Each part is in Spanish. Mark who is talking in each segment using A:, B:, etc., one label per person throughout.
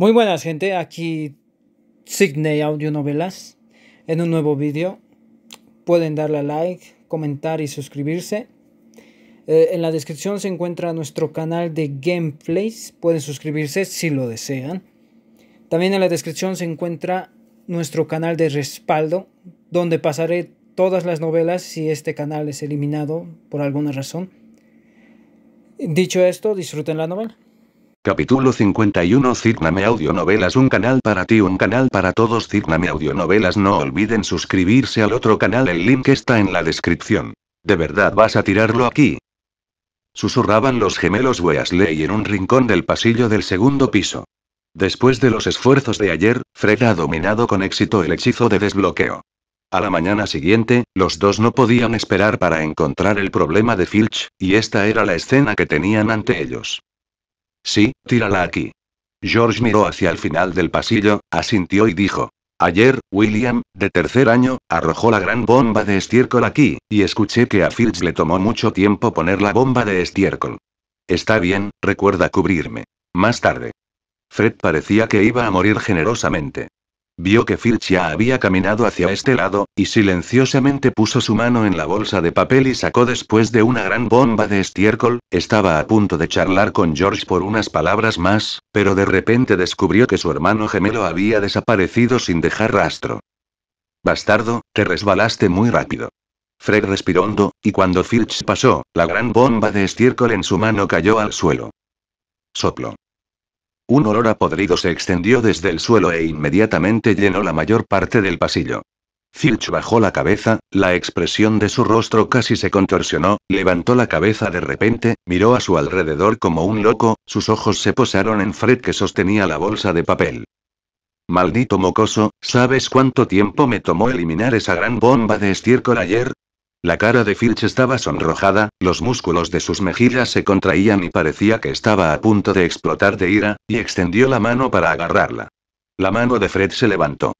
A: Muy buenas gente, aquí Sydney Novelas, en un nuevo vídeo. Pueden darle like, comentar y suscribirse. Eh, en la descripción se encuentra nuestro canal de gameplays. Pueden suscribirse si lo desean. También en la descripción se encuentra nuestro canal de respaldo, donde pasaré todas las novelas si este canal es eliminado por alguna razón. Dicho esto, disfruten la novela. Capítulo 51 Audio Audionovelas Un canal para ti, un canal para todos Cidname Audionovelas No olviden suscribirse al otro canal el link está en la descripción. ¿De verdad vas a tirarlo aquí? Susurraban los gemelos Weasley en un rincón del pasillo del segundo piso. Después de los esfuerzos de ayer, Fred ha dominado con éxito el hechizo de desbloqueo. A la mañana siguiente, los dos no podían esperar para encontrar el problema de Filch, y esta era la escena que tenían ante ellos. Sí, tírala aquí. George miró hacia el final del pasillo, asintió y dijo. Ayer, William, de tercer año, arrojó la gran bomba de estiércol aquí, y escuché que a Fields le tomó mucho tiempo poner la bomba de estiércol. Está bien, recuerda cubrirme. Más tarde. Fred parecía que iba a morir generosamente. Vio que Filch ya había caminado hacia este lado, y silenciosamente puso su mano en la bolsa de papel y sacó después de una gran bomba de estiércol, estaba a punto de charlar con George por unas palabras más, pero de repente descubrió que su hermano gemelo había desaparecido sin dejar rastro. Bastardo, te resbalaste muy rápido. Fred respiró hondo, y cuando Filch pasó, la gran bomba de estiércol en su mano cayó al suelo. Soplo. Un olor a podrido se extendió desde el suelo e inmediatamente llenó la mayor parte del pasillo. Filch bajó la cabeza, la expresión de su rostro casi se contorsionó, levantó la cabeza de repente, miró a su alrededor como un loco, sus ojos se posaron en Fred que sostenía la bolsa de papel. Maldito mocoso, ¿sabes cuánto tiempo me tomó eliminar esa gran bomba de estiércol ayer? La cara de Filch estaba sonrojada, los músculos de sus mejillas se contraían y parecía que estaba a punto de explotar de ira, y extendió la mano para agarrarla. La mano de Fred se levantó.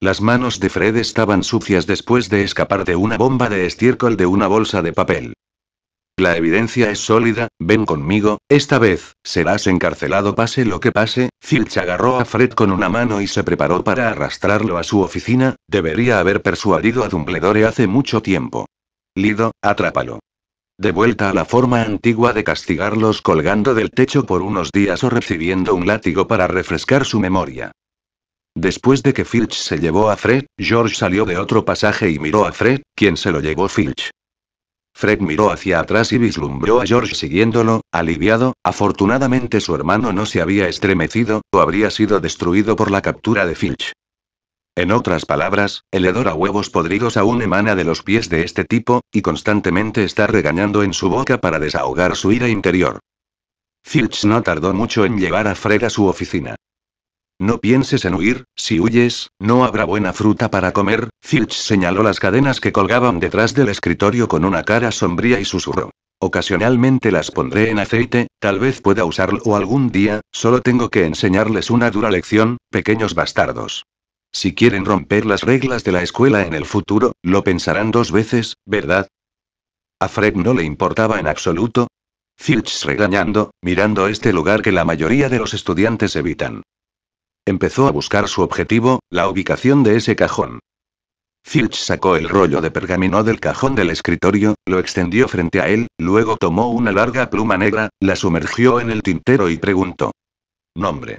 A: Las manos de Fred estaban sucias después de escapar de una bomba de estiércol de una bolsa de papel. La evidencia es sólida, ven conmigo, esta vez, serás encarcelado pase lo que pase. Filch agarró a Fred con una mano y se preparó para arrastrarlo a su oficina, debería haber persuadido a Dumbledore hace mucho tiempo. Lido, atrápalo. De vuelta a la forma antigua de castigarlos colgando del techo por unos días o recibiendo un látigo para refrescar su memoria. Después de que Filch se llevó a Fred, George salió de otro pasaje y miró a Fred, quien se lo llevó Filch. Fred miró hacia atrás y vislumbró a George siguiéndolo, aliviado, afortunadamente su hermano no se había estremecido, o habría sido destruido por la captura de Filch. En otras palabras, el hedor a huevos podridos aún emana de los pies de este tipo, y constantemente está regañando en su boca para desahogar su ira interior. Filch no tardó mucho en llevar a Fred a su oficina. No pienses en huir, si huyes, no habrá buena fruta para comer, Filch señaló las cadenas que colgaban detrás del escritorio con una cara sombría y susurró. Ocasionalmente las pondré en aceite, tal vez pueda usarlo o algún día, solo tengo que enseñarles una dura lección, pequeños bastardos. Si quieren romper las reglas de la escuela en el futuro, lo pensarán dos veces, ¿verdad? A Fred no le importaba en absoluto. Filch regañando, mirando este lugar que la mayoría de los estudiantes evitan. Empezó a buscar su objetivo, la ubicación de ese cajón. Filch sacó el rollo de pergamino del cajón del escritorio, lo extendió frente a él, luego tomó una larga pluma negra, la sumergió en el tintero y preguntó. Nombre.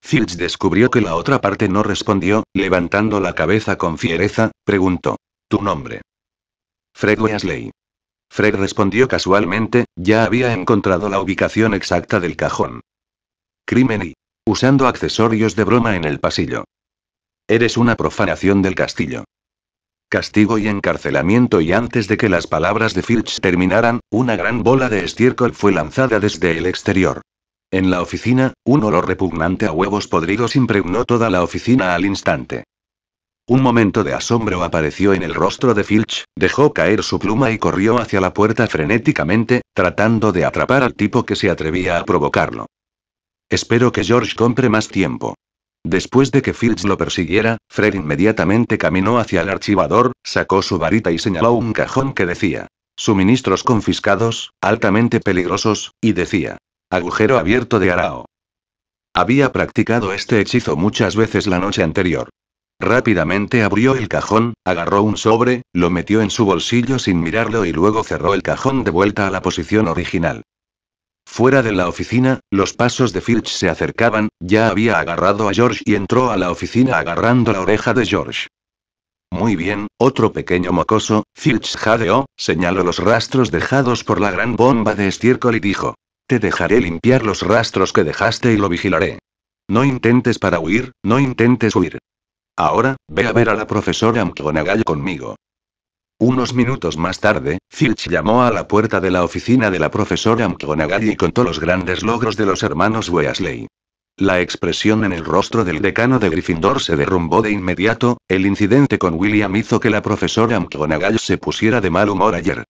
A: Filch descubrió que la otra parte no respondió, levantando la cabeza con fiereza, preguntó. ¿Tu nombre? Fred Weasley. Fred respondió casualmente, ya había encontrado la ubicación exacta del cajón. Crimen y usando accesorios de broma en el pasillo. Eres una profanación del castillo. Castigo y encarcelamiento y antes de que las palabras de Filch terminaran, una gran bola de estiércol fue lanzada desde el exterior. En la oficina, un olor repugnante a huevos podridos impregnó toda la oficina al instante. Un momento de asombro apareció en el rostro de Filch, dejó caer su pluma y corrió hacia la puerta frenéticamente, tratando de atrapar al tipo que se atrevía a provocarlo. Espero que George compre más tiempo. Después de que Fields lo persiguiera, Fred inmediatamente caminó hacia el archivador, sacó su varita y señaló un cajón que decía, suministros confiscados, altamente peligrosos, y decía, agujero abierto de Arao. Había practicado este hechizo muchas veces la noche anterior. Rápidamente abrió el cajón, agarró un sobre, lo metió en su bolsillo sin mirarlo y luego cerró el cajón de vuelta a la posición original. Fuera de la oficina, los pasos de Filch se acercaban, ya había agarrado a George y entró a la oficina agarrando la oreja de George. Muy bien, otro pequeño mocoso, Filch jadeó, señaló los rastros dejados por la gran bomba de estiércol y dijo. Te dejaré limpiar los rastros que dejaste y lo vigilaré. No intentes para huir, no intentes huir. Ahora, ve a ver a la profesora McGonagall conmigo. Unos minutos más tarde, Filch llamó a la puerta de la oficina de la profesora McGonagall y contó los grandes logros de los hermanos Weasley. La expresión en el rostro del decano de Gryffindor se derrumbó de inmediato, el incidente con William hizo que la profesora McGonagall se pusiera de mal humor ayer.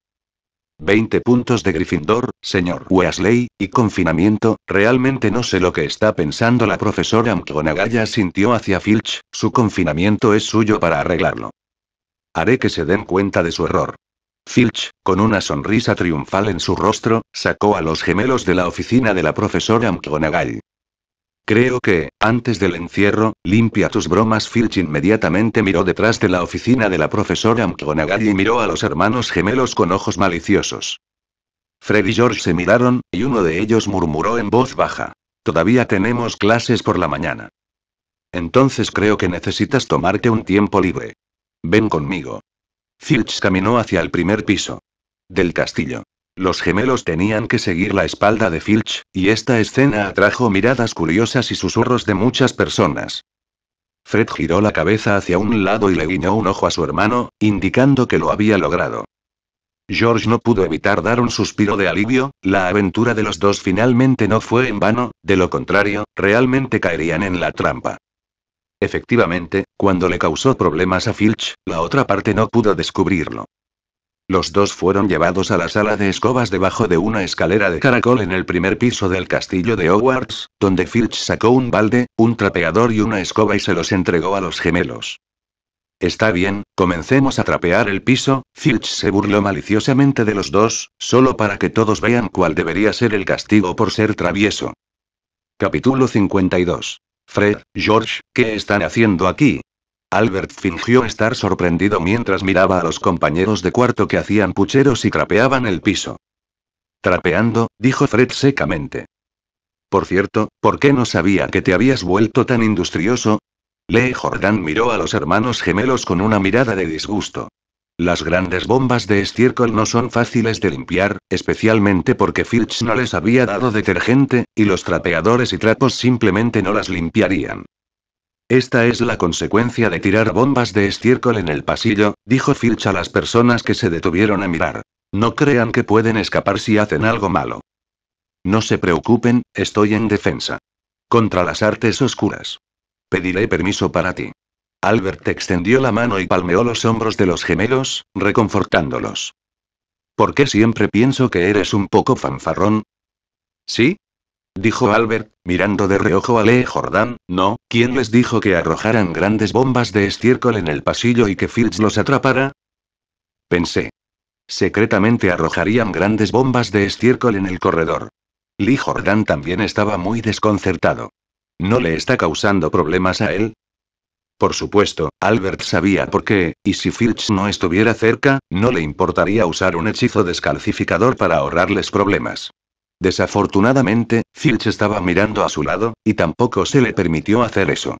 A: 20 puntos de Gryffindor, señor Weasley, y confinamiento, realmente no sé lo que está pensando la profesora McGonagall sintió hacia Filch, su confinamiento es suyo para arreglarlo haré que se den cuenta de su error. Filch, con una sonrisa triunfal en su rostro, sacó a los gemelos de la oficina de la profesora McGonagall. Creo que, antes del encierro, limpia tus bromas. Filch inmediatamente miró detrás de la oficina de la profesora McGonagall y miró a los hermanos gemelos con ojos maliciosos. Fred y George se miraron, y uno de ellos murmuró en voz baja. Todavía tenemos clases por la mañana. Entonces creo que necesitas tomarte un tiempo libre. Ven conmigo. Filch caminó hacia el primer piso. Del castillo. Los gemelos tenían que seguir la espalda de Filch, y esta escena atrajo miradas curiosas y susurros de muchas personas. Fred giró la cabeza hacia un lado y le guiñó un ojo a su hermano, indicando que lo había logrado. George no pudo evitar dar un suspiro de alivio, la aventura de los dos finalmente no fue en vano, de lo contrario, realmente caerían en la trampa. Efectivamente, cuando le causó problemas a Filch, la otra parte no pudo descubrirlo. Los dos fueron llevados a la sala de escobas debajo de una escalera de caracol en el primer piso del castillo de Hogwarts, donde Filch sacó un balde, un trapeador y una escoba y se los entregó a los gemelos. Está bien, comencemos a trapear el piso, Filch se burló maliciosamente de los dos, solo para que todos vean cuál debería ser el castigo por ser travieso. Capítulo 52 Fred, George, ¿qué están haciendo aquí? Albert fingió estar sorprendido mientras miraba a los compañeros de cuarto que hacían pucheros y trapeaban el piso. Trapeando, dijo Fred secamente. Por cierto, ¿por qué no sabía que te habías vuelto tan industrioso? Lee Jordan miró a los hermanos gemelos con una mirada de disgusto. Las grandes bombas de estiércol no son fáciles de limpiar, especialmente porque Filch no les había dado detergente, y los trapeadores y trapos simplemente no las limpiarían. Esta es la consecuencia de tirar bombas de estiércol en el pasillo, dijo Filch a las personas que se detuvieron a mirar. No crean que pueden escapar si hacen algo malo. No se preocupen, estoy en defensa. Contra las artes oscuras. Pediré permiso para ti. Albert extendió la mano y palmeó los hombros de los gemelos, reconfortándolos. ¿Por qué siempre pienso que eres un poco fanfarrón? ¿Sí? Dijo Albert, mirando de reojo a Lee Jordan, no, ¿quién les dijo que arrojaran grandes bombas de estiércol en el pasillo y que Fields los atrapara? Pensé. Secretamente arrojarían grandes bombas de estiércol en el corredor. Lee Jordan también estaba muy desconcertado. ¿No le está causando problemas a él? Por supuesto, Albert sabía por qué, y si Filch no estuviera cerca, no le importaría usar un hechizo descalcificador para ahorrarles problemas. Desafortunadamente, Filch estaba mirando a su lado, y tampoco se le permitió hacer eso.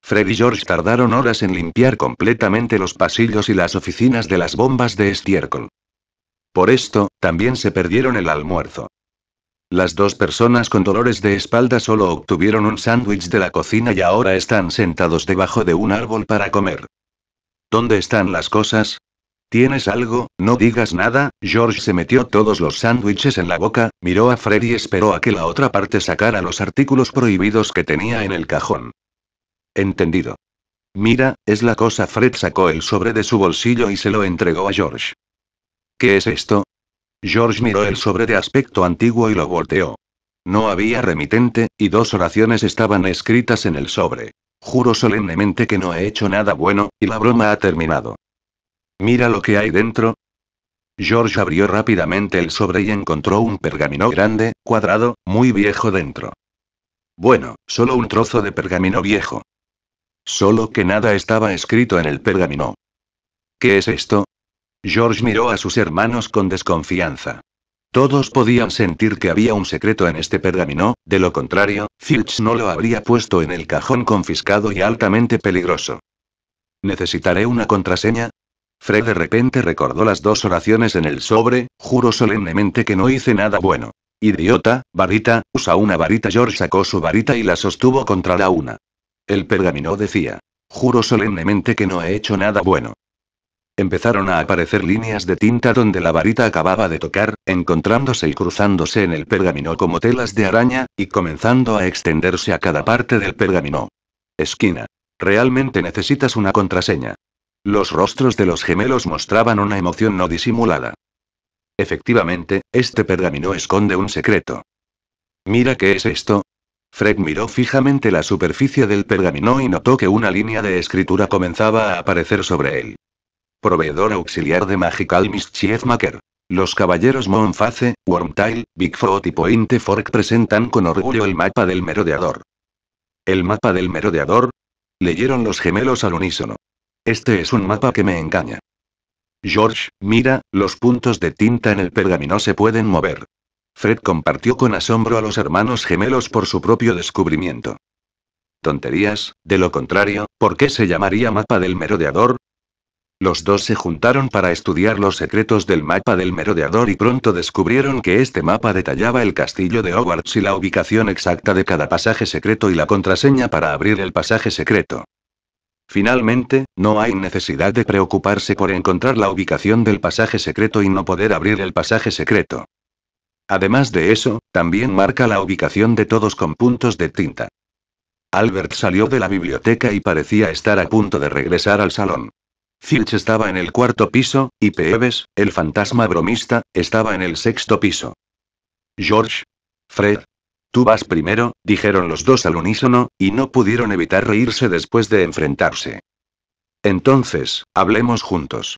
A: Fred y George tardaron horas en limpiar completamente los pasillos y las oficinas de las bombas de estiércol. Por esto, también se perdieron el almuerzo. Las dos personas con dolores de espalda solo obtuvieron un sándwich de la cocina y ahora están sentados debajo de un árbol para comer. ¿Dónde están las cosas? ¿Tienes algo? No digas nada. George se metió todos los sándwiches en la boca, miró a Fred y esperó a que la otra parte sacara los artículos prohibidos que tenía en el cajón. Entendido. Mira, es la cosa. Fred sacó el sobre de su bolsillo y se lo entregó a George. ¿Qué es esto? George miró el sobre de aspecto antiguo y lo volteó. No había remitente, y dos oraciones estaban escritas en el sobre. Juro solemnemente que no he hecho nada bueno, y la broma ha terminado. Mira lo que hay dentro. George abrió rápidamente el sobre y encontró un pergamino grande, cuadrado, muy viejo dentro. Bueno, solo un trozo de pergamino viejo. Solo que nada estaba escrito en el pergamino. ¿Qué es esto? George miró a sus hermanos con desconfianza. Todos podían sentir que había un secreto en este pergamino, de lo contrario, Filch no lo habría puesto en el cajón confiscado y altamente peligroso. ¿Necesitaré una contraseña? Fred de repente recordó las dos oraciones en el sobre, juro solemnemente que no hice nada bueno. Idiota, varita, usa una varita. George sacó su varita y la sostuvo contra la una. El pergamino decía, juro solemnemente que no he hecho nada bueno. Empezaron a aparecer líneas de tinta donde la varita acababa de tocar, encontrándose y cruzándose en el pergamino como telas de araña, y comenzando a extenderse a cada parte del pergamino. Esquina. Realmente necesitas una contraseña. Los rostros de los gemelos mostraban una emoción no disimulada. Efectivamente, este pergamino esconde un secreto. Mira qué es esto, Fred miró fijamente la superficie del pergamino y notó que una línea de escritura comenzaba a aparecer sobre él proveedor auxiliar de Magical Mischief Maker. Los caballeros Monface, Wormtail, Bigfoot y Pointe Fork presentan con orgullo el mapa del merodeador. ¿El mapa del merodeador? Leyeron los gemelos al unísono. Este es un mapa que me engaña. George, mira, los puntos de tinta en el pergamino se pueden mover. Fred compartió con asombro a los hermanos gemelos por su propio descubrimiento. Tonterías, de lo contrario, ¿por qué se llamaría mapa del merodeador? Los dos se juntaron para estudiar los secretos del mapa del merodeador y pronto descubrieron que este mapa detallaba el castillo de Hogwarts y la ubicación exacta de cada pasaje secreto y la contraseña para abrir el pasaje secreto. Finalmente, no hay necesidad de preocuparse por encontrar la ubicación del pasaje secreto y no poder abrir el pasaje secreto. Además de eso, también marca la ubicación de todos con puntos de tinta. Albert salió de la biblioteca y parecía estar a punto de regresar al salón. Filch estaba en el cuarto piso, y Peeves, el fantasma bromista, estaba en el sexto piso. George. Fred. Tú vas primero, dijeron los dos al unísono, y no pudieron evitar reírse después de enfrentarse. Entonces, hablemos juntos.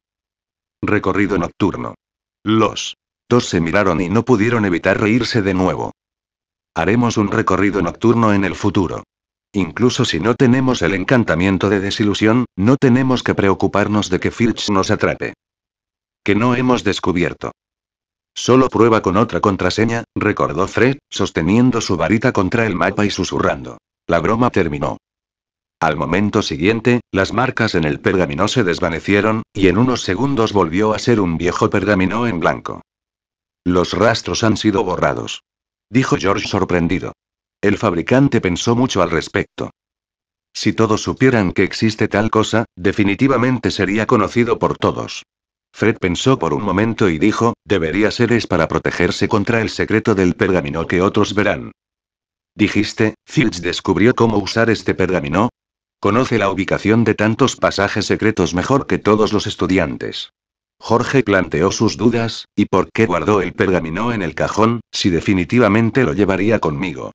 A: Recorrido nocturno. Los dos se miraron y no pudieron evitar reírse de nuevo. Haremos un recorrido nocturno en el futuro. Incluso si no tenemos el encantamiento de desilusión, no tenemos que preocuparnos de que Filch nos atrape. Que no hemos descubierto. Solo prueba con otra contraseña, recordó Fred, sosteniendo su varita contra el mapa y susurrando. La broma terminó. Al momento siguiente, las marcas en el pergamino se desvanecieron, y en unos segundos volvió a ser un viejo pergamino en blanco. Los rastros han sido borrados. Dijo George sorprendido. El fabricante pensó mucho al respecto. Si todos supieran que existe tal cosa, definitivamente sería conocido por todos. Fred pensó por un momento y dijo, debería ser es para protegerse contra el secreto del pergamino que otros verán. Dijiste, Filch descubrió cómo usar este pergamino. Conoce la ubicación de tantos pasajes secretos mejor que todos los estudiantes. Jorge planteó sus dudas, ¿y por qué guardó el pergamino en el cajón, si definitivamente lo llevaría conmigo?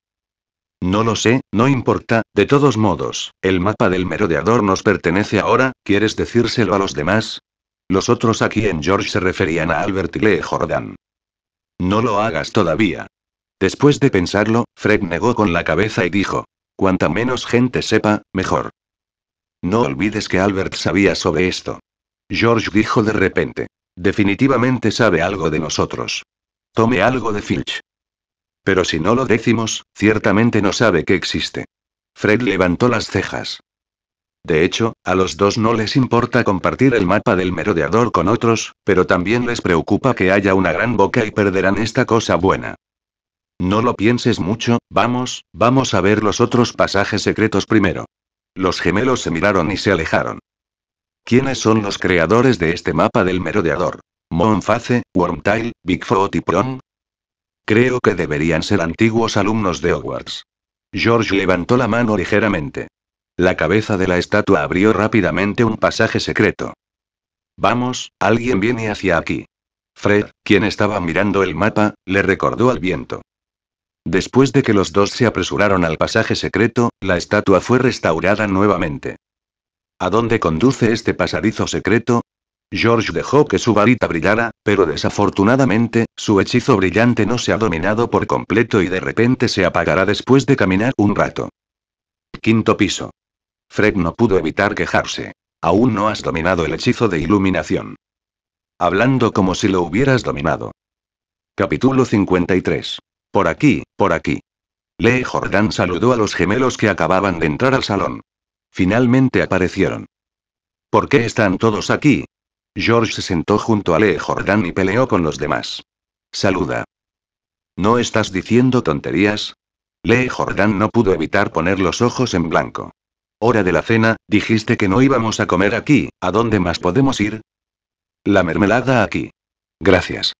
A: No lo sé, no importa, de todos modos, el mapa del merodeador nos pertenece ahora, ¿quieres decírselo a los demás? Los otros aquí en George se referían a Albert y Lee Jordan. No lo hagas todavía. Después de pensarlo, Fred negó con la cabeza y dijo, cuanta menos gente sepa, mejor. No olvides que Albert sabía sobre esto. George dijo de repente, definitivamente sabe algo de nosotros. Tome algo de Filch. Pero si no lo decimos, ciertamente no sabe que existe. Fred levantó las cejas. De hecho, a los dos no les importa compartir el mapa del merodeador con otros, pero también les preocupa que haya una gran boca y perderán esta cosa buena. No lo pienses mucho, vamos, vamos a ver los otros pasajes secretos primero. Los gemelos se miraron y se alejaron. ¿Quiénes son los creadores de este mapa del merodeador? Monface, Wormtail, Bigfoot y Prong? Creo que deberían ser antiguos alumnos de Hogwarts. George levantó la mano ligeramente. La cabeza de la estatua abrió rápidamente un pasaje secreto. Vamos, alguien viene hacia aquí. Fred, quien estaba mirando el mapa, le recordó al viento. Después de que los dos se apresuraron al pasaje secreto, la estatua fue restaurada nuevamente. ¿A dónde conduce este pasadizo secreto? George dejó que su varita brillara, pero desafortunadamente, su hechizo brillante no se ha dominado por completo y de repente se apagará después de caminar un rato. Quinto piso. Fred no pudo evitar quejarse. Aún no has dominado el hechizo de iluminación. Hablando como si lo hubieras dominado. Capítulo 53. Por aquí, por aquí. Lee Jordan saludó a los gemelos que acababan de entrar al salón. Finalmente aparecieron. ¿Por qué están todos aquí? George se sentó junto a Lee Jordan y peleó con los demás. Saluda. ¿No estás diciendo tonterías? Lee Jordan no pudo evitar poner los ojos en blanco. Hora de la cena, dijiste que no íbamos a comer aquí, ¿a dónde más podemos ir? La mermelada aquí. Gracias.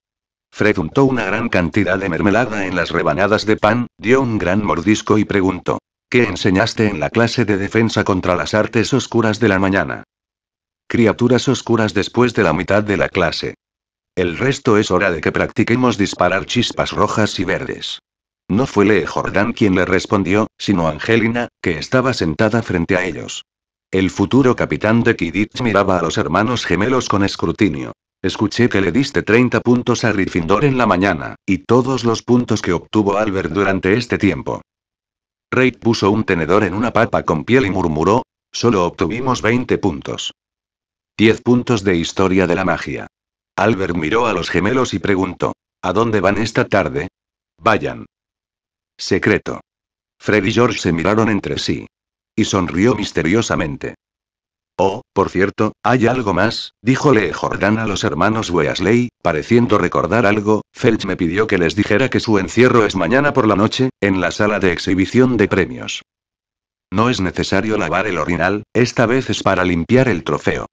A: Fred untó una gran cantidad de mermelada en las rebanadas de pan, dio un gran mordisco y preguntó. ¿Qué enseñaste en la clase de defensa contra las artes oscuras de la mañana? Criaturas oscuras después de la mitad de la clase. El resto es hora de que practiquemos disparar chispas rojas y verdes. No fue Lee Jordan quien le respondió, sino Angelina, que estaba sentada frente a ellos. El futuro capitán de Kidditch miraba a los hermanos gemelos con escrutinio. Escuché que le diste 30 puntos a rifindor en la mañana, y todos los puntos que obtuvo Albert durante este tiempo. Reid puso un tenedor en una papa con piel y murmuró, solo obtuvimos 20 puntos. Diez puntos de historia de la magia. Albert miró a los gemelos y preguntó. ¿A dónde van esta tarde? Vayan. Secreto. Fred y George se miraron entre sí. Y sonrió misteriosamente. Oh, por cierto, hay algo más, díjole Jordan a los hermanos Weasley, pareciendo recordar algo, Felch me pidió que les dijera que su encierro es mañana por la noche, en la sala de exhibición de premios. No es necesario lavar el orinal, esta vez es para limpiar el trofeo.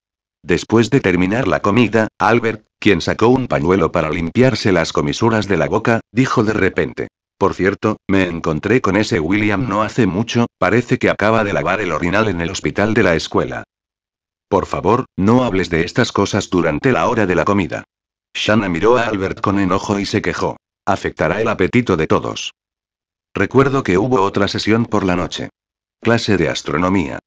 A: Después de terminar la comida, Albert, quien sacó un pañuelo para limpiarse las comisuras de la boca, dijo de repente. Por cierto, me encontré con ese William no hace mucho, parece que acaba de lavar el orinal en el hospital de la escuela. Por favor, no hables de estas cosas durante la hora de la comida. Shanna miró a Albert con enojo y se quejó. Afectará el apetito de todos. Recuerdo que hubo otra sesión por la noche. Clase de astronomía.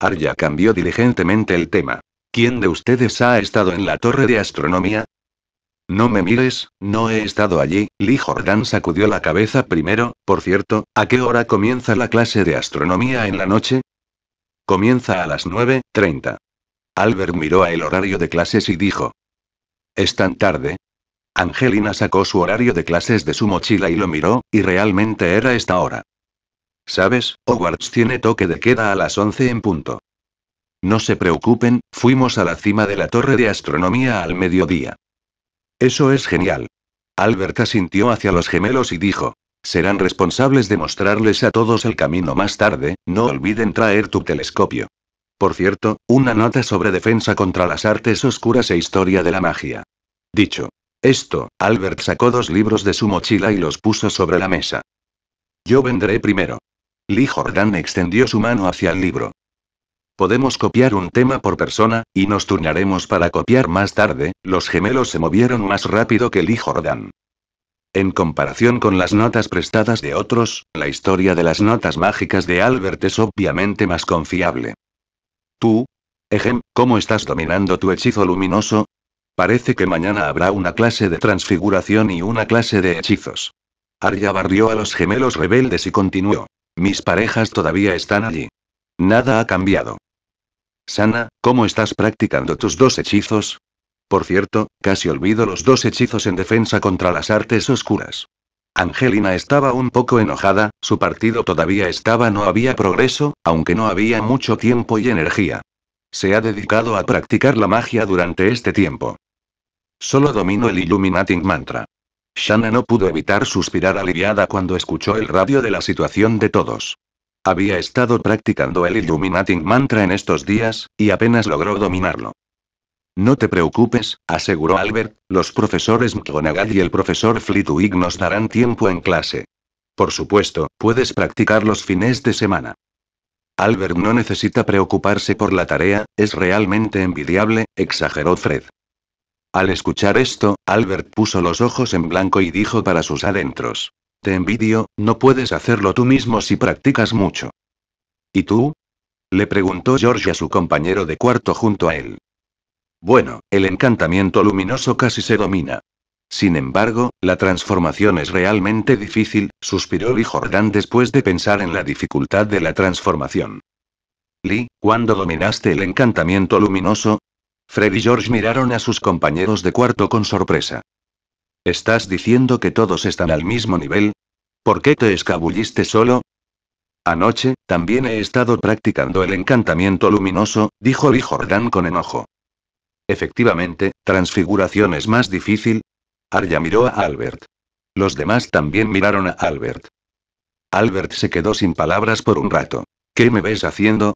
A: Arya cambió diligentemente el tema. ¿Quién de ustedes ha estado en la torre de astronomía? No me mires, no he estado allí, Lee Jordan sacudió la cabeza primero, por cierto, ¿a qué hora comienza la clase de astronomía en la noche? Comienza a las 9.30. Albert miró a el horario de clases y dijo. Es tan tarde. Angelina sacó su horario de clases de su mochila y lo miró, y realmente era esta hora. ¿Sabes? Hogwarts tiene toque de queda a las 11 en punto. No se preocupen, fuimos a la cima de la torre de astronomía al mediodía. Eso es genial. Albert asintió hacia los gemelos y dijo. Serán responsables de mostrarles a todos el camino más tarde, no olviden traer tu telescopio. Por cierto, una nota sobre defensa contra las artes oscuras e historia de la magia. Dicho. Esto, Albert sacó dos libros de su mochila y los puso sobre la mesa. Yo vendré primero. Lee Jordan extendió su mano hacia el libro. Podemos copiar un tema por persona, y nos turnaremos para copiar más tarde, los gemelos se movieron más rápido que hijo Jordan. En comparación con las notas prestadas de otros, la historia de las notas mágicas de Albert es obviamente más confiable. Tú, Ejem, ¿cómo estás dominando tu hechizo luminoso? Parece que mañana habrá una clase de transfiguración y una clase de hechizos. Arya barrió a los gemelos rebeldes y continuó. Mis parejas todavía están allí. Nada ha cambiado. Sana, ¿cómo estás practicando tus dos hechizos? Por cierto, casi olvido los dos hechizos en defensa contra las artes oscuras. Angelina estaba un poco enojada, su partido todavía estaba no había progreso, aunque no había mucho tiempo y energía. Se ha dedicado a practicar la magia durante este tiempo. Solo domino el Illuminating Mantra. Sana no pudo evitar suspirar aliviada cuando escuchó el radio de la situación de todos. Había estado practicando el Illuminating Mantra en estos días, y apenas logró dominarlo. No te preocupes, aseguró Albert, los profesores McGonagall y el profesor Flitwick nos darán tiempo en clase. Por supuesto, puedes practicar los fines de semana. Albert no necesita preocuparse por la tarea, es realmente envidiable, exageró Fred. Al escuchar esto, Albert puso los ojos en blanco y dijo para sus adentros envidio, no puedes hacerlo tú mismo si practicas mucho. ¿Y tú? Le preguntó George a su compañero de cuarto junto a él. Bueno, el encantamiento luminoso casi se domina. Sin embargo, la transformación es realmente difícil, suspiró Lee Jordan después de pensar en la dificultad de la transformación. Lee, ¿cuándo dominaste el encantamiento luminoso? Fred y George miraron a sus compañeros de cuarto con sorpresa. ¿Estás diciendo que todos están al mismo nivel? ¿Por qué te escabulliste solo? Anoche, también he estado practicando el encantamiento luminoso, dijo Lee Jordan con enojo. Efectivamente, transfiguración es más difícil. Arya miró a Albert. Los demás también miraron a Albert. Albert se quedó sin palabras por un rato. ¿Qué me ves haciendo?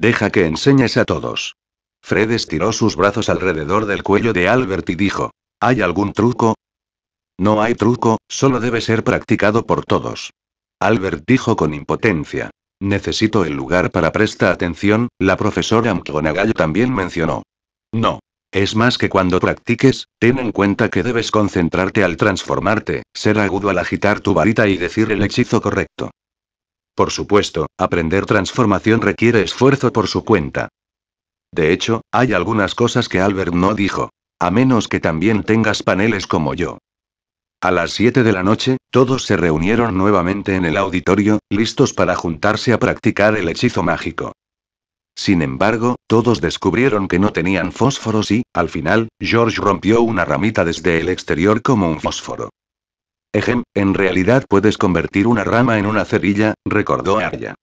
A: Deja que enseñes a todos. Fred estiró sus brazos alrededor del cuello de Albert y dijo, ¿Hay algún truco? No hay truco, solo debe ser practicado por todos. Albert dijo con impotencia. Necesito el lugar para presta atención, la profesora McGonagall también mencionó. No. Es más que cuando practiques, ten en cuenta que debes concentrarte al transformarte, ser agudo al agitar tu varita y decir el hechizo correcto. Por supuesto, aprender transformación requiere esfuerzo por su cuenta. De hecho, hay algunas cosas que Albert no dijo. A menos que también tengas paneles como yo. A las 7 de la noche, todos se reunieron nuevamente en el auditorio, listos para juntarse a practicar el hechizo mágico. Sin embargo, todos descubrieron que no tenían fósforos y, al final, George rompió una ramita desde el exterior como un fósforo. Ejem, en realidad puedes convertir una rama en una cerilla, recordó Arya.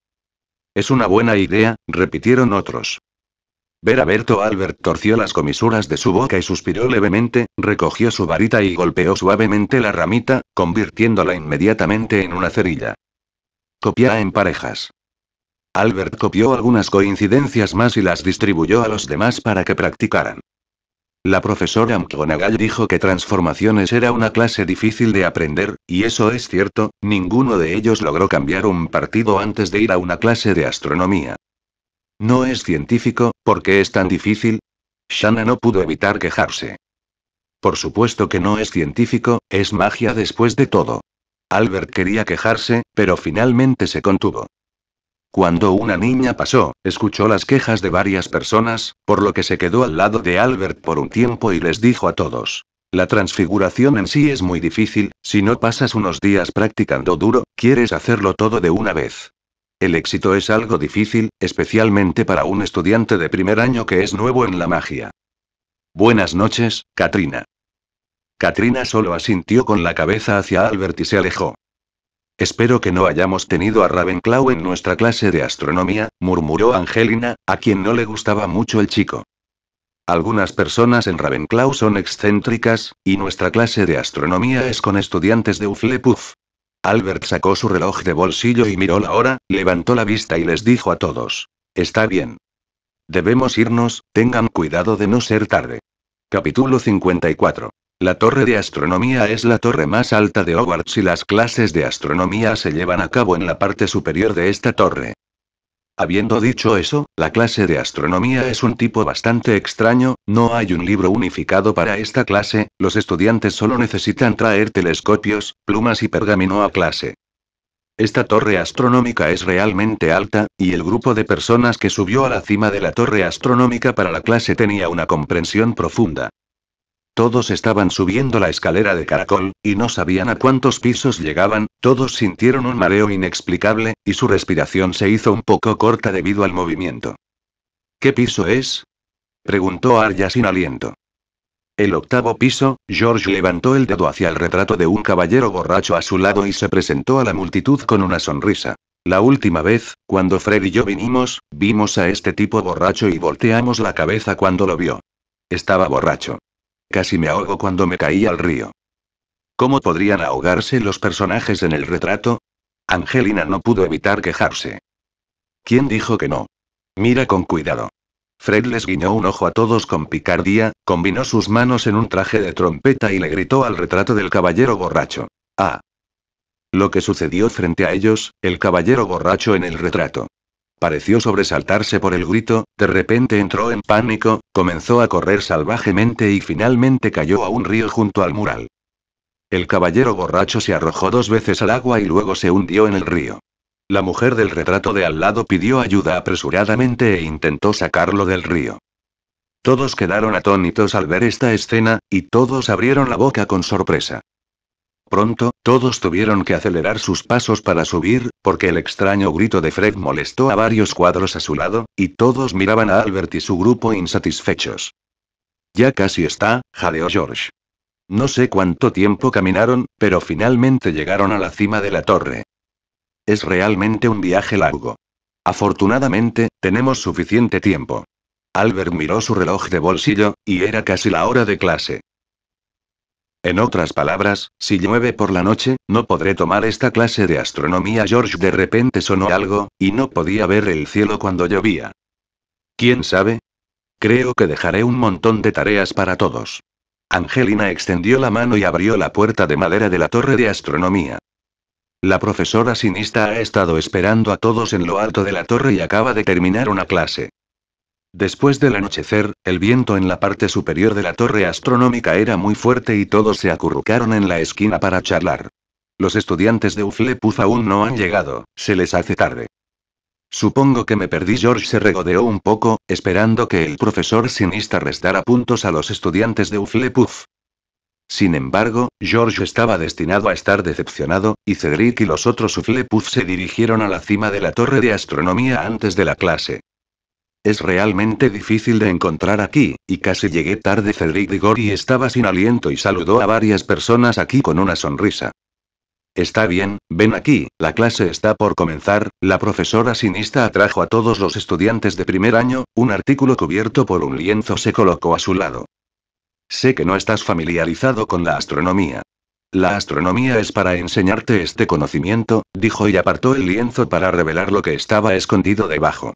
A: Es una buena idea, repitieron otros. Ver a Berto Albert torció las comisuras de su boca y suspiró levemente, recogió su varita y golpeó suavemente la ramita, convirtiéndola inmediatamente en una cerilla. Copia en parejas. Albert copió algunas coincidencias más y las distribuyó a los demás para que practicaran. La profesora McGonagall dijo que transformaciones era una clase difícil de aprender, y eso es cierto, ninguno de ellos logró cambiar un partido antes de ir a una clase de astronomía. No es científico, ¿por qué es tan difícil? Shanna no pudo evitar quejarse. Por supuesto que no es científico, es magia después de todo. Albert quería quejarse, pero finalmente se contuvo. Cuando una niña pasó, escuchó las quejas de varias personas, por lo que se quedó al lado de Albert por un tiempo y les dijo a todos. La transfiguración en sí es muy difícil, si no pasas unos días practicando duro, quieres hacerlo todo de una vez. El éxito es algo difícil, especialmente para un estudiante de primer año que es nuevo en la magia. Buenas noches, Katrina. Katrina solo asintió con la cabeza hacia Albert y se alejó. Espero que no hayamos tenido a Ravenclaw en nuestra clase de astronomía, murmuró Angelina, a quien no le gustaba mucho el chico. Algunas personas en Ravenclaw son excéntricas, y nuestra clase de astronomía es con estudiantes de UFLEPUF. Albert sacó su reloj de bolsillo y miró la hora, levantó la vista y les dijo a todos. Está bien. Debemos irnos, tengan cuidado de no ser tarde. Capítulo 54. La torre de astronomía es la torre más alta de Hogwarts y las clases de astronomía se llevan a cabo en la parte superior de esta torre. Habiendo dicho eso, la clase de astronomía es un tipo bastante extraño, no hay un libro unificado para esta clase, los estudiantes solo necesitan traer telescopios, plumas y pergamino a clase. Esta torre astronómica es realmente alta, y el grupo de personas que subió a la cima de la torre astronómica para la clase tenía una comprensión profunda. Todos estaban subiendo la escalera de caracol, y no sabían a cuántos pisos llegaban, todos sintieron un mareo inexplicable, y su respiración se hizo un poco corta debido al movimiento. ¿Qué piso es? preguntó Arya sin aliento. El octavo piso, George levantó el dedo hacia el retrato de un caballero borracho a su lado y se presentó a la multitud con una sonrisa. La última vez, cuando Fred y yo vinimos, vimos a este tipo borracho y volteamos la cabeza cuando lo vio. Estaba borracho. Casi me ahogo cuando me caí al río. ¿Cómo podrían ahogarse los personajes en el retrato? Angelina no pudo evitar quejarse. ¿Quién dijo que no? Mira con cuidado. Fred les guiñó un ojo a todos con picardía, combinó sus manos en un traje de trompeta y le gritó al retrato del caballero borracho. Ah. Lo que sucedió frente a ellos, el caballero borracho en el retrato. Pareció sobresaltarse por el grito, de repente entró en pánico, comenzó a correr salvajemente y finalmente cayó a un río junto al mural. El caballero borracho se arrojó dos veces al agua y luego se hundió en el río. La mujer del retrato de al lado pidió ayuda apresuradamente e intentó sacarlo del río. Todos quedaron atónitos al ver esta escena, y todos abrieron la boca con sorpresa. Pronto, todos tuvieron que acelerar sus pasos para subir, porque el extraño grito de Fred molestó a varios cuadros a su lado, y todos miraban a Albert y su grupo insatisfechos. Ya casi está, jadeó George. No sé cuánto tiempo caminaron, pero finalmente llegaron a la cima de la torre. Es realmente un viaje largo. Afortunadamente, tenemos suficiente tiempo. Albert miró su reloj de bolsillo, y era casi la hora de clase. En otras palabras, si llueve por la noche, no podré tomar esta clase de astronomía. George de repente sonó algo, y no podía ver el cielo cuando llovía. ¿Quién sabe? Creo que dejaré un montón de tareas para todos. Angelina extendió la mano y abrió la puerta de madera de la torre de astronomía. La profesora sinista ha estado esperando a todos en lo alto de la torre y acaba de terminar una clase. Después del anochecer, el viento en la parte superior de la torre astronómica era muy fuerte y todos se acurrucaron en la esquina para charlar. Los estudiantes de Uflepuf aún no han llegado, se les hace tarde. Supongo que me perdí. George se regodeó un poco, esperando que el profesor Sinista restara puntos a los estudiantes de Uflepuf. Sin embargo, George estaba destinado a estar decepcionado, y Cedric y los otros Uflepuf se dirigieron a la cima de la torre de astronomía antes de la clase. Es realmente difícil de encontrar aquí, y casi llegué tarde. Cedric Diggory estaba sin aliento y saludó a varias personas aquí con una sonrisa. Está bien, ven aquí, la clase está por comenzar. La profesora Sinista atrajo a todos los estudiantes de primer año, un artículo cubierto por un lienzo se colocó a su lado. Sé que no estás familiarizado con la astronomía. La astronomía es para enseñarte este conocimiento, dijo y apartó el lienzo para revelar lo que estaba escondido debajo.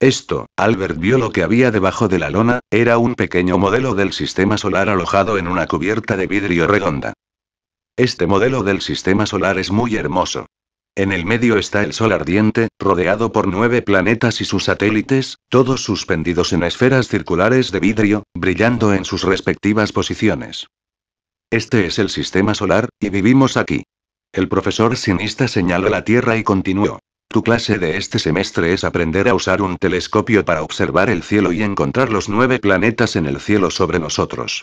A: Esto, Albert vio lo que había debajo de la lona, era un pequeño modelo del sistema solar alojado en una cubierta de vidrio redonda. Este modelo del sistema solar es muy hermoso. En el medio está el Sol ardiente, rodeado por nueve planetas y sus satélites, todos suspendidos en esferas circulares de vidrio, brillando en sus respectivas posiciones. Este es el sistema solar, y vivimos aquí. El profesor Sinista señaló la Tierra y continuó. Tu clase de este semestre es aprender a usar un telescopio para observar el cielo y encontrar los nueve planetas en el cielo sobre nosotros.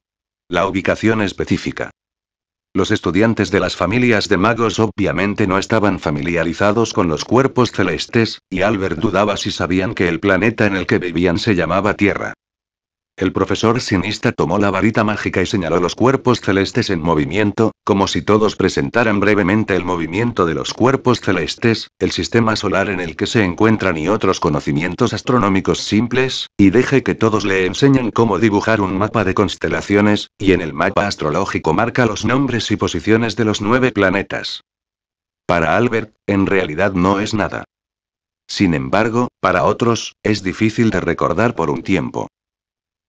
A: La ubicación específica. Los estudiantes de las familias de magos obviamente no estaban familiarizados con los cuerpos celestes, y Albert dudaba si sabían que el planeta en el que vivían se llamaba Tierra. El profesor sinista tomó la varita mágica y señaló los cuerpos celestes en movimiento, como si todos presentaran brevemente el movimiento de los cuerpos celestes, el sistema solar en el que se encuentran y otros conocimientos astronómicos simples, y deje que todos le enseñen cómo dibujar un mapa de constelaciones, y en el mapa astrológico marca los nombres y posiciones de los nueve planetas. Para Albert, en realidad no es nada. Sin embargo, para otros, es difícil de recordar por un tiempo.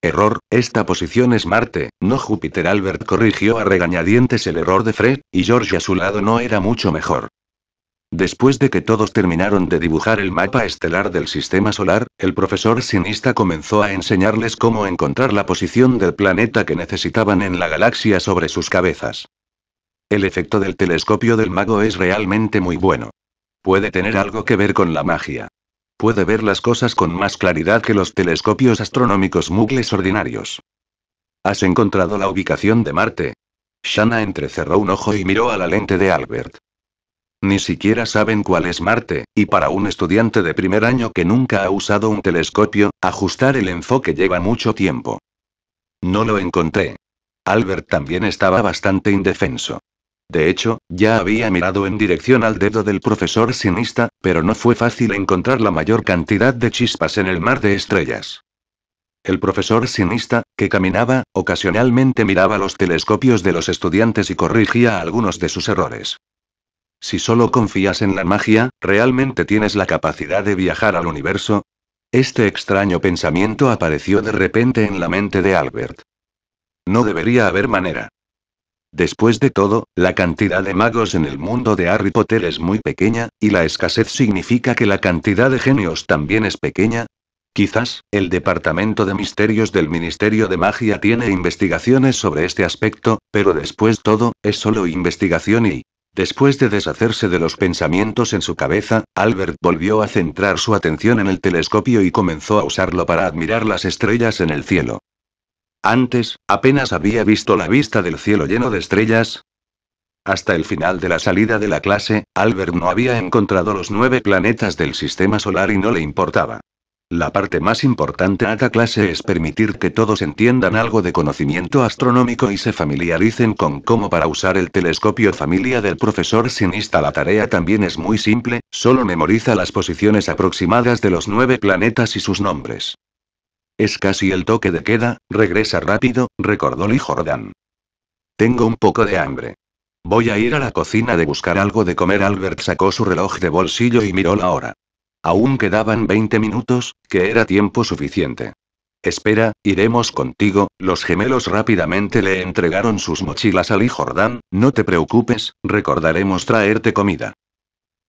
A: Error, esta posición es Marte, no Júpiter. Albert corrigió a regañadientes el error de Fred, y George a su lado no era mucho mejor. Después de que todos terminaron de dibujar el mapa estelar del sistema solar, el profesor Sinista comenzó a enseñarles cómo encontrar la posición del planeta que necesitaban en la galaxia sobre sus cabezas. El efecto del telescopio del mago es realmente muy bueno. Puede tener algo que ver con la magia. Puede ver las cosas con más claridad que los telescopios astronómicos mugles ordinarios. ¿Has encontrado la ubicación de Marte? Shanna entrecerró un ojo y miró a la lente de Albert. Ni siquiera saben cuál es Marte, y para un estudiante de primer año que nunca ha usado un telescopio, ajustar el enfoque lleva mucho tiempo. No lo encontré. Albert también estaba bastante indefenso. De hecho, ya había mirado en dirección al dedo del profesor Sinista, pero no fue fácil encontrar la mayor cantidad de chispas en el mar de estrellas. El profesor Sinista, que caminaba, ocasionalmente miraba los telescopios de los estudiantes y corrigía algunos de sus errores. Si solo confías en la magia, ¿realmente tienes la capacidad de viajar al universo? Este extraño pensamiento apareció de repente en la mente de Albert. No debería haber manera. Después de todo, la cantidad de magos en el mundo de Harry Potter es muy pequeña, y la escasez significa que la cantidad de genios también es pequeña. Quizás, el Departamento de Misterios del Ministerio de Magia tiene investigaciones sobre este aspecto, pero después todo, es solo investigación y... Después de deshacerse de los pensamientos en su cabeza, Albert volvió a centrar su atención en el telescopio y comenzó a usarlo para admirar las estrellas en el cielo. Antes, apenas había visto la vista del cielo lleno de estrellas. Hasta el final de la salida de la clase, Albert no había encontrado los nueve planetas del sistema solar y no le importaba. La parte más importante a la clase es permitir que todos entiendan algo de conocimiento astronómico y se familiaricen con cómo para usar el telescopio familia del profesor Sinista. La tarea también es muy simple, solo memoriza las posiciones aproximadas de los nueve planetas y sus nombres. Es casi el toque de queda, regresa rápido, recordó Lee Jordan. Tengo un poco de hambre. Voy a ir a la cocina de buscar algo de comer. Albert sacó su reloj de bolsillo y miró la hora. Aún quedaban 20 minutos, que era tiempo suficiente. Espera, iremos contigo. Los gemelos rápidamente le entregaron sus mochilas a Lee Jordan. No te preocupes, recordaremos traerte comida.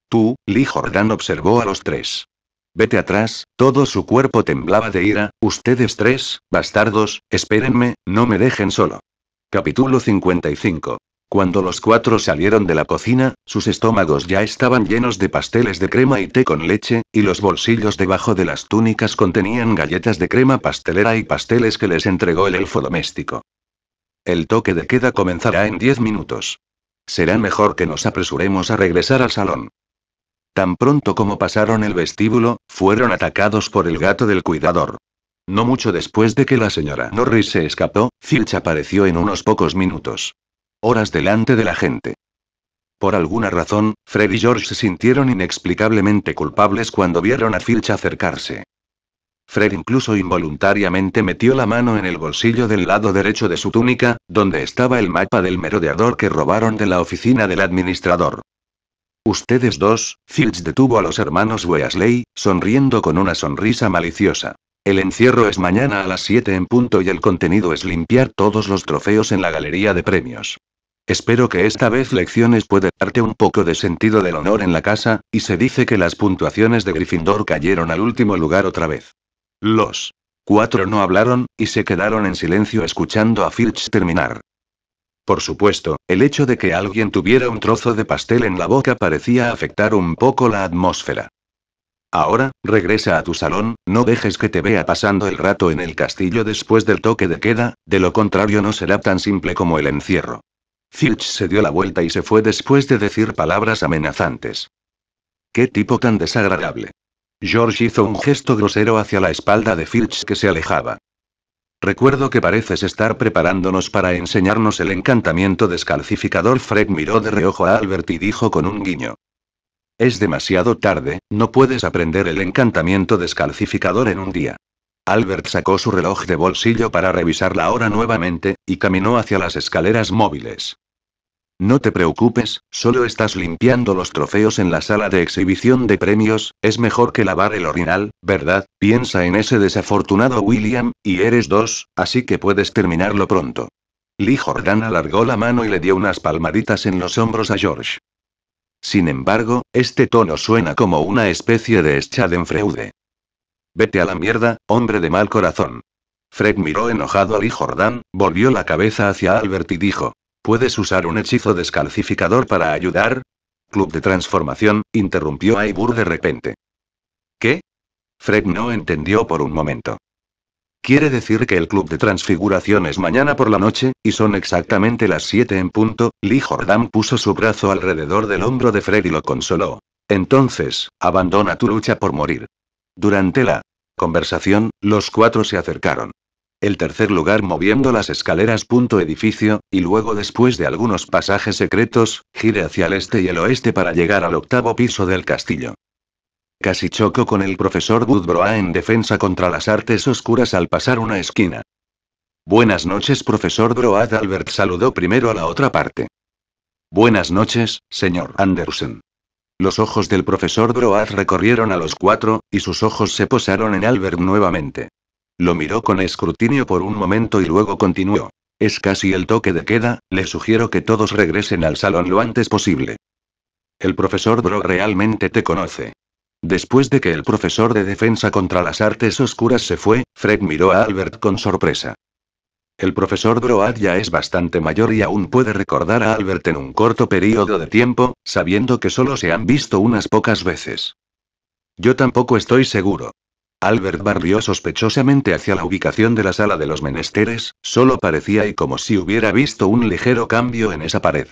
A: Tú, Lee Jordan observó a los tres. Vete atrás, todo su cuerpo temblaba de ira, ustedes tres, bastardos, espérenme, no me dejen solo. Capítulo 55. Cuando los cuatro salieron de la cocina, sus estómagos ya estaban llenos de pasteles de crema y té con leche, y los bolsillos debajo de las túnicas contenían galletas de crema pastelera y pasteles que les entregó el elfo doméstico. El toque de queda comenzará en diez minutos. Será mejor que nos apresuremos a regresar al salón. Tan pronto como pasaron el vestíbulo, fueron atacados por el gato del cuidador. No mucho después de que la señora Norris se escapó, Filch apareció en unos pocos minutos. Horas delante de la gente. Por alguna razón, Fred y George se sintieron inexplicablemente culpables cuando vieron a Filch acercarse. Fred incluso involuntariamente metió la mano en el bolsillo del lado derecho de su túnica, donde estaba el mapa del merodeador que robaron de la oficina del administrador. Ustedes dos, Filch detuvo a los hermanos Weasley, sonriendo con una sonrisa maliciosa. El encierro es mañana a las 7 en punto y el contenido es limpiar todos los trofeos en la galería de premios. Espero que esta vez lecciones puede darte un poco de sentido del honor en la casa, y se dice que las puntuaciones de Gryffindor cayeron al último lugar otra vez. Los cuatro no hablaron, y se quedaron en silencio escuchando a Filch terminar. Por supuesto, el hecho de que alguien tuviera un trozo de pastel en la boca parecía afectar un poco la atmósfera. Ahora, regresa a tu salón, no dejes que te vea pasando el rato en el castillo después del toque de queda, de lo contrario no será tan simple como el encierro. Filch se dio la vuelta y se fue después de decir palabras amenazantes. ¡Qué tipo tan desagradable! George hizo un gesto grosero hacia la espalda de Filch que se alejaba. Recuerdo que pareces estar preparándonos para enseñarnos el encantamiento descalcificador. Fred miró de reojo a Albert y dijo con un guiño. Es demasiado tarde, no puedes aprender el encantamiento descalcificador en un día. Albert sacó su reloj de bolsillo para revisar la hora nuevamente, y caminó hacia las escaleras móviles. No te preocupes, solo estás limpiando los trofeos en la sala de exhibición de premios, es mejor que lavar el orinal, ¿verdad? Piensa en ese desafortunado William, y eres dos, así que puedes terminarlo pronto. Lee Jordan alargó la mano y le dio unas palmaditas en los hombros a George. Sin embargo, este tono suena como una especie de schadenfreude. Vete a la mierda, hombre de mal corazón. Fred miró enojado a Lee Jordan, volvió la cabeza hacia Albert y dijo, ¿Puedes usar un hechizo descalcificador para ayudar? Club de transformación, interrumpió Aibur de repente. ¿Qué? Fred no entendió por un momento. Quiere decir que el club de transfiguración es mañana por la noche, y son exactamente las 7 en punto. Lee Jordan puso su brazo alrededor del hombro de Fred y lo consoló. Entonces, abandona tu lucha por morir. Durante la conversación, los cuatro se acercaron el tercer lugar moviendo las escaleras. Punto edificio, y luego después de algunos pasajes secretos, gire hacia el este y el oeste para llegar al octavo piso del castillo. Casi chocó con el profesor Woodbroa en defensa contra las artes oscuras al pasar una esquina. Buenas noches, profesor Broad. Albert saludó primero a la otra parte. Buenas noches, señor Anderson. Los ojos del profesor Broad recorrieron a los cuatro, y sus ojos se posaron en Albert nuevamente. Lo miró con escrutinio por un momento y luego continuó. Es casi el toque de queda, le sugiero que todos regresen al salón lo antes posible. El profesor Bro realmente te conoce. Después de que el profesor de defensa contra las artes oscuras se fue, Fred miró a Albert con sorpresa. El profesor Broad ya es bastante mayor y aún puede recordar a Albert en un corto periodo de tiempo, sabiendo que solo se han visto unas pocas veces. Yo tampoco estoy seguro. Albert barrió sospechosamente hacia la ubicación de la sala de los menesteres, solo parecía y como si hubiera visto un ligero cambio en esa pared.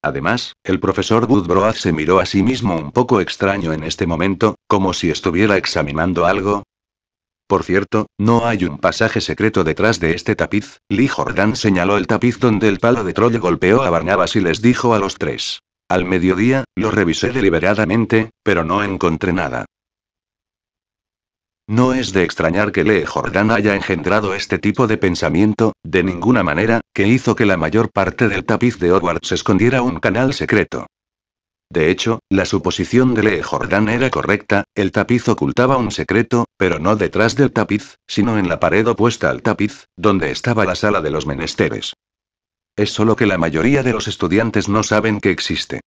A: Además, el profesor Woodbroad se miró a sí mismo un poco extraño en este momento, como si estuviera examinando algo. Por cierto, no hay un pasaje secreto detrás de este tapiz, Lee Jordan señaló el tapiz donde el palo de troya golpeó a Barnabas y les dijo a los tres. Al mediodía, lo revisé deliberadamente, pero no encontré nada. No es de extrañar que Lee Jordan haya engendrado este tipo de pensamiento, de ninguna manera, que hizo que la mayor parte del tapiz de Hogwarts escondiera un canal secreto. De hecho, la suposición de Lee Jordan era correcta, el tapiz ocultaba un secreto, pero no detrás del tapiz, sino en la pared opuesta al tapiz, donde estaba la sala de los menesteres. Es solo que la mayoría de los estudiantes no saben que existe.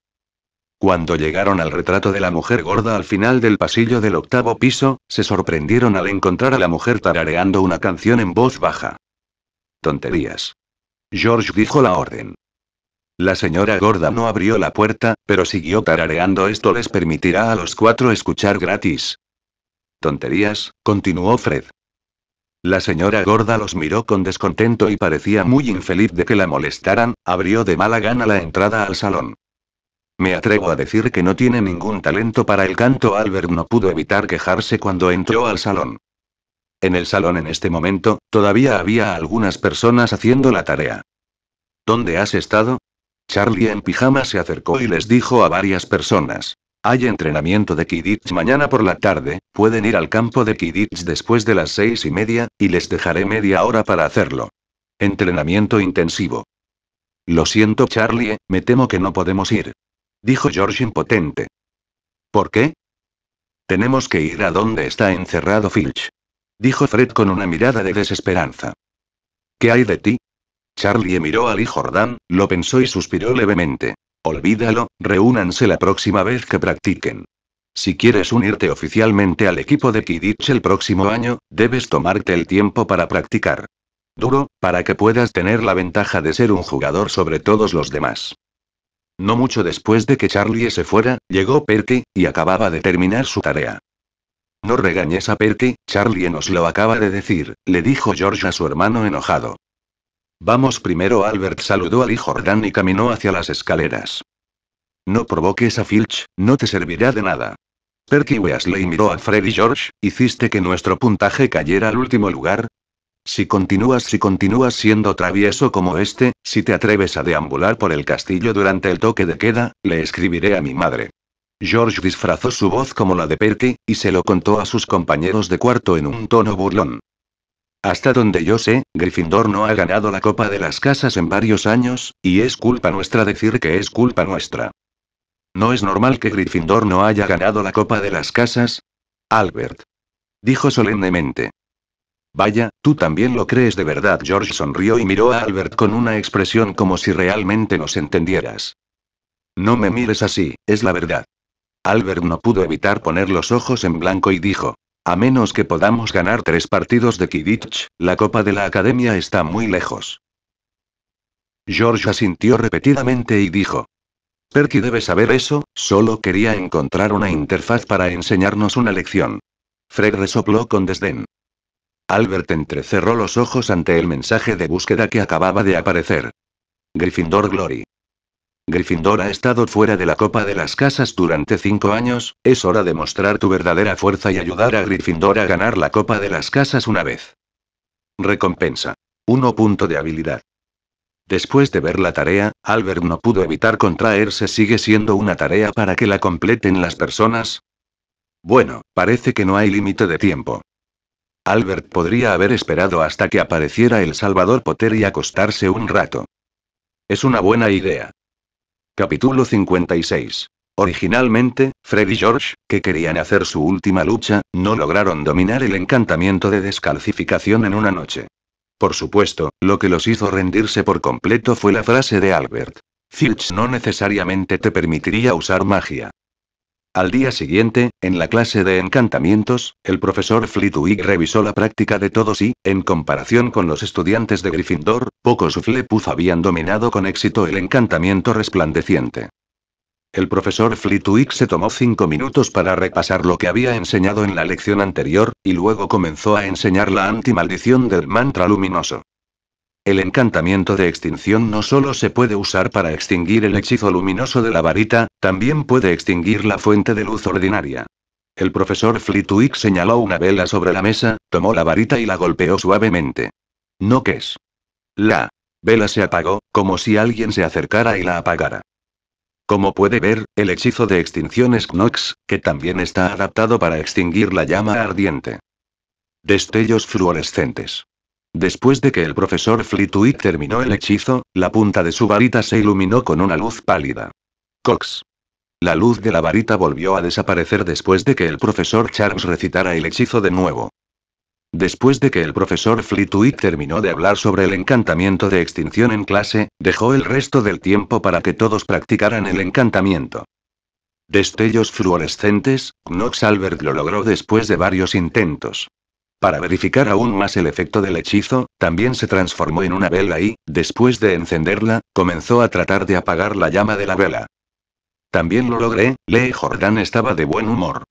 A: Cuando llegaron al retrato de la mujer gorda al final del pasillo del octavo piso, se sorprendieron al encontrar a la mujer tarareando una canción en voz baja. Tonterías. George dijo la orden. La señora gorda no abrió la puerta, pero siguió tarareando. Esto les permitirá a los cuatro escuchar gratis. Tonterías, continuó Fred. La señora gorda los miró con descontento y parecía muy infeliz de que la molestaran, abrió de mala gana la entrada al salón. Me atrevo a decir que no tiene ningún talento para el canto. Albert no pudo evitar quejarse cuando entró al salón. En el salón en este momento, todavía había algunas personas haciendo la tarea. ¿Dónde has estado? Charlie en pijama se acercó y les dijo a varias personas. Hay entrenamiento de Kidditch mañana por la tarde, pueden ir al campo de Kidditch después de las seis y media, y les dejaré media hora para hacerlo. Entrenamiento intensivo. Lo siento Charlie, me temo que no podemos ir dijo George impotente. ¿Por qué? Tenemos que ir a donde está encerrado Filch. Dijo Fred con una mirada de desesperanza. ¿Qué hay de ti? Charlie miró a Lee Jordan, lo pensó y suspiró levemente. Olvídalo, reúnanse la próxima vez que practiquen. Si quieres unirte oficialmente al equipo de Kidditch el próximo año, debes tomarte el tiempo para practicar. Duro, para que puedas tener la ventaja de ser un jugador sobre todos los demás. No mucho después de que Charlie se fuera, llegó Perky, y acababa de terminar su tarea. No regañes a Perky, Charlie nos lo acaba de decir, le dijo George a su hermano enojado. Vamos primero, Albert saludó a Lee Jordan y caminó hacia las escaleras. No provoques a Filch, no te servirá de nada. Perky Weasley miró a Fred y George, ¿hiciste que nuestro puntaje cayera al último lugar? Si continúas, si continúas siendo travieso como este, si te atreves a deambular por el castillo durante el toque de queda, le escribiré a mi madre. George disfrazó su voz como la de Perky, y se lo contó a sus compañeros de cuarto en un tono burlón. Hasta donde yo sé, Gryffindor no ha ganado la Copa de las Casas en varios años, y es culpa nuestra decir que es culpa nuestra. ¿No es normal que Gryffindor no haya ganado la Copa de las Casas? Albert. Dijo solemnemente. Vaya, tú también lo crees de verdad. George sonrió y miró a Albert con una expresión como si realmente nos entendieras. No me mires así, es la verdad. Albert no pudo evitar poner los ojos en blanco y dijo, a menos que podamos ganar tres partidos de Kidditch, la Copa de la Academia está muy lejos. George asintió repetidamente y dijo, Perky debe saber eso, solo quería encontrar una interfaz para enseñarnos una lección. Fred resopló con desdén. Albert entrecerró los ojos ante el mensaje de búsqueda que acababa de aparecer. Gryffindor Glory. Gryffindor ha estado fuera de la Copa de las Casas durante cinco años, es hora de mostrar tu verdadera fuerza y ayudar a Gryffindor a ganar la Copa de las Casas una vez. Recompensa. 1 punto de habilidad. Después de ver la tarea, Albert no pudo evitar contraerse. ¿Sigue siendo una tarea para que la completen las personas? Bueno, parece que no hay límite de tiempo. Albert podría haber esperado hasta que apareciera el Salvador Potter y acostarse un rato. Es una buena idea. Capítulo 56. Originalmente, Fred y George, que querían hacer su última lucha, no lograron dominar el encantamiento de descalcificación en una noche. Por supuesto, lo que los hizo rendirse por completo fue la frase de Albert. Filch no necesariamente te permitiría usar magia. Al día siguiente, en la clase de encantamientos, el profesor Flitwick revisó la práctica de todos y, en comparación con los estudiantes de Gryffindor, pocos Flepuz habían dominado con éxito el encantamiento resplandeciente. El profesor Flitwick se tomó cinco minutos para repasar lo que había enseñado en la lección anterior, y luego comenzó a enseñar la antimaldición del mantra luminoso. El encantamiento de extinción no solo se puede usar para extinguir el hechizo luminoso de la varita, también puede extinguir la fuente de luz ordinaria. El profesor Flitwick señaló una vela sobre la mesa, tomó la varita y la golpeó suavemente. No La vela se apagó, como si alguien se acercara y la apagara. Como puede ver, el hechizo de extinción es Knox, que también está adaptado para extinguir la llama ardiente. Destellos fluorescentes. Después de que el profesor Flitwick terminó el hechizo, la punta de su varita se iluminó con una luz pálida. Cox. La luz de la varita volvió a desaparecer después de que el profesor Charles recitara el hechizo de nuevo. Después de que el profesor Flitwick terminó de hablar sobre el encantamiento de extinción en clase, dejó el resto del tiempo para que todos practicaran el encantamiento. Destellos fluorescentes, Knox Albert lo logró después de varios intentos. Para verificar aún más el efecto del hechizo, también se transformó en una vela y, después de encenderla, comenzó a tratar de apagar la llama de la vela. También lo logré, Lee Jordan estaba de buen humor.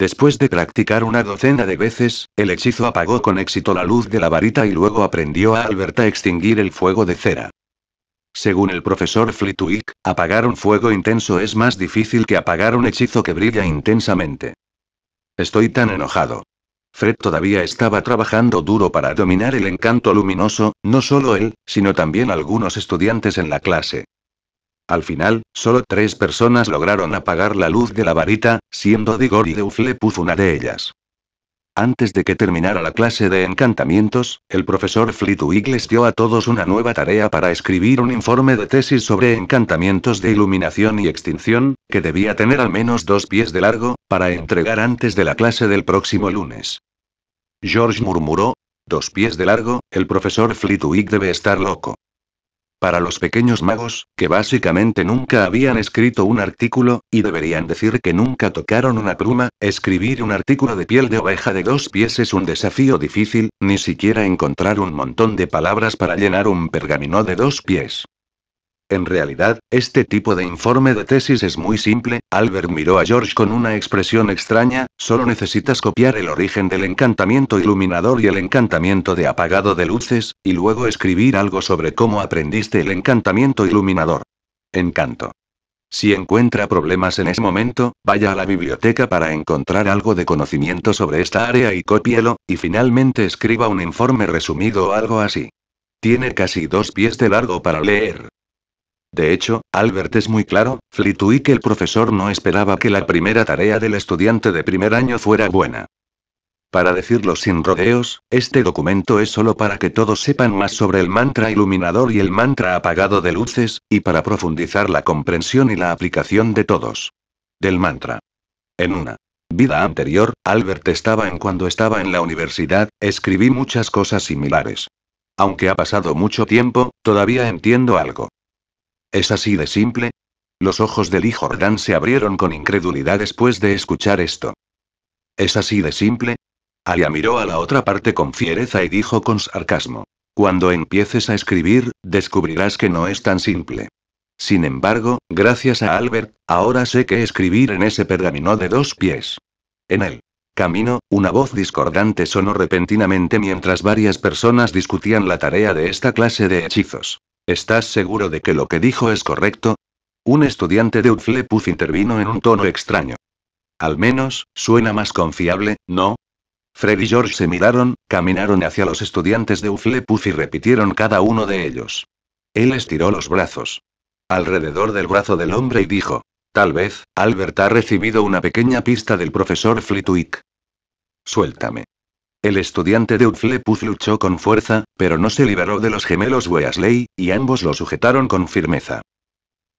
A: Después de practicar una docena de veces, el hechizo apagó con éxito la luz de la varita y luego aprendió a Alberta a extinguir el fuego de cera. Según el profesor Flitwick, apagar un fuego intenso es más difícil que apagar un hechizo que brilla intensamente. Estoy tan enojado. Fred todavía estaba trabajando duro para dominar el encanto luminoso, no solo él, sino también algunos estudiantes en la clase. Al final, solo tres personas lograron apagar la luz de la varita, siendo Digori de Uflepuf una de ellas. Antes de que terminara la clase de encantamientos, el profesor Flitwick les dio a todos una nueva tarea para escribir un informe de tesis sobre encantamientos de iluminación y extinción, que debía tener al menos dos pies de largo, para entregar antes de la clase del próximo lunes. George murmuró, dos pies de largo, el profesor Flitwick debe estar loco. Para los pequeños magos, que básicamente nunca habían escrito un artículo, y deberían decir que nunca tocaron una pluma, escribir un artículo de piel de oveja de dos pies es un desafío difícil, ni siquiera encontrar un montón de palabras para llenar un pergamino de dos pies. En realidad, este tipo de informe de tesis es muy simple, Albert miró a George con una expresión extraña, solo necesitas copiar el origen del encantamiento iluminador y el encantamiento de apagado de luces, y luego escribir algo sobre cómo aprendiste el encantamiento iluminador. Encanto. Si encuentra problemas en ese momento, vaya a la biblioteca para encontrar algo de conocimiento sobre esta área y cópielo, y finalmente escriba un informe resumido o algo así. Tiene casi dos pies de largo para leer. De hecho, Albert es muy claro, que el profesor no esperaba que la primera tarea del estudiante de primer año fuera buena. Para decirlo sin rodeos, este documento es solo para que todos sepan más sobre el mantra iluminador y el mantra apagado de luces, y para profundizar la comprensión y la aplicación de todos. Del mantra. En una vida anterior, Albert estaba en cuando estaba en la universidad, escribí muchas cosas similares. Aunque ha pasado mucho tiempo, todavía entiendo algo. ¿Es así de simple? Los ojos de Lee Jordan se abrieron con incredulidad después de escuchar esto. ¿Es así de simple? Aya miró a la otra parte con fiereza y dijo con sarcasmo. Cuando empieces a escribir, descubrirás que no es tan simple. Sin embargo, gracias a Albert, ahora sé que escribir en ese pergamino de dos pies. En el Camino, una voz discordante sonó repentinamente mientras varias personas discutían la tarea de esta clase de hechizos. ¿Estás seguro de que lo que dijo es correcto? Un estudiante de Uflepuz intervino en un tono extraño. Al menos, suena más confiable, ¿no? Fred y George se miraron, caminaron hacia los estudiantes de Uflepuz y repitieron cada uno de ellos. Él estiró los brazos. Alrededor del brazo del hombre y dijo, Tal vez, Albert ha recibido una pequeña pista del profesor Flitwick. Suéltame. El estudiante de Uflepuz luchó con fuerza, pero no se liberó de los gemelos Weasley, y ambos lo sujetaron con firmeza.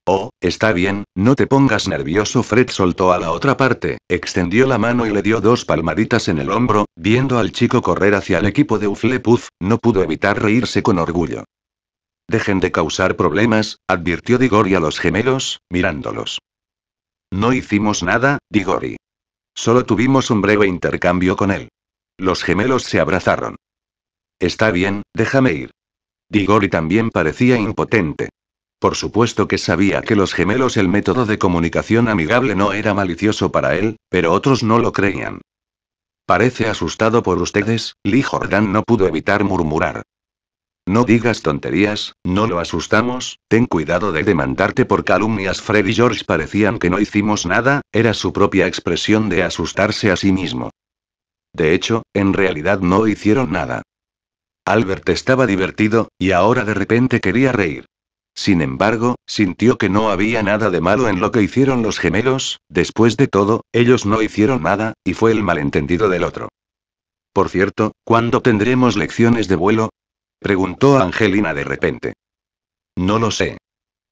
A: Oh, está bien, no te pongas nervioso. Fred soltó a la otra parte, extendió la mano y le dio dos palmaditas en el hombro, viendo al chico correr hacia el equipo de Uflepuz, no pudo evitar reírse con orgullo. Dejen de causar problemas, advirtió Digori a los gemelos, mirándolos. No hicimos nada, Digori. Solo tuvimos un breve intercambio con él. Los gemelos se abrazaron. Está bien, déjame ir. Digori también parecía impotente. Por supuesto que sabía que los gemelos el método de comunicación amigable no era malicioso para él, pero otros no lo creían. Parece asustado por ustedes, Lee Jordan no pudo evitar murmurar. No digas tonterías, no lo asustamos, ten cuidado de demandarte por calumnias. Fred y George parecían que no hicimos nada, era su propia expresión de asustarse a sí mismo. De hecho, en realidad no hicieron nada. Albert estaba divertido, y ahora de repente quería reír. Sin embargo, sintió que no había nada de malo en lo que hicieron los gemelos, después de todo, ellos no hicieron nada, y fue el malentendido del otro. Por cierto, ¿cuándo tendremos lecciones de vuelo? preguntó Angelina de repente. No lo sé.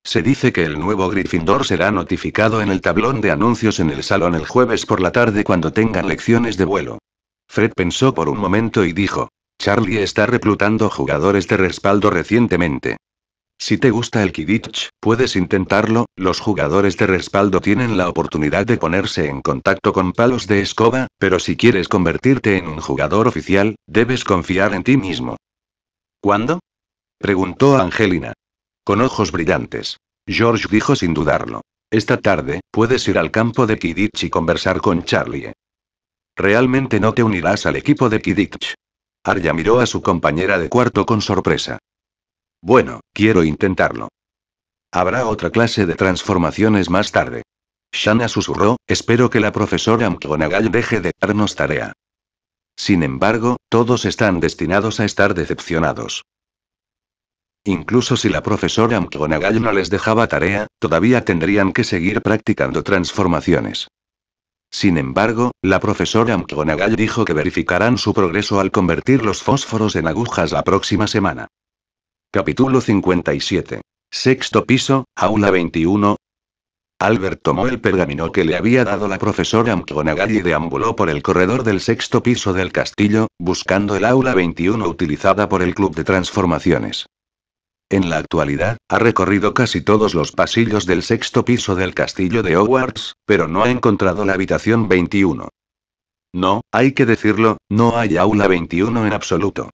A: Se dice que el nuevo Gryffindor será notificado en el tablón de anuncios en el salón el jueves por la tarde cuando tengan lecciones de vuelo. Fred pensó por un momento y dijo. Charlie está reclutando jugadores de respaldo recientemente. Si te gusta el Kidditch, puedes intentarlo, los jugadores de respaldo tienen la oportunidad de ponerse en contacto con palos de escoba, pero si quieres convertirte en un jugador oficial, debes confiar en ti mismo. ¿Cuándo? preguntó Angelina. Con ojos brillantes. George dijo sin dudarlo. Esta tarde, puedes ir al campo de Kidditch y conversar con Charlie. Realmente no te unirás al equipo de Kidditch. Arya miró a su compañera de cuarto con sorpresa. Bueno, quiero intentarlo. Habrá otra clase de transformaciones más tarde. Shanna susurró, espero que la profesora McGonagall deje de darnos tarea. Sin embargo, todos están destinados a estar decepcionados. Incluso si la profesora McGonagall no les dejaba tarea, todavía tendrían que seguir practicando transformaciones. Sin embargo, la profesora McGonagall dijo que verificarán su progreso al convertir los fósforos en agujas la próxima semana. Capítulo 57. Sexto piso, aula 21. Albert tomó el pergamino que le había dado la profesora McGonagall y deambuló por el corredor del sexto piso del castillo, buscando el aula 21 utilizada por el club de transformaciones. En la actualidad, ha recorrido casi todos los pasillos del sexto piso del castillo de Hogwarts, pero no ha encontrado la habitación 21. No, hay que decirlo, no hay aula 21 en absoluto.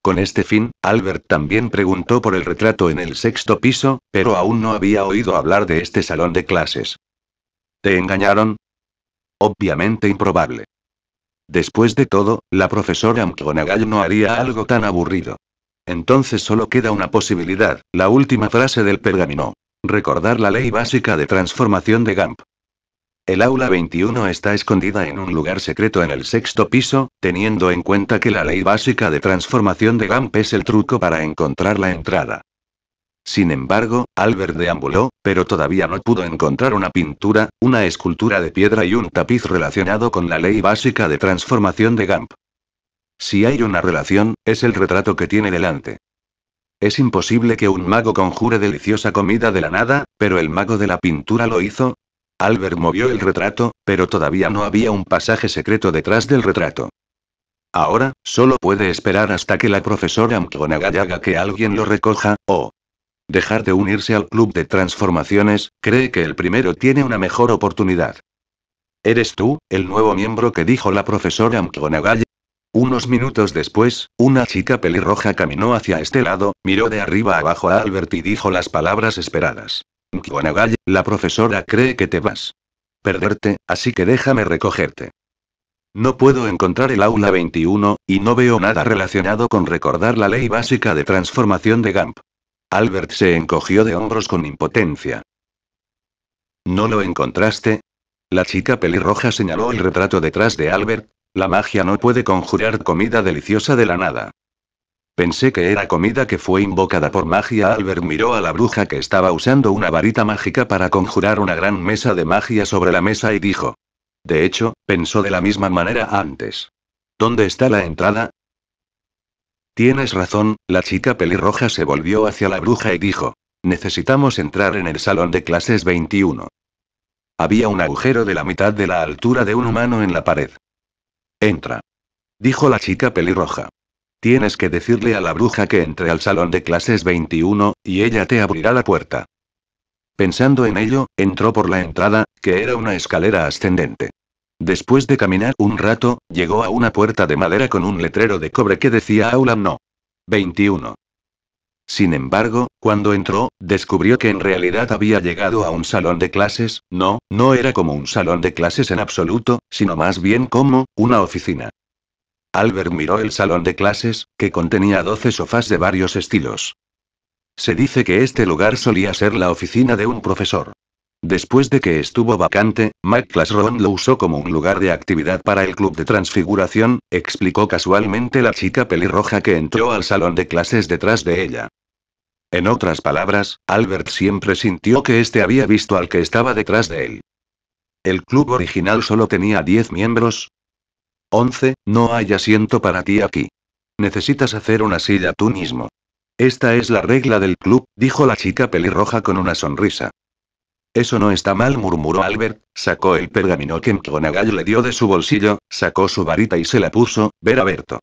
A: Con este fin, Albert también preguntó por el retrato en el sexto piso, pero aún no había oído hablar de este salón de clases. ¿Te engañaron? Obviamente improbable. Después de todo, la profesora McGonagall no haría algo tan aburrido. Entonces solo queda una posibilidad, la última frase del pergamino. Recordar la ley básica de transformación de Gamp. El aula 21 está escondida en un lugar secreto en el sexto piso, teniendo en cuenta que la ley básica de transformación de Gamp es el truco para encontrar la entrada. Sin embargo, Albert deambuló, pero todavía no pudo encontrar una pintura, una escultura de piedra y un tapiz relacionado con la ley básica de transformación de Gamp. Si hay una relación, es el retrato que tiene delante. Es imposible que un mago conjure deliciosa comida de la nada, pero el mago de la pintura lo hizo. Albert movió el retrato, pero todavía no había un pasaje secreto detrás del retrato. Ahora, solo puede esperar hasta que la profesora McGonagall haga que alguien lo recoja, o dejar de unirse al club de transformaciones, cree que el primero tiene una mejor oportunidad. ¿Eres tú, el nuevo miembro que dijo la profesora McGonagall unos minutos después, una chica pelirroja caminó hacia este lado, miró de arriba abajo a Albert y dijo las palabras esperadas. la profesora cree que te vas. Perderte, así que déjame recogerte. No puedo encontrar el aula 21, y no veo nada relacionado con recordar la ley básica de transformación de Gamp. Albert se encogió de hombros con impotencia. ¿No lo encontraste? La chica pelirroja señaló el retrato detrás de Albert, la magia no puede conjurar comida deliciosa de la nada. Pensé que era comida que fue invocada por magia. Albert miró a la bruja que estaba usando una varita mágica para conjurar una gran mesa de magia sobre la mesa y dijo. De hecho, pensó de la misma manera antes. ¿Dónde está la entrada? Tienes razón, la chica pelirroja se volvió hacia la bruja y dijo. Necesitamos entrar en el salón de clases 21. Había un agujero de la mitad de la altura de un humano en la pared. Entra. Dijo la chica pelirroja. Tienes que decirle a la bruja que entre al salón de clases 21, y ella te abrirá la puerta. Pensando en ello, entró por la entrada, que era una escalera ascendente. Después de caminar un rato, llegó a una puerta de madera con un letrero de cobre que decía Aula No. 21. Sin embargo, cuando entró, descubrió que en realidad había llegado a un salón de clases, no, no era como un salón de clases en absoluto, sino más bien como, una oficina. Albert miró el salón de clases, que contenía 12 sofás de varios estilos. Se dice que este lugar solía ser la oficina de un profesor. Después de que estuvo vacante, McClashron lo usó como un lugar de actividad para el club de transfiguración, explicó casualmente la chica pelirroja que entró al salón de clases detrás de ella. En otras palabras, Albert siempre sintió que este había visto al que estaba detrás de él. El club original solo tenía 10 miembros. 11, no hay asiento para ti aquí. Necesitas hacer una silla tú mismo. Esta es la regla del club, dijo la chica pelirroja con una sonrisa. Eso no está mal, murmuró Albert, sacó el pergamino que McGonagall le dio de su bolsillo, sacó su varita y se la puso, ver a Berto.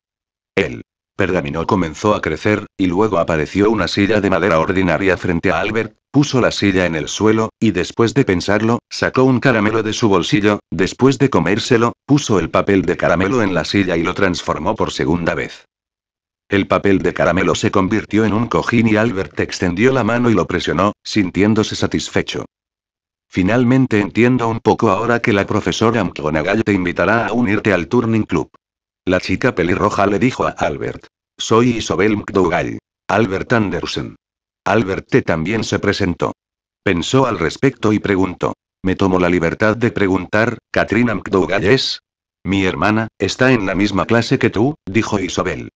A: El pergamino comenzó a crecer, y luego apareció una silla de madera ordinaria frente a Albert, puso la silla en el suelo, y después de pensarlo, sacó un caramelo de su bolsillo, después de comérselo, puso el papel de caramelo en la silla y lo transformó por segunda vez. El papel de caramelo se convirtió en un cojín y Albert extendió la mano y lo presionó, sintiéndose satisfecho. Finalmente entiendo un poco ahora que la profesora McGonagall te invitará a unirte al Turning Club. La chica pelirroja le dijo a Albert. Soy Isobel McDougall. Albert Anderson. Albert T. también se presentó. Pensó al respecto y preguntó. Me tomo la libertad de preguntar, ¿Katrina McDougall es? Mi hermana, está en la misma clase que tú, dijo Isobel.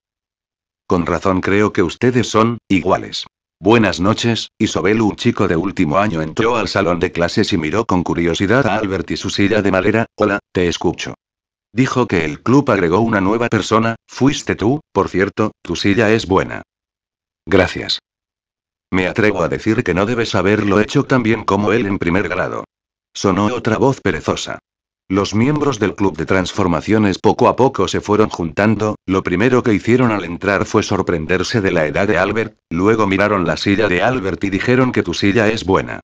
A: Con razón creo que ustedes son, iguales. Buenas noches, Isobel. Un chico de último año entró al salón de clases y miró con curiosidad a Albert y su silla de madera. Hola, te escucho. Dijo que el club agregó una nueva persona, fuiste tú, por cierto, tu silla es buena. Gracias. Me atrevo a decir que no debes haberlo hecho tan bien como él en primer grado. Sonó otra voz perezosa. Los miembros del club de transformaciones poco a poco se fueron juntando, lo primero que hicieron al entrar fue sorprenderse de la edad de Albert, luego miraron la silla de Albert y dijeron que tu silla es buena.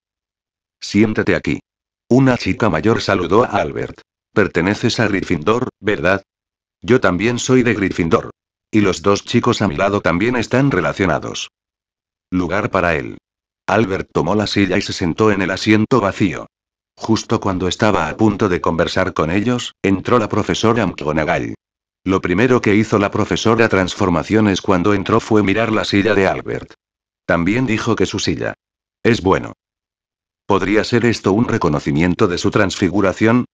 A: Siéntate aquí. Una chica mayor saludó a Albert. Perteneces a Gryffindor, ¿verdad? Yo también soy de Gryffindor. Y los dos chicos a mi lado también están relacionados. Lugar para él. Albert tomó la silla y se sentó en el asiento vacío. Justo cuando estaba a punto de conversar con ellos, entró la profesora McGonagall. Lo primero que hizo la profesora Transformaciones cuando entró fue mirar la silla de Albert. También dijo que su silla. Es bueno. ¿Podría ser esto un reconocimiento de su transfiguración?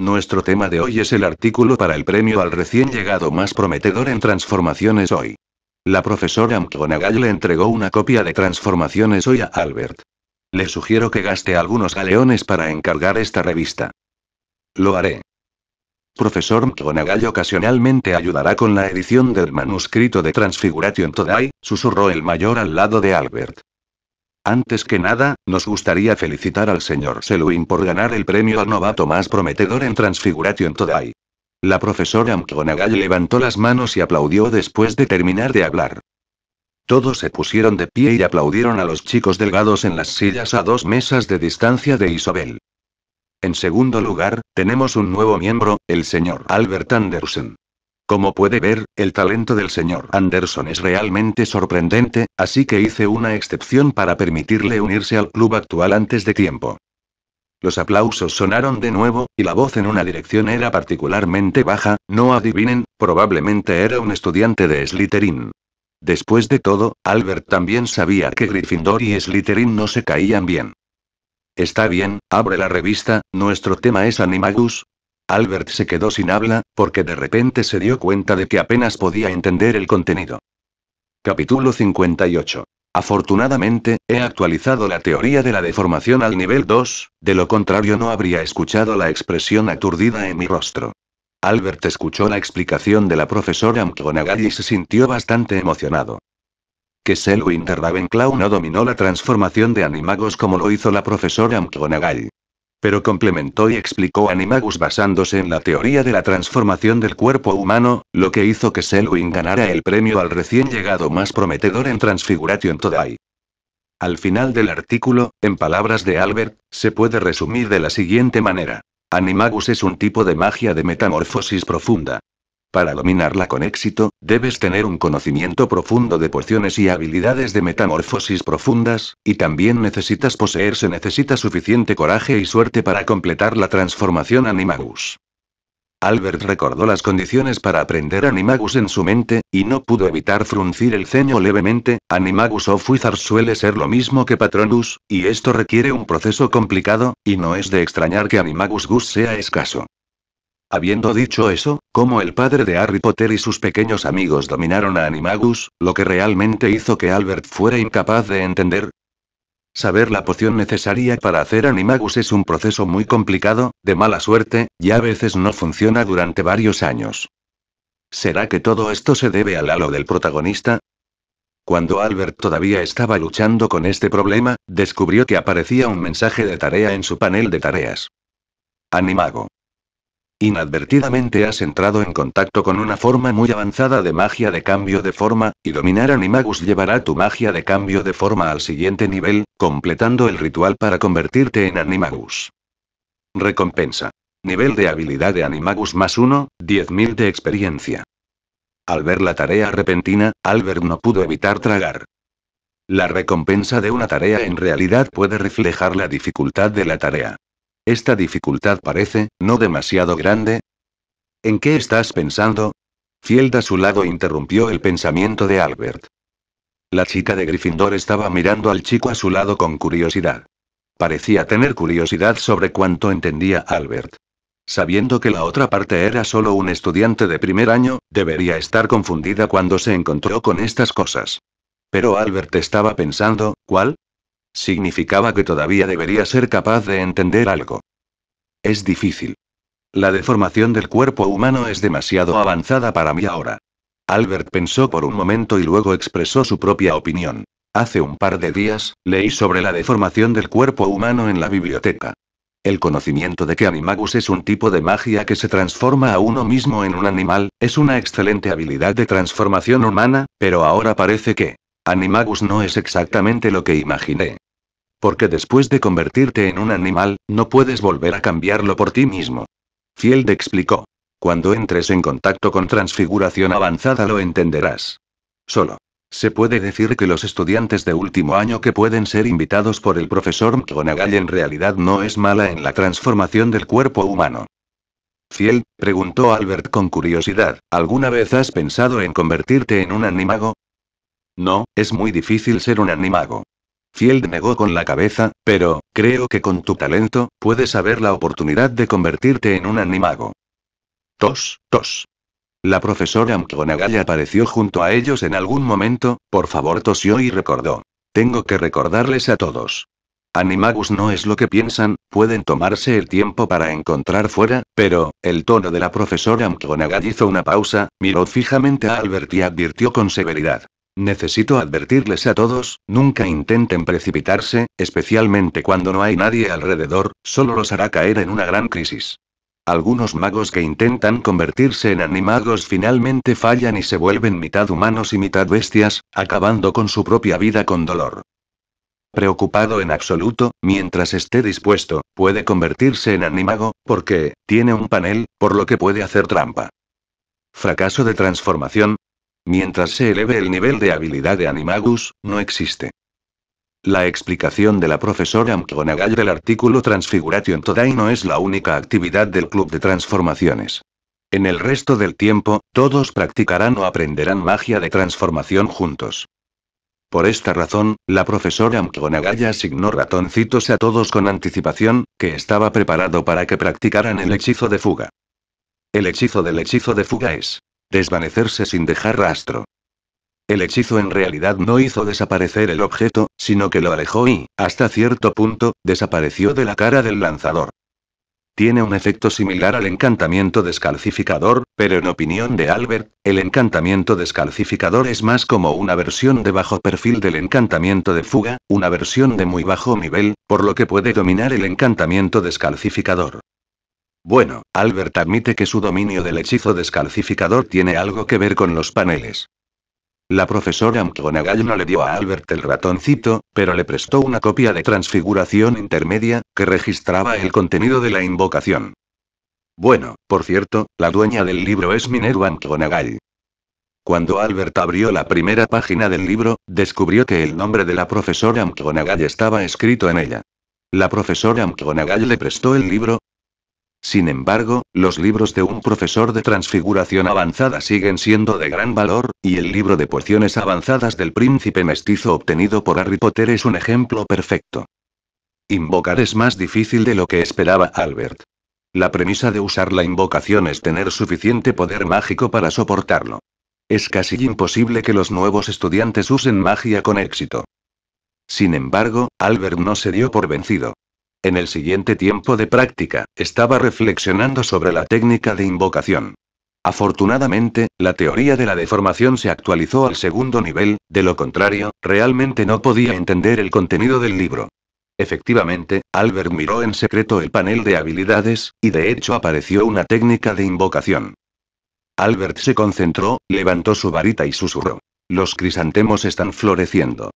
A: Nuestro tema de hoy es el artículo para el premio al recién llegado más prometedor en transformaciones hoy. La profesora McGonagall le entregó una copia de transformaciones hoy a Albert. Le sugiero que gaste algunos galeones para encargar esta revista. Lo haré. Profesor McGonagall ocasionalmente ayudará con la edición del manuscrito de Transfiguration Today, susurró el mayor al lado de Albert. Antes que nada, nos gustaría felicitar al señor Selwyn por ganar el premio al novato más prometedor en Transfiguration Today. La profesora McGonagall levantó las manos y aplaudió después de terminar de hablar. Todos se pusieron de pie y aplaudieron a los chicos delgados en las sillas a dos mesas de distancia de Isabel. En segundo lugar, tenemos un nuevo miembro, el señor Albert Anderson. Como puede ver, el talento del señor Anderson es realmente sorprendente, así que hice una excepción para permitirle unirse al club actual antes de tiempo. Los aplausos sonaron de nuevo, y la voz en una dirección era particularmente baja, no adivinen, probablemente era un estudiante de Slytherin. Después de todo, Albert también sabía que Gryffindor y Slytherin no se caían bien. Está bien, abre la revista, nuestro tema es Animagus. Albert se quedó sin habla, porque de repente se dio cuenta de que apenas podía entender el contenido. Capítulo 58. Afortunadamente, he actualizado la teoría de la deformación al nivel 2, de lo contrario no habría escuchado la expresión aturdida en mi rostro. Albert escuchó la explicación de la profesora McGonagall y se sintió bastante emocionado. Que Selwyn de Ravenclaw no dominó la transformación de animagos como lo hizo la profesora McGonagall. Pero complementó y explicó Animagus basándose en la teoría de la transformación del cuerpo humano, lo que hizo que Selwyn ganara el premio al recién llegado más prometedor en Transfiguration Today. Al final del artículo, en palabras de Albert, se puede resumir de la siguiente manera. Animagus es un tipo de magia de metamorfosis profunda. Para dominarla con éxito, debes tener un conocimiento profundo de pociones y habilidades de metamorfosis profundas, y también necesitas poseerse necesita suficiente coraje y suerte para completar la transformación Animagus. Albert recordó las condiciones para aprender Animagus en su mente, y no pudo evitar fruncir el ceño levemente, Animagus o Wizard suele ser lo mismo que Patronus, y esto requiere un proceso complicado, y no es de extrañar que Animagus Gus sea escaso. Habiendo dicho eso, como el padre de Harry Potter y sus pequeños amigos dominaron a Animagus, lo que realmente hizo que Albert fuera incapaz de entender, Saber la poción necesaria para hacer animagus es un proceso muy complicado, de mala suerte, y a veces no funciona durante varios años. ¿Será que todo esto se debe al halo del protagonista? Cuando Albert todavía estaba luchando con este problema, descubrió que aparecía un mensaje de tarea en su panel de tareas. Animago. Inadvertidamente has entrado en contacto con una forma muy avanzada de magia de cambio de forma, y dominar Animagus llevará tu magia de cambio de forma al siguiente nivel, completando el ritual para convertirte en Animagus. Recompensa. Nivel de habilidad de Animagus más 1, 10.000 de experiencia. Al ver la tarea repentina, Albert no pudo evitar tragar. La recompensa de una tarea en realidad puede reflejar la dificultad de la tarea. Esta dificultad parece, no demasiado grande. ¿En qué estás pensando? Fielda a su lado interrumpió el pensamiento de Albert. La chica de Gryffindor estaba mirando al chico a su lado con curiosidad. Parecía tener curiosidad sobre cuánto entendía Albert. Sabiendo que la otra parte era solo un estudiante de primer año, debería estar confundida cuando se encontró con estas cosas. Pero Albert estaba pensando, ¿cuál? Significaba que todavía debería ser capaz de entender algo. Es difícil. La deformación del cuerpo humano es demasiado avanzada para mí ahora. Albert pensó por un momento y luego expresó su propia opinión. Hace un par de días, leí sobre la deformación del cuerpo humano en la biblioteca. El conocimiento de que Animagus es un tipo de magia que se transforma a uno mismo en un animal, es una excelente habilidad de transformación humana, pero ahora parece que Animagus no es exactamente lo que imaginé. Porque después de convertirte en un animal, no puedes volver a cambiarlo por ti mismo. Field explicó. Cuando entres en contacto con transfiguración avanzada lo entenderás. Solo. Se puede decir que los estudiantes de último año que pueden ser invitados por el profesor McGonagall en realidad no es mala en la transformación del cuerpo humano. Fiel preguntó Albert con curiosidad, ¿alguna vez has pensado en convertirte en un animago? No, es muy difícil ser un animago. Field negó con la cabeza, pero, creo que con tu talento, puedes haber la oportunidad de convertirte en un animago. Tos, tos. La profesora McGonagall apareció junto a ellos en algún momento, por favor tosió y recordó. Tengo que recordarles a todos. Animagus no es lo que piensan, pueden tomarse el tiempo para encontrar fuera, pero, el tono de la profesora McGonagall hizo una pausa, miró fijamente a Albert y advirtió con severidad. Necesito advertirles a todos, nunca intenten precipitarse, especialmente cuando no hay nadie alrededor, solo los hará caer en una gran crisis. Algunos magos que intentan convertirse en animagos finalmente fallan y se vuelven mitad humanos y mitad bestias, acabando con su propia vida con dolor. Preocupado en absoluto, mientras esté dispuesto, puede convertirse en animago, porque, tiene un panel, por lo que puede hacer trampa. Fracaso de transformación, Mientras se eleve el nivel de habilidad de Animagus, no existe. La explicación de la profesora McGonagall del artículo Transfiguration Today no es la única actividad del club de transformaciones. En el resto del tiempo, todos practicarán o aprenderán magia de transformación juntos. Por esta razón, la profesora McGonagall asignó ratoncitos a todos con anticipación, que estaba preparado para que practicaran el hechizo de fuga. El hechizo del hechizo de fuga es desvanecerse sin dejar rastro. El hechizo en realidad no hizo desaparecer el objeto, sino que lo alejó y, hasta cierto punto, desapareció de la cara del lanzador. Tiene un efecto similar al encantamiento descalcificador, pero en opinión de Albert, el encantamiento descalcificador es más como una versión de bajo perfil del encantamiento de fuga, una versión de muy bajo nivel, por lo que puede dominar el encantamiento descalcificador. Bueno, Albert admite que su dominio del hechizo descalcificador tiene algo que ver con los paneles. La profesora McGonagall no le dio a Albert el ratoncito, pero le prestó una copia de Transfiguración Intermedia, que registraba el contenido de la invocación. Bueno, por cierto, la dueña del libro es Minerva McGonagall. Cuando Albert abrió la primera página del libro, descubrió que el nombre de la profesora McGonagall estaba escrito en ella. La profesora McGonagall le prestó el libro, sin embargo, los libros de un profesor de transfiguración avanzada siguen siendo de gran valor, y el libro de pociones avanzadas del príncipe mestizo obtenido por Harry Potter es un ejemplo perfecto. Invocar es más difícil de lo que esperaba Albert. La premisa de usar la invocación es tener suficiente poder mágico para soportarlo. Es casi imposible que los nuevos estudiantes usen magia con éxito. Sin embargo, Albert no se dio por vencido. En el siguiente tiempo de práctica, estaba reflexionando sobre la técnica de invocación. Afortunadamente, la teoría de la deformación se actualizó al segundo nivel, de lo contrario, realmente no podía entender el contenido del libro. Efectivamente, Albert miró en secreto el panel de habilidades, y de hecho apareció una técnica de invocación. Albert se concentró, levantó su varita y susurró. Los crisantemos están floreciendo.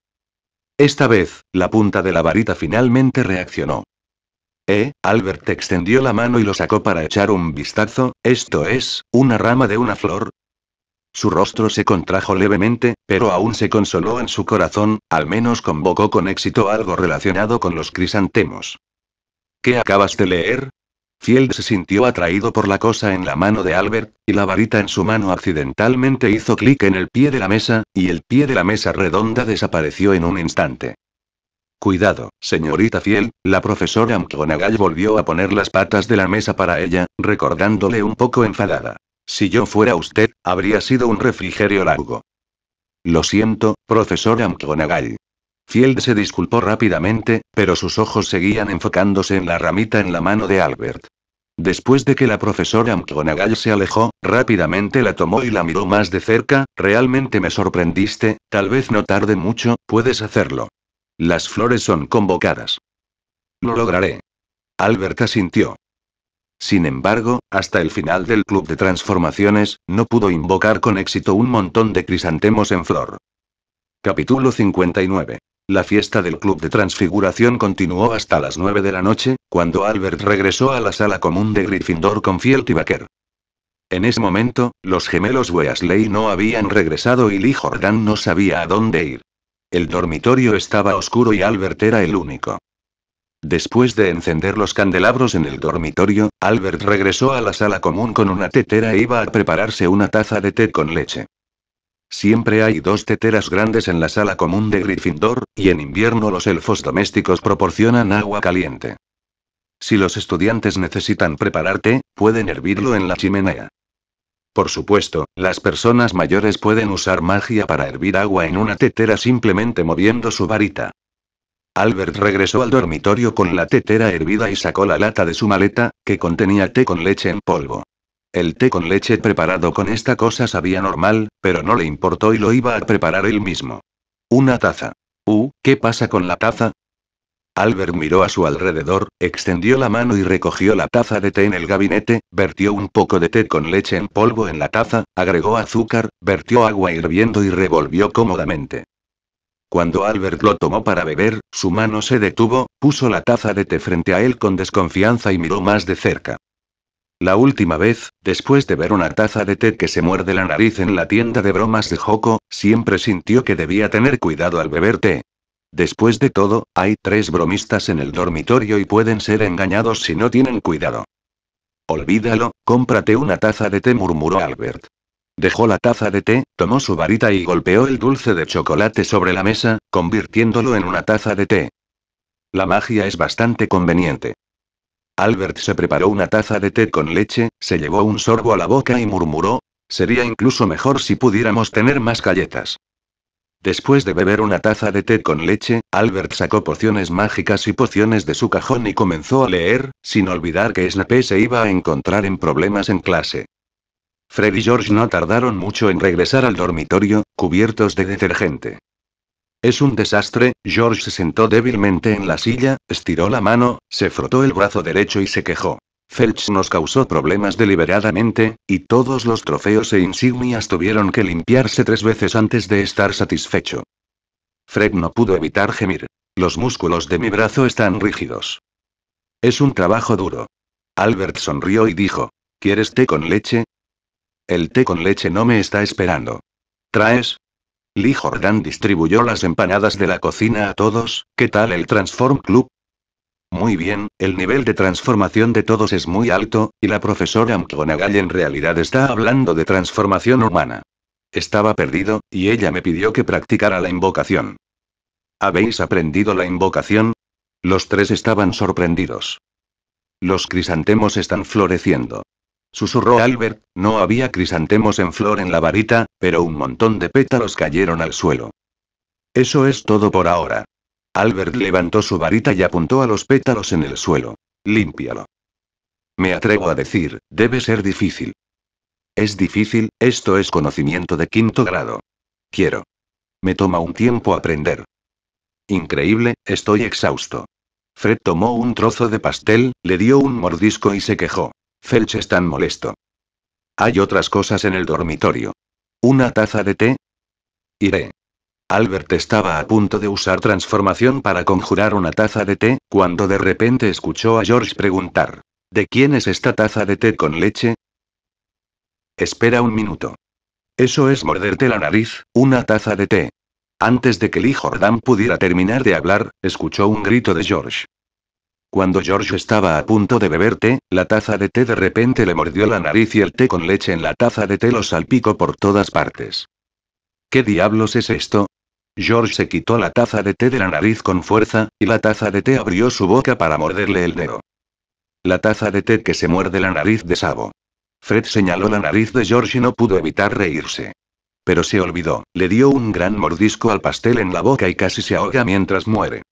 A: Esta vez, la punta de la varita finalmente reaccionó. Eh, Albert extendió la mano y lo sacó para echar un vistazo, esto es, una rama de una flor. Su rostro se contrajo levemente, pero aún se consoló en su corazón, al menos convocó con éxito algo relacionado con los crisantemos. ¿Qué acabas de leer? Field se sintió atraído por la cosa en la mano de Albert, y la varita en su mano accidentalmente hizo clic en el pie de la mesa, y el pie de la mesa redonda desapareció en un instante. Cuidado, señorita fiel, la profesora McGonagall volvió a poner las patas de la mesa para ella, recordándole un poco enfadada. Si yo fuera usted, habría sido un refrigerio largo. Lo siento, profesora McGonagall. Fiel se disculpó rápidamente, pero sus ojos seguían enfocándose en la ramita en la mano de Albert. Después de que la profesora McGonagall se alejó, rápidamente la tomó y la miró más de cerca, realmente me sorprendiste, tal vez no tarde mucho, puedes hacerlo. Las flores son convocadas. Lo lograré. Albert asintió. Sin embargo, hasta el final del club de transformaciones, no pudo invocar con éxito un montón de crisantemos en flor. Capítulo 59. La fiesta del club de transfiguración continuó hasta las 9 de la noche, cuando Albert regresó a la sala común de Gryffindor con Fiel y En ese momento, los gemelos Weasley no habían regresado y Lee Jordan no sabía a dónde ir. El dormitorio estaba oscuro y Albert era el único. Después de encender los candelabros en el dormitorio, Albert regresó a la sala común con una tetera e iba a prepararse una taza de té con leche. Siempre hay dos teteras grandes en la sala común de Gryffindor, y en invierno los elfos domésticos proporcionan agua caliente. Si los estudiantes necesitan preparar té, pueden hervirlo en la chimenea. Por supuesto, las personas mayores pueden usar magia para hervir agua en una tetera simplemente moviendo su varita. Albert regresó al dormitorio con la tetera hervida y sacó la lata de su maleta, que contenía té con leche en polvo. El té con leche preparado con esta cosa sabía normal, pero no le importó y lo iba a preparar él mismo. Una taza. Uh, ¿qué pasa con la taza? Albert miró a su alrededor, extendió la mano y recogió la taza de té en el gabinete, vertió un poco de té con leche en polvo en la taza, agregó azúcar, vertió agua hirviendo y revolvió cómodamente. Cuando Albert lo tomó para beber, su mano se detuvo, puso la taza de té frente a él con desconfianza y miró más de cerca. La última vez, después de ver una taza de té que se muerde la nariz en la tienda de bromas de Joko, siempre sintió que debía tener cuidado al beber té. Después de todo, hay tres bromistas en el dormitorio y pueden ser engañados si no tienen cuidado. Olvídalo, cómprate una taza de té, murmuró Albert. Dejó la taza de té, tomó su varita y golpeó el dulce de chocolate sobre la mesa, convirtiéndolo en una taza de té. La magia es bastante conveniente. Albert se preparó una taza de té con leche, se llevó un sorbo a la boca y murmuró, sería incluso mejor si pudiéramos tener más galletas. Después de beber una taza de té con leche, Albert sacó pociones mágicas y pociones de su cajón y comenzó a leer, sin olvidar que Snape se iba a encontrar en problemas en clase. Fred y George no tardaron mucho en regresar al dormitorio, cubiertos de detergente. Es un desastre, George se sentó débilmente en la silla, estiró la mano, se frotó el brazo derecho y se quejó. Felch nos causó problemas deliberadamente, y todos los trofeos e insignias tuvieron que limpiarse tres veces antes de estar satisfecho. Fred no pudo evitar gemir. Los músculos de mi brazo están rígidos. Es un trabajo duro. Albert sonrió y dijo, ¿quieres té con leche? El té con leche no me está esperando. ¿Traes? Lee Jordan distribuyó las empanadas de la cocina a todos, ¿qué tal el Transform Club? Muy bien, el nivel de transformación de todos es muy alto, y la profesora McGonagall en realidad está hablando de transformación humana. Estaba perdido, y ella me pidió que practicara la invocación. ¿Habéis aprendido la invocación? Los tres estaban sorprendidos. Los crisantemos están floreciendo. Susurró Albert, no había crisantemos en flor en la varita, pero un montón de pétalos cayeron al suelo. Eso es todo por ahora. Albert levantó su varita y apuntó a los pétalos en el suelo. Límpialo. Me atrevo a decir, debe ser difícil. Es difícil, esto es conocimiento de quinto grado. Quiero. Me toma un tiempo aprender. Increíble, estoy exhausto. Fred tomó un trozo de pastel, le dio un mordisco y se quejó. Felch es tan molesto. Hay otras cosas en el dormitorio. ¿Una taza de té? Iré. Albert estaba a punto de usar transformación para conjurar una taza de té, cuando de repente escuchó a George preguntar, ¿De quién es esta taza de té con leche? Espera un minuto. Eso es morderte la nariz, una taza de té. Antes de que Lee Jordan pudiera terminar de hablar, escuchó un grito de George. Cuando George estaba a punto de beber té, la taza de té de repente le mordió la nariz y el té con leche en la taza de té lo salpicó por todas partes. ¿Qué diablos es esto? George se quitó la taza de té de la nariz con fuerza, y la taza de té abrió su boca para morderle el dedo. La taza de té que se muerde la nariz de Sabo. Fred señaló la nariz de George y no pudo evitar reírse. Pero se olvidó, le dio un gran mordisco al pastel en la boca y casi se ahoga mientras muere.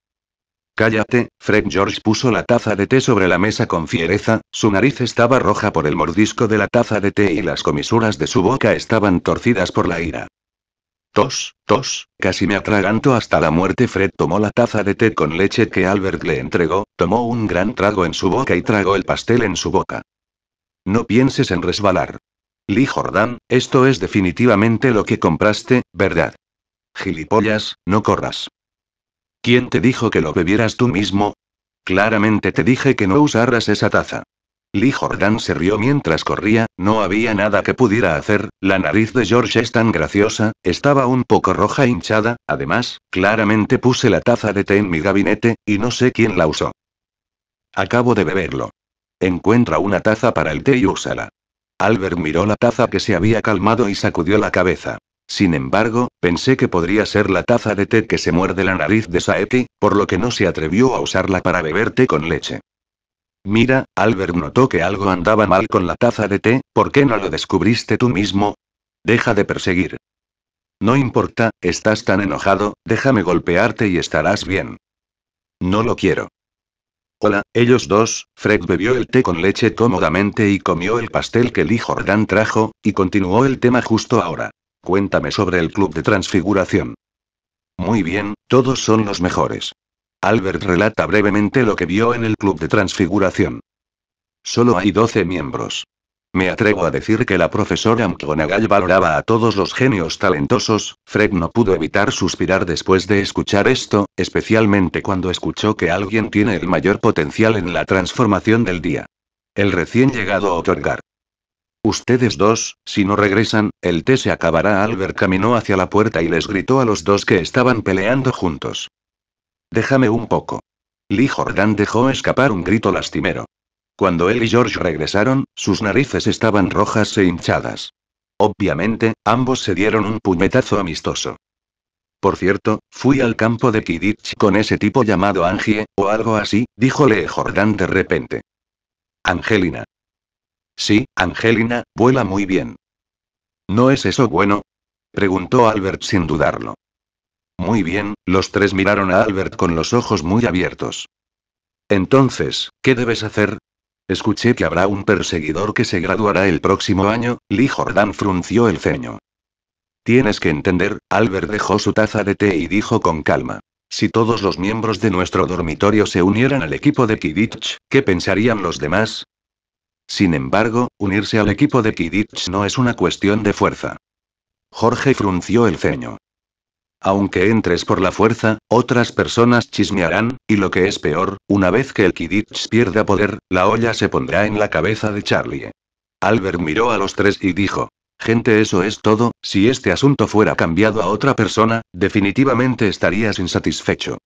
A: Cállate, Fred George puso la taza de té sobre la mesa con fiereza, su nariz estaba roja por el mordisco de la taza de té y las comisuras de su boca estaban torcidas por la ira. Tos, tos, casi me atraganto hasta la muerte. Fred tomó la taza de té con leche que Albert le entregó, tomó un gran trago en su boca y tragó el pastel en su boca. No pienses en resbalar. Lee Jordan, esto es definitivamente lo que compraste, ¿verdad? Gilipollas, no corras. ¿Quién te dijo que lo bebieras tú mismo? Claramente te dije que no usaras esa taza. Lee Jordan se rió mientras corría, no había nada que pudiera hacer, la nariz de George es tan graciosa, estaba un poco roja e hinchada, además, claramente puse la taza de té en mi gabinete, y no sé quién la usó. Acabo de beberlo. Encuentra una taza para el té y úsala. Albert miró la taza que se había calmado y sacudió la cabeza. Sin embargo, pensé que podría ser la taza de té que se muerde la nariz de Saeki, por lo que no se atrevió a usarla para beber té con leche. Mira, Albert notó que algo andaba mal con la taza de té, ¿por qué no lo descubriste tú mismo? Deja de perseguir. No importa, estás tan enojado, déjame golpearte y estarás bien. No lo quiero. Hola, ellos dos, Fred bebió el té con leche cómodamente y comió el pastel que Lee Jordan trajo, y continuó el tema justo ahora. Cuéntame sobre el club de transfiguración. Muy bien, todos son los mejores. Albert relata brevemente lo que vio en el Club de Transfiguración. Solo hay 12 miembros. Me atrevo a decir que la profesora McGonagall valoraba a todos los genios talentosos, Fred no pudo evitar suspirar después de escuchar esto, especialmente cuando escuchó que alguien tiene el mayor potencial en la transformación del día. El recién llegado a otorgar. Ustedes dos, si no regresan, el té se acabará. Albert caminó hacia la puerta y les gritó a los dos que estaban peleando juntos. Déjame un poco. Lee Jordan dejó escapar un grito lastimero. Cuando él y George regresaron, sus narices estaban rojas e hinchadas. Obviamente, ambos se dieron un puñetazo amistoso. Por cierto, fui al campo de Kidditch con ese tipo llamado Angie, o algo así, dijo Lee Jordan de repente. Angelina. Sí, Angelina, vuela muy bien. ¿No es eso bueno? preguntó Albert sin dudarlo. Muy bien, los tres miraron a Albert con los ojos muy abiertos. Entonces, ¿qué debes hacer? Escuché que habrá un perseguidor que se graduará el próximo año, Lee Jordan frunció el ceño. Tienes que entender, Albert dejó su taza de té y dijo con calma. Si todos los miembros de nuestro dormitorio se unieran al equipo de Kidditch, ¿qué pensarían los demás? Sin embargo, unirse al equipo de Kidditch no es una cuestión de fuerza. Jorge frunció el ceño. Aunque entres por la fuerza, otras personas chismearán, y lo que es peor, una vez que el Kidditch pierda poder, la olla se pondrá en la cabeza de Charlie. Albert miró a los tres y dijo. Gente, eso es todo, si este asunto fuera cambiado a otra persona, definitivamente estarías insatisfecho.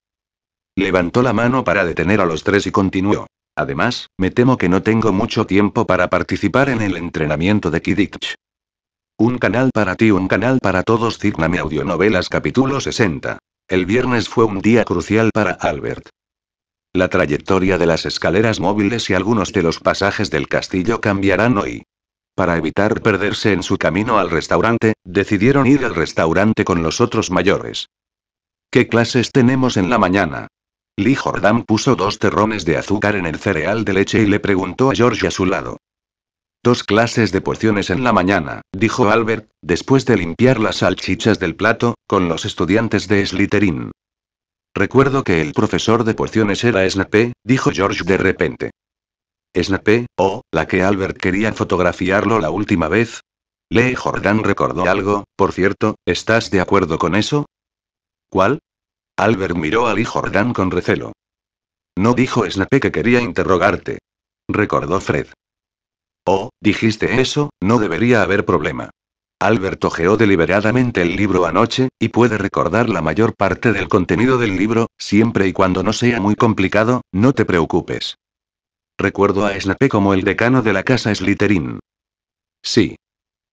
A: Levantó la mano para detener a los tres y continuó. Además, me temo que no tengo mucho tiempo para participar en el entrenamiento de Kidditch. Un canal para ti, un canal para todos. cígname Audionovelas capítulo 60. El viernes fue un día crucial para Albert. La trayectoria de las escaleras móviles y algunos de los pasajes del castillo cambiarán hoy. Para evitar perderse en su camino al restaurante, decidieron ir al restaurante con los otros mayores. ¿Qué clases tenemos en la mañana? Lee Jordan puso dos terrones de azúcar en el cereal de leche y le preguntó a George a su lado. Dos clases de pociones en la mañana, dijo Albert, después de limpiar las salchichas del plato, con los estudiantes de Slytherin. Recuerdo que el profesor de pociones era Snape, dijo George de repente. Snape, oh, la que Albert quería fotografiarlo la última vez. Lee Jordan recordó algo, por cierto, ¿estás de acuerdo con eso? ¿Cuál? Albert miró a Lee Jordan con recelo. No dijo Snape que quería interrogarte. Recordó Fred. Oh, dijiste eso, no debería haber problema. Albert ojeó deliberadamente el libro anoche, y puede recordar la mayor parte del contenido del libro, siempre y cuando no sea muy complicado, no te preocupes. Recuerdo a Snape como el decano de la casa Slytherin. Sí.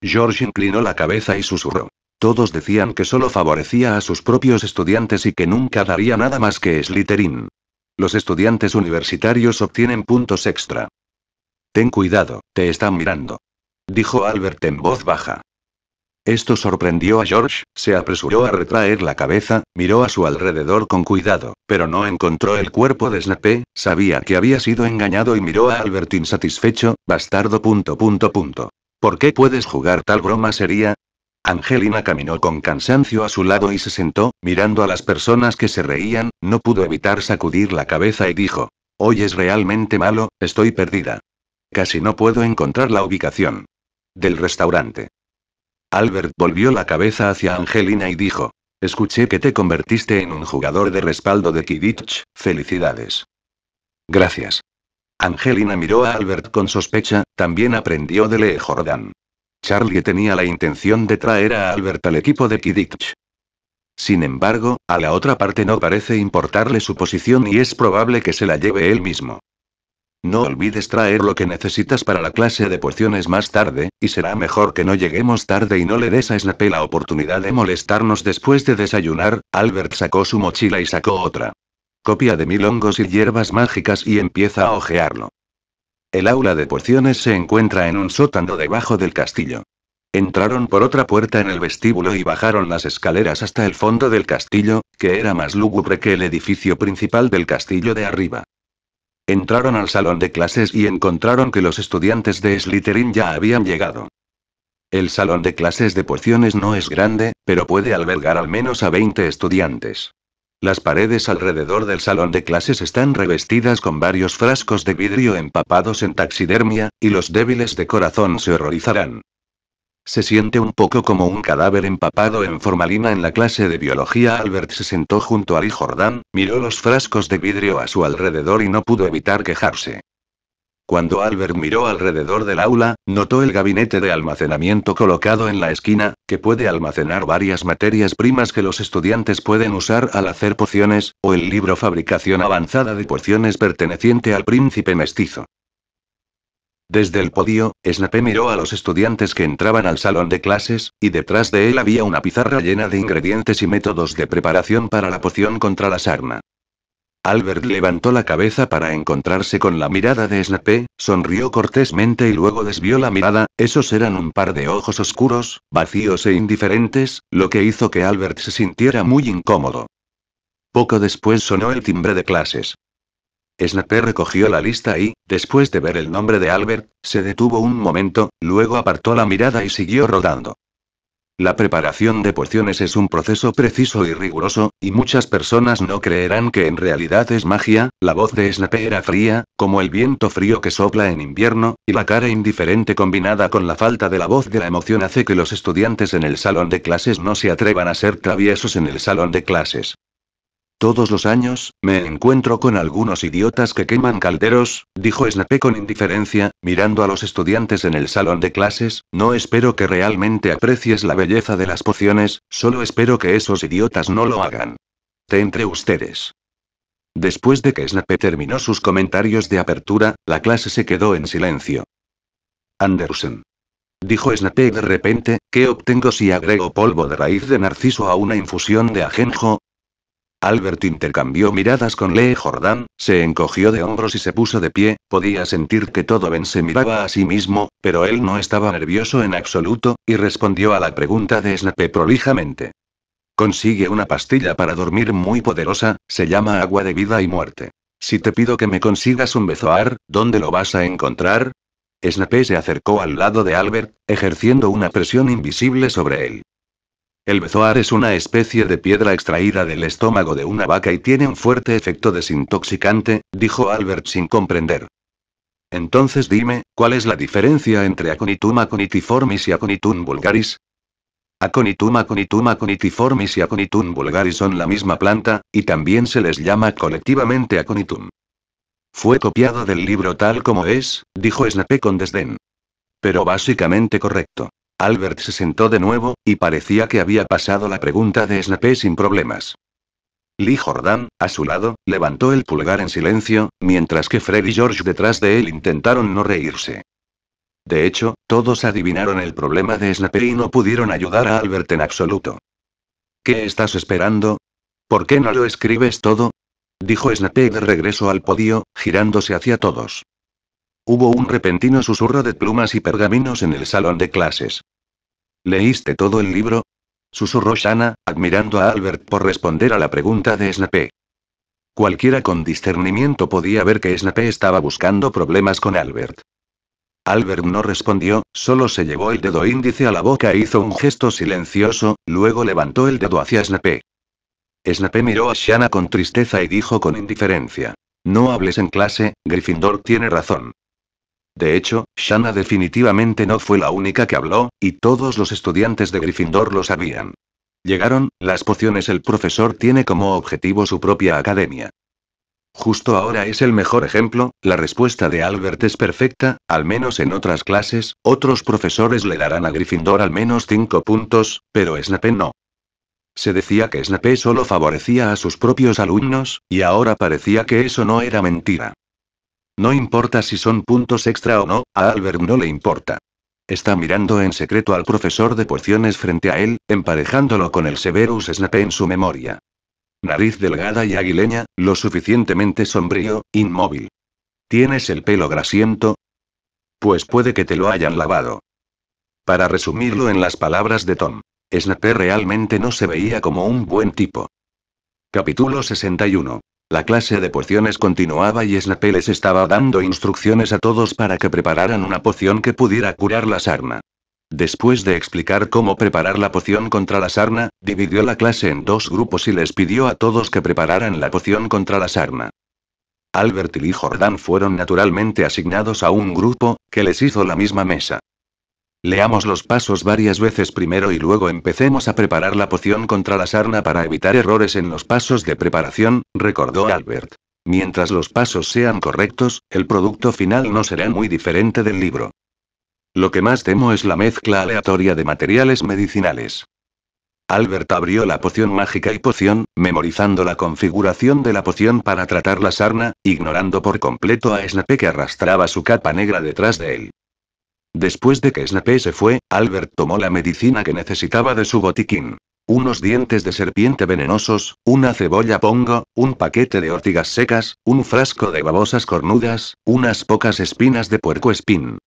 A: George inclinó la cabeza y susurró. Todos decían que solo favorecía a sus propios estudiantes y que nunca daría nada más que Slytherin. Los estudiantes universitarios obtienen puntos extra. Ten cuidado, te están mirando. Dijo Albert en voz baja. Esto sorprendió a George, se apresuró a retraer la cabeza, miró a su alrededor con cuidado, pero no encontró el cuerpo de Snape, sabía que había sido engañado y miró a Albert insatisfecho, bastardo punto. ¿Por qué puedes jugar tal broma sería? Angelina caminó con cansancio a su lado y se sentó, mirando a las personas que se reían, no pudo evitar sacudir la cabeza y dijo, Hoy es realmente malo, estoy perdida. Casi no puedo encontrar la ubicación. Del restaurante. Albert volvió la cabeza hacia Angelina y dijo. Escuché que te convertiste en un jugador de respaldo de Kidditch, felicidades. Gracias. Angelina miró a Albert con sospecha, también aprendió de Lee Jordan. Charlie tenía la intención de traer a Albert al equipo de Kidditch. Sin embargo, a la otra parte no parece importarle su posición y es probable que se la lleve él mismo. No olvides traer lo que necesitas para la clase de pociones más tarde, y será mejor que no lleguemos tarde y no le des a Snape la oportunidad de molestarnos después de desayunar. Albert sacó su mochila y sacó otra. Copia de mil hongos y hierbas mágicas y empieza a ojearlo. El aula de pociones se encuentra en un sótano debajo del castillo. Entraron por otra puerta en el vestíbulo y bajaron las escaleras hasta el fondo del castillo, que era más lúgubre que el edificio principal del castillo de arriba. Entraron al salón de clases y encontraron que los estudiantes de Slytherin ya habían llegado. El salón de clases de pociones no es grande, pero puede albergar al menos a 20 estudiantes. Las paredes alrededor del salón de clases están revestidas con varios frascos de vidrio empapados en taxidermia, y los débiles de corazón se horrorizarán. Se siente un poco como un cadáver empapado en formalina en la clase de biología. Albert se sentó junto a Lee Jordan, miró los frascos de vidrio a su alrededor y no pudo evitar quejarse. Cuando Albert miró alrededor del aula, notó el gabinete de almacenamiento colocado en la esquina, que puede almacenar varias materias primas que los estudiantes pueden usar al hacer pociones, o el libro Fabricación avanzada de pociones perteneciente al príncipe mestizo. Desde el podio, Snape miró a los estudiantes que entraban al salón de clases, y detrás de él había una pizarra llena de ingredientes y métodos de preparación para la poción contra la sarna. Albert levantó la cabeza para encontrarse con la mirada de Snape, sonrió cortésmente y luego desvió la mirada, esos eran un par de ojos oscuros, vacíos e indiferentes, lo que hizo que Albert se sintiera muy incómodo. Poco después sonó el timbre de clases. Snape recogió la lista y, después de ver el nombre de Albert, se detuvo un momento, luego apartó la mirada y siguió rodando. La preparación de pociones es un proceso preciso y riguroso, y muchas personas no creerán que en realidad es magia, la voz de Snape era fría, como el viento frío que sopla en invierno, y la cara indiferente combinada con la falta de la voz de la emoción hace que los estudiantes en el salón de clases no se atrevan a ser traviesos en el salón de clases. Todos los años, me encuentro con algunos idiotas que queman calderos, dijo Snape con indiferencia, mirando a los estudiantes en el salón de clases, no espero que realmente aprecies la belleza de las pociones, solo espero que esos idiotas no lo hagan. Te entre ustedes. Después de que Snape terminó sus comentarios de apertura, la clase se quedó en silencio. Anderson. Dijo Snape de repente, ¿qué obtengo si agrego polvo de raíz de narciso a una infusión de ajenjo? Albert intercambió miradas con Lee Jordan, se encogió de hombros y se puso de pie, podía sentir que todo Ben se miraba a sí mismo, pero él no estaba nervioso en absoluto, y respondió a la pregunta de Snape prolijamente. Consigue una pastilla para dormir muy poderosa, se llama agua de vida y muerte. Si te pido que me consigas un bezoar, ¿dónde lo vas a encontrar? Snape se acercó al lado de Albert, ejerciendo una presión invisible sobre él. El bezoar es una especie de piedra extraída del estómago de una vaca y tiene un fuerte efecto desintoxicante, dijo Albert sin comprender. Entonces dime, ¿cuál es la diferencia entre Aconitum aconitiformis y Aconitum vulgaris? Aconitum aconitum aconitiformis y Aconitum vulgaris son la misma planta, y también se les llama colectivamente Aconitum. Fue copiado del libro tal como es, dijo Snape con desdén. Pero básicamente correcto. Albert se sentó de nuevo, y parecía que había pasado la pregunta de Snape sin problemas. Lee Jordan, a su lado, levantó el pulgar en silencio, mientras que Fred y George detrás de él intentaron no reírse. De hecho, todos adivinaron el problema de Snape y no pudieron ayudar a Albert en absoluto. ¿Qué estás esperando? ¿Por qué no lo escribes todo? Dijo Snape de regreso al podio, girándose hacia todos. Hubo un repentino susurro de plumas y pergaminos en el salón de clases. ¿Leíste todo el libro? Susurró Shanna, admirando a Albert por responder a la pregunta de Snape. Cualquiera con discernimiento podía ver que Snape estaba buscando problemas con Albert. Albert no respondió, solo se llevó el dedo índice a la boca e hizo un gesto silencioso, luego levantó el dedo hacia Snape. Snape miró a Shanna con tristeza y dijo con indiferencia. No hables en clase, Gryffindor tiene razón. De hecho, Shanna definitivamente no fue la única que habló, y todos los estudiantes de Gryffindor lo sabían. Llegaron, las pociones el profesor tiene como objetivo su propia academia. Justo ahora es el mejor ejemplo, la respuesta de Albert es perfecta, al menos en otras clases, otros profesores le darán a Gryffindor al menos 5 puntos, pero Snape no. Se decía que Snape solo favorecía a sus propios alumnos, y ahora parecía que eso no era mentira. No importa si son puntos extra o no, a Albert no le importa. Está mirando en secreto al profesor de pociones frente a él, emparejándolo con el Severus Snape en su memoria. Nariz delgada y aguileña, lo suficientemente sombrío, inmóvil. ¿Tienes el pelo grasiento? Pues puede que te lo hayan lavado. Para resumirlo en las palabras de Tom, Snape realmente no se veía como un buen tipo. Capítulo 61. La clase de pociones continuaba y Snape les estaba dando instrucciones a todos para que prepararan una poción que pudiera curar la sarna. Después de explicar cómo preparar la poción contra la sarna, dividió la clase en dos grupos y les pidió a todos que prepararan la poción contra la sarna. Albert y Lee Jordan fueron naturalmente asignados a un grupo, que les hizo la misma mesa. Leamos los pasos varias veces primero y luego empecemos a preparar la poción contra la sarna para evitar errores en los pasos de preparación, recordó Albert. Mientras los pasos sean correctos, el producto final no será muy diferente del libro. Lo que más temo es la mezcla aleatoria de materiales medicinales. Albert abrió la poción mágica y poción, memorizando la configuración de la poción para tratar la sarna, ignorando por completo a Snape que arrastraba su capa negra detrás de él. Después de que Snape se fue, Albert tomó la medicina que necesitaba de su botiquín. Unos dientes de serpiente venenosos, una cebolla pongo, un paquete de ortigas secas, un frasco de babosas cornudas, unas pocas espinas de puerco espín.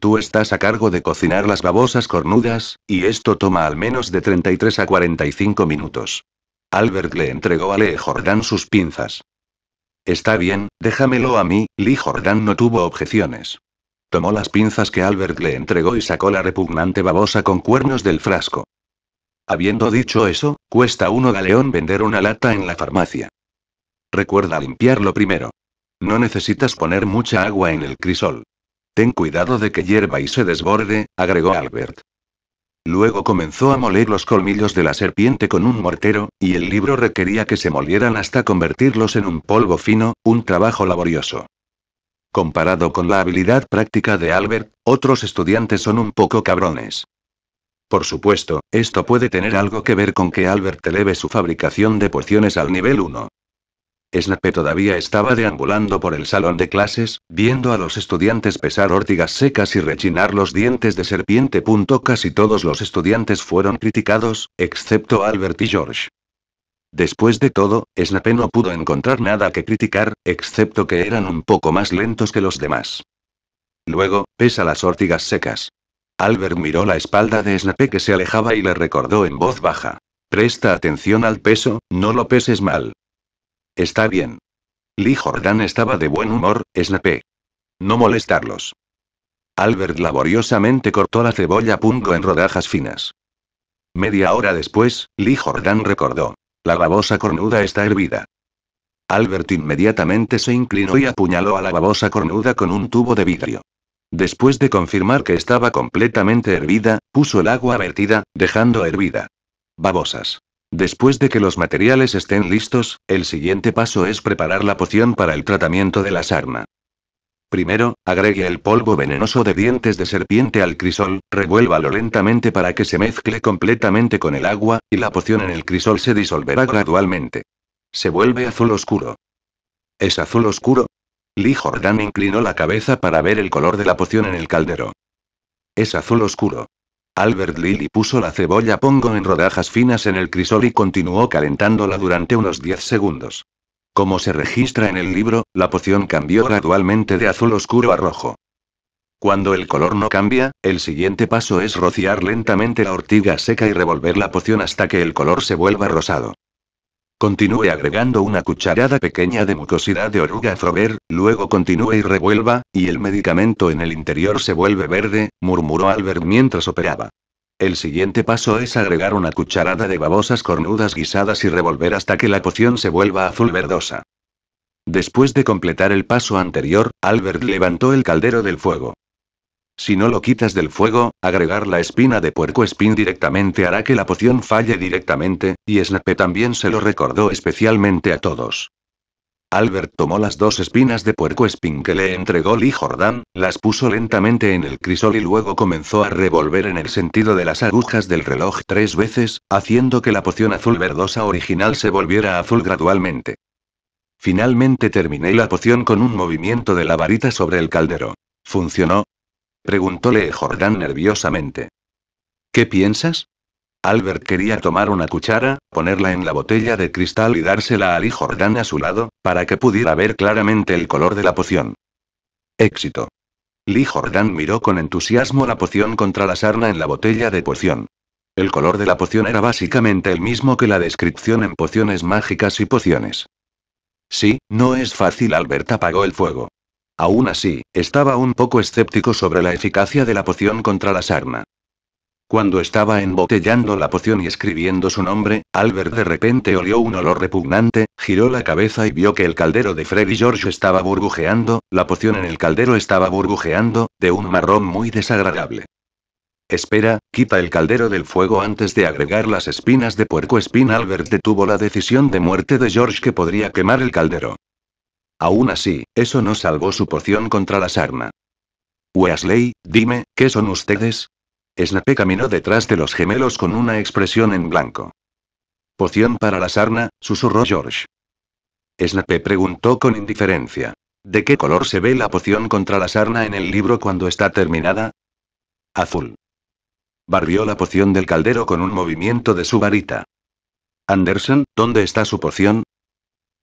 A: Tú estás a cargo de cocinar las babosas cornudas, y esto toma al menos de 33 a 45 minutos. Albert le entregó a Lee Jordan sus pinzas. Está bien, déjamelo a mí, Lee Jordan no tuvo objeciones. Tomó las pinzas que Albert le entregó y sacó la repugnante babosa con cuernos del frasco. Habiendo dicho eso, cuesta uno galeón vender una lata en la farmacia. Recuerda limpiarlo primero. No necesitas poner mucha agua en el crisol. Ten cuidado de que hierva y se desborde, agregó Albert. Luego comenzó a moler los colmillos de la serpiente con un mortero, y el libro requería que se molieran hasta convertirlos en un polvo fino, un trabajo laborioso. Comparado con la habilidad práctica de Albert, otros estudiantes son un poco cabrones. Por supuesto, esto puede tener algo que ver con que Albert eleve su fabricación de pociones al nivel 1. Snape todavía estaba deambulando por el salón de clases, viendo a los estudiantes pesar órtigas secas y rechinar los dientes de serpiente. Casi todos los estudiantes fueron criticados, excepto Albert y George. Después de todo, Snape no pudo encontrar nada que criticar, excepto que eran un poco más lentos que los demás. Luego, pesa las órtigas secas. Albert miró la espalda de Snape que se alejaba y le recordó en voz baja. Presta atención al peso, no lo peses mal. Está bien. Lee Jordan estaba de buen humor, Snape. No molestarlos. Albert laboriosamente cortó la cebolla pungo en rodajas finas. Media hora después, Lee Jordan recordó. La babosa cornuda está hervida. Albert inmediatamente se inclinó y apuñaló a la babosa cornuda con un tubo de vidrio. Después de confirmar que estaba completamente hervida, puso el agua vertida, dejando hervida. Babosas. Después de que los materiales estén listos, el siguiente paso es preparar la poción para el tratamiento de la sarna. Primero, agregue el polvo venenoso de dientes de serpiente al crisol, revuélvalo lentamente para que se mezcle completamente con el agua, y la poción en el crisol se disolverá gradualmente. Se vuelve azul oscuro. ¿Es azul oscuro? Lee Jordan inclinó la cabeza para ver el color de la poción en el caldero. Es azul oscuro. Albert Lilly puso la cebolla pongo en rodajas finas en el crisol y continuó calentándola durante unos 10 segundos. Como se registra en el libro, la poción cambió gradualmente de azul oscuro a rojo. Cuando el color no cambia, el siguiente paso es rociar lentamente la ortiga seca y revolver la poción hasta que el color se vuelva rosado. Continúe agregando una cucharada pequeña de mucosidad de oruga frober, luego continúe y revuelva, y el medicamento en el interior se vuelve verde, murmuró Albert mientras operaba. El siguiente paso es agregar una cucharada de babosas cornudas guisadas y revolver hasta que la poción se vuelva azul verdosa. Después de completar el paso anterior, Albert levantó el caldero del fuego. Si no lo quitas del fuego, agregar la espina de puerco espín directamente hará que la poción falle directamente, y Snape también se lo recordó especialmente a todos. Albert tomó las dos espinas de puerco espín que le entregó Lee Jordan, las puso lentamente en el crisol y luego comenzó a revolver en el sentido de las agujas del reloj tres veces, haciendo que la poción azul verdosa original se volviera azul gradualmente. Finalmente terminé la poción con un movimiento de la varita sobre el caldero. ¿Funcionó? Preguntóle Jordan nerviosamente. ¿Qué piensas? Albert quería tomar una cuchara, ponerla en la botella de cristal y dársela a Lee Jordan a su lado, para que pudiera ver claramente el color de la poción. Éxito. Lee Jordan miró con entusiasmo la poción contra la sarna en la botella de poción. El color de la poción era básicamente el mismo que la descripción en pociones mágicas y pociones. Sí, no es fácil. Albert apagó el fuego. Aún así, estaba un poco escéptico sobre la eficacia de la poción contra la sarna. Cuando estaba embotellando la poción y escribiendo su nombre, Albert de repente olió un olor repugnante, giró la cabeza y vio que el caldero de Freddy George estaba burbujeando, la poción en el caldero estaba burbujeando, de un marrón muy desagradable. Espera, quita el caldero del fuego antes de agregar las espinas de puerco espín. Albert detuvo la decisión de muerte de George que podría quemar el caldero. Aún así, eso no salvó su poción contra la sarna. Weasley, dime, ¿qué son ustedes? Snape caminó detrás de los gemelos con una expresión en blanco. Poción para la sarna, susurró George. Snape preguntó con indiferencia. ¿De qué color se ve la poción contra la sarna en el libro cuando está terminada? Azul. Barrió la poción del caldero con un movimiento de su varita. Anderson, ¿dónde está su poción?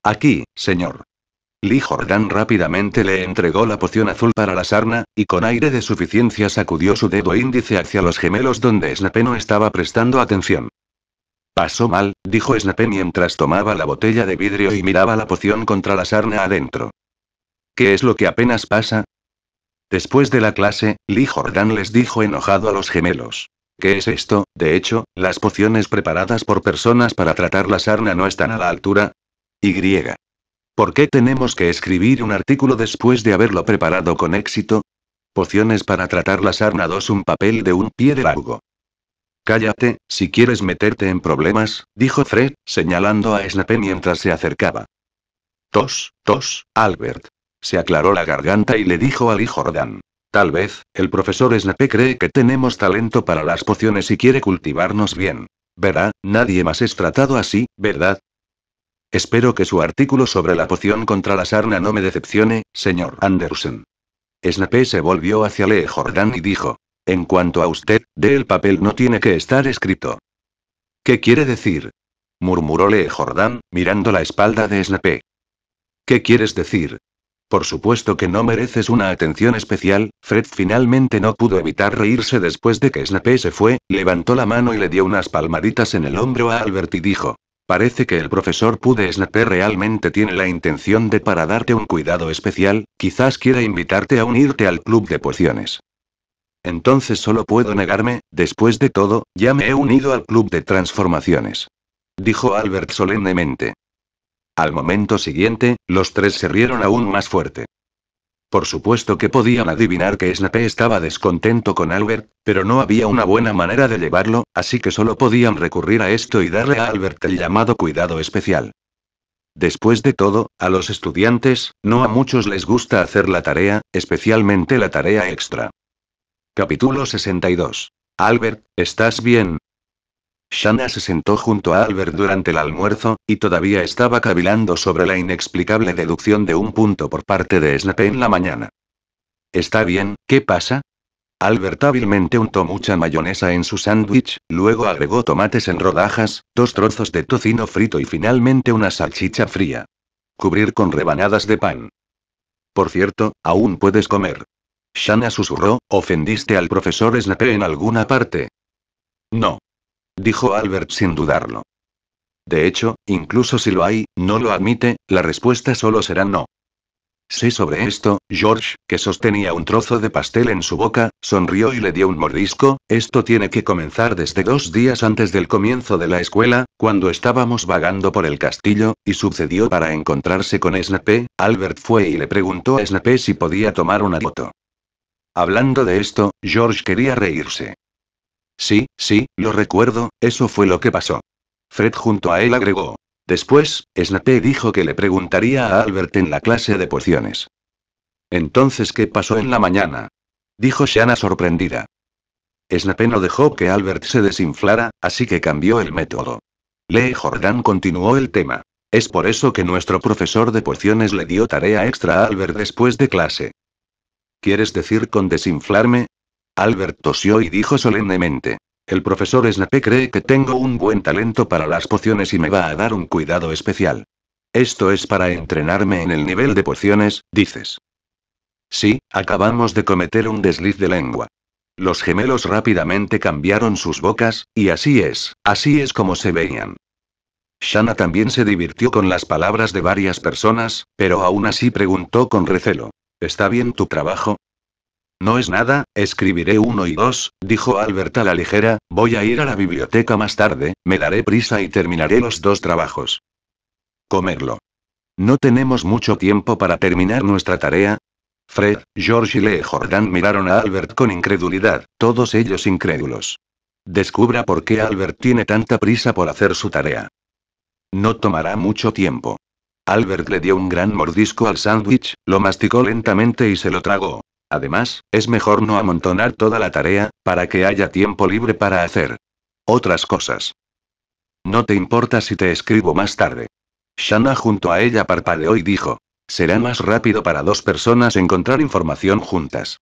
A: Aquí, señor. Lee Jordan rápidamente le entregó la poción azul para la sarna, y con aire de suficiencia sacudió su dedo índice hacia los gemelos donde Snape no estaba prestando atención. Pasó mal, dijo Snape mientras tomaba la botella de vidrio y miraba la poción contra la sarna adentro. ¿Qué es lo que apenas pasa? Después de la clase, Lee Jordan les dijo enojado a los gemelos. ¿Qué es esto? De hecho, las pociones preparadas por personas para tratar la sarna no están a la altura. Y. ¿Por qué tenemos que escribir un artículo después de haberlo preparado con éxito? Pociones para tratar las sarna 2 un papel de un pie de largo. Cállate, si quieres meterte en problemas, dijo Fred, señalando a Snape mientras se acercaba. Tos, tos, Albert. Se aclaró la garganta y le dijo al hijo Jordan. Tal vez, el profesor Snape cree que tenemos talento para las pociones y quiere cultivarnos bien. Verá, nadie más es tratado así, ¿verdad? Espero que su artículo sobre la poción contra la sarna no me decepcione, señor Anderson. Snape se volvió hacia Lee Jordan y dijo. En cuanto a usted, de el papel no tiene que estar escrito. ¿Qué quiere decir? murmuró Lee Jordan, mirando la espalda de Snape. ¿Qué quieres decir? Por supuesto que no mereces una atención especial, Fred finalmente no pudo evitar reírse después de que Snape se fue, levantó la mano y le dio unas palmaditas en el hombro a Albert y dijo, Parece que el profesor Pude Snape realmente tiene la intención de para darte un cuidado especial, quizás quiera invitarte a unirte al club de pociones. Entonces solo puedo negarme, después de todo, ya me he unido al club de transformaciones. Dijo Albert solemnemente. Al momento siguiente, los tres se rieron aún más fuerte. Por supuesto que podían adivinar que Snape estaba descontento con Albert, pero no había una buena manera de llevarlo, así que solo podían recurrir a esto y darle a Albert el llamado cuidado especial. Después de todo, a los estudiantes, no a muchos les gusta hacer la tarea, especialmente la tarea extra. Capítulo 62. Albert, ¿estás bien? Shanna se sentó junto a Albert durante el almuerzo, y todavía estaba cavilando sobre la inexplicable deducción de un punto por parte de Snape en la mañana. Está bien, ¿qué pasa? Albert hábilmente untó mucha mayonesa en su sándwich, luego agregó tomates en rodajas, dos trozos de tocino frito y finalmente una salchicha fría. Cubrir con rebanadas de pan. Por cierto, aún puedes comer. Shanna susurró, ¿ofendiste al profesor Snape en alguna parte? No dijo Albert sin dudarlo. De hecho, incluso si lo hay, no lo admite, la respuesta solo será no. Sé sobre esto, George, que sostenía un trozo de pastel en su boca, sonrió y le dio un mordisco, esto tiene que comenzar desde dos días antes del comienzo de la escuela, cuando estábamos vagando por el castillo, y sucedió para encontrarse con Snape, Albert fue y le preguntó a Snape si podía tomar una foto. Hablando de esto, George quería reírse. Sí, sí, lo recuerdo, eso fue lo que pasó. Fred junto a él agregó. Después, Snape dijo que le preguntaría a Albert en la clase de pociones. Entonces, ¿qué pasó en la mañana? Dijo Shanna sorprendida. Snape no dejó que Albert se desinflara, así que cambió el método. Lee Jordan continuó el tema. Es por eso que nuestro profesor de pociones le dio tarea extra a Albert después de clase. ¿Quieres decir con desinflarme? Albert tosió y dijo solemnemente. El profesor Snape cree que tengo un buen talento para las pociones y me va a dar un cuidado especial. Esto es para entrenarme en el nivel de pociones, dices. Sí, acabamos de cometer un desliz de lengua. Los gemelos rápidamente cambiaron sus bocas, y así es, así es como se veían. Shanna también se divirtió con las palabras de varias personas, pero aún así preguntó con recelo. ¿Está bien tu trabajo? No es nada, escribiré uno y dos, dijo Albert a la ligera, voy a ir a la biblioteca más tarde, me daré prisa y terminaré los dos trabajos. Comerlo. No tenemos mucho tiempo para terminar nuestra tarea. Fred, George y Lee Jordan miraron a Albert con incredulidad, todos ellos incrédulos. Descubra por qué Albert tiene tanta prisa por hacer su tarea. No tomará mucho tiempo. Albert le dio un gran mordisco al sándwich, lo masticó lentamente y se lo tragó. Además, es mejor no amontonar toda la tarea, para que haya tiempo libre para hacer otras cosas. No te importa si te escribo más tarde. Shanna junto a ella parpadeó y dijo, será más rápido para dos personas encontrar información juntas.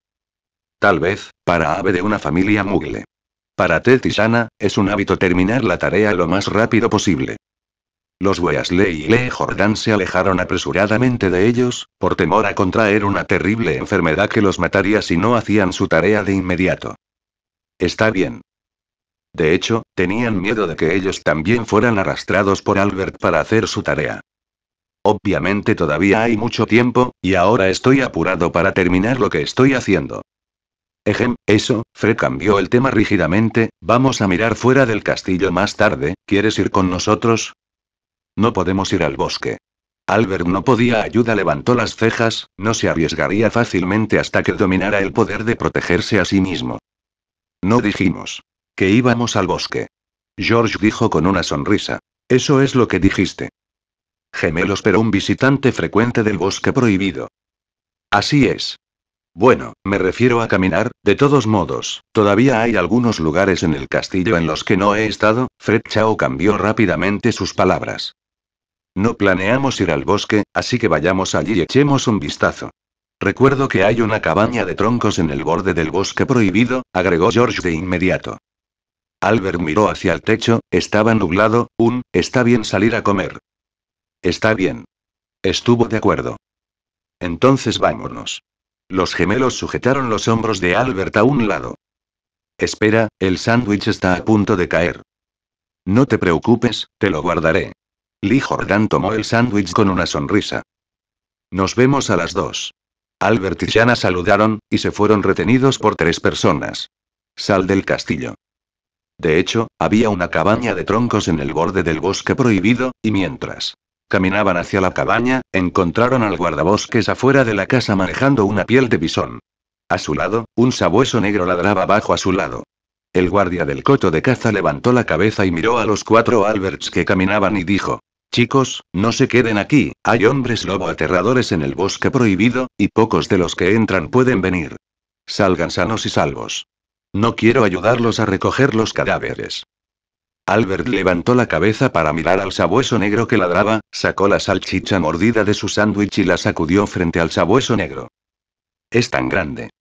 A: Tal vez, para Ave de una familia mugle. Para Ted y Shanna, es un hábito terminar la tarea lo más rápido posible. Los Weasley y Lee Jordan se alejaron apresuradamente de ellos, por temor a contraer una terrible enfermedad que los mataría si no hacían su tarea de inmediato. Está bien. De hecho, tenían miedo de que ellos también fueran arrastrados por Albert para hacer su tarea. Obviamente todavía hay mucho tiempo, y ahora estoy apurado para terminar lo que estoy haciendo. Ejem, eso, Fred cambió el tema rígidamente, vamos a mirar fuera del castillo más tarde, ¿quieres ir con nosotros? No podemos ir al bosque. Albert no podía ayuda levantó las cejas, no se arriesgaría fácilmente hasta que dominara el poder de protegerse a sí mismo. No dijimos. Que íbamos al bosque. George dijo con una sonrisa. Eso es lo que dijiste. Gemelos pero un visitante frecuente del bosque prohibido. Así es. Bueno, me refiero a caminar, de todos modos, todavía hay algunos lugares en el castillo en los que no he estado, Fred Chao cambió rápidamente sus palabras. No planeamos ir al bosque, así que vayamos allí y echemos un vistazo. Recuerdo que hay una cabaña de troncos en el borde del bosque prohibido, agregó George de inmediato. Albert miró hacia el techo, estaba nublado, un, está bien salir a comer. Está bien. Estuvo de acuerdo. Entonces vámonos. Los gemelos sujetaron los hombros de Albert a un lado. Espera, el sándwich está a punto de caer. No te preocupes, te lo guardaré. Lee Jordan tomó el sándwich con una sonrisa. Nos vemos a las dos. Albert y Jana saludaron, y se fueron retenidos por tres personas. Sal del castillo. De hecho, había una cabaña de troncos en el borde del bosque prohibido, y mientras caminaban hacia la cabaña, encontraron al guardabosques afuera de la casa manejando una piel de bisón. A su lado, un sabueso negro ladraba bajo a su lado. El guardia del coto de caza levantó la cabeza y miró a los cuatro Alberts que caminaban y dijo, Chicos, no se queden aquí, hay hombres lobo aterradores en el bosque prohibido, y pocos de los que entran pueden venir. Salgan sanos y salvos. No quiero ayudarlos a recoger los cadáveres. Albert levantó la cabeza para mirar al sabueso negro que ladraba, sacó la salchicha mordida de su sándwich y la sacudió frente al sabueso negro. Es tan grande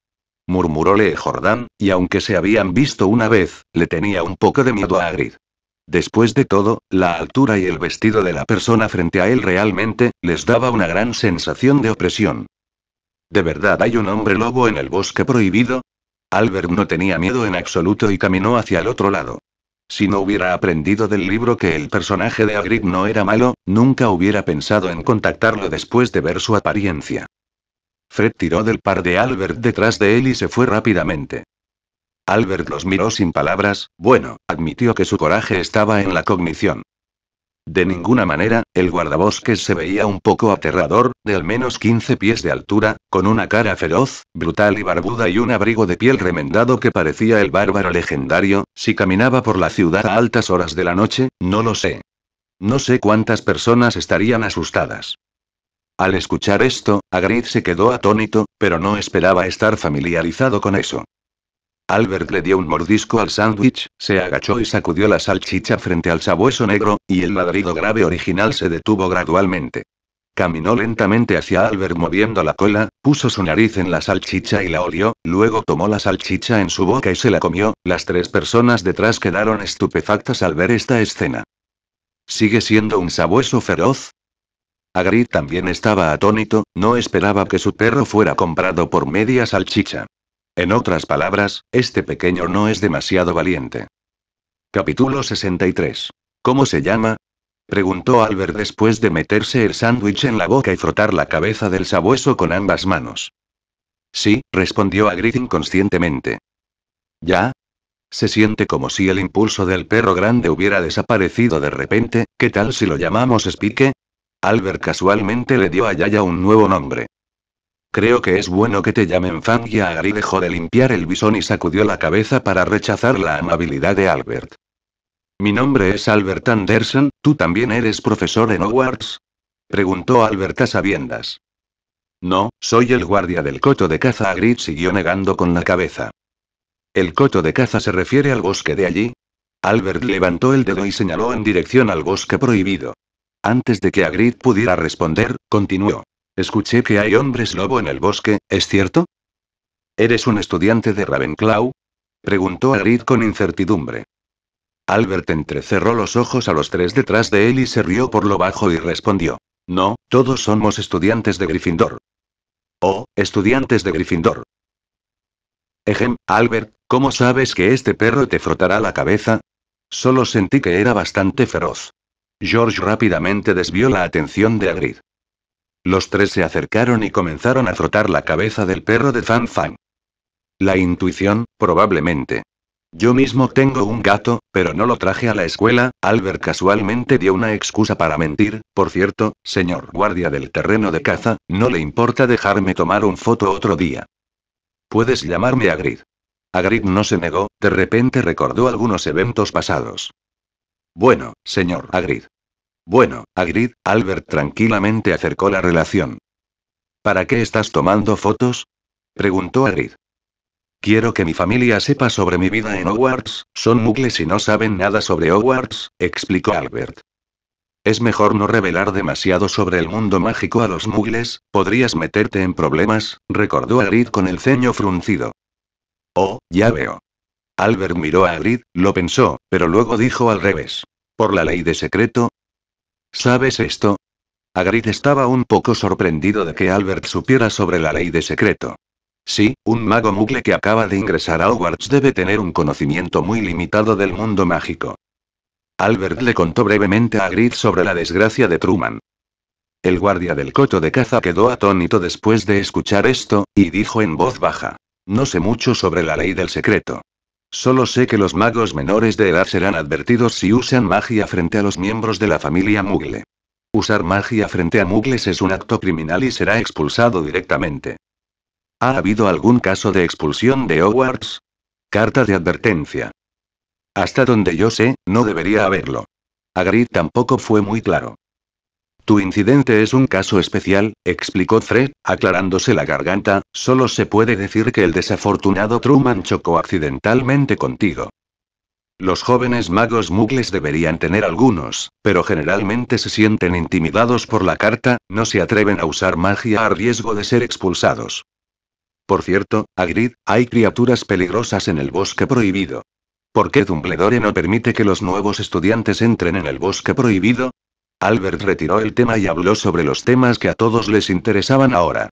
A: murmuró Lee Jordan, y aunque se habían visto una vez, le tenía un poco de miedo a Agrid. Después de todo, la altura y el vestido de la persona frente a él realmente, les daba una gran sensación de opresión. ¿De verdad hay un hombre lobo en el bosque prohibido? Albert no tenía miedo en absoluto y caminó hacia el otro lado. Si no hubiera aprendido del libro que el personaje de Agrid no era malo, nunca hubiera pensado en contactarlo después de ver su apariencia. Fred tiró del par de Albert detrás de él y se fue rápidamente. Albert los miró sin palabras, bueno, admitió que su coraje estaba en la cognición. De ninguna manera, el guardabosques se veía un poco aterrador, de al menos 15 pies de altura, con una cara feroz, brutal y barbuda y un abrigo de piel remendado que parecía el bárbaro legendario, si caminaba por la ciudad a altas horas de la noche, no lo sé. No sé cuántas personas estarían asustadas. Al escuchar esto, Agrid se quedó atónito, pero no esperaba estar familiarizado con eso. Albert le dio un mordisco al sándwich, se agachó y sacudió la salchicha frente al sabueso negro, y el ladrido grave original se detuvo gradualmente. Caminó lentamente hacia Albert moviendo la cola, puso su nariz en la salchicha y la olió, luego tomó la salchicha en su boca y se la comió, las tres personas detrás quedaron estupefactas al ver esta escena. ¿Sigue siendo un sabueso feroz? Agri también estaba atónito, no esperaba que su perro fuera comprado por media salchicha. En otras palabras, este pequeño no es demasiado valiente. Capítulo 63. ¿Cómo se llama? Preguntó Albert después de meterse el sándwich en la boca y frotar la cabeza del sabueso con ambas manos. Sí, respondió Agri inconscientemente. ¿Ya? Se siente como si el impulso del perro grande hubiera desaparecido de repente, ¿qué tal si lo llamamos Spike? Albert casualmente le dio a Yaya un nuevo nombre. Creo que es bueno que te llamen Fangia. Agri dejó de limpiar el bisón y sacudió la cabeza para rechazar la amabilidad de Albert. Mi nombre es Albert Anderson, ¿tú también eres profesor en Hogwarts? Preguntó Albert a sabiendas. No, soy el guardia del coto de caza. Agri siguió negando con la cabeza. ¿El coto de caza se refiere al bosque de allí? Albert levantó el dedo y señaló en dirección al bosque prohibido. Antes de que Agrid pudiera responder, continuó. Escuché que hay hombres lobo en el bosque, ¿es cierto? ¿Eres un estudiante de Ravenclaw? Preguntó Agrid con incertidumbre. Albert entrecerró los ojos a los tres detrás de él y se rió por lo bajo y respondió. No, todos somos estudiantes de Gryffindor. Oh, estudiantes de Gryffindor. Ejem, Albert, ¿cómo sabes que este perro te frotará la cabeza? Solo sentí que era bastante feroz. George rápidamente desvió la atención de Agrid. Los tres se acercaron y comenzaron a frotar la cabeza del perro de Fan Fan. La intuición, probablemente. Yo mismo tengo un gato, pero no lo traje a la escuela, Albert casualmente dio una excusa para mentir, por cierto, señor guardia del terreno de caza, no le importa dejarme tomar un foto otro día. Puedes llamarme Agrid. Agrid no se negó, de repente recordó algunos eventos pasados. Bueno, señor Agrid. Bueno, Agrid, Albert tranquilamente acercó la relación. ¿Para qué estás tomando fotos? preguntó Agrid. Quiero que mi familia sepa sobre mi vida en Hogwarts, son mugles y no saben nada sobre Hogwarts, explicó Albert. Es mejor no revelar demasiado sobre el mundo mágico a los mugles, podrías meterte en problemas, recordó Agrid con el ceño fruncido. Oh, ya veo. Albert miró a Grid, lo pensó, pero luego dijo al revés. ¿Por la ley de secreto? ¿Sabes esto? Agrid estaba un poco sorprendido de que Albert supiera sobre la ley de secreto. Sí, un mago mugle que acaba de ingresar a Hogwarts debe tener un conocimiento muy limitado del mundo mágico. Albert le contó brevemente a Grid sobre la desgracia de Truman. El guardia del coto de caza quedó atónito después de escuchar esto, y dijo en voz baja. No sé mucho sobre la ley del secreto. Solo sé que los magos menores de edad serán advertidos si usan magia frente a los miembros de la familia Mugle. Usar magia frente a Mugles es un acto criminal y será expulsado directamente. ¿Ha habido algún caso de expulsión de Hogwarts? Carta de advertencia. Hasta donde yo sé, no debería haberlo. Hagrid tampoco fue muy claro. Tu incidente es un caso especial, explicó Fred, aclarándose la garganta, solo se puede decir que el desafortunado Truman chocó accidentalmente contigo. Los jóvenes magos mugles deberían tener algunos, pero generalmente se sienten intimidados por la carta, no se atreven a usar magia a riesgo de ser expulsados. Por cierto, Agrid, hay criaturas peligrosas en el bosque prohibido. ¿Por qué Dumbledore no permite que los nuevos estudiantes entren en el bosque prohibido? Albert retiró el tema y habló sobre los temas que a todos les interesaban ahora.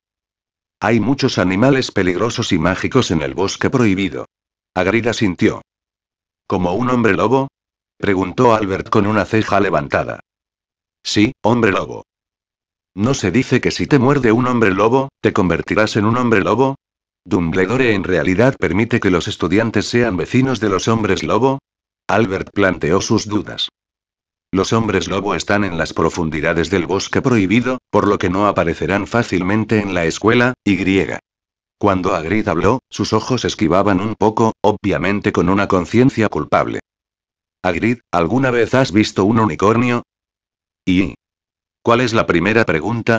A: Hay muchos animales peligrosos y mágicos en el bosque prohibido. Agrida sintió. ¿Como un hombre lobo? preguntó Albert con una ceja levantada. Sí, hombre lobo. ¿No se dice que si te muerde un hombre lobo, te convertirás en un hombre lobo? ¿Dumbledore en realidad permite que los estudiantes sean vecinos de los hombres lobo? Albert planteó sus dudas. Los hombres lobo están en las profundidades del bosque prohibido, por lo que no aparecerán fácilmente en la escuela, y Cuando Agrid habló, sus ojos esquivaban un poco, obviamente con una conciencia culpable. Agrid, ¿alguna vez has visto un unicornio? ¿Y? ¿Cuál es la primera pregunta?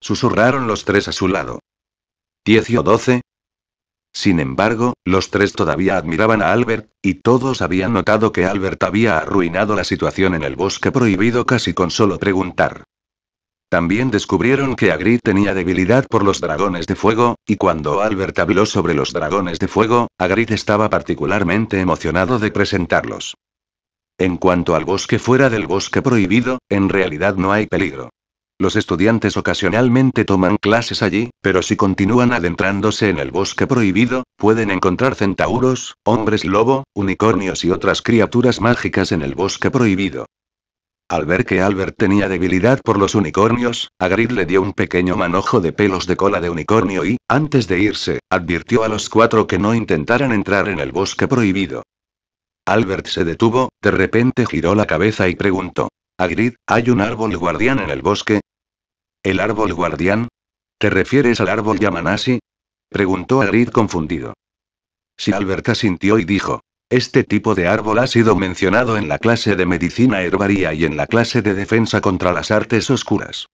A: Susurraron los tres a su lado. Diez o doce, sin embargo, los tres todavía admiraban a Albert, y todos habían notado que Albert había arruinado la situación en el bosque prohibido casi con solo preguntar. También descubrieron que Agri tenía debilidad por los dragones de fuego, y cuando Albert habló sobre los dragones de fuego, Agrit estaba particularmente emocionado de presentarlos. En cuanto al bosque fuera del bosque prohibido, en realidad no hay peligro. Los estudiantes ocasionalmente toman clases allí, pero si continúan adentrándose en el bosque prohibido, pueden encontrar centauros, hombres lobo, unicornios y otras criaturas mágicas en el bosque prohibido. Al ver que Albert tenía debilidad por los unicornios, Agrid le dio un pequeño manojo de pelos de cola de unicornio y, antes de irse, advirtió a los cuatro que no intentaran entrar en el bosque prohibido. Albert se detuvo, de repente giró la cabeza y preguntó. Agrid, ¿hay un árbol guardián en el bosque? ¿El árbol guardián? ¿Te refieres al árbol yamanasi? Preguntó Agrid confundido. Si Alberta sintió y dijo, este tipo de árbol ha sido mencionado en la clase de medicina herbaria y en la clase de defensa contra las artes oscuras.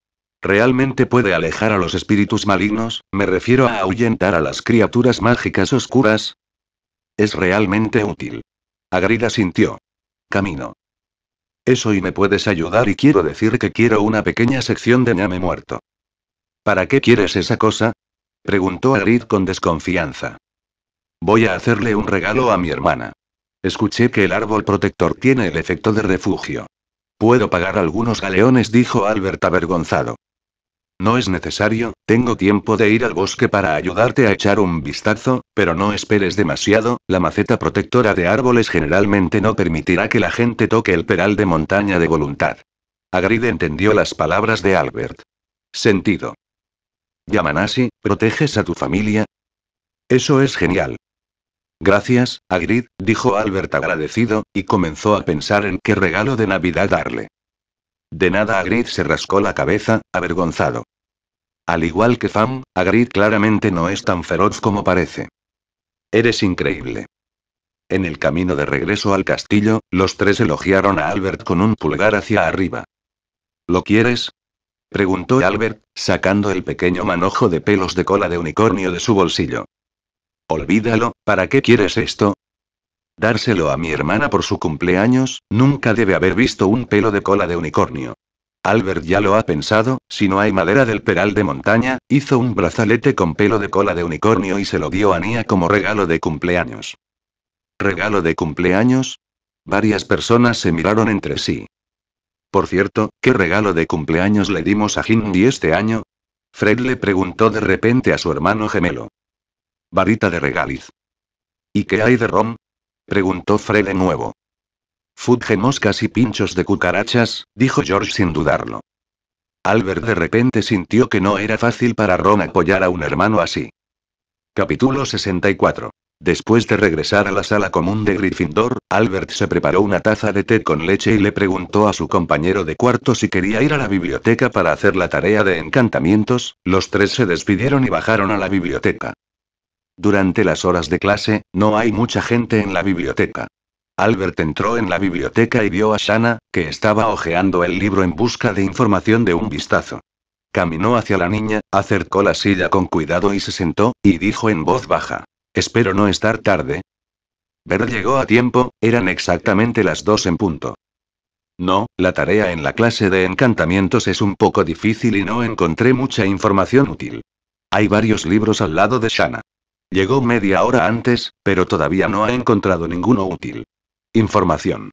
A: Realmente puede alejar a los espíritus malignos, me refiero a ahuyentar a las criaturas mágicas oscuras. Es realmente útil. Agrida sintió. Camino. Eso y me puedes ayudar y quiero decir que quiero una pequeña sección de ñame muerto. ¿Para qué quieres esa cosa? Preguntó Arid con desconfianza. Voy a hacerle un regalo a mi hermana. Escuché que el árbol protector tiene el efecto de refugio. Puedo pagar algunos galeones, dijo Albert avergonzado. No es necesario, tengo tiempo de ir al bosque para ayudarte a echar un vistazo, pero no esperes demasiado, la maceta protectora de árboles generalmente no permitirá que la gente toque el peral de montaña de voluntad. Agrid entendió las palabras de Albert. Sentido. así. ¿proteges a tu familia? Eso es genial. Gracias, Agrid, dijo Albert agradecido, y comenzó a pensar en qué regalo de Navidad darle. De nada Agrid se rascó la cabeza, avergonzado. Al igual que Fam, Agrid claramente no es tan feroz como parece. Eres increíble. En el camino de regreso al castillo, los tres elogiaron a Albert con un pulgar hacia arriba. ¿Lo quieres? preguntó Albert, sacando el pequeño manojo de pelos de cola de unicornio de su bolsillo. Olvídalo, ¿para qué quieres esto? Dárselo a mi hermana por su cumpleaños, nunca debe haber visto un pelo de cola de unicornio. Albert ya lo ha pensado, si no hay madera del peral de montaña, hizo un brazalete con pelo de cola de unicornio y se lo dio a Nia como regalo de cumpleaños. ¿Regalo de cumpleaños? Varias personas se miraron entre sí. Por cierto, ¿qué regalo de cumpleaños le dimos a Hindi este año? Fred le preguntó de repente a su hermano gemelo. Varita de regaliz. ¿Y qué hay de Rom? Preguntó Fred de nuevo. Fudge moscas y pinchos de cucarachas, dijo George sin dudarlo. Albert de repente sintió que no era fácil para Ron apoyar a un hermano así. Capítulo 64. Después de regresar a la sala común de Gryffindor, Albert se preparó una taza de té con leche y le preguntó a su compañero de cuarto si quería ir a la biblioteca para hacer la tarea de encantamientos. Los tres se despidieron y bajaron a la biblioteca. Durante las horas de clase, no hay mucha gente en la biblioteca. Albert entró en la biblioteca y vio a Shanna, que estaba hojeando el libro en busca de información de un vistazo. Caminó hacia la niña, acercó la silla con cuidado y se sentó, y dijo en voz baja. Espero no estar tarde. Ver llegó a tiempo, eran exactamente las dos en punto. No, la tarea en la clase de encantamientos es un poco difícil y no encontré mucha información útil. Hay varios libros al lado de Shanna. Llegó media hora antes, pero todavía no ha encontrado ninguno útil. Información.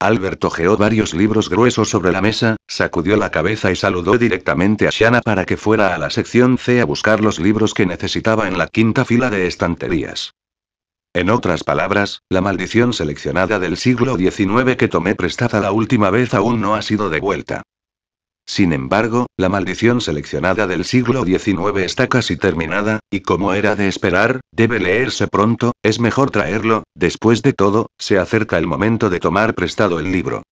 A: Albert ojeó varios libros gruesos sobre la mesa, sacudió la cabeza y saludó directamente a Shanna para que fuera a la sección C a buscar los libros que necesitaba en la quinta fila de estanterías. En otras palabras, la maldición seleccionada del siglo XIX que tomé prestada la última vez aún no ha sido devuelta. Sin embargo, la maldición seleccionada del siglo XIX está casi terminada, y como era de esperar, debe leerse pronto, es mejor traerlo, después de todo, se acerca el momento de tomar prestado el libro.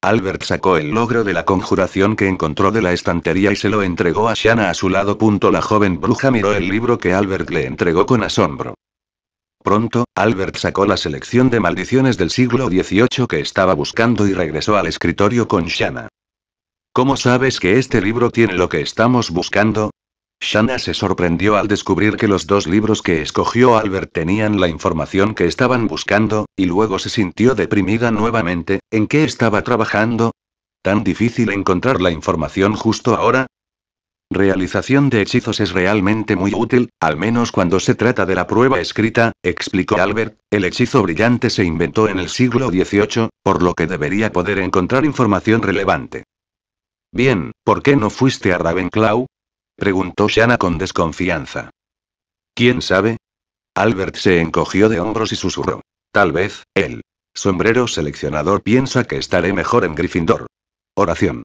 A: Albert sacó el logro de la conjuración que encontró de la estantería y se lo entregó a Shanna a su lado. La joven bruja miró el libro que Albert le entregó con asombro. Pronto, Albert sacó la selección de maldiciones del siglo XVIII que estaba buscando y regresó al escritorio con Shanna. ¿Cómo sabes que este libro tiene lo que estamos buscando? Shanna se sorprendió al descubrir que los dos libros que escogió Albert tenían la información que estaban buscando, y luego se sintió deprimida nuevamente, ¿en qué estaba trabajando? ¿Tan difícil encontrar la información justo ahora? Realización de hechizos es realmente muy útil, al menos cuando se trata de la prueba escrita, explicó Albert. El hechizo brillante se inventó en el siglo XVIII, por lo que debería poder encontrar información relevante. Bien, ¿por qué no fuiste a Ravenclaw? preguntó Shanna con desconfianza. ¿Quién sabe? Albert se encogió de hombros y susurró. Tal vez, el sombrero seleccionador piensa que estaré mejor en Gryffindor. Oración.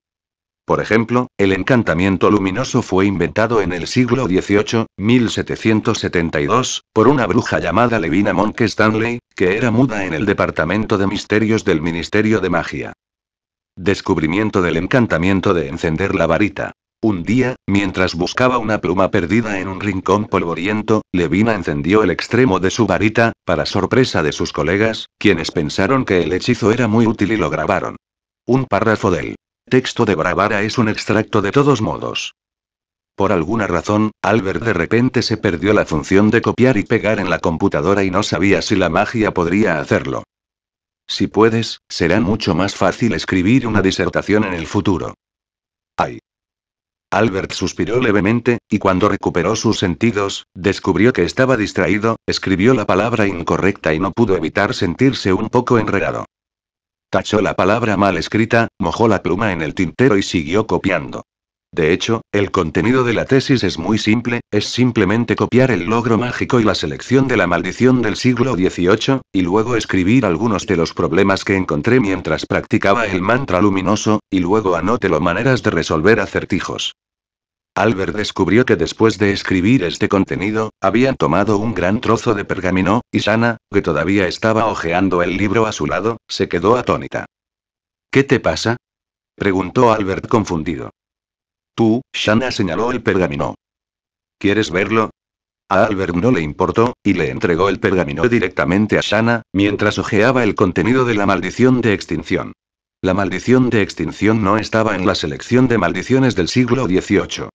A: Por ejemplo, el encantamiento luminoso fue inventado en el siglo XVIII, 1772, por una bruja llamada Levina Monk Stanley, que era muda en el Departamento de Misterios del Ministerio de Magia. Descubrimiento del encantamiento de encender la varita. Un día, mientras buscaba una pluma perdida en un rincón polvoriento, Levina encendió el extremo de su varita, para sorpresa de sus colegas, quienes pensaron que el hechizo era muy útil y lo grabaron. Un párrafo del texto de Bravara es un extracto de todos modos. Por alguna razón, Albert de repente se perdió la función de copiar y pegar en la computadora y no sabía si la magia podría hacerlo. Si puedes, será mucho más fácil escribir una disertación en el futuro. Ay. Albert suspiró levemente, y cuando recuperó sus sentidos, descubrió que estaba distraído, escribió la palabra incorrecta y no pudo evitar sentirse un poco enredado. Tachó la palabra mal escrita, mojó la pluma en el tintero y siguió copiando. De hecho, el contenido de la tesis es muy simple, es simplemente copiar el logro mágico y la selección de la maldición del siglo XVIII, y luego escribir algunos de los problemas que encontré mientras practicaba el mantra luminoso, y luego anótelo maneras de resolver acertijos. Albert descubrió que después de escribir este contenido, habían tomado un gran trozo de pergamino, y Sana, que todavía estaba hojeando el libro a su lado, se quedó atónita. ¿Qué te pasa? preguntó Albert confundido. Tú, Shanna señaló el pergamino. ¿Quieres verlo? A Albert no le importó, y le entregó el pergamino directamente a Shanna, mientras ojeaba el contenido de la maldición de extinción. La maldición de extinción no estaba en la selección de maldiciones del siglo XVIII.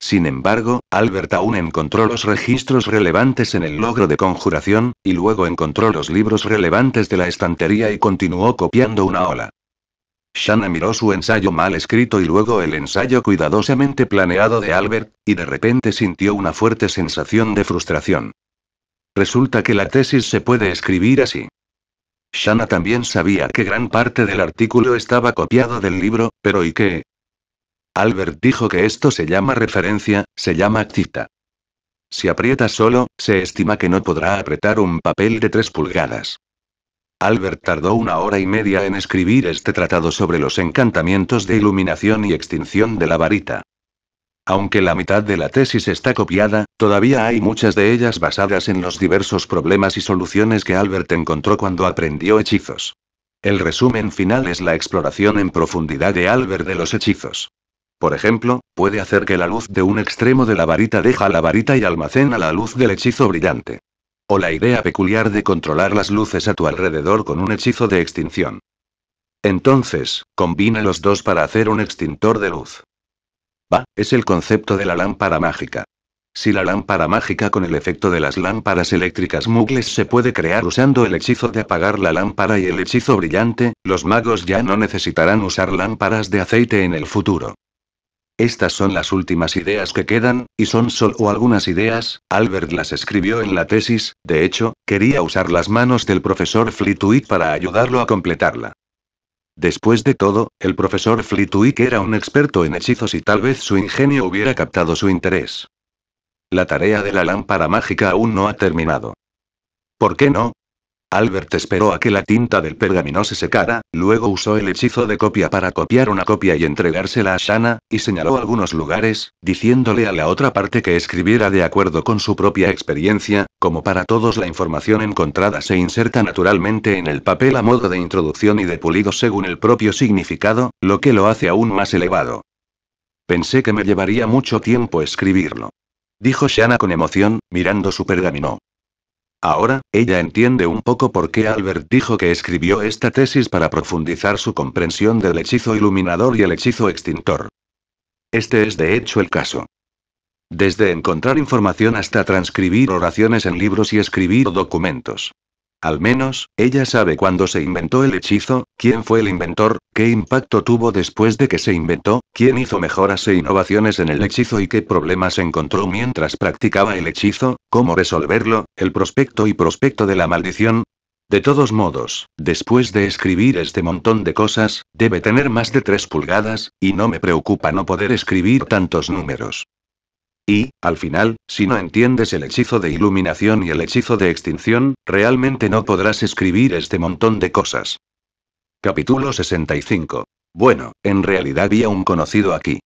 A: Sin embargo, Albert aún encontró los registros relevantes en el logro de conjuración, y luego encontró los libros relevantes de la estantería y continuó copiando una ola. Shanna miró su ensayo mal escrito y luego el ensayo cuidadosamente planeado de Albert, y de repente sintió una fuerte sensación de frustración. Resulta que la tesis se puede escribir así. Shanna también sabía que gran parte del artículo estaba copiado del libro, pero ¿y qué? Albert dijo que esto se llama referencia, se llama cita. Si aprieta solo, se estima que no podrá apretar un papel de tres pulgadas. Albert tardó una hora y media en escribir este tratado sobre los encantamientos de iluminación y extinción de la varita. Aunque la mitad de la tesis está copiada, todavía hay muchas de ellas basadas en los diversos problemas y soluciones que Albert encontró cuando aprendió hechizos. El resumen final es la exploración en profundidad de Albert de los hechizos. Por ejemplo, puede hacer que la luz de un extremo de la varita deja la varita y almacena la luz del hechizo brillante. O la idea peculiar de controlar las luces a tu alrededor con un hechizo de extinción. Entonces, combina los dos para hacer un extintor de luz. Va, es el concepto de la lámpara mágica. Si la lámpara mágica con el efecto de las lámparas eléctricas mugles se puede crear usando el hechizo de apagar la lámpara y el hechizo brillante, los magos ya no necesitarán usar lámparas de aceite en el futuro. Estas son las últimas ideas que quedan, y son solo algunas ideas, Albert las escribió en la tesis, de hecho, quería usar las manos del profesor Flitwick para ayudarlo a completarla. Después de todo, el profesor Flitwick era un experto en hechizos y tal vez su ingenio hubiera captado su interés. La tarea de la lámpara mágica aún no ha terminado. ¿Por qué no? Albert esperó a que la tinta del pergamino se secara, luego usó el hechizo de copia para copiar una copia y entregársela a Shanna, y señaló algunos lugares, diciéndole a la otra parte que escribiera de acuerdo con su propia experiencia, como para todos la información encontrada se inserta naturalmente en el papel a modo de introducción y de pulido según el propio significado, lo que lo hace aún más elevado. Pensé que me llevaría mucho tiempo escribirlo. Dijo Shanna con emoción, mirando su pergamino. Ahora, ella entiende un poco por qué Albert dijo que escribió esta tesis para profundizar su comprensión del hechizo iluminador y el hechizo extintor. Este es de hecho el caso. Desde encontrar información hasta transcribir oraciones en libros y escribir documentos. Al menos, ella sabe cuándo se inventó el hechizo, quién fue el inventor, qué impacto tuvo después de que se inventó, quién hizo mejoras e innovaciones en el hechizo y qué problemas encontró mientras practicaba el hechizo, cómo resolverlo, el prospecto y prospecto de la maldición, de todos modos, después de escribir este montón de cosas, debe tener más de 3 pulgadas, y no me preocupa no poder escribir tantos números. Y, al final, si no entiendes el hechizo de iluminación y el hechizo de extinción, realmente no podrás escribir este montón de cosas. Capítulo 65. Bueno, en realidad había un conocido aquí.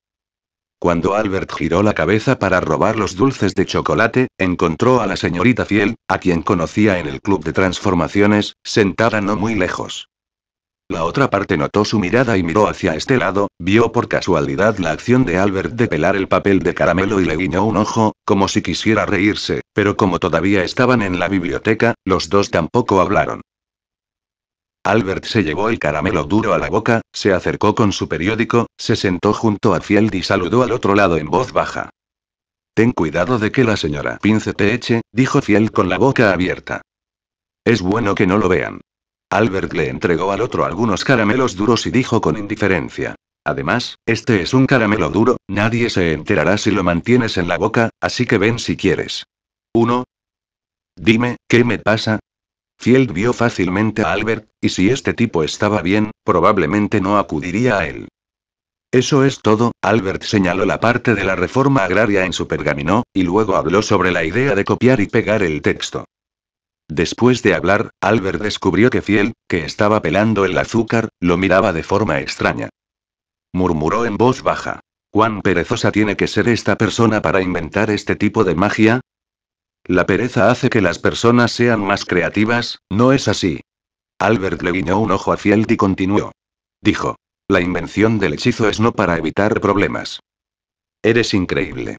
A: Cuando Albert giró la cabeza para robar los dulces de chocolate, encontró a la señorita Fiel, a quien conocía en el club de transformaciones, sentada no muy lejos. La otra parte notó su mirada y miró hacia este lado, vio por casualidad la acción de Albert de pelar el papel de caramelo y le guiñó un ojo, como si quisiera reírse, pero como todavía estaban en la biblioteca, los dos tampoco hablaron. Albert se llevó el caramelo duro a la boca, se acercó con su periódico, se sentó junto a Fiel y saludó al otro lado en voz baja. Ten cuidado de que la señora Pince te eche, dijo Fiel con la boca abierta. Es bueno que no lo vean. Albert le entregó al otro algunos caramelos duros y dijo con indiferencia. Además, este es un caramelo duro, nadie se enterará si lo mantienes en la boca, así que ven si quieres. 1. Dime, ¿qué me pasa? Field vio fácilmente a Albert, y si este tipo estaba bien, probablemente no acudiría a él. Eso es todo, Albert señaló la parte de la reforma agraria en su pergamino, y luego habló sobre la idea de copiar y pegar el texto. Después de hablar, Albert descubrió que Fiel, que estaba pelando el azúcar, lo miraba de forma extraña. Murmuró en voz baja. ¿Cuán perezosa tiene que ser esta persona para inventar este tipo de magia? La pereza hace que las personas sean más creativas, ¿no es así? Albert le guiñó un ojo a Fiel y continuó. Dijo. La invención del hechizo es no para evitar problemas. Eres increíble.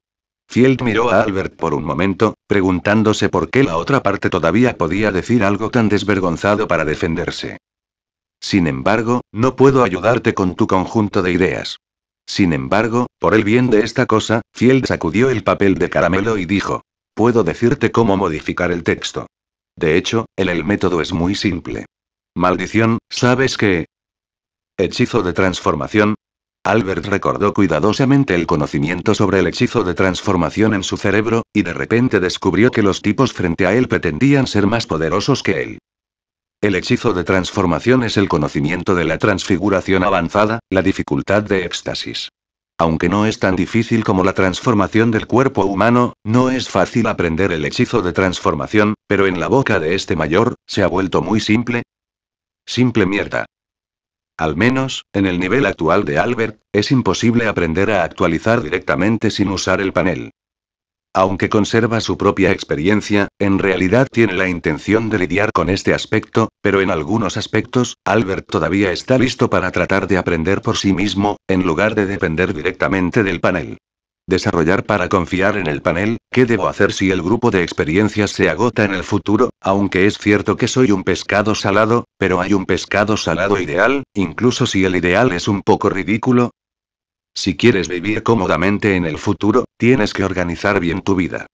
A: Field miró a Albert por un momento, preguntándose por qué la otra parte todavía podía decir algo tan desvergonzado para defenderse. Sin embargo, no puedo ayudarte con tu conjunto de ideas. Sin embargo, por el bien de esta cosa, Field sacudió el papel de caramelo y dijo, puedo decirte cómo modificar el texto. De hecho, el, el método es muy simple. Maldición, ¿sabes qué? Hechizo de transformación, Albert recordó cuidadosamente el conocimiento sobre el hechizo de transformación en su cerebro, y de repente descubrió que los tipos frente a él pretendían ser más poderosos que él. El hechizo de transformación es el conocimiento de la transfiguración avanzada, la dificultad de éxtasis. Aunque no es tan difícil como la transformación del cuerpo humano, no es fácil aprender el hechizo de transformación, pero en la boca de este mayor, se ha vuelto muy simple. Simple mierda. Al menos, en el nivel actual de Albert, es imposible aprender a actualizar directamente sin usar el panel. Aunque conserva su propia experiencia, en realidad tiene la intención de lidiar con este aspecto, pero en algunos aspectos, Albert todavía está listo para tratar de aprender por sí mismo, en lugar de depender directamente del panel desarrollar para confiar en el panel, ¿qué debo hacer si el grupo de experiencias se agota en el futuro? Aunque es cierto que soy un pescado salado, pero hay un pescado salado ideal, incluso si el ideal es un poco ridículo. Si quieres vivir cómodamente en el futuro, tienes que organizar bien tu vida.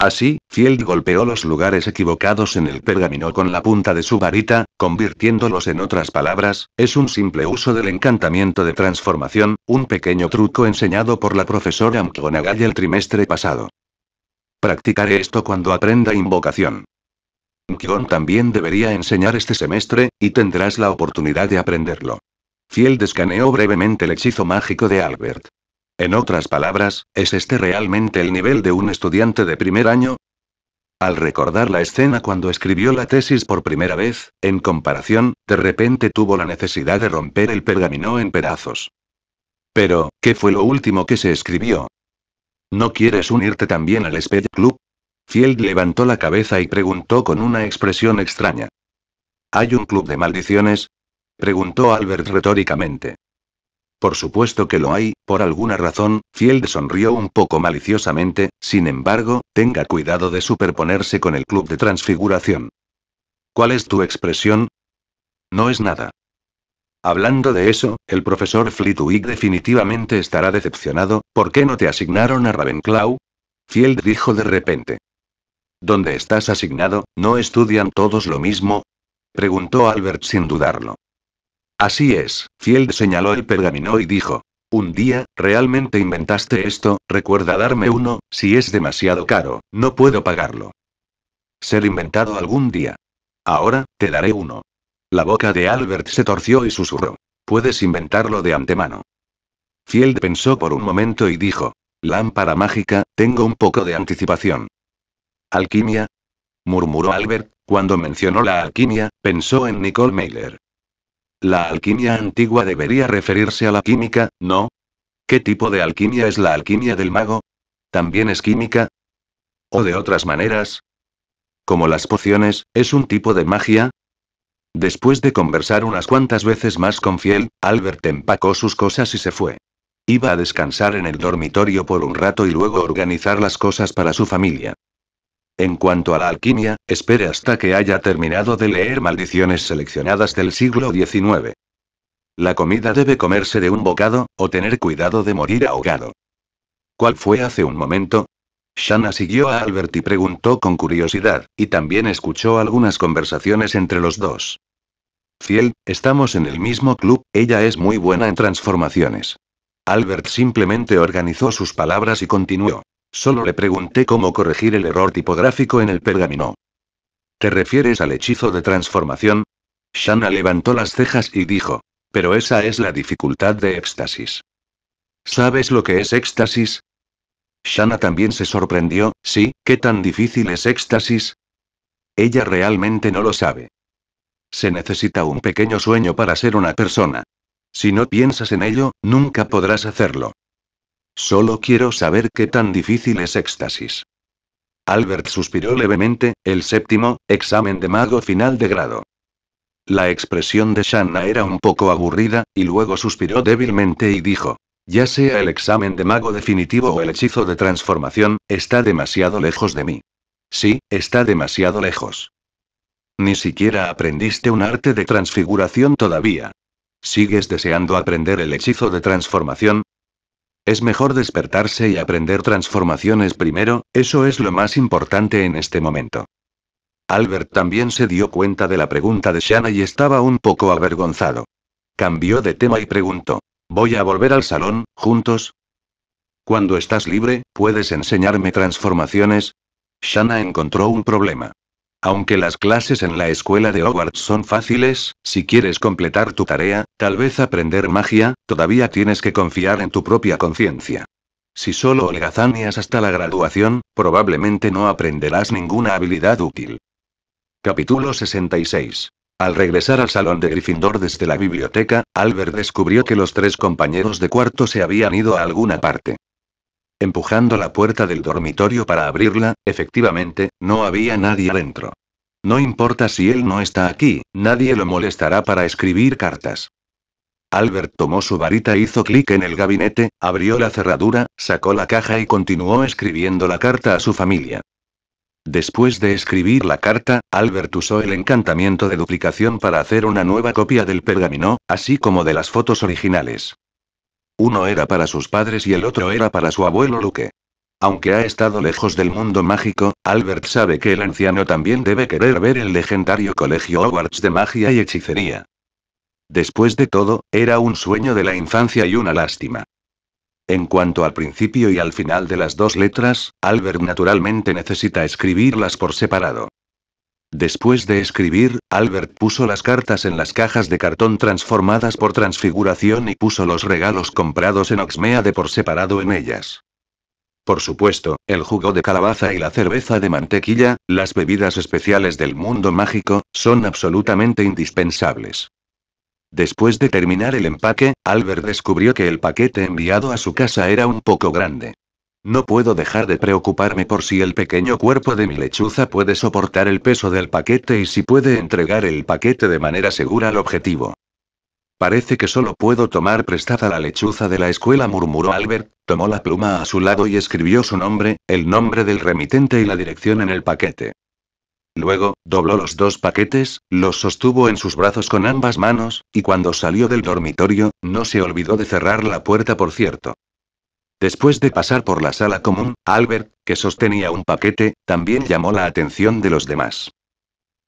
A: Así, Field golpeó los lugares equivocados en el pergamino con la punta de su varita, convirtiéndolos en otras palabras, es un simple uso del encantamiento de transformación, un pequeño truco enseñado por la profesora McGonagall el trimestre pasado. Practicaré esto cuando aprenda invocación. Kion también debería enseñar este semestre, y tendrás la oportunidad de aprenderlo. Field escaneó brevemente el hechizo mágico de Albert. En otras palabras, ¿es este realmente el nivel de un estudiante de primer año? Al recordar la escena cuando escribió la tesis por primera vez, en comparación, de repente tuvo la necesidad de romper el pergamino en pedazos. Pero, ¿qué fue lo último que se escribió? ¿No quieres unirte también al Spell Club? Field levantó la cabeza y preguntó con una expresión extraña. ¿Hay un club de maldiciones? preguntó Albert retóricamente. Por supuesto que lo hay, por alguna razón, Field sonrió un poco maliciosamente, sin embargo, tenga cuidado de superponerse con el club de transfiguración. ¿Cuál es tu expresión? No es nada. Hablando de eso, el profesor Flitwick definitivamente estará decepcionado, ¿por qué no te asignaron a Ravenclaw? Fiel dijo de repente. ¿Dónde estás asignado, no estudian todos lo mismo? Preguntó Albert sin dudarlo. Así es, Field señaló el pergamino y dijo. Un día, realmente inventaste esto, recuerda darme uno, si es demasiado caro, no puedo pagarlo. Ser inventado algún día. Ahora, te daré uno. La boca de Albert se torció y susurró. Puedes inventarlo de antemano. Field pensó por un momento y dijo. Lámpara mágica, tengo un poco de anticipación. ¿Alquimia? murmuró Albert, cuando mencionó la alquimia, pensó en Nicole Mailer. La alquimia antigua debería referirse a la química, ¿no? ¿Qué tipo de alquimia es la alquimia del mago? ¿También es química? ¿O de otras maneras? Como las pociones, ¿es un tipo de magia? Después de conversar unas cuantas veces más con Fiel, Albert empacó sus cosas y se fue. Iba a descansar en el dormitorio por un rato y luego organizar las cosas para su familia. En cuanto a la alquimia, espere hasta que haya terminado de leer maldiciones seleccionadas del siglo XIX. La comida debe comerse de un bocado, o tener cuidado de morir ahogado. ¿Cuál fue hace un momento? Shanna siguió a Albert y preguntó con curiosidad, y también escuchó algunas conversaciones entre los dos. Fiel, estamos en el mismo club, ella es muy buena en transformaciones. Albert simplemente organizó sus palabras y continuó. Solo le pregunté cómo corregir el error tipográfico en el pergamino. ¿Te refieres al hechizo de transformación? Shana levantó las cejas y dijo. Pero esa es la dificultad de éxtasis. ¿Sabes lo que es éxtasis? Shana también se sorprendió, sí, ¿qué tan difícil es éxtasis? Ella realmente no lo sabe. Se necesita un pequeño sueño para ser una persona. Si no piensas en ello, nunca podrás hacerlo. Solo quiero saber qué tan difícil es éxtasis. Albert suspiró levemente, el séptimo, examen de mago final de grado. La expresión de Shanna era un poco aburrida, y luego suspiró débilmente y dijo, ya sea el examen de mago definitivo o el hechizo de transformación, está demasiado lejos de mí. Sí, está demasiado lejos. Ni siquiera aprendiste un arte de transfiguración todavía. ¿Sigues deseando aprender el hechizo de transformación? Es mejor despertarse y aprender transformaciones primero, eso es lo más importante en este momento. Albert también se dio cuenta de la pregunta de Shanna y estaba un poco avergonzado. Cambió de tema y preguntó. ¿Voy a volver al salón, juntos? Cuando estás libre, ¿puedes enseñarme transformaciones? Shanna encontró un problema. Aunque las clases en la escuela de Hogwarts son fáciles, si quieres completar tu tarea, tal vez aprender magia, todavía tienes que confiar en tu propia conciencia. Si solo holgazanías hasta la graduación, probablemente no aprenderás ninguna habilidad útil. Capítulo 66. Al regresar al salón de Gryffindor desde la biblioteca, Albert descubrió que los tres compañeros de cuarto se habían ido a alguna parte. Empujando la puerta del dormitorio para abrirla, efectivamente, no había nadie adentro. No importa si él no está aquí, nadie lo molestará para escribir cartas. Albert tomó su varita, hizo clic en el gabinete, abrió la cerradura, sacó la caja y continuó escribiendo la carta a su familia. Después de escribir la carta, Albert usó el encantamiento de duplicación para hacer una nueva copia del pergamino, así como de las fotos originales. Uno era para sus padres y el otro era para su abuelo Luke. Aunque ha estado lejos del mundo mágico, Albert sabe que el anciano también debe querer ver el legendario colegio Hogwarts de magia y hechicería. Después de todo, era un sueño de la infancia y una lástima. En cuanto al principio y al final de las dos letras, Albert naturalmente necesita escribirlas por separado. Después de escribir, Albert puso las cartas en las cajas de cartón transformadas por transfiguración y puso los regalos comprados en Oxmea de por separado en ellas. Por supuesto, el jugo de calabaza y la cerveza de mantequilla, las bebidas especiales del mundo mágico, son absolutamente indispensables. Después de terminar el empaque, Albert descubrió que el paquete enviado a su casa era un poco grande. No puedo dejar de preocuparme por si el pequeño cuerpo de mi lechuza puede soportar el peso del paquete y si puede entregar el paquete de manera segura al objetivo. Parece que solo puedo tomar prestada la lechuza de la escuela, murmuró Albert, tomó la pluma a su lado y escribió su nombre, el nombre del remitente y la dirección en el paquete. Luego, dobló los dos paquetes, los sostuvo en sus brazos con ambas manos, y cuando salió del dormitorio, no se olvidó de cerrar la puerta, por cierto. Después de pasar por la sala común, Albert, que sostenía un paquete, también llamó la atención de los demás.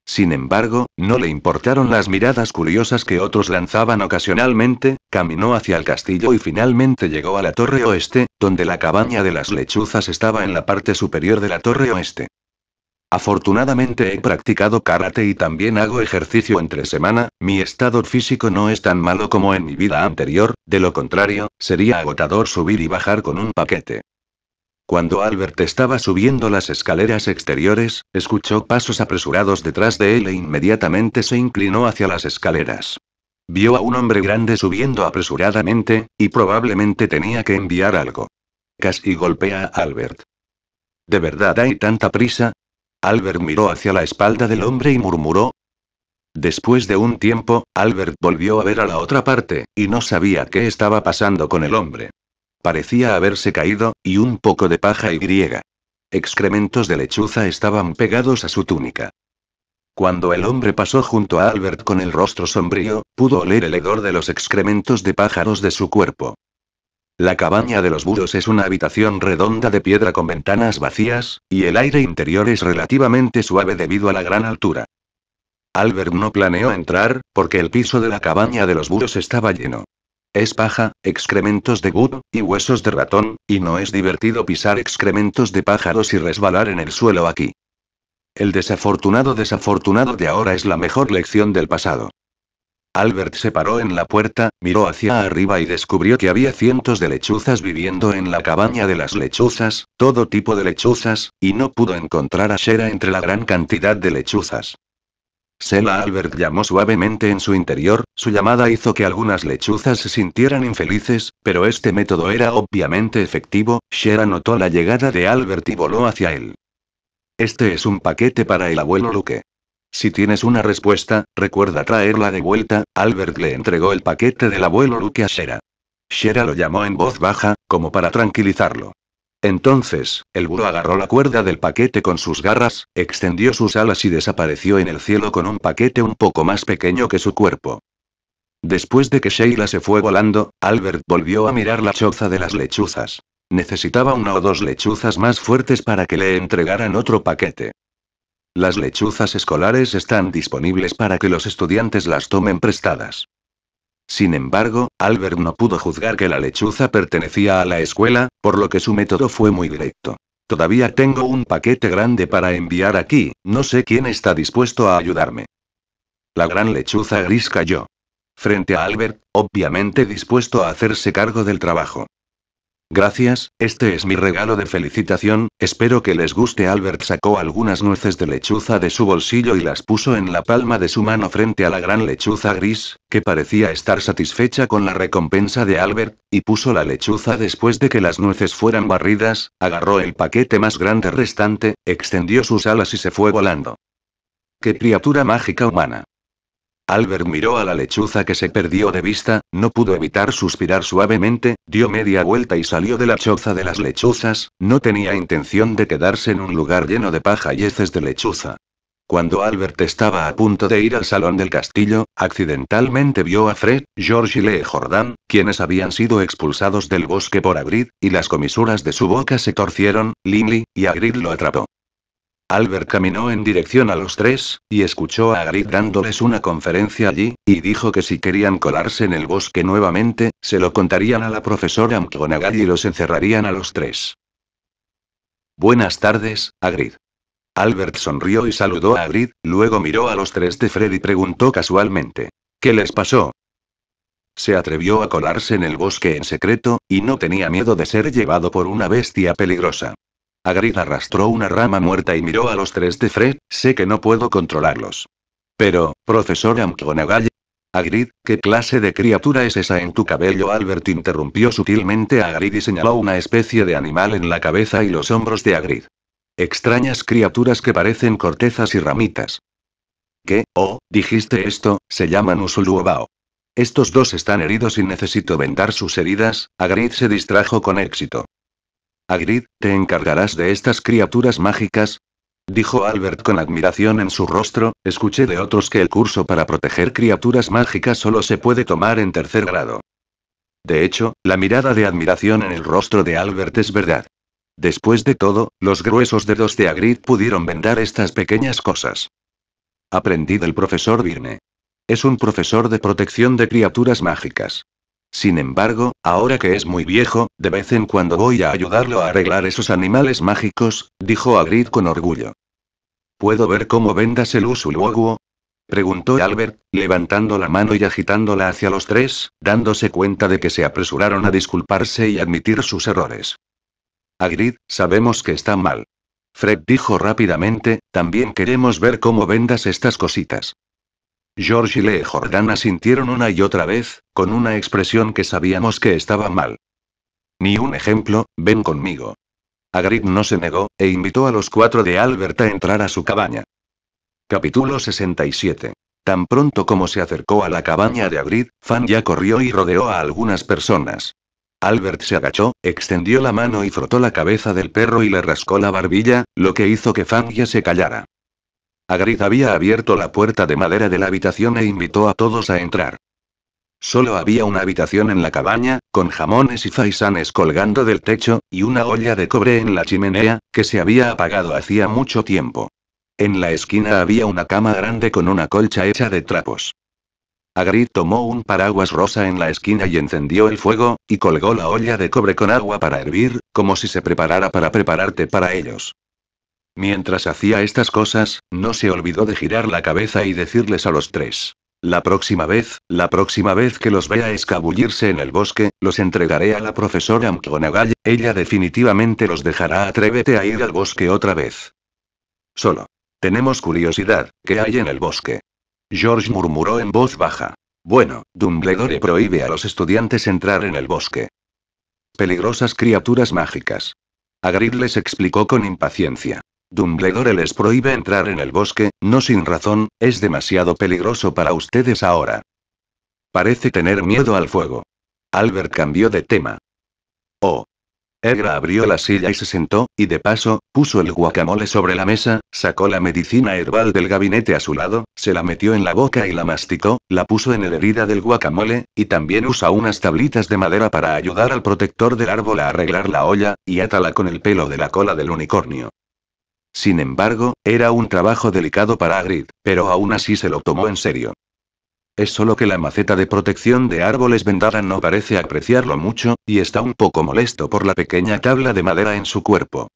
A: Sin embargo, no le importaron las miradas curiosas que otros lanzaban ocasionalmente, caminó hacia el castillo y finalmente llegó a la torre oeste, donde la cabaña de las lechuzas estaba en la parte superior de la torre oeste. Afortunadamente he practicado karate y también hago ejercicio entre semana, mi estado físico no es tan malo como en mi vida anterior, de lo contrario, sería agotador subir y bajar con un paquete. Cuando Albert estaba subiendo las escaleras exteriores, escuchó pasos apresurados detrás de él e inmediatamente se inclinó hacia las escaleras. Vio a un hombre grande subiendo apresuradamente, y probablemente tenía que enviar algo. Casi golpea a Albert. ¿De verdad hay tanta prisa? Albert miró hacia la espalda del hombre y murmuró. Después de un tiempo, Albert volvió a ver a la otra parte, y no sabía qué estaba pasando con el hombre. Parecía haberse caído, y un poco de paja y griega. Excrementos de lechuza estaban pegados a su túnica. Cuando el hombre pasó junto a Albert con el rostro sombrío, pudo oler el hedor de los excrementos de pájaros de su cuerpo. La cabaña de los burros es una habitación redonda de piedra con ventanas vacías, y el aire interior es relativamente suave debido a la gran altura. Albert no planeó entrar, porque el piso de la cabaña de los burros estaba lleno. Es paja, excrementos de burro, y huesos de ratón, y no es divertido pisar excrementos de pájaros y resbalar en el suelo aquí. El desafortunado desafortunado de ahora es la mejor lección del pasado. Albert se paró en la puerta, miró hacia arriba y descubrió que había cientos de lechuzas viviendo en la cabaña de las lechuzas, todo tipo de lechuzas, y no pudo encontrar a Shera entre la gran cantidad de lechuzas. Sela Albert llamó suavemente en su interior, su llamada hizo que algunas lechuzas se sintieran infelices, pero este método era obviamente efectivo, Shera notó la llegada de Albert y voló hacia él. Este es un paquete para el abuelo Luke. Si tienes una respuesta, recuerda traerla de vuelta. Albert le entregó el paquete del abuelo Luke a Shera. Shera lo llamó en voz baja, como para tranquilizarlo. Entonces, el burro agarró la cuerda del paquete con sus garras, extendió sus alas y desapareció en el cielo con un paquete un poco más pequeño que su cuerpo. Después de que Sheila se fue volando, Albert volvió a mirar la choza de las lechuzas. Necesitaba una o dos lechuzas más fuertes para que le entregaran otro paquete. Las lechuzas escolares están disponibles para que los estudiantes las tomen prestadas. Sin embargo, Albert no pudo juzgar que la lechuza pertenecía a la escuela, por lo que su método fue muy directo. Todavía tengo un paquete grande para enviar aquí, no sé quién está dispuesto a ayudarme. La gran lechuza gris cayó. Frente a Albert, obviamente dispuesto a hacerse cargo del trabajo. Gracias, este es mi regalo de felicitación, espero que les guste. Albert sacó algunas nueces de lechuza de su bolsillo y las puso en la palma de su mano frente a la gran lechuza gris, que parecía estar satisfecha con la recompensa de Albert, y puso la lechuza después de que las nueces fueran barridas, agarró el paquete más grande restante, extendió sus alas y se fue volando. ¡Qué criatura mágica humana! Albert miró a la lechuza que se perdió de vista, no pudo evitar suspirar suavemente, dio media vuelta y salió de la choza de las lechuzas, no tenía intención de quedarse en un lugar lleno de paja y heces de lechuza. Cuando Albert estaba a punto de ir al salón del castillo, accidentalmente vio a Fred, George y Lee Jordan, quienes habían sido expulsados del bosque por Agrid, y las comisuras de su boca se torcieron, Linley, y Agrid lo atrapó. Albert caminó en dirección a los tres, y escuchó a Agrid dándoles una conferencia allí, y dijo que si querían colarse en el bosque nuevamente, se lo contarían a la profesora McGonagall y los encerrarían a los tres. Buenas tardes, Agrid. Albert sonrió y saludó a Agrid, luego miró a los tres de Fred y preguntó casualmente. ¿Qué les pasó? Se atrevió a colarse en el bosque en secreto, y no tenía miedo de ser llevado por una bestia peligrosa. Agrid arrastró una rama muerta y miró a los tres de Fred, sé que no puedo controlarlos. Pero, profesor Amkgonagall. Agrid, ¿qué clase de criatura es esa en tu cabello? Albert interrumpió sutilmente a Agrid y señaló una especie de animal en la cabeza y los hombros de Agrid. Extrañas criaturas que parecen cortezas y ramitas. ¿Qué? Oh, dijiste esto, se llaman Usuluobao. Estos dos están heridos y necesito vendar sus heridas, Agrid se distrajo con éxito. Agrid, ¿te encargarás de estas criaturas mágicas? Dijo Albert con admiración en su rostro, escuché de otros que el curso para proteger criaturas mágicas solo se puede tomar en tercer grado. De hecho, la mirada de admiración en el rostro de Albert es verdad. Después de todo, los gruesos dedos de Agrid pudieron vendar estas pequeñas cosas. Aprendí del profesor Birne. Es un profesor de protección de criaturas mágicas. Sin embargo, ahora que es muy viejo, de vez en cuando voy a ayudarlo a arreglar esos animales mágicos, dijo Agrid con orgullo. ¿Puedo ver cómo vendas el Usuluoguo? preguntó Albert, levantando la mano y agitándola hacia los tres, dándose cuenta de que se apresuraron a disculparse y admitir sus errores. Agrid, sabemos que está mal. Fred dijo rápidamente, también queremos ver cómo vendas estas cositas. George y Lee Jordan sintieron una y otra vez, con una expresión que sabíamos que estaba mal. Ni un ejemplo, ven conmigo. Agrid no se negó, e invitó a los cuatro de Albert a entrar a su cabaña. Capítulo 67. Tan pronto como se acercó a la cabaña de Agrid, Fan ya corrió y rodeó a algunas personas. Albert se agachó, extendió la mano y frotó la cabeza del perro y le rascó la barbilla, lo que hizo que Fang ya se callara. Agrid había abierto la puerta de madera de la habitación e invitó a todos a entrar. Solo había una habitación en la cabaña, con jamones y faisanes colgando del techo, y una olla de cobre en la chimenea, que se había apagado hacía mucho tiempo. En la esquina había una cama grande con una colcha hecha de trapos. Agrid tomó un paraguas rosa en la esquina y encendió el fuego, y colgó la olla de cobre con agua para hervir, como si se preparara para prepararte para ellos. Mientras hacía estas cosas, no se olvidó de girar la cabeza y decirles a los tres. La próxima vez, la próxima vez que los vea escabullirse en el bosque, los entregaré a la profesora McGonagall, ella definitivamente los dejará atrévete a ir al bosque otra vez. Solo. Tenemos curiosidad, ¿qué hay en el bosque? George murmuró en voz baja. Bueno, Dumbledore prohíbe a los estudiantes entrar en el bosque. Peligrosas criaturas mágicas. Hagrid les explicó con impaciencia. Dumbledore les prohíbe entrar en el bosque, no sin razón, es demasiado peligroso para ustedes ahora. Parece tener miedo al fuego. Albert cambió de tema. Oh. Egra abrió la silla y se sentó, y de paso, puso el guacamole sobre la mesa, sacó la medicina herbal del gabinete a su lado, se la metió en la boca y la masticó, la puso en el herida del guacamole, y también usa unas tablitas de madera para ayudar al protector del árbol a arreglar la olla, y átala con el pelo de la cola del unicornio. Sin embargo, era un trabajo delicado para Agrid, pero aún así se lo tomó en serio. Es solo que la maceta de protección de árboles vendada no parece apreciarlo mucho, y está un poco molesto por la pequeña tabla de madera en su cuerpo.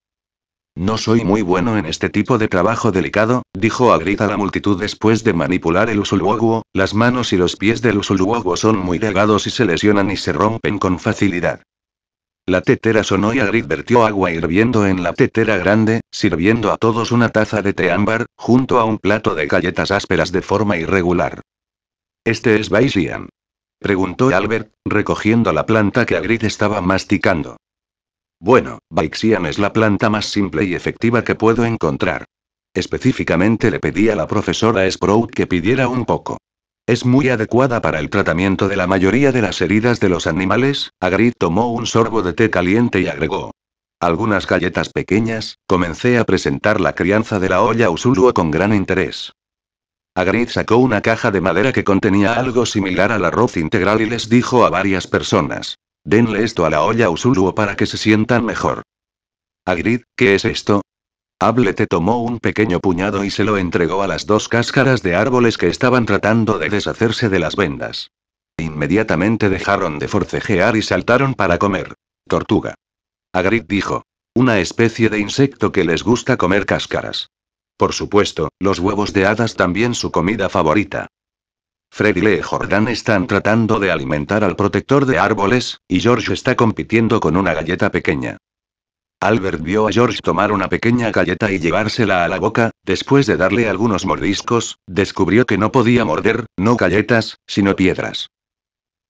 A: No soy muy bueno en este tipo de trabajo delicado, dijo Agrid a la multitud después de manipular el usulwoguo, las manos y los pies del usulwoguo son muy delgados y se lesionan y se rompen con facilidad. La tetera sonó y Agrid vertió agua hirviendo en la tetera grande, sirviendo a todos una taza de té ámbar, junto a un plato de galletas ásperas de forma irregular. ¿Este es Baixian. preguntó Albert, recogiendo la planta que Agrid estaba masticando. Bueno, Baixian es la planta más simple y efectiva que puedo encontrar. Específicamente le pedí a la profesora Sprout que pidiera un poco. Es muy adecuada para el tratamiento de la mayoría de las heridas de los animales. Agrid tomó un sorbo de té caliente y agregó. Algunas galletas pequeñas, comencé a presentar la crianza de la olla Usuluo con gran interés. Agrid sacó una caja de madera que contenía algo similar al arroz integral y les dijo a varias personas. Denle esto a la olla Usuluo para que se sientan mejor. Agrid, ¿qué es esto? Ablete tomó un pequeño puñado y se lo entregó a las dos cáscaras de árboles que estaban tratando de deshacerse de las vendas. Inmediatamente dejaron de forcejear y saltaron para comer. Tortuga. Agrit dijo. Una especie de insecto que les gusta comer cáscaras. Por supuesto, los huevos de hadas también su comida favorita. Freddy Lee Jordan están tratando de alimentar al protector de árboles, y George está compitiendo con una galleta pequeña. Albert vio a George tomar una pequeña galleta y llevársela a la boca, después de darle algunos mordiscos, descubrió que no podía morder, no galletas, sino piedras.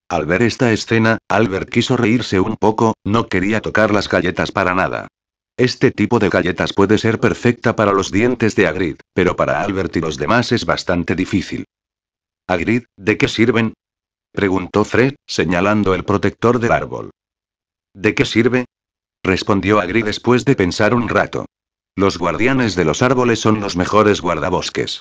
A: Al ver esta escena, Albert quiso reírse un poco, no quería tocar las galletas para nada. Este tipo de galletas puede ser perfecta para los dientes de Agrid, pero para Albert y los demás es bastante difícil. Agrid, ¿de qué sirven? preguntó Fred, señalando el protector del árbol. ¿De qué sirve? respondió Agri después de pensar un rato. Los guardianes de los árboles son los mejores guardabosques.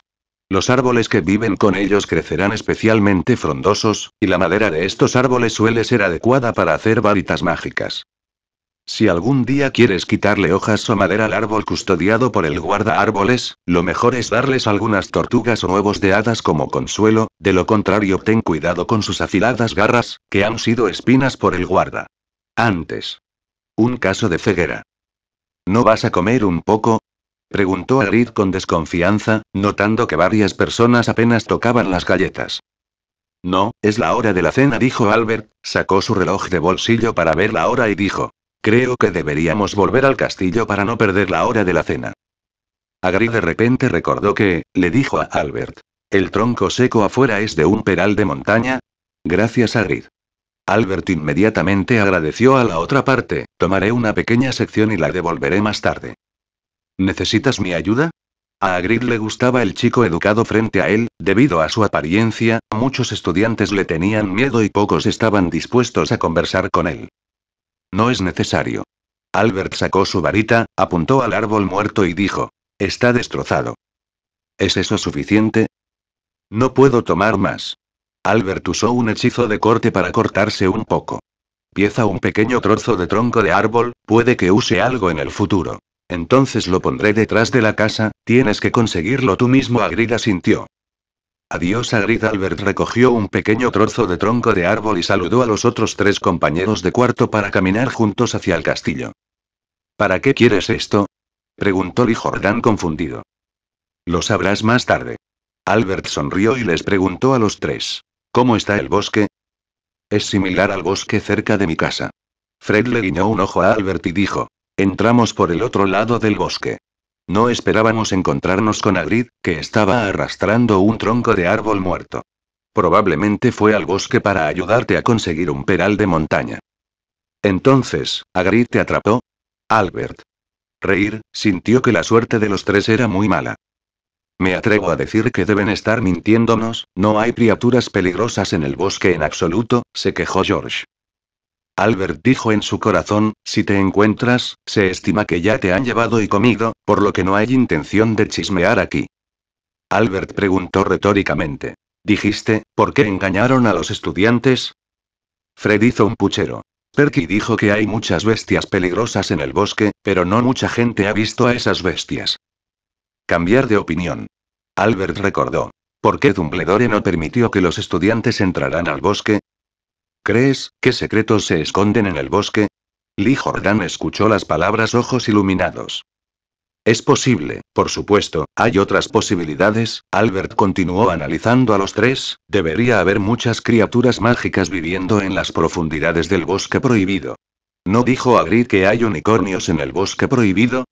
A: Los árboles que viven con ellos crecerán especialmente frondosos, y la madera de estos árboles suele ser adecuada para hacer varitas mágicas. Si algún día quieres quitarle hojas o madera al árbol custodiado por el guarda árboles, lo mejor es darles algunas tortugas o huevos de hadas como consuelo, de lo contrario ten cuidado con sus afiladas garras, que han sido espinas por el guarda. Antes. Un caso de ceguera. ¿No vas a comer un poco? preguntó Agrid con desconfianza, notando que varias personas apenas tocaban las galletas. No, es la hora de la cena, dijo Albert, sacó su reloj de bolsillo para ver la hora y dijo, creo que deberíamos volver al castillo para no perder la hora de la cena. Agrid de repente recordó que, le dijo a Albert, el tronco seco afuera es de un peral de montaña. Gracias, Agrid. Albert inmediatamente agradeció a la otra parte, tomaré una pequeña sección y la devolveré más tarde. ¿Necesitas mi ayuda? A Agrid le gustaba el chico educado frente a él, debido a su apariencia, muchos estudiantes le tenían miedo y pocos estaban dispuestos a conversar con él. No es necesario. Albert sacó su varita, apuntó al árbol muerto y dijo, Está destrozado. ¿Es eso suficiente? No puedo tomar más. Albert usó un hechizo de corte para cortarse un poco. Pieza un pequeño trozo de tronco de árbol, puede que use algo en el futuro. Entonces lo pondré detrás de la casa, tienes que conseguirlo tú mismo, Agrida sintió. Adiós, Agrid Albert recogió un pequeño trozo de tronco de árbol y saludó a los otros tres compañeros de cuarto para caminar juntos hacia el castillo. ¿Para qué quieres esto? preguntó Li Jordan confundido. Lo sabrás más tarde. Albert sonrió y les preguntó a los tres. ¿Cómo está el bosque? Es similar al bosque cerca de mi casa. Fred le guiñó un ojo a Albert y dijo, entramos por el otro lado del bosque. No esperábamos encontrarnos con Agrid, que estaba arrastrando un tronco de árbol muerto. Probablemente fue al bosque para ayudarte a conseguir un peral de montaña. Entonces, Agrid te atrapó. Albert. Reír, sintió que la suerte de los tres era muy mala. Me atrevo a decir que deben estar mintiéndonos, no hay criaturas peligrosas en el bosque en absoluto, se quejó George. Albert dijo en su corazón, si te encuentras, se estima que ya te han llevado y comido, por lo que no hay intención de chismear aquí. Albert preguntó retóricamente. Dijiste, ¿por qué engañaron a los estudiantes? Fred hizo un puchero. Perky dijo que hay muchas bestias peligrosas en el bosque, pero no mucha gente ha visto a esas bestias. Cambiar de opinión. Albert recordó. ¿Por qué Dumbledore no permitió que los estudiantes entraran al bosque? ¿Crees que secretos se esconden en el bosque? Lee Jordan escuchó las palabras ojos iluminados. Es posible, por supuesto, hay otras posibilidades, Albert continuó analizando a los tres, debería haber muchas criaturas mágicas viviendo en las profundidades del bosque prohibido. ¿No dijo Agrid que hay unicornios en el bosque prohibido?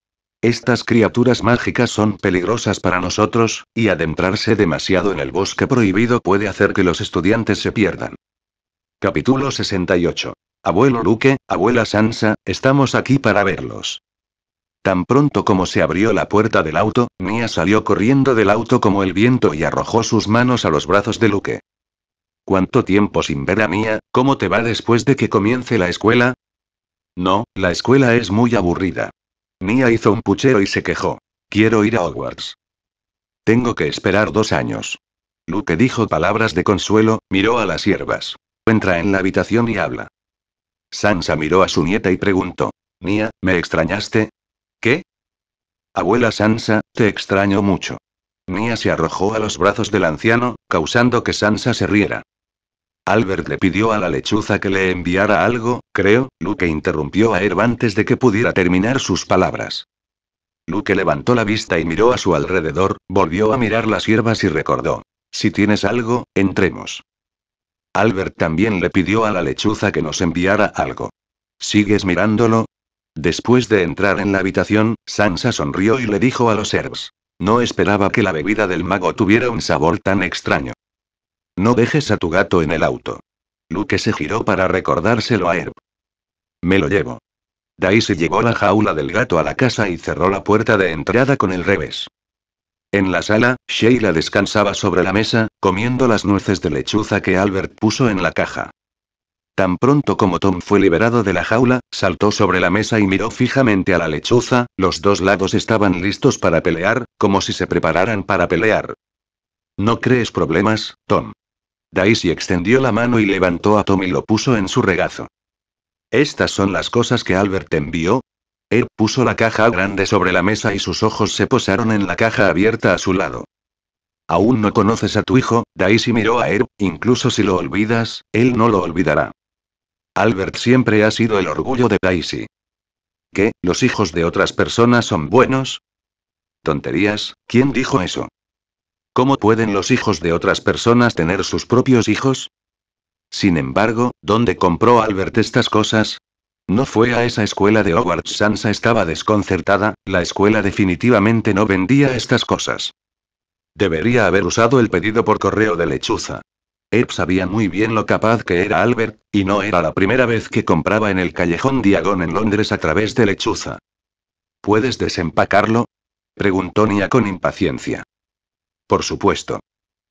A: Estas criaturas mágicas son peligrosas para nosotros, y adentrarse demasiado en el bosque prohibido puede hacer que los estudiantes se pierdan. Capítulo 68. Abuelo Luque, abuela Sansa, estamos aquí para verlos. Tan pronto como se abrió la puerta del auto, Mia salió corriendo del auto como el viento y arrojó sus manos a los brazos de Luque. ¿Cuánto tiempo sin ver a Mia? ¿Cómo te va después de que comience la escuela? No, la escuela es muy aburrida. Mia hizo un puchero y se quejó. Quiero ir a Hogwarts. Tengo que esperar dos años. Luke dijo palabras de consuelo, miró a las hierbas. Entra en la habitación y habla. Sansa miró a su nieta y preguntó. Mia, ¿me extrañaste? ¿Qué? Abuela Sansa, te extraño mucho. Mia se arrojó a los brazos del anciano, causando que Sansa se riera. Albert le pidió a la lechuza que le enviara algo, creo, Luke interrumpió a Herb antes de que pudiera terminar sus palabras. Luke levantó la vista y miró a su alrededor, volvió a mirar las hierbas y recordó. Si tienes algo, entremos. Albert también le pidió a la lechuza que nos enviara algo. ¿Sigues mirándolo? Después de entrar en la habitación, Sansa sonrió y le dijo a los Herbs. No esperaba que la bebida del mago tuviera un sabor tan extraño. No dejes a tu gato en el auto. Luke se giró para recordárselo a Herb. Me lo llevo. Daisy llevó la jaula del gato a la casa y cerró la puerta de entrada con el revés. En la sala, Sheila descansaba sobre la mesa, comiendo las nueces de lechuza que Albert puso en la caja. Tan pronto como Tom fue liberado de la jaula, saltó sobre la mesa y miró fijamente a la lechuza, los dos lados estaban listos para pelear, como si se prepararan para pelear. No crees problemas, Tom. Daisy extendió la mano y levantó a Tom y lo puso en su regazo. Estas son las cosas que Albert envió. Él puso la caja grande sobre la mesa y sus ojos se posaron en la caja abierta a su lado. Aún no conoces a tu hijo, Daisy miró a Er, incluso si lo olvidas, él no lo olvidará. Albert siempre ha sido el orgullo de Daisy. ¿Qué? ¿Los hijos de otras personas son buenos? Tonterías, ¿quién dijo eso? ¿Cómo pueden los hijos de otras personas tener sus propios hijos? Sin embargo, ¿dónde compró Albert estas cosas? No fue a esa escuela de Hogwarts. Sansa estaba desconcertada, la escuela definitivamente no vendía estas cosas. Debería haber usado el pedido por correo de lechuza. Ep sabía muy bien lo capaz que era Albert, y no era la primera vez que compraba en el callejón Diagon en Londres a través de lechuza. ¿Puedes desempacarlo? preguntó Nia con impaciencia. Por supuesto.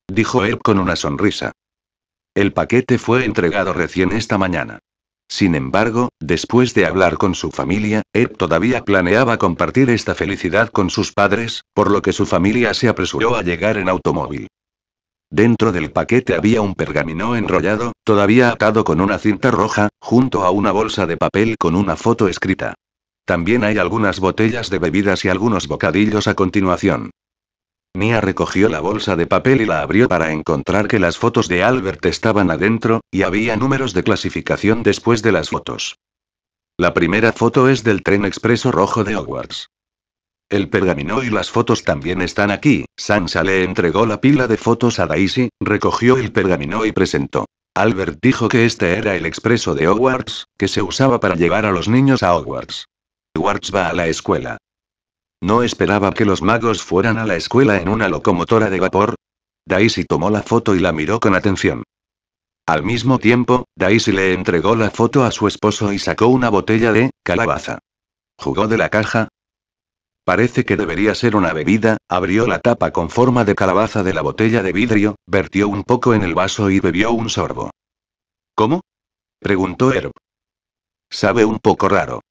A: Dijo él con una sonrisa. El paquete fue entregado recién esta mañana. Sin embargo, después de hablar con su familia, Ed todavía planeaba compartir esta felicidad con sus padres, por lo que su familia se apresuró a llegar en automóvil. Dentro del paquete había un pergamino enrollado, todavía atado con una cinta roja, junto a una bolsa de papel con una foto escrita. También hay algunas botellas de bebidas y algunos bocadillos a continuación. Mia recogió la bolsa de papel y la abrió para encontrar que las fotos de Albert estaban adentro, y había números de clasificación después de las fotos. La primera foto es del tren expreso rojo de Hogwarts. El pergamino y las fotos también están aquí. Sansa le entregó la pila de fotos a Daisy, recogió el pergamino y presentó. Albert dijo que este era el expreso de Hogwarts, que se usaba para llevar a los niños a Hogwarts. Hogwarts va a la escuela. No esperaba que los magos fueran a la escuela en una locomotora de vapor. Daisy tomó la foto y la miró con atención. Al mismo tiempo, Daisy le entregó la foto a su esposo y sacó una botella de calabaza. Jugó de la caja. Parece que debería ser una bebida, abrió la tapa con forma de calabaza de la botella de vidrio, vertió un poco en el vaso y bebió un sorbo. ¿Cómo? preguntó Herb. Sabe un poco raro.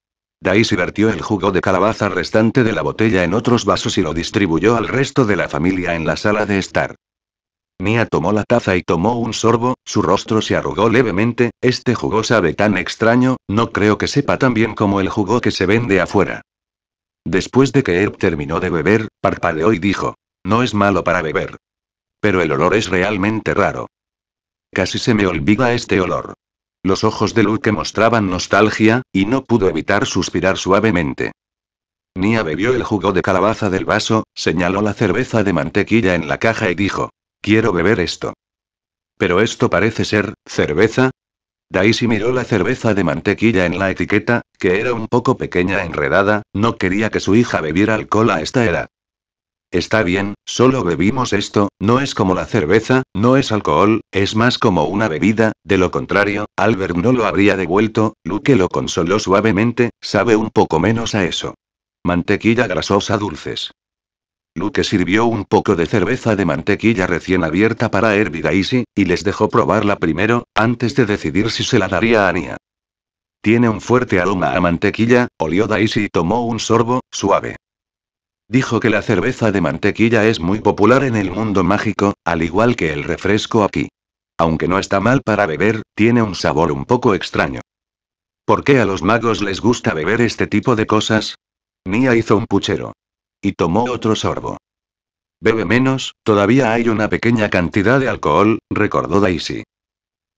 A: Daisy vertió el jugo de calabaza restante de la botella en otros vasos y lo distribuyó al resto de la familia en la sala de estar. Mia tomó la taza y tomó un sorbo, su rostro se arrugó levemente, este jugo sabe tan extraño, no creo que sepa tan bien como el jugo que se vende afuera. Después de que Herb terminó de beber, parpadeó y dijo, no es malo para beber. Pero el olor es realmente raro. Casi se me olvida este olor. Los ojos de Luke mostraban nostalgia, y no pudo evitar suspirar suavemente. Nia bebió el jugo de calabaza del vaso, señaló la cerveza de mantequilla en la caja y dijo, quiero beber esto. Pero esto parece ser, cerveza. Daisy miró la cerveza de mantequilla en la etiqueta, que era un poco pequeña enredada, no quería que su hija bebiera alcohol a esta edad. Está bien, solo bebimos esto, no es como la cerveza, no es alcohol, es más como una bebida, de lo contrario, Albert no lo habría devuelto, Luke lo consoló suavemente, sabe un poco menos a eso. Mantequilla grasosa dulces. Luke sirvió un poco de cerveza de mantequilla recién abierta para Herbie Daisy, y les dejó probarla primero, antes de decidir si se la daría a Ania. Tiene un fuerte aroma a mantequilla, olió Daisy y tomó un sorbo, suave. Dijo que la cerveza de mantequilla es muy popular en el mundo mágico, al igual que el refresco aquí. Aunque no está mal para beber, tiene un sabor un poco extraño. ¿Por qué a los magos les gusta beber este tipo de cosas? Mia hizo un puchero. Y tomó otro sorbo. Bebe menos, todavía hay una pequeña cantidad de alcohol, recordó Daisy.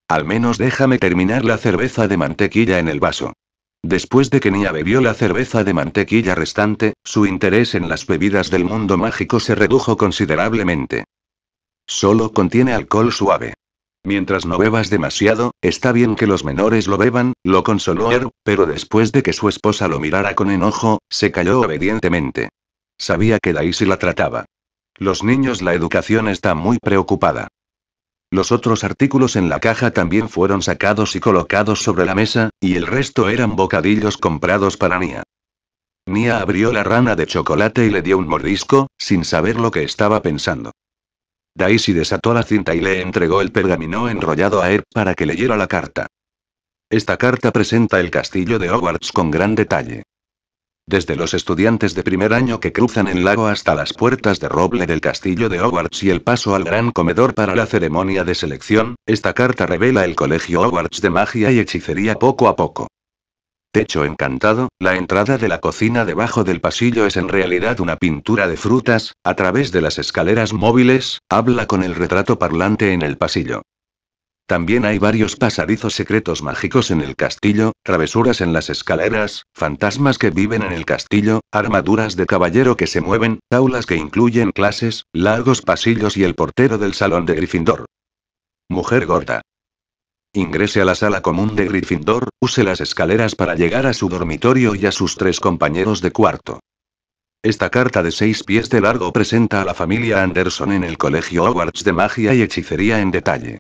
A: Al menos déjame terminar la cerveza de mantequilla en el vaso. Después de que Nia bebió la cerveza de mantequilla restante, su interés en las bebidas del mundo mágico se redujo considerablemente. Solo contiene alcohol suave. Mientras no bebas demasiado, está bien que los menores lo beban, lo consoló Er, pero después de que su esposa lo mirara con enojo, se calló obedientemente. Sabía que Daisy la trataba. Los niños la educación está muy preocupada. Los otros artículos en la caja también fueron sacados y colocados sobre la mesa, y el resto eran bocadillos comprados para Nia. Nia abrió la rana de chocolate y le dio un mordisco, sin saber lo que estaba pensando. Daisy desató la cinta y le entregó el pergamino enrollado a él para que leyera la carta. Esta carta presenta el castillo de Hogwarts con gran detalle. Desde los estudiantes de primer año que cruzan el lago hasta las puertas de roble del castillo de Hogwarts y el paso al gran comedor para la ceremonia de selección, esta carta revela el colegio Hogwarts de magia y hechicería poco a poco. Techo encantado, la entrada de la cocina debajo del pasillo es en realidad una pintura de frutas, a través de las escaleras móviles, habla con el retrato parlante en el pasillo. También hay varios pasadizos secretos mágicos en el castillo, travesuras en las escaleras, fantasmas que viven en el castillo, armaduras de caballero que se mueven, aulas que incluyen clases, largos pasillos y el portero del salón de Gryffindor. Mujer gorda. Ingrese a la sala común de Gryffindor, use las escaleras para llegar a su dormitorio y a sus tres compañeros de cuarto. Esta carta de seis pies de largo presenta a la familia Anderson en el Colegio Hogwarts de Magia y Hechicería en detalle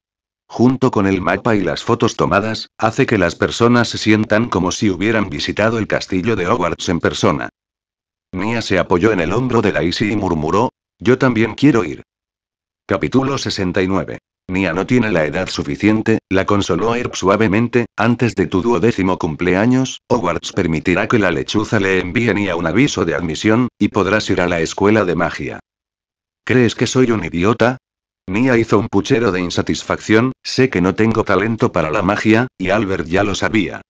A: junto con el mapa y las fotos tomadas, hace que las personas se sientan como si hubieran visitado el castillo de Hogwarts en persona. Nia se apoyó en el hombro de Lacey y murmuró, yo también quiero ir. Capítulo 69. Nia no tiene la edad suficiente, la consoló Herb suavemente, antes de tu duodécimo cumpleaños, Hogwarts permitirá que la lechuza le envíe Nia un aviso de admisión, y podrás ir a la escuela de magia. ¿Crees que soy un idiota? Mia hizo un puchero de insatisfacción, sé que no tengo talento para la magia, y Albert ya lo sabía.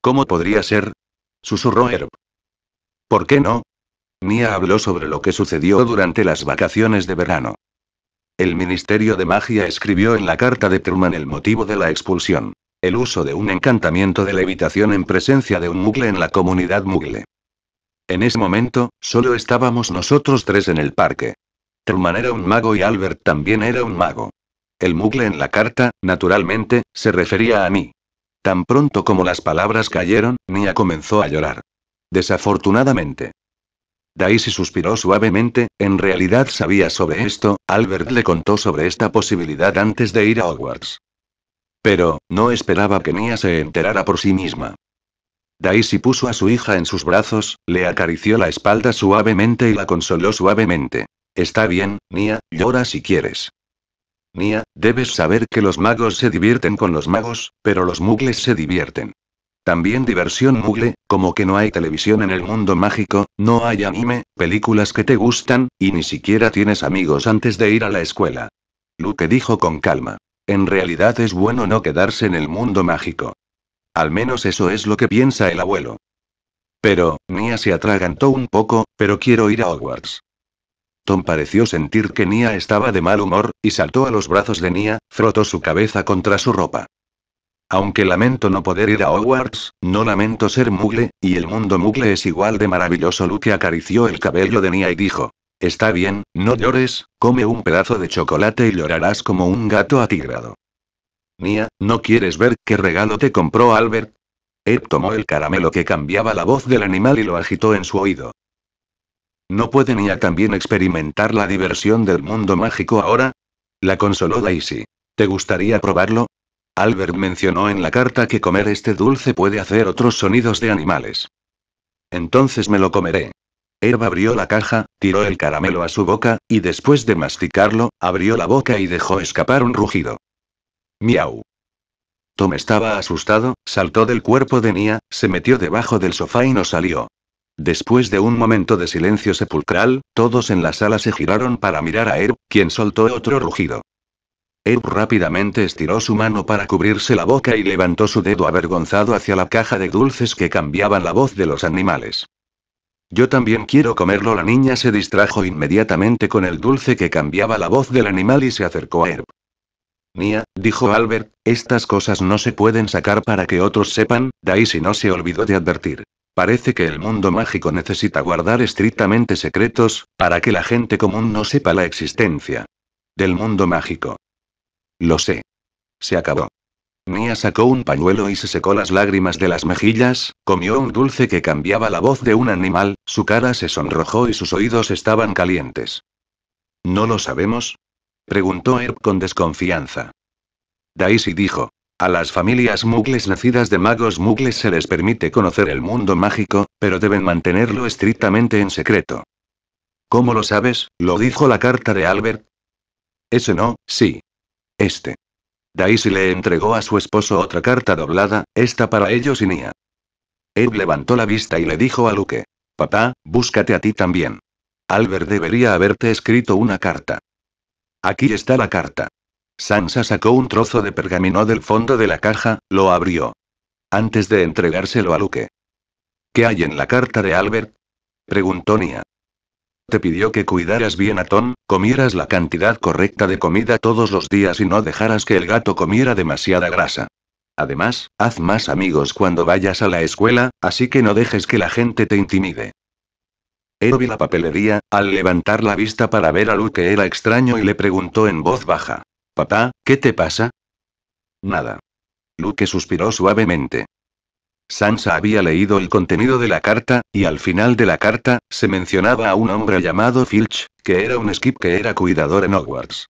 A: ¿Cómo podría ser? Susurró Herb. ¿Por qué no? Mia habló sobre lo que sucedió durante las vacaciones de verano. El Ministerio de Magia escribió en la carta de Truman el motivo de la expulsión. El uso de un encantamiento de levitación en presencia de un mugle en la comunidad mugle. En ese momento, solo estábamos nosotros tres en el parque. Truman era un mago y Albert también era un mago. El mugle en la carta, naturalmente, se refería a mí. Tan pronto como las palabras cayeron, Nia comenzó a llorar. Desafortunadamente. Daisy suspiró suavemente, en realidad sabía sobre esto, Albert le contó sobre esta posibilidad antes de ir a Hogwarts. Pero, no esperaba que Nia se enterara por sí misma. Daisy puso a su hija en sus brazos, le acarició la espalda suavemente y la consoló suavemente. Está bien, Mia. llora si quieres. Mia, debes saber que los magos se divierten con los magos, pero los mugles se divierten. También diversión mugle, como que no hay televisión en el mundo mágico, no hay anime, películas que te gustan, y ni siquiera tienes amigos antes de ir a la escuela. Luke dijo con calma. En realidad es bueno no quedarse en el mundo mágico. Al menos eso es lo que piensa el abuelo. Pero, Mia se atragantó un poco, pero quiero ir a Hogwarts. Tom pareció sentir que Nia estaba de mal humor, y saltó a los brazos de Nia, frotó su cabeza contra su ropa. Aunque lamento no poder ir a Hogwarts, no lamento ser mugle, y el mundo mugle es igual de maravilloso. Luke acarició el cabello de Nia y dijo, Está bien, no llores, come un pedazo de chocolate y llorarás como un gato atigrado. Nia, ¿no quieres ver qué regalo te compró Albert? Ed tomó el caramelo que cambiaba la voz del animal y lo agitó en su oído. ¿No puede Nia e también experimentar la diversión del mundo mágico ahora? La consoló Daisy. ¿Te gustaría probarlo? Albert mencionó en la carta que comer este dulce puede hacer otros sonidos de animales. Entonces me lo comeré. Erva abrió la caja, tiró el caramelo a su boca, y después de masticarlo, abrió la boca y dejó escapar un rugido. Miau. Tom estaba asustado, saltó del cuerpo de Nia, se metió debajo del sofá y no salió. Después de un momento de silencio sepulcral, todos en la sala se giraron para mirar a Erb, quien soltó otro rugido. Erb rápidamente estiró su mano para cubrirse la boca y levantó su dedo avergonzado hacia la caja de dulces que cambiaban la voz de los animales. Yo también quiero comerlo. La niña se distrajo inmediatamente con el dulce que cambiaba la voz del animal y se acercó a Erb. Mía, dijo Albert, estas cosas no se pueden sacar para que otros sepan, Daisy no se olvidó de advertir. Parece que el mundo mágico necesita guardar estrictamente secretos, para que la gente común no sepa la existencia. Del mundo mágico. Lo sé. Se acabó. Mia sacó un pañuelo y se secó las lágrimas de las mejillas, comió un dulce que cambiaba la voz de un animal, su cara se sonrojó y sus oídos estaban calientes. ¿No lo sabemos? preguntó Herb con desconfianza. Daisy dijo. A las familias mugles nacidas de magos mugles se les permite conocer el mundo mágico, pero deben mantenerlo estrictamente en secreto. ¿Cómo lo sabes? ¿Lo dijo la carta de Albert? Ese no, sí. Este. Daisy le entregó a su esposo otra carta doblada, esta para ellos y Nia. Ed levantó la vista y le dijo a Luke. Papá, búscate a ti también. Albert debería haberte escrito una carta. Aquí está la carta. Sansa sacó un trozo de pergamino del fondo de la caja, lo abrió. Antes de entregárselo a Luke. ¿Qué hay en la carta de Albert? preguntó Nia. Te pidió que cuidaras bien a Tom, comieras la cantidad correcta de comida todos los días y no dejaras que el gato comiera demasiada grasa. Además, haz más amigos cuando vayas a la escuela, así que no dejes que la gente te intimide. vi la papelería, al levantar la vista para ver a Luke era extraño y le preguntó en voz baja. Papá, ¿qué te pasa? Nada. Luke suspiró suavemente. Sansa había leído el contenido de la carta, y al final de la carta, se mencionaba a un hombre llamado Filch, que era un skip que era cuidador en Hogwarts.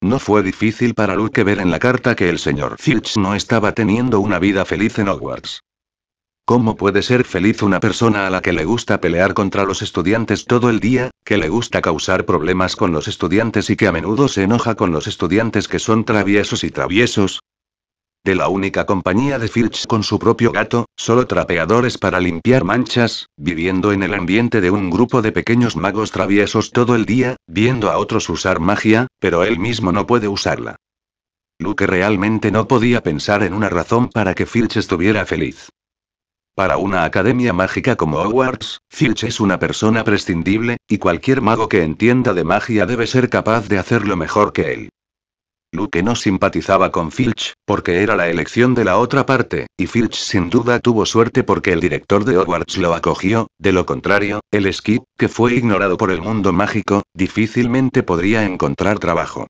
A: No fue difícil para Luke ver en la carta que el señor Filch no estaba teniendo una vida feliz en Hogwarts. ¿Cómo puede ser feliz una persona a la que le gusta pelear contra los estudiantes todo el día, que le gusta causar problemas con los estudiantes y que a menudo se enoja con los estudiantes que son traviesos y traviesos? De la única compañía de Filch con su propio gato, solo trapeadores para limpiar manchas, viviendo en el ambiente de un grupo de pequeños magos traviesos todo el día, viendo a otros usar magia, pero él mismo no puede usarla. Luke realmente no podía pensar en una razón para que Filch estuviera feliz. Para una academia mágica como Hogwarts, Filch es una persona prescindible, y cualquier mago que entienda de magia debe ser capaz de hacerlo mejor que él. Luke no simpatizaba con Filch, porque era la elección de la otra parte, y Filch sin duda tuvo suerte porque el director de Hogwarts lo acogió, de lo contrario, el Skip, que fue ignorado por el mundo mágico, difícilmente podría encontrar trabajo.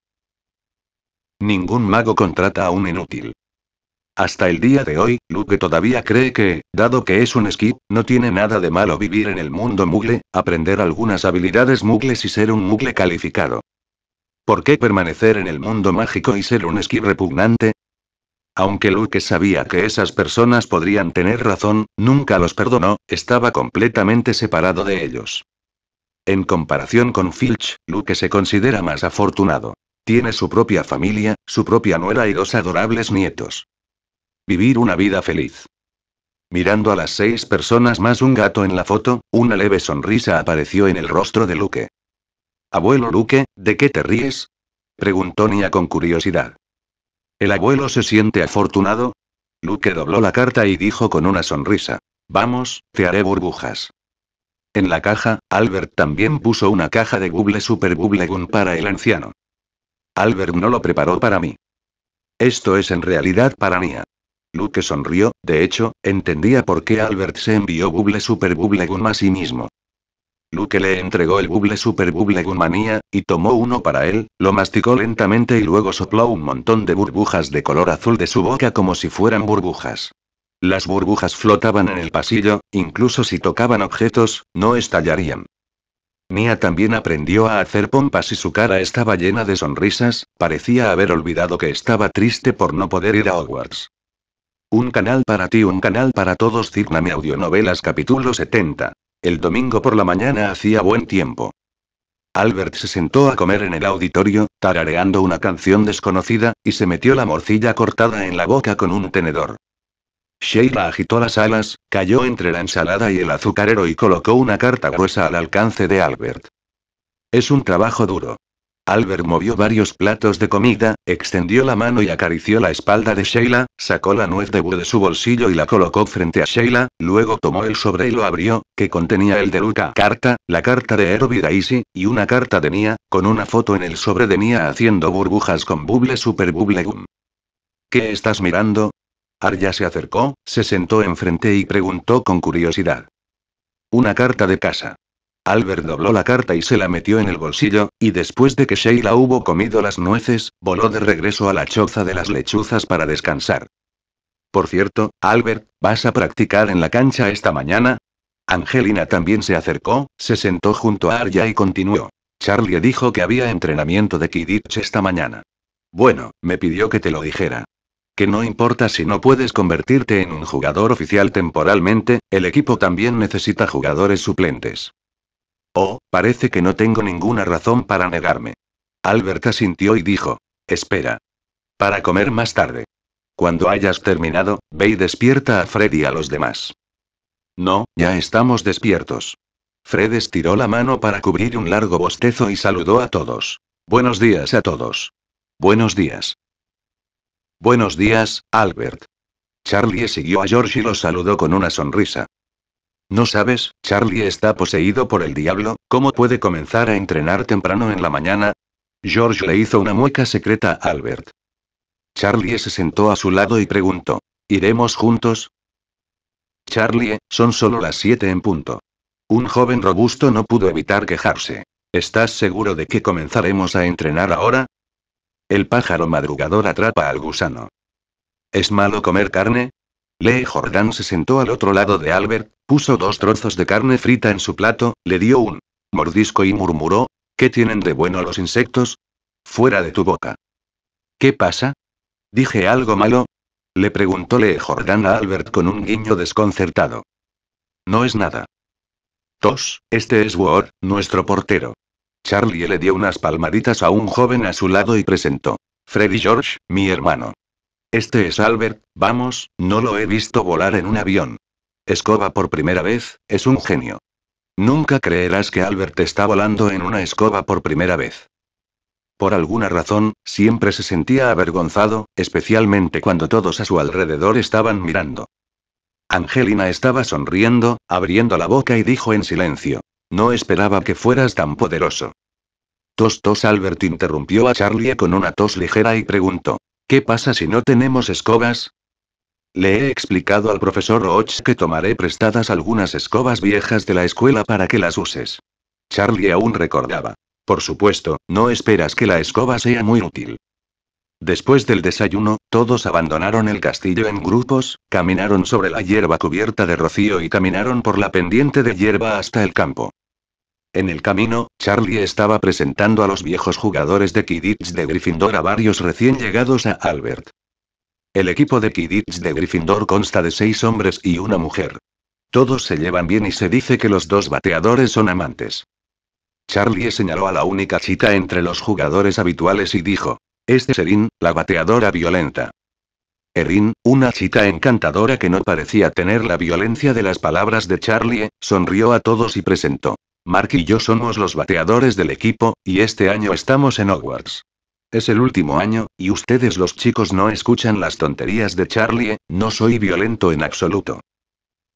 A: Ningún mago contrata a un inútil. Hasta el día de hoy, Luke todavía cree que, dado que es un esquí, no tiene nada de malo vivir en el mundo mugle, aprender algunas habilidades mugles y ser un mugle calificado. ¿Por qué permanecer en el mundo mágico y ser un esquí repugnante? Aunque Luke sabía que esas personas podrían tener razón, nunca los perdonó, estaba completamente separado de ellos. En comparación con Filch, Luke se considera más afortunado. Tiene su propia familia, su propia nuera y dos adorables nietos. Vivir una vida feliz. Mirando a las seis personas más un gato en la foto, una leve sonrisa apareció en el rostro de Luque. Abuelo Luque, ¿de qué te ríes? preguntó Nia con curiosidad. ¿El abuelo se siente afortunado? Luque dobló la carta y dijo con una sonrisa. Vamos, te haré burbujas. En la caja, Albert también puso una caja de Google Super Google Gun para el anciano. Albert no lo preparó para mí. Esto es en realidad para Nia. Luke sonrió, de hecho, entendía por qué Albert se envió Bubble Super Bubble Gum a sí mismo. Luke le entregó el Bubble Super Bubble Gum Mia y tomó uno para él, lo masticó lentamente y luego sopló un montón de burbujas de color azul de su boca como si fueran burbujas. Las burbujas flotaban en el pasillo, incluso si tocaban objetos, no estallarían. Nia también aprendió a hacer pompas y su cara estaba llena de sonrisas, parecía haber olvidado que estaba triste por no poder ir a Hogwarts. Un canal para ti, un canal para todos. Cigname Audionovelas capítulo 70. El domingo por la mañana hacía buen tiempo. Albert se sentó a comer en el auditorio, tarareando una canción desconocida, y se metió la morcilla cortada en la boca con un tenedor. Sheila agitó las alas, cayó entre la ensalada y el azucarero y colocó una carta gruesa al alcance de Albert. Es un trabajo duro, Albert movió varios platos de comida, extendió la mano y acarició la espalda de Sheila, sacó la nuez de bu de su bolsillo y la colocó frente a Sheila, luego tomó el sobre y lo abrió, que contenía el de Luca carta, la carta de Herbie Daisy, y una carta de Mia, con una foto en el sobre de Mia haciendo burbujas con buble super buble gum. ¿Qué estás mirando? Arya se acercó, se sentó enfrente y preguntó con curiosidad. Una carta de casa. Albert dobló la carta y se la metió en el bolsillo, y después de que Sheila hubo comido las nueces, voló de regreso a la choza de las lechuzas para descansar. Por cierto, Albert, ¿vas a practicar en la cancha esta mañana? Angelina también se acercó, se sentó junto a Arya y continuó. Charlie dijo que había entrenamiento de Kidditch esta mañana. Bueno, me pidió que te lo dijera. Que no importa si no puedes convertirte en un jugador oficial temporalmente, el equipo también necesita jugadores suplentes. Oh, parece que no tengo ninguna razón para negarme. Albert asintió y dijo. Espera. Para comer más tarde. Cuando hayas terminado, ve y despierta a Fred y a los demás. No, ya estamos despiertos. Fred estiró la mano para cubrir un largo bostezo y saludó a todos. Buenos días a todos. Buenos días. Buenos días, Albert. Charlie siguió a George y lo saludó con una sonrisa. No sabes, Charlie está poseído por el diablo, ¿cómo puede comenzar a entrenar temprano en la mañana? George le hizo una mueca secreta a Albert. Charlie se sentó a su lado y preguntó, ¿Iremos juntos? Charlie, son solo las siete en punto. Un joven robusto no pudo evitar quejarse. ¿Estás seguro de que comenzaremos a entrenar ahora? El pájaro madrugador atrapa al gusano. ¿Es malo comer carne? Lee Jordan se sentó al otro lado de Albert, puso dos trozos de carne frita en su plato, le dio un mordisco y murmuró, ¿qué tienen de bueno los insectos? Fuera de tu boca. ¿Qué pasa? ¿Dije algo malo? Le preguntó Lee Jordan a Albert con un guiño desconcertado. No es nada. Tos, este es Ward, nuestro portero. Charlie le dio unas palmaditas a un joven a su lado y presentó. Freddy George, mi hermano. Este es Albert, vamos, no lo he visto volar en un avión. Escoba por primera vez, es un genio. Nunca creerás que Albert está volando en una escoba por primera vez. Por alguna razón, siempre se sentía avergonzado, especialmente cuando todos a su alrededor estaban mirando. Angelina estaba sonriendo, abriendo la boca y dijo en silencio. No esperaba que fueras tan poderoso. Tos tos Albert interrumpió a Charlie con una tos ligera y preguntó. ¿Qué pasa si no tenemos escobas? Le he explicado al profesor Roach que tomaré prestadas algunas escobas viejas de la escuela para que las uses. Charlie aún recordaba. Por supuesto, no esperas que la escoba sea muy útil. Después del desayuno, todos abandonaron el castillo en grupos, caminaron sobre la hierba cubierta de rocío y caminaron por la pendiente de hierba hasta el campo. En el camino, Charlie estaba presentando a los viejos jugadores de Quidditch de Gryffindor a varios recién llegados a Albert. El equipo de Quidditch de Gryffindor consta de seis hombres y una mujer. Todos se llevan bien y se dice que los dos bateadores son amantes. Charlie señaló a la única chica entre los jugadores habituales y dijo, este es Erin, la bateadora violenta. Erin, una chica encantadora que no parecía tener la violencia de las palabras de Charlie, sonrió a todos y presentó. Mark y yo somos los bateadores del equipo, y este año estamos en Hogwarts. Es el último año, y ustedes los chicos no escuchan las tonterías de Charlie, no soy violento en absoluto.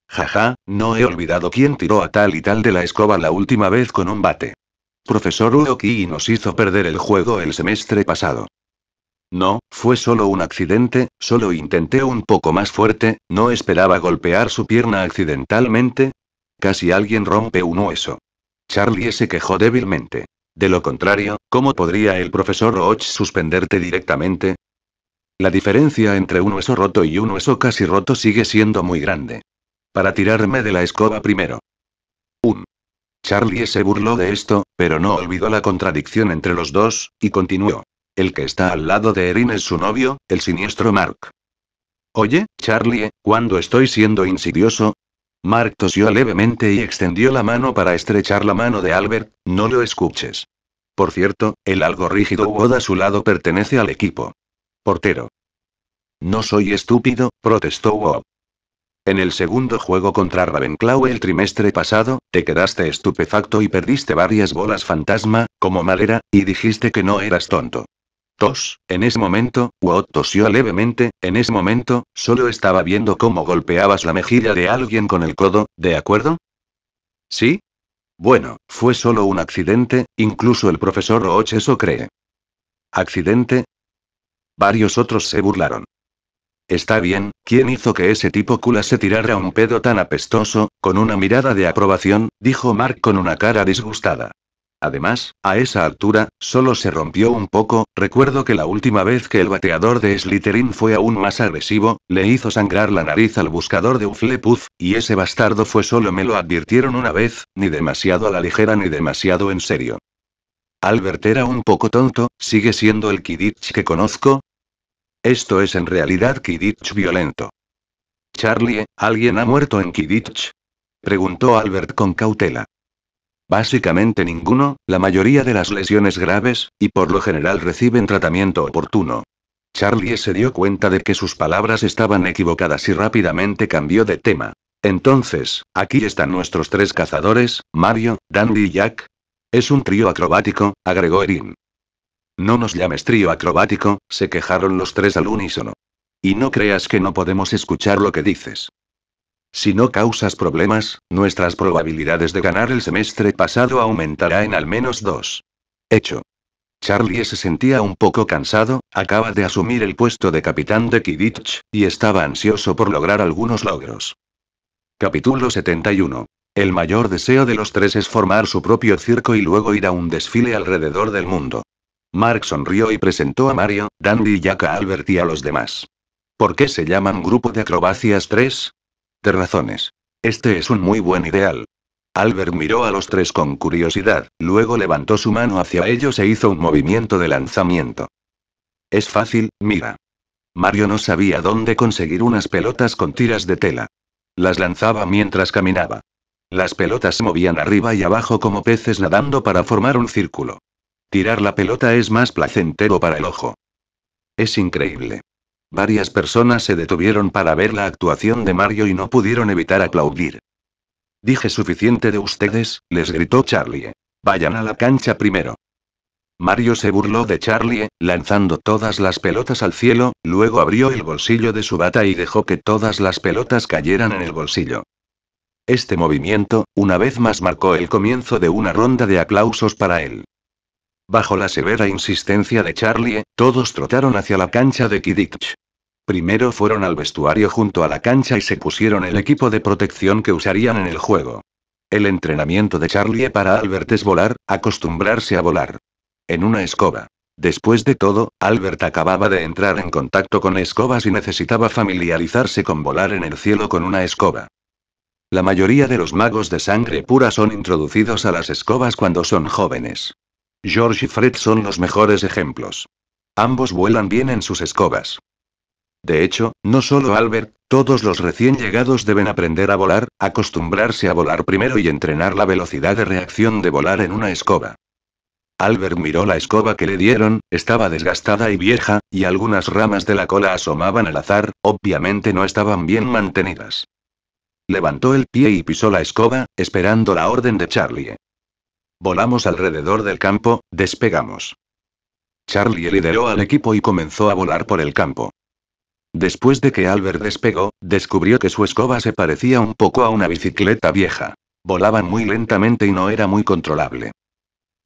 A: Jaja, no he olvidado quién tiró a tal y tal de la escoba la última vez con un bate. Profesor Uoki nos hizo perder el juego el semestre pasado. No, fue solo un accidente, solo intenté un poco más fuerte, no esperaba golpear su pierna accidentalmente. Casi alguien rompe un hueso. Charlie se quejó débilmente. De lo contrario, ¿cómo podría el profesor Roach suspenderte directamente? La diferencia entre un hueso roto y un hueso casi roto sigue siendo muy grande. Para tirarme de la escoba primero. Un. Charlie se burló de esto, pero no olvidó la contradicción entre los dos, y continuó. El que está al lado de Erin es su novio, el siniestro Mark. Oye, Charlie, cuando estoy siendo insidioso, Mark tosió levemente y extendió la mano para estrechar la mano de Albert, no lo escuches. Por cierto, el algo rígido Wood a su lado pertenece al equipo. Portero. No soy estúpido, protestó Bob. En el segundo juego contra Ravenclaw el trimestre pasado, te quedaste estupefacto y perdiste varias bolas fantasma, como malera, y dijiste que no eras tonto. Tos, en ese momento, Wot tosió levemente, en ese momento, solo estaba viendo cómo golpeabas la mejilla de alguien con el codo, ¿de acuerdo? ¿Sí? Bueno, fue solo un accidente, incluso el profesor Roach eso cree. ¿Accidente? Varios otros se burlaron. Está bien, ¿quién hizo que ese tipo cula se tirara un pedo tan apestoso? Con una mirada de aprobación, dijo Mark con una cara disgustada. Además, a esa altura, solo se rompió un poco, recuerdo que la última vez que el bateador de Slytherin fue aún más agresivo, le hizo sangrar la nariz al buscador de Uflepuff, y ese bastardo fue solo me lo advirtieron una vez, ni demasiado a la ligera ni demasiado en serio. Albert era un poco tonto, sigue siendo el Kidditch que conozco. Esto es en realidad Kidditch violento. Charlie, ¿alguien ha muerto en Kidditch? Preguntó Albert con cautela. Básicamente ninguno, la mayoría de las lesiones graves, y por lo general reciben tratamiento oportuno. Charlie se dio cuenta de que sus palabras estaban equivocadas y rápidamente cambió de tema. Entonces, aquí están nuestros tres cazadores, Mario, Dandy y Jack. Es un trío acrobático, agregó Erin. No nos llames trío acrobático, se quejaron los tres al unísono. Y no creas que no podemos escuchar lo que dices. Si no causas problemas, nuestras probabilidades de ganar el semestre pasado aumentará en al menos dos. Hecho. Charlie se sentía un poco cansado, acaba de asumir el puesto de capitán de Kidditch, y estaba ansioso por lograr algunos logros. Capítulo 71. El mayor deseo de los tres es formar su propio circo y luego ir a un desfile alrededor del mundo. Mark sonrió y presentó a Mario, Dandy, Jack, a Albert y a los demás. ¿Por qué se llaman Grupo de Acrobacias 3? razones. Este es un muy buen ideal. Albert miró a los tres con curiosidad, luego levantó su mano hacia ellos e hizo un movimiento de lanzamiento. Es fácil, mira. Mario no sabía dónde conseguir unas pelotas con tiras de tela. Las lanzaba mientras caminaba. Las pelotas se movían arriba y abajo como peces nadando para formar un círculo. Tirar la pelota es más placentero para el ojo. Es increíble. Varias personas se detuvieron para ver la actuación de Mario y no pudieron evitar aplaudir. Dije suficiente de ustedes, les gritó Charlie. Vayan a la cancha primero. Mario se burló de Charlie, lanzando todas las pelotas al cielo, luego abrió el bolsillo de su bata y dejó que todas las pelotas cayeran en el bolsillo. Este movimiento, una vez más, marcó el comienzo de una ronda de aplausos para él. Bajo la severa insistencia de Charlie, todos trotaron hacia la cancha de Kidditch. Primero fueron al vestuario junto a la cancha y se pusieron el equipo de protección que usarían en el juego. El entrenamiento de Charlie para Albert es volar, acostumbrarse a volar. En una escoba. Después de todo, Albert acababa de entrar en contacto con escobas y necesitaba familiarizarse con volar en el cielo con una escoba. La mayoría de los magos de sangre pura son introducidos a las escobas cuando son jóvenes. George y Fred son los mejores ejemplos. Ambos vuelan bien en sus escobas. De hecho, no solo Albert, todos los recién llegados deben aprender a volar, acostumbrarse a volar primero y entrenar la velocidad de reacción de volar en una escoba. Albert miró la escoba que le dieron, estaba desgastada y vieja, y algunas ramas de la cola asomaban al azar, obviamente no estaban bien mantenidas. Levantó el pie y pisó la escoba, esperando la orden de Charlie. Volamos alrededor del campo, despegamos. Charlie lideró al equipo y comenzó a volar por el campo. Después de que Albert despegó, descubrió que su escoba se parecía un poco a una bicicleta vieja. Volaba muy lentamente y no era muy controlable.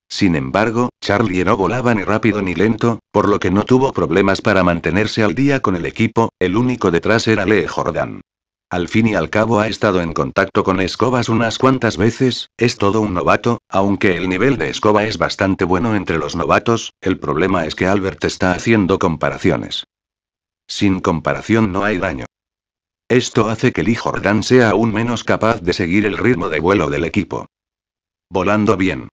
A: Sin embargo, Charlie no volaba ni rápido ni lento, por lo que no tuvo problemas para mantenerse al día con el equipo, el único detrás era Lee Jordan. Al fin y al cabo ha estado en contacto con escobas unas cuantas veces, es todo un novato, aunque el nivel de escoba es bastante bueno entre los novatos, el problema es que Albert está haciendo comparaciones. Sin comparación no hay daño. Esto hace que Lee Jordan sea aún menos capaz de seguir el ritmo de vuelo del equipo. Volando bien.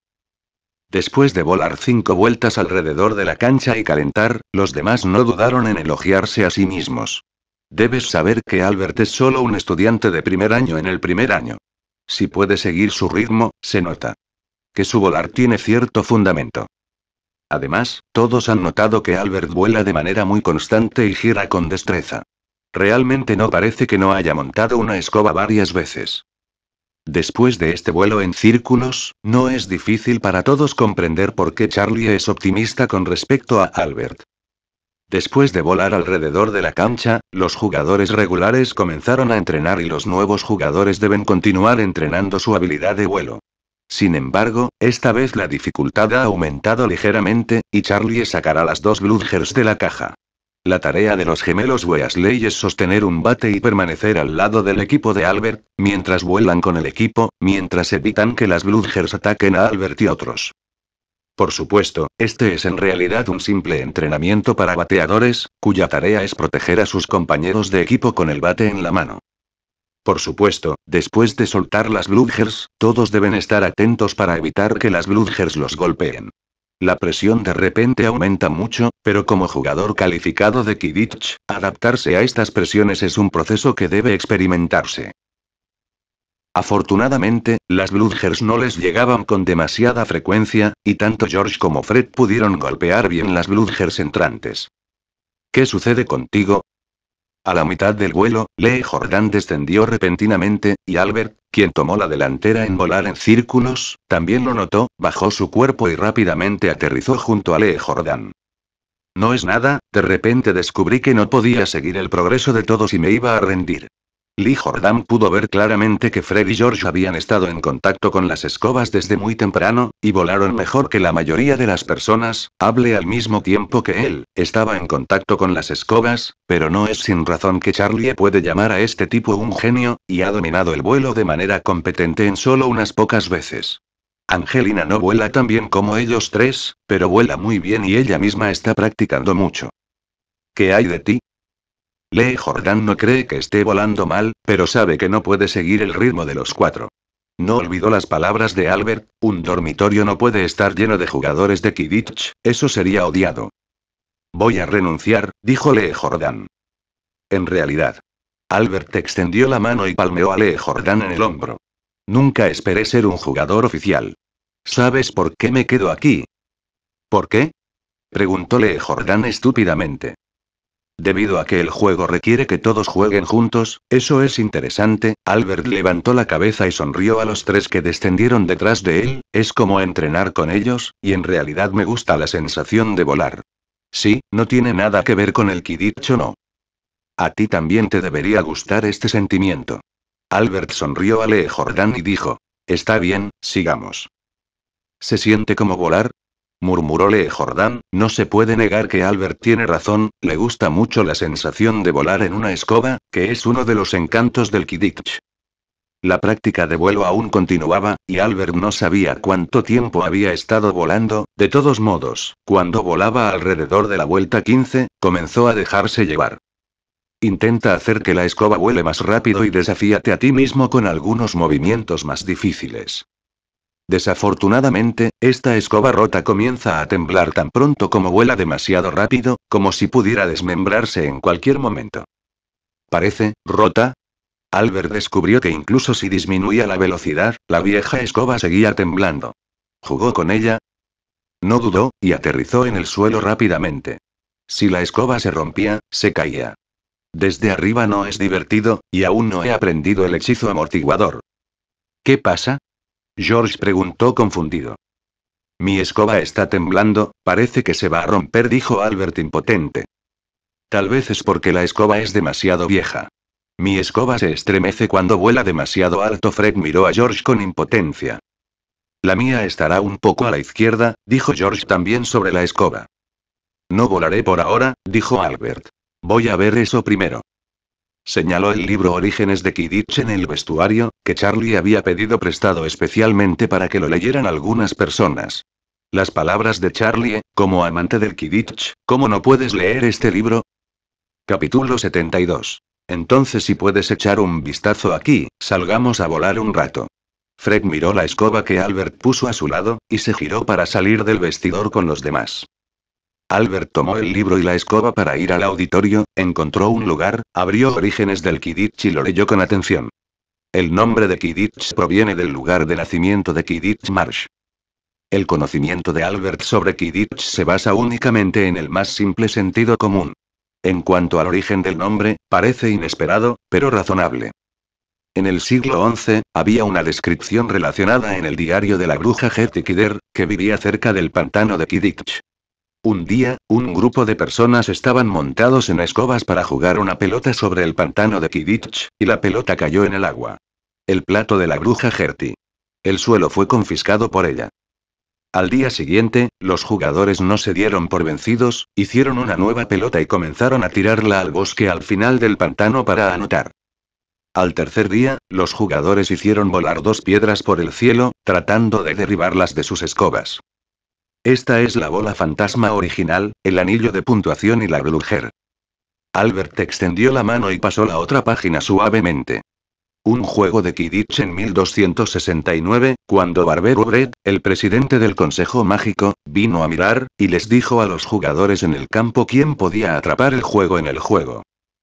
A: Después de volar cinco vueltas alrededor de la cancha y calentar, los demás no dudaron en elogiarse a sí mismos. Debes saber que Albert es solo un estudiante de primer año en el primer año. Si puede seguir su ritmo, se nota. Que su volar tiene cierto fundamento. Además, todos han notado que Albert vuela de manera muy constante y gira con destreza. Realmente no parece que no haya montado una escoba varias veces. Después de este vuelo en círculos, no es difícil para todos comprender por qué Charlie es optimista con respecto a Albert. Después de volar alrededor de la cancha, los jugadores regulares comenzaron a entrenar y los nuevos jugadores deben continuar entrenando su habilidad de vuelo. Sin embargo, esta vez la dificultad ha aumentado ligeramente, y Charlie sacará las dos Bludgers de la caja. La tarea de los gemelos Weasley es sostener un bate y permanecer al lado del equipo de Albert, mientras vuelan con el equipo, mientras evitan que las Bludgers ataquen a Albert y otros. Por supuesto, este es en realidad un simple entrenamiento para bateadores, cuya tarea es proteger a sus compañeros de equipo con el bate en la mano. Por supuesto, después de soltar las Bludgers, todos deben estar atentos para evitar que las Bludgers los golpeen. La presión de repente aumenta mucho, pero como jugador calificado de Kidditch, adaptarse a estas presiones es un proceso que debe experimentarse. Afortunadamente, las Bludgers no les llegaban con demasiada frecuencia, y tanto George como Fred pudieron golpear bien las Bludgers entrantes. ¿Qué sucede contigo? A la mitad del vuelo, Lee Jordan descendió repentinamente, y Albert, quien tomó la delantera en volar en círculos, también lo notó, bajó su cuerpo y rápidamente aterrizó junto a Lee Jordan. No es nada, de repente descubrí que no podía seguir el progreso de todos y me iba a rendir. Lee Jordan pudo ver claramente que Fred y George habían estado en contacto con las escobas desde muy temprano, y volaron mejor que la mayoría de las personas, hable al mismo tiempo que él, estaba en contacto con las escobas, pero no es sin razón que Charlie puede llamar a este tipo un genio, y ha dominado el vuelo de manera competente en solo unas pocas veces. Angelina no vuela tan bien como ellos tres, pero vuela muy bien y ella misma está practicando mucho. ¿Qué hay de ti? Lee Jordan no cree que esté volando mal, pero sabe que no puede seguir el ritmo de los cuatro. No olvidó las palabras de Albert, un dormitorio no puede estar lleno de jugadores de Kidditch, eso sería odiado. Voy a renunciar, dijo Lee Jordan. En realidad. Albert extendió la mano y palmeó a Lee Jordan en el hombro. Nunca esperé ser un jugador oficial. ¿Sabes por qué me quedo aquí? ¿Por qué? Preguntó Lee Jordan estúpidamente. Debido a que el juego requiere que todos jueguen juntos, eso es interesante, Albert levantó la cabeza y sonrió a los tres que descendieron detrás de él, es como entrenar con ellos, y en realidad me gusta la sensación de volar. Sí, no tiene nada que ver con el Kidicho no. A ti también te debería gustar este sentimiento. Albert sonrió a Lee Jordan y dijo, Está bien, sigamos. ¿Se siente como volar? murmuró Lee Jordan, no se puede negar que Albert tiene razón, le gusta mucho la sensación de volar en una escoba, que es uno de los encantos del Kidditch. La práctica de vuelo aún continuaba, y Albert no sabía cuánto tiempo había estado volando, de todos modos, cuando volaba alrededor de la vuelta 15, comenzó a dejarse llevar. Intenta hacer que la escoba vuele más rápido y desafíate a ti mismo con algunos movimientos más difíciles. Desafortunadamente, esta escoba rota comienza a temblar tan pronto como vuela demasiado rápido, como si pudiera desmembrarse en cualquier momento. Parece, rota. Albert descubrió que incluso si disminuía la velocidad, la vieja escoba seguía temblando. Jugó con ella. No dudó, y aterrizó en el suelo rápidamente. Si la escoba se rompía, se caía. Desde arriba no es divertido, y aún no he aprendido el hechizo amortiguador. ¿Qué pasa? George preguntó confundido. Mi escoba está temblando, parece que se va a romper, dijo Albert impotente. Tal vez es porque la escoba es demasiado vieja. Mi escoba se estremece cuando vuela demasiado alto. Fred miró a George con impotencia. La mía estará un poco a la izquierda, dijo George también sobre la escoba. No volaré por ahora, dijo Albert. Voy a ver eso primero. Señaló el libro Orígenes de Kidditch en el vestuario, que Charlie había pedido prestado especialmente para que lo leyeran algunas personas. Las palabras de Charlie, como amante del Kidditch, ¿cómo no puedes leer este libro? Capítulo 72. Entonces si puedes echar un vistazo aquí, salgamos a volar un rato. Fred miró la escoba que Albert puso a su lado, y se giró para salir del vestidor con los demás. Albert tomó el libro y la escoba para ir al auditorio, encontró un lugar, abrió Orígenes del Kidditch y lo leyó con atención. El nombre de Kidditch proviene del lugar de nacimiento de Kidditch Marsh. El conocimiento de Albert sobre Kidditch se basa únicamente en el más simple sentido común. En cuanto al origen del nombre, parece inesperado, pero razonable. En el siglo XI, había una descripción relacionada en el diario de la bruja Gerty que vivía cerca del pantano de Kidditch. Un día, un grupo de personas estaban montados en escobas para jugar una pelota sobre el pantano de Kidditch, y la pelota cayó en el agua. El plato de la bruja Gertie. El suelo fue confiscado por ella. Al día siguiente, los jugadores no se dieron por vencidos, hicieron una nueva pelota y comenzaron a tirarla al bosque al final del pantano para anotar. Al tercer día, los jugadores hicieron volar dos piedras por el cielo, tratando de derribarlas de sus escobas. Esta es la bola fantasma original, el anillo de puntuación y la bluger. Albert extendió la mano y pasó la otra página suavemente. Un juego de Kidditch en 1269, cuando Barbero Red, el presidente del Consejo Mágico, vino a mirar, y les dijo a los jugadores en el campo quién podía atrapar el juego en el juego.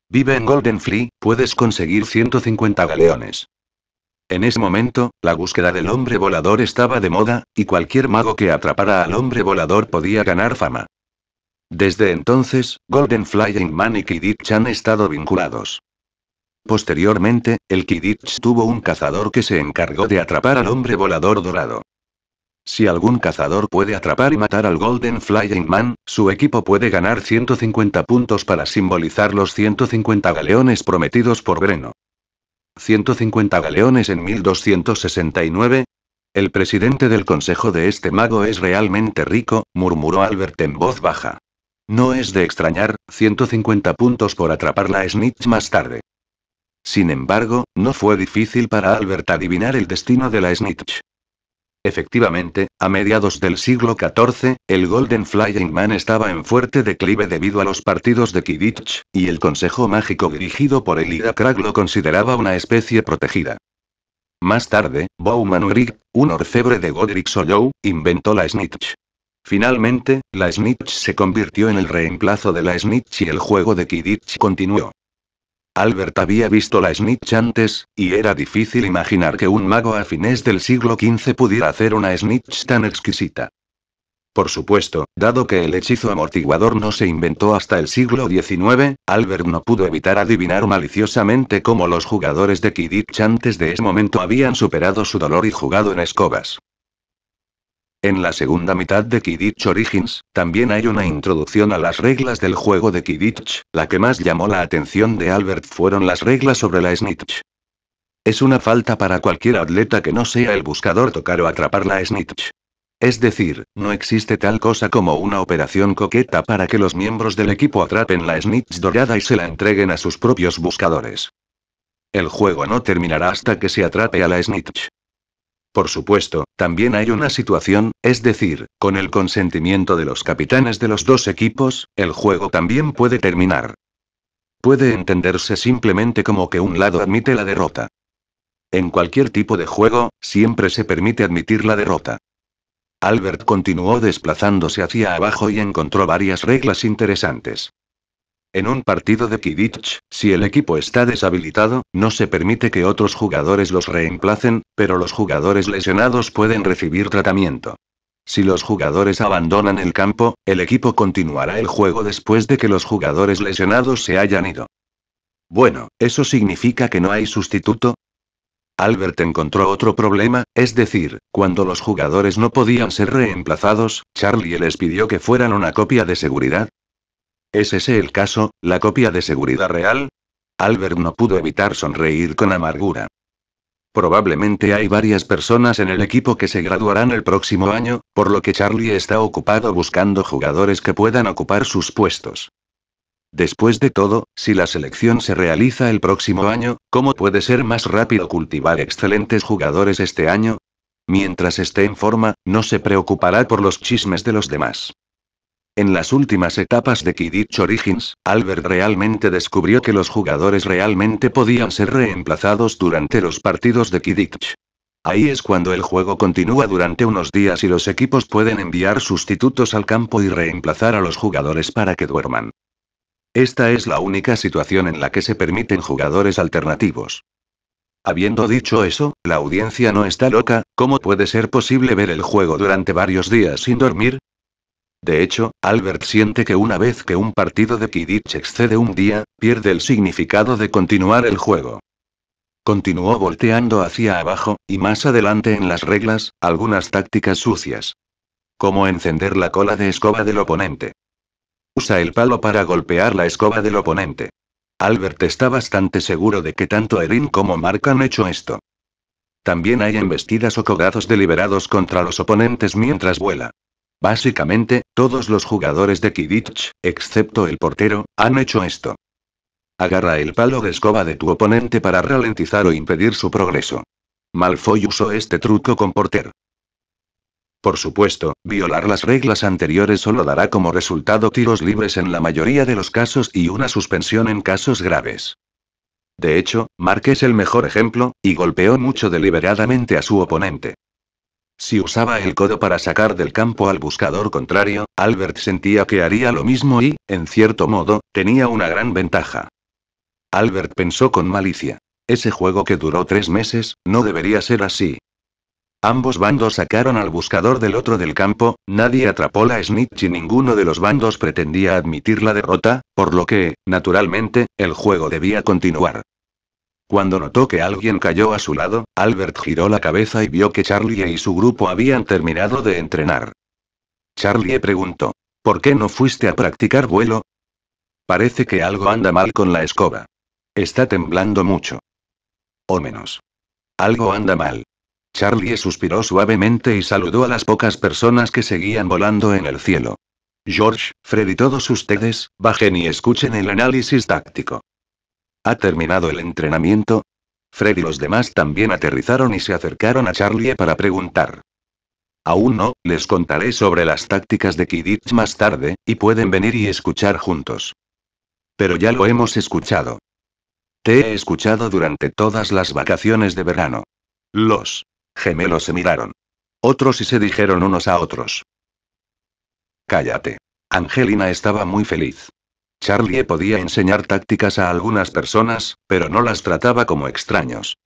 A: Vive en Golden Flea, puedes conseguir 150 galeones. En ese momento, la búsqueda del hombre volador estaba de moda, y cualquier mago que atrapara al hombre volador podía ganar fama. Desde entonces, Golden Flying Man y Kidditch han estado vinculados. Posteriormente, el Kidditch tuvo un cazador que se encargó de atrapar al hombre volador dorado. Si algún cazador puede atrapar y matar al Golden Flying Man, su equipo puede ganar 150 puntos para simbolizar los 150 galeones prometidos por Breno. 150 galeones en 1269. El presidente del consejo de este mago es realmente rico, murmuró Albert en voz baja. No es de extrañar, 150 puntos por atrapar la snitch más tarde. Sin embargo, no fue difícil para Albert adivinar el destino de la snitch. Efectivamente, a mediados del siglo XIV, el Golden Flying Man estaba en fuerte declive debido a los partidos de Kidditch, y el Consejo Mágico dirigido por Elida Krag lo consideraba una especie protegida. Más tarde, Bowman Urig, un orfebre de Godric Soyou, inventó la Snitch. Finalmente, la Snitch se convirtió en el reemplazo de la Snitch y el juego de Kidditch continuó. Albert había visto la snitch antes, y era difícil imaginar que un mago a fines del siglo XV pudiera hacer una snitch tan exquisita. Por supuesto, dado que el hechizo amortiguador no se inventó hasta el siglo XIX, Albert no pudo evitar adivinar maliciosamente cómo los jugadores de kidditch antes de ese momento habían superado su dolor y jugado en escobas. En la segunda mitad de Kidditch Origins, también hay una introducción a las reglas del juego de Kidditch, la que más llamó la atención de Albert fueron las reglas sobre la snitch. Es una falta para cualquier atleta que no sea el buscador tocar o atrapar la snitch. Es decir, no existe tal cosa como una operación coqueta para que los miembros del equipo atrapen la snitch dorada y se la entreguen a sus propios buscadores. El juego no terminará hasta que se atrape a la snitch. Por supuesto, también hay una situación, es decir, con el consentimiento de los capitanes de los dos equipos, el juego también puede terminar. Puede entenderse simplemente como que un lado admite la derrota. En cualquier tipo de juego, siempre se permite admitir la derrota. Albert continuó desplazándose hacia abajo y encontró varias reglas interesantes. En un partido de Kidditch, si el equipo está deshabilitado, no se permite que otros jugadores los reemplacen, pero los jugadores lesionados pueden recibir tratamiento. Si los jugadores abandonan el campo, el equipo continuará el juego después de que los jugadores lesionados se hayan ido. Bueno, ¿eso significa que no hay sustituto? Albert encontró otro problema, es decir, cuando los jugadores no podían ser reemplazados, Charlie les pidió que fueran una copia de seguridad, ¿Es ese el caso, la copia de seguridad real? Albert no pudo evitar sonreír con amargura. Probablemente hay varias personas en el equipo que se graduarán el próximo año, por lo que Charlie está ocupado buscando jugadores que puedan ocupar sus puestos. Después de todo, si la selección se realiza el próximo año, ¿cómo puede ser más rápido cultivar excelentes jugadores este año? Mientras esté en forma, no se preocupará por los chismes de los demás. En las últimas etapas de Kidditch Origins, Albert realmente descubrió que los jugadores realmente podían ser reemplazados durante los partidos de Kidditch. Ahí es cuando el juego continúa durante unos días y los equipos pueden enviar sustitutos al campo y reemplazar a los jugadores para que duerman. Esta es la única situación en la que se permiten jugadores alternativos. Habiendo dicho eso, la audiencia no está loca, ¿cómo puede ser posible ver el juego durante varios días sin dormir? De hecho, Albert siente que una vez que un partido de Kidditch excede un día, pierde el significado de continuar el juego. Continuó volteando hacia abajo, y más adelante en las reglas, algunas tácticas sucias. Como encender la cola de escoba del oponente. Usa el palo para golpear la escoba del oponente. Albert está bastante seguro de que tanto Erin como Mark han hecho esto. También hay embestidas o cogazos deliberados contra los oponentes mientras vuela. Básicamente, todos los jugadores de Kidditch, excepto el portero, han hecho esto. Agarra el palo de escoba de tu oponente para ralentizar o impedir su progreso. Malfoy usó este truco con Porter. Por supuesto, violar las reglas anteriores solo dará como resultado tiros libres en la mayoría de los casos y una suspensión en casos graves. De hecho, Mark es el mejor ejemplo, y golpeó mucho deliberadamente a su oponente. Si usaba el codo para sacar del campo al buscador contrario, Albert sentía que haría lo mismo y, en cierto modo, tenía una gran ventaja. Albert pensó con malicia. Ese juego que duró tres meses, no debería ser así. Ambos bandos sacaron al buscador del otro del campo, nadie atrapó la snitch y ninguno de los bandos pretendía admitir la derrota, por lo que, naturalmente, el juego debía continuar. Cuando notó que alguien cayó a su lado, Albert giró la cabeza y vio que Charlie y su grupo habían terminado de entrenar. Charlie preguntó, ¿por qué no fuiste a practicar vuelo? Parece que algo anda mal con la escoba. Está temblando mucho. O menos. Algo anda mal. Charlie suspiró suavemente y saludó a las pocas personas que seguían volando en el cielo. George, Fred y todos ustedes, bajen y escuchen el análisis táctico. ¿Ha terminado el entrenamiento? Fred y los demás también aterrizaron y se acercaron a Charlie para preguntar. Aún no, les contaré sobre las tácticas de Kidditch más tarde, y pueden venir y escuchar juntos. Pero ya lo hemos escuchado. Te he escuchado durante todas las vacaciones de verano. Los gemelos se miraron. Otros y se dijeron unos a otros. Cállate. Angelina estaba muy feliz. Charlie podía enseñar tácticas a algunas personas, pero no las trataba como extraños.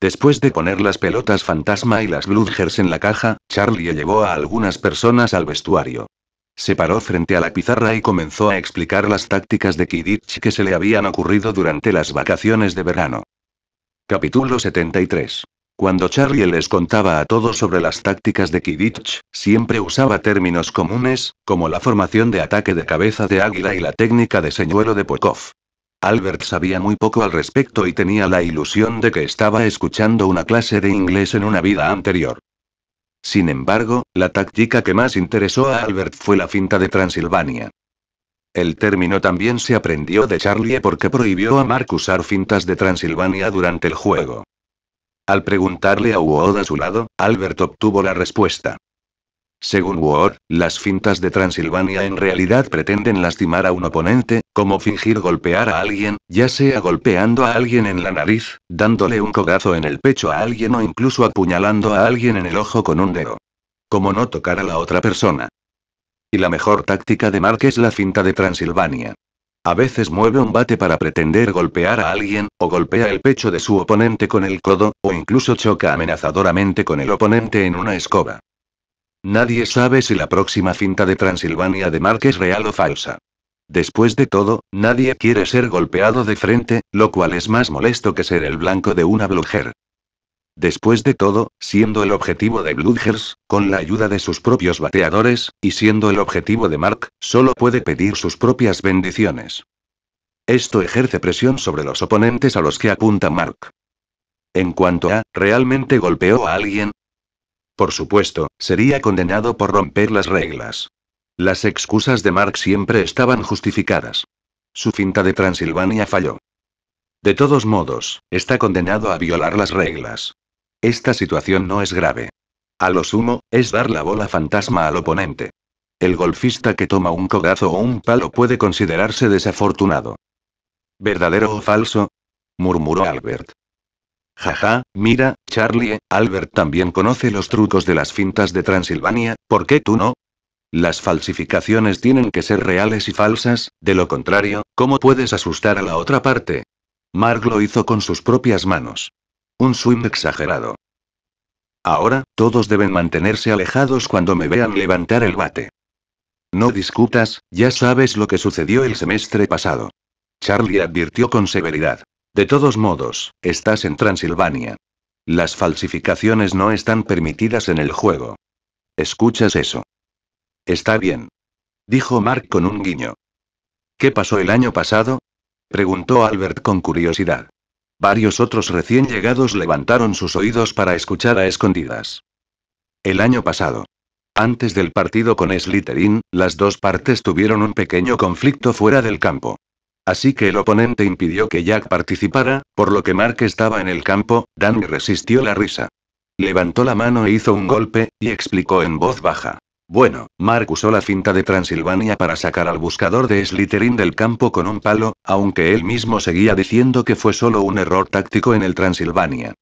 A: Después de poner las pelotas fantasma y las bludgers en la caja, Charlie llevó a algunas personas al vestuario. Se paró frente a la pizarra y comenzó a explicar las tácticas de Kidditch que se le habían ocurrido durante las vacaciones de verano. Capítulo 73. Cuando Charlie les contaba a todos sobre las tácticas de Kidditch, siempre usaba términos comunes, como la formación de ataque de cabeza de águila y la técnica de señuelo de Pokov. Albert sabía muy poco al respecto y tenía la ilusión de que estaba escuchando una clase de inglés en una vida anterior. Sin embargo, la táctica que más interesó a Albert fue la finta de Transilvania. El término también se aprendió de Charlie porque prohibió a Mark usar fintas de Transilvania durante el juego. Al preguntarle a Wood a su lado, Albert obtuvo la respuesta. Según Ward, las fintas de Transilvania en realidad pretenden lastimar a un oponente, como fingir golpear a alguien, ya sea golpeando a alguien en la nariz, dándole un cogazo en el pecho a alguien o incluso apuñalando a alguien en el ojo con un dedo. Como no tocar a la otra persona. Y la mejor táctica de Mark es la finta de Transilvania. A veces mueve un bate para pretender golpear a alguien, o golpea el pecho de su oponente con el codo, o incluso choca amenazadoramente con el oponente en una escoba. Nadie sabe si la próxima cinta de Transilvania de Mark es real o falsa. Después de todo, nadie quiere ser golpeado de frente, lo cual es más molesto que ser el blanco de una blogger. Después de todo, siendo el objetivo de Bludgers, con la ayuda de sus propios bateadores, y siendo el objetivo de Mark, solo puede pedir sus propias bendiciones. Esto ejerce presión sobre los oponentes a los que apunta Mark. En cuanto a, ¿realmente golpeó a alguien? Por supuesto, sería condenado por romper las reglas. Las excusas de Mark siempre estaban justificadas. Su finta de Transilvania falló. De todos modos, está condenado a violar las reglas. Esta situación no es grave. A lo sumo, es dar la bola fantasma al oponente. El golfista que toma un codazo o un palo puede considerarse desafortunado. ¿Verdadero o falso? murmuró Albert. Jaja, mira, Charlie, eh, Albert también conoce los trucos de las fintas de Transilvania, ¿por qué tú no? Las falsificaciones tienen que ser reales y falsas, de lo contrario, ¿cómo puedes asustar a la otra parte? Mark lo hizo con sus propias manos. Un swing exagerado. Ahora, todos deben mantenerse alejados cuando me vean levantar el bate. No discutas, ya sabes lo que sucedió el semestre pasado. Charlie advirtió con severidad. De todos modos, estás en Transilvania. Las falsificaciones no están permitidas en el juego. ¿Escuchas eso? Está bien. Dijo Mark con un guiño. ¿Qué pasó el año pasado? Preguntó Albert con curiosidad. Varios otros recién llegados levantaron sus oídos para escuchar a escondidas. El año pasado. Antes del partido con Slytherin, las dos partes tuvieron un pequeño conflicto fuera del campo. Así que el oponente impidió que Jack participara, por lo que Mark estaba en el campo, Dan resistió la risa. Levantó la mano e hizo un golpe, y explicó en voz baja. Bueno, Mark usó la cinta de Transilvania para sacar al buscador de Slytherin del campo con un palo, aunque él mismo seguía diciendo que fue solo un error táctico en el Transilvania.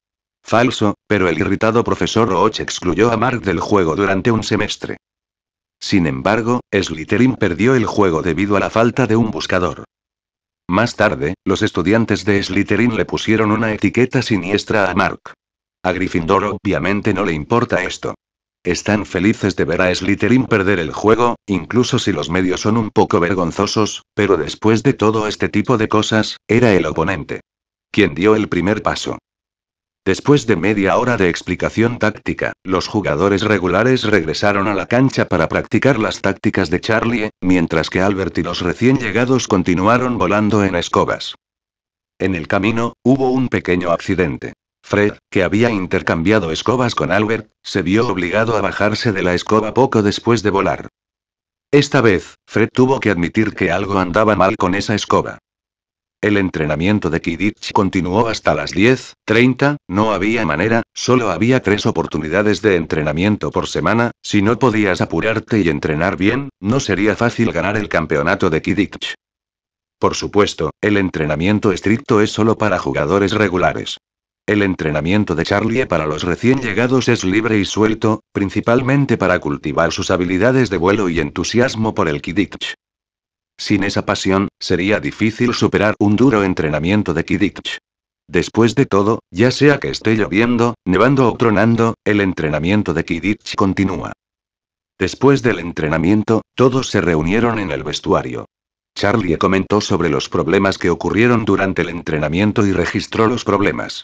A: Falso, pero el irritado profesor Roach excluyó a Mark del juego durante un semestre. Sin embargo, Slytherin perdió el juego debido a la falta de un buscador. Más tarde, los estudiantes de Slytherin le pusieron una etiqueta siniestra a Mark. A Gryffindor obviamente no le importa esto. Están felices de ver a Slytherin perder el juego, incluso si los medios son un poco vergonzosos, pero después de todo este tipo de cosas, era el oponente. Quien dio el primer paso. Después de media hora de explicación táctica, los jugadores regulares regresaron a la cancha para practicar las tácticas de Charlie, mientras que Albert y los recién llegados continuaron volando en escobas. En el camino, hubo un pequeño accidente. Fred, que había intercambiado escobas con Albert, se vio obligado a bajarse de la escoba poco después de volar. Esta vez, Fred tuvo que admitir que algo andaba mal con esa escoba. El entrenamiento de Kidditch continuó hasta las 10:30, no había manera, solo había tres oportunidades de entrenamiento por semana, si no podías apurarte y entrenar bien, no sería fácil ganar el campeonato de Kidditch. Por supuesto, el entrenamiento estricto es solo para jugadores regulares. El entrenamiento de Charlie e para los recién llegados es libre y suelto, principalmente para cultivar sus habilidades de vuelo y entusiasmo por el Kidditch. Sin esa pasión, sería difícil superar un duro entrenamiento de Kidditch. Después de todo, ya sea que esté lloviendo, nevando o tronando, el entrenamiento de Kidditch continúa. Después del entrenamiento, todos se reunieron en el vestuario. Charlie e comentó sobre los problemas que ocurrieron durante el entrenamiento y registró los problemas.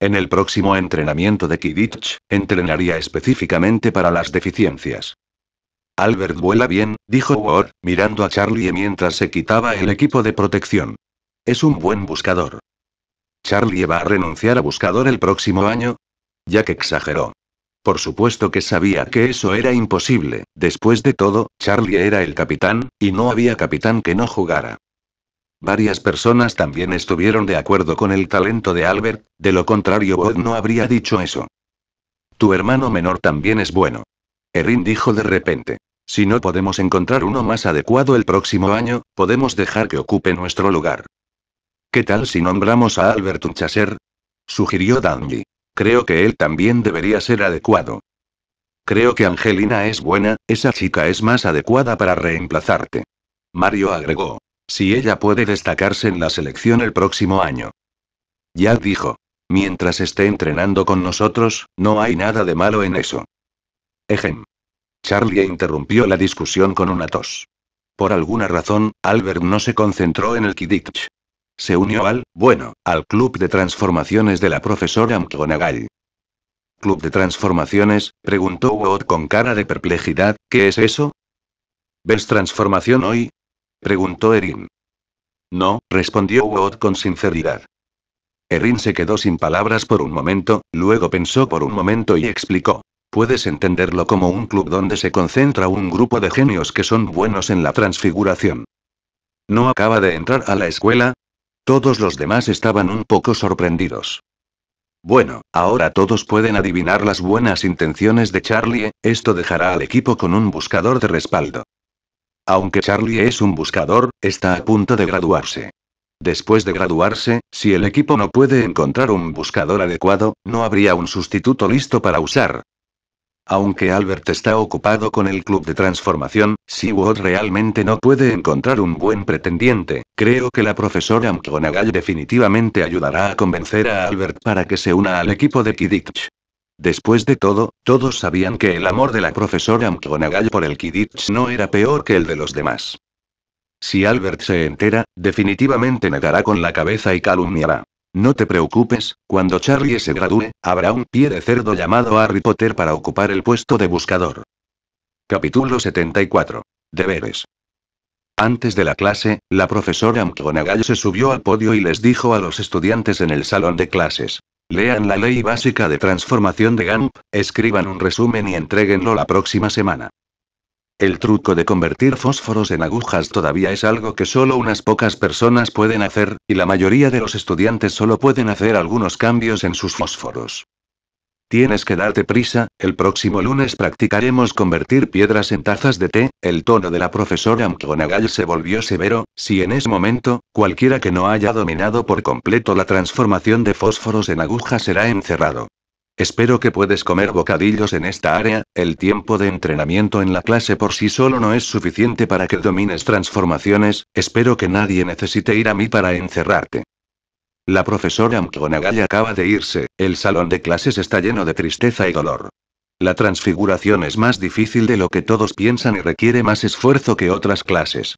A: En el próximo entrenamiento de Kidditch, entrenaría específicamente para las deficiencias. Albert vuela bien, dijo Ward, mirando a Charlie mientras se quitaba el equipo de protección. Es un buen buscador. ¿Charlie va a renunciar a buscador el próximo año? Ya que exageró. Por supuesto que sabía que eso era imposible, después de todo, Charlie era el capitán, y no había capitán que no jugara. Varias personas también estuvieron de acuerdo con el talento de Albert, de lo contrario Bob no habría dicho eso. Tu hermano menor también es bueno. Erin dijo de repente. Si no podemos encontrar uno más adecuado el próximo año, podemos dejar que ocupe nuestro lugar. ¿Qué tal si nombramos a Albert un chaser? Sugirió Danby. Creo que él también debería ser adecuado. Creo que Angelina es buena, esa chica es más adecuada para reemplazarte. Mario agregó si ella puede destacarse en la selección el próximo año. Ya dijo. Mientras esté entrenando con nosotros, no hay nada de malo en eso. Ejem. Charlie interrumpió la discusión con una tos. Por alguna razón, Albert no se concentró en el Kidditch. Se unió al, bueno, al Club de Transformaciones de la profesora McGonagall. ¿Club de Transformaciones? preguntó Wood con cara de perplejidad, ¿qué es eso? ¿Ves transformación hoy? Preguntó Erin. No, respondió Wood con sinceridad. Erin se quedó sin palabras por un momento, luego pensó por un momento y explicó. Puedes entenderlo como un club donde se concentra un grupo de genios que son buenos en la transfiguración. ¿No acaba de entrar a la escuela? Todos los demás estaban un poco sorprendidos. Bueno, ahora todos pueden adivinar las buenas intenciones de Charlie, esto dejará al equipo con un buscador de respaldo. Aunque Charlie es un buscador, está a punto de graduarse. Después de graduarse, si el equipo no puede encontrar un buscador adecuado, no habría un sustituto listo para usar. Aunque Albert está ocupado con el club de transformación, si Wood realmente no puede encontrar un buen pretendiente, creo que la profesora McGonagall definitivamente ayudará a convencer a Albert para que se una al equipo de Kidditch. Después de todo, todos sabían que el amor de la profesora McGonagall por el Kidditch no era peor que el de los demás. Si Albert se entera, definitivamente negará con la cabeza y calumniará. No te preocupes, cuando Charlie se gradúe, habrá un pie de cerdo llamado Harry Potter para ocupar el puesto de buscador. Capítulo 74. Deberes. Antes de la clase, la profesora McGonagall se subió al podio y les dijo a los estudiantes en el salón de clases. Lean la ley básica de transformación de GAMP, escriban un resumen y entréguenlo la próxima semana. El truco de convertir fósforos en agujas todavía es algo que solo unas pocas personas pueden hacer, y la mayoría de los estudiantes solo pueden hacer algunos cambios en sus fósforos. Tienes que darte prisa, el próximo lunes practicaremos convertir piedras en tazas de té. El tono de la profesora McGonagall se volvió severo, si en ese momento, cualquiera que no haya dominado por completo la transformación de fósforos en aguja será encerrado. Espero que puedes comer bocadillos en esta área, el tiempo de entrenamiento en la clase por sí solo no es suficiente para que domines transformaciones, espero que nadie necesite ir a mí para encerrarte. La profesora McGonagall acaba de irse, el salón de clases está lleno de tristeza y dolor. La transfiguración es más difícil de lo que todos piensan y requiere más esfuerzo que otras clases.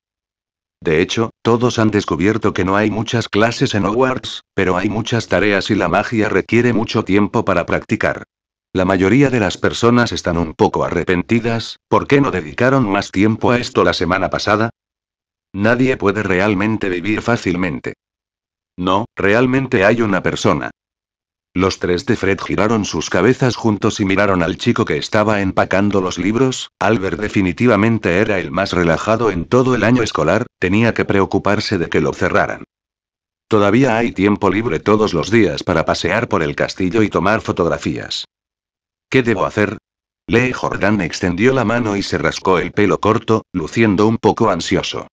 A: De hecho, todos han descubierto que no hay muchas clases en Hogwarts, pero hay muchas tareas y la magia requiere mucho tiempo para practicar. La mayoría de las personas están un poco arrepentidas, ¿por qué no dedicaron más tiempo a esto la semana pasada? Nadie puede realmente vivir fácilmente. No, realmente hay una persona. Los tres de Fred giraron sus cabezas juntos y miraron al chico que estaba empacando los libros. Albert definitivamente era el más relajado en todo el año escolar, tenía que preocuparse de que lo cerraran. Todavía hay tiempo libre todos los días para pasear por el castillo y tomar fotografías. ¿Qué debo hacer? Lee Jordan extendió la mano y se rascó el pelo corto, luciendo un poco ansioso.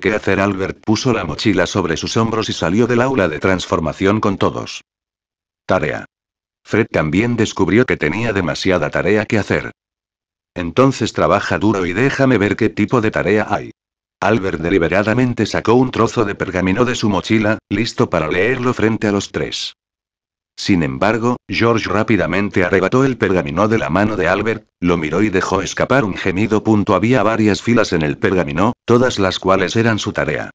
A: ¿Qué hacer? Albert puso la mochila sobre sus hombros y salió del aula de transformación con todos. Tarea. Fred también descubrió que tenía demasiada tarea que hacer. Entonces trabaja duro y déjame ver qué tipo de tarea hay. Albert deliberadamente sacó un trozo de pergamino de su mochila, listo para leerlo frente a los tres. Sin embargo, George rápidamente arrebató el pergamino de la mano de Albert, lo miró y dejó escapar un gemido. Punto había varias filas en el pergamino, todas las cuales eran su tarea.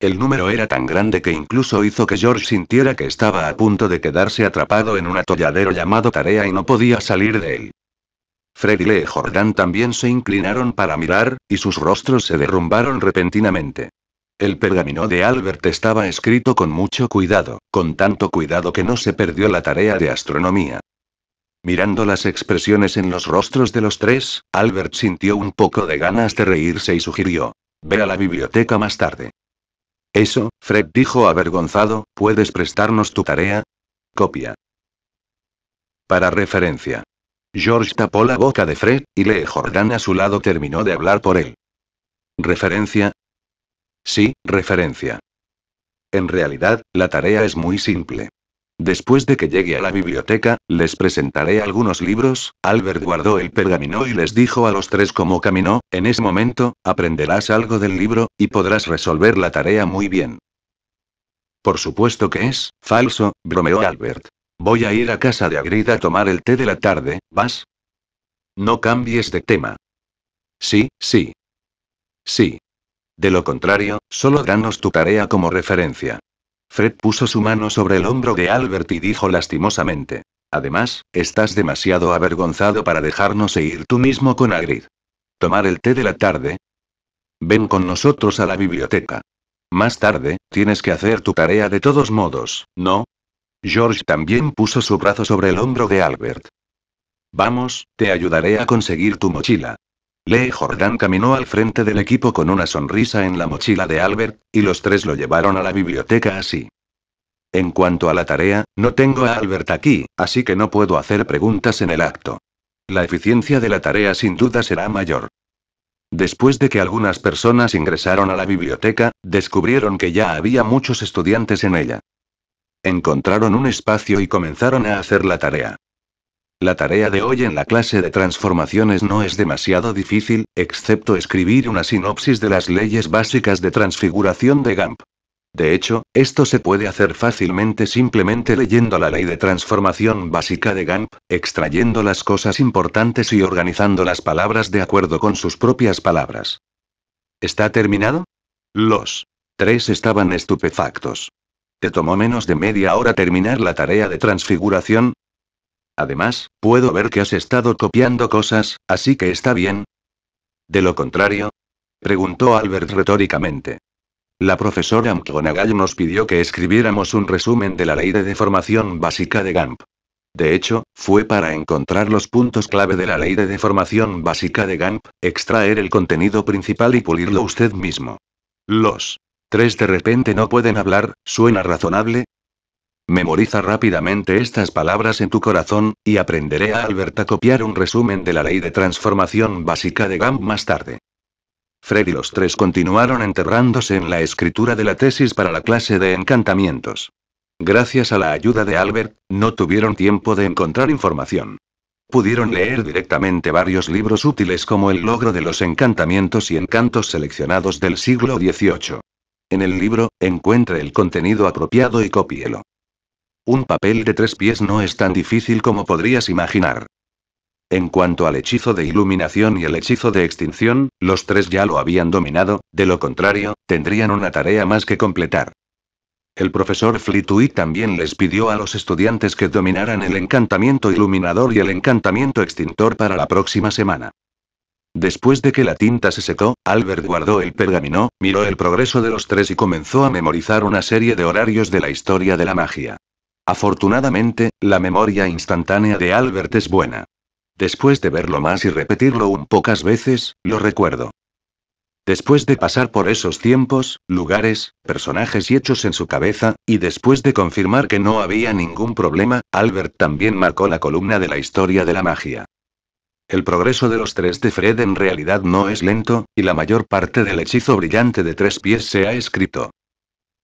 A: El número era tan grande que incluso hizo que George sintiera que estaba a punto de quedarse atrapado en un atolladero llamado tarea y no podía salir de él. Fred y Lee Jordan también se inclinaron para mirar, y sus rostros se derrumbaron repentinamente. El pergamino de Albert estaba escrito con mucho cuidado, con tanto cuidado que no se perdió la tarea de astronomía. Mirando las expresiones en los rostros de los tres, Albert sintió un poco de ganas de reírse y sugirió. Ve a la biblioteca más tarde. Eso, Fred dijo avergonzado, ¿puedes prestarnos tu tarea? Copia. Para referencia. George tapó la boca de Fred, y Lee Jordan a su lado terminó de hablar por él. Referencia, Sí, referencia. En realidad, la tarea es muy simple. Después de que llegue a la biblioteca, les presentaré algunos libros. Albert guardó el pergamino y les dijo a los tres cómo caminó. En ese momento, aprenderás algo del libro, y podrás resolver la tarea muy bien. Por supuesto que es falso, bromeó Albert. Voy a ir a casa de Agrida a tomar el té de la tarde, ¿vas? No cambies de tema. Sí, sí. Sí. De lo contrario, solo danos tu tarea como referencia. Fred puso su mano sobre el hombro de Albert y dijo lastimosamente. Además, estás demasiado avergonzado para dejarnos e ir tú mismo con Agrid. Tomar el té de la tarde. Ven con nosotros a la biblioteca. Más tarde, tienes que hacer tu tarea de todos modos, ¿no? George también puso su brazo sobre el hombro de Albert. Vamos, te ayudaré a conseguir tu mochila. Lee Jordan caminó al frente del equipo con una sonrisa en la mochila de Albert, y los tres lo llevaron a la biblioteca así. En cuanto a la tarea, no tengo a Albert aquí, así que no puedo hacer preguntas en el acto. La eficiencia de la tarea sin duda será mayor. Después de que algunas personas ingresaron a la biblioteca, descubrieron que ya había muchos estudiantes en ella. Encontraron un espacio y comenzaron a hacer la tarea. La tarea de hoy en la clase de transformaciones no es demasiado difícil, excepto escribir una sinopsis de las leyes básicas de transfiguración de GAMP. De hecho, esto se puede hacer fácilmente simplemente leyendo la ley de transformación básica de GAMP, extrayendo las cosas importantes y organizando las palabras de acuerdo con sus propias palabras. ¿Está terminado? Los tres estaban estupefactos. Te tomó menos de media hora terminar la tarea de transfiguración, Además, puedo ver que has estado copiando cosas, así que está bien. ¿De lo contrario? Preguntó Albert retóricamente. La profesora McGonagall nos pidió que escribiéramos un resumen de la ley de deformación básica de GAMP. De hecho, fue para encontrar los puntos clave de la ley de deformación básica de GAMP, extraer el contenido principal y pulirlo usted mismo. Los tres de repente no pueden hablar, ¿suena razonable? Memoriza rápidamente estas palabras en tu corazón, y aprenderé a Albert a copiar un resumen de la ley de transformación básica de Gamp más tarde. Fred y los tres continuaron enterrándose en la escritura de la tesis para la clase de encantamientos. Gracias a la ayuda de Albert, no tuvieron tiempo de encontrar información. Pudieron leer directamente varios libros útiles como El logro de los encantamientos y encantos seleccionados del siglo XVIII. En el libro, encuentre el contenido apropiado y cópielo. Un papel de tres pies no es tan difícil como podrías imaginar. En cuanto al hechizo de iluminación y el hechizo de extinción, los tres ya lo habían dominado, de lo contrario, tendrían una tarea más que completar. El profesor Flitwick también les pidió a los estudiantes que dominaran el encantamiento iluminador y el encantamiento extintor para la próxima semana. Después de que la tinta se secó, Albert guardó el pergamino, miró el progreso de los tres y comenzó a memorizar una serie de horarios de la historia de la magia. Afortunadamente, la memoria instantánea de Albert es buena. Después de verlo más y repetirlo un pocas veces, lo recuerdo. Después de pasar por esos tiempos, lugares, personajes y hechos en su cabeza, y después de confirmar que no había ningún problema, Albert también marcó la columna de la historia de la magia. El progreso de los tres de Fred en realidad no es lento, y la mayor parte del hechizo brillante de tres pies se ha escrito.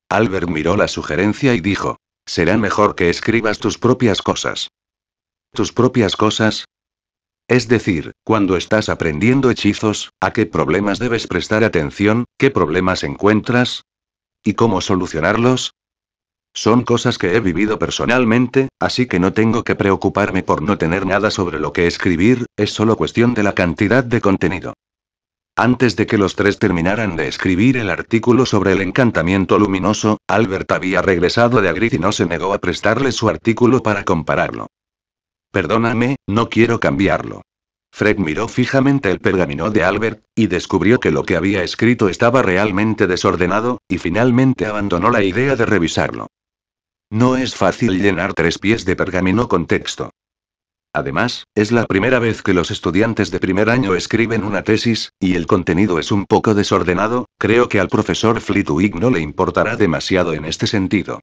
A: Albert miró la sugerencia y dijo, Será mejor que escribas tus propias cosas. ¿Tus propias cosas? Es decir, cuando estás aprendiendo hechizos, ¿a qué problemas debes prestar atención? ¿Qué problemas encuentras? ¿Y cómo solucionarlos? Son cosas que he vivido personalmente, así que no tengo que preocuparme por no tener nada sobre lo que escribir, es solo cuestión de la cantidad de contenido. Antes de que los tres terminaran de escribir el artículo sobre el encantamiento luminoso, Albert había regresado de Agrid y no se negó a prestarle su artículo para compararlo. Perdóname, no quiero cambiarlo. Fred miró fijamente el pergamino de Albert, y descubrió que lo que había escrito estaba realmente desordenado, y finalmente abandonó la idea de revisarlo. No es fácil llenar tres pies de pergamino con texto. Además, es la primera vez que los estudiantes de primer año escriben una tesis, y el contenido es un poco desordenado, creo que al profesor Flitwick no le importará demasiado en este sentido.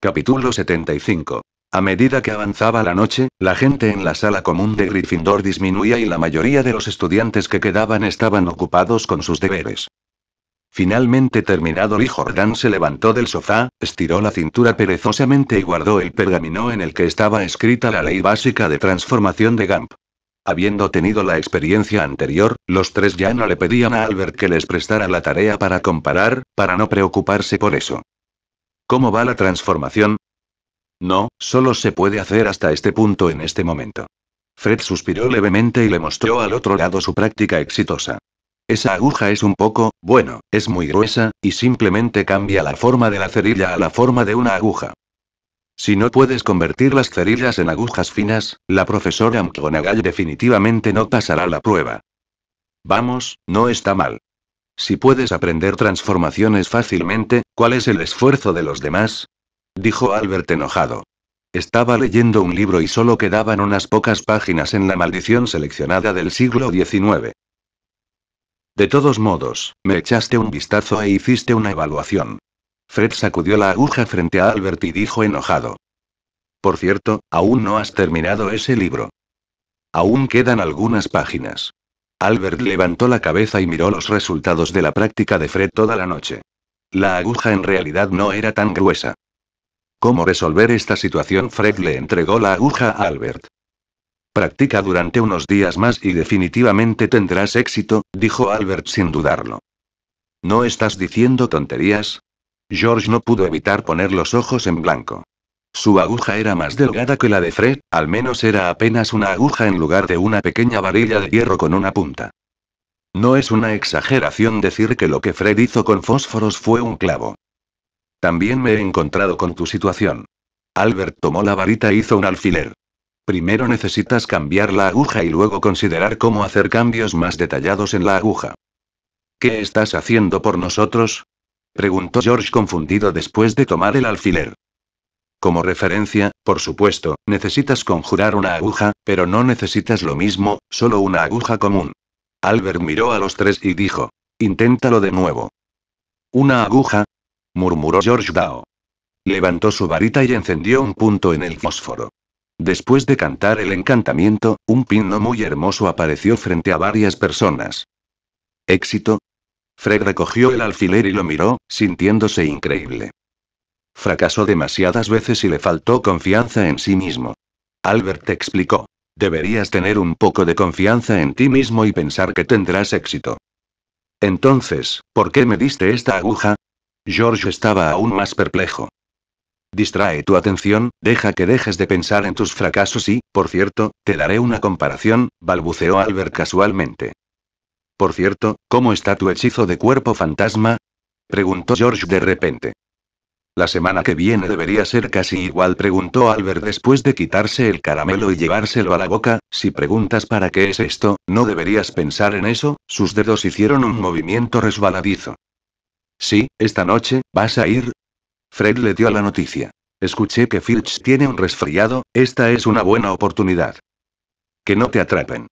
A: Capítulo 75. A medida que avanzaba la noche, la gente en la sala común de Gryffindor disminuía y la mayoría de los estudiantes que quedaban estaban ocupados con sus deberes. Finalmente terminado y Jordan se levantó del sofá, estiró la cintura perezosamente y guardó el pergamino en el que estaba escrita la ley básica de transformación de Gamp. Habiendo tenido la experiencia anterior, los tres ya no le pedían a Albert que les prestara la tarea para comparar, para no preocuparse por eso. ¿Cómo va la transformación? No, solo se puede hacer hasta este punto en este momento. Fred suspiró levemente y le mostró al otro lado su práctica exitosa. Esa aguja es un poco, bueno, es muy gruesa, y simplemente cambia la forma de la cerilla a la forma de una aguja. Si no puedes convertir las cerillas en agujas finas, la profesora McGonagall definitivamente no pasará la prueba. Vamos, no está mal. Si puedes aprender transformaciones fácilmente, ¿cuál es el esfuerzo de los demás? Dijo Albert enojado. Estaba leyendo un libro y solo quedaban unas pocas páginas en la maldición seleccionada del siglo XIX. De todos modos, me echaste un vistazo e hiciste una evaluación. Fred sacudió la aguja frente a Albert y dijo enojado. Por cierto, aún no has terminado ese libro. Aún quedan algunas páginas. Albert levantó la cabeza y miró los resultados de la práctica de Fred toda la noche. La aguja en realidad no era tan gruesa. ¿Cómo resolver esta situación? Fred le entregó la aguja a Albert. Practica durante unos días más y definitivamente tendrás éxito, dijo Albert sin dudarlo. ¿No estás diciendo tonterías? George no pudo evitar poner los ojos en blanco. Su aguja era más delgada que la de Fred, al menos era apenas una aguja en lugar de una pequeña varilla de hierro con una punta. No es una exageración decir que lo que Fred hizo con fósforos fue un clavo. También me he encontrado con tu situación. Albert tomó la varita e hizo un alfiler. Primero necesitas cambiar la aguja y luego considerar cómo hacer cambios más detallados en la aguja. ¿Qué estás haciendo por nosotros? preguntó George confundido después de tomar el alfiler. Como referencia, por supuesto, necesitas conjurar una aguja, pero no necesitas lo mismo, solo una aguja común. Albert miró a los tres y dijo, inténtalo de nuevo. ¿Una aguja? murmuró George Dow. Levantó su varita y encendió un punto en el fósforo. Después de cantar el encantamiento, un pino muy hermoso apareció frente a varias personas. ¿Éxito? Fred recogió el alfiler y lo miró, sintiéndose increíble. Fracasó demasiadas veces y le faltó confianza en sí mismo. Albert explicó. Deberías tener un poco de confianza en ti mismo y pensar que tendrás éxito. Entonces, ¿por qué me diste esta aguja? George estaba aún más perplejo. Distrae tu atención, deja que dejes de pensar en tus fracasos y, por cierto, te daré una comparación, balbuceó Albert casualmente. Por cierto, ¿cómo está tu hechizo de cuerpo fantasma? preguntó George de repente. La semana que viene debería ser casi igual, preguntó Albert después de quitarse el caramelo y llevárselo a la boca. Si preguntas para qué es esto, no deberías pensar en eso. Sus dedos hicieron un movimiento resbaladizo. Sí, esta noche, vas a ir, Fred le dio la noticia. Escuché que Filch tiene un resfriado, esta es una buena oportunidad. Que no te atrapen.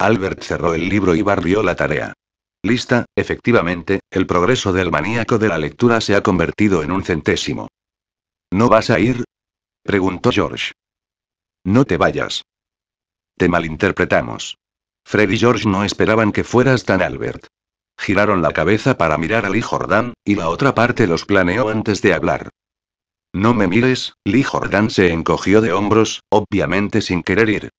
A: Albert cerró el libro y barrió la tarea. Lista, efectivamente, el progreso del maníaco de la lectura se ha convertido en un centésimo. ¿No vas a ir? preguntó George. No te vayas. Te malinterpretamos. Fred y George no esperaban que fueras tan Albert. Giraron la cabeza para mirar a Lee Jordan, y la otra parte los planeó antes de hablar. No me mires, Lee Jordan se encogió de hombros, obviamente sin querer ir.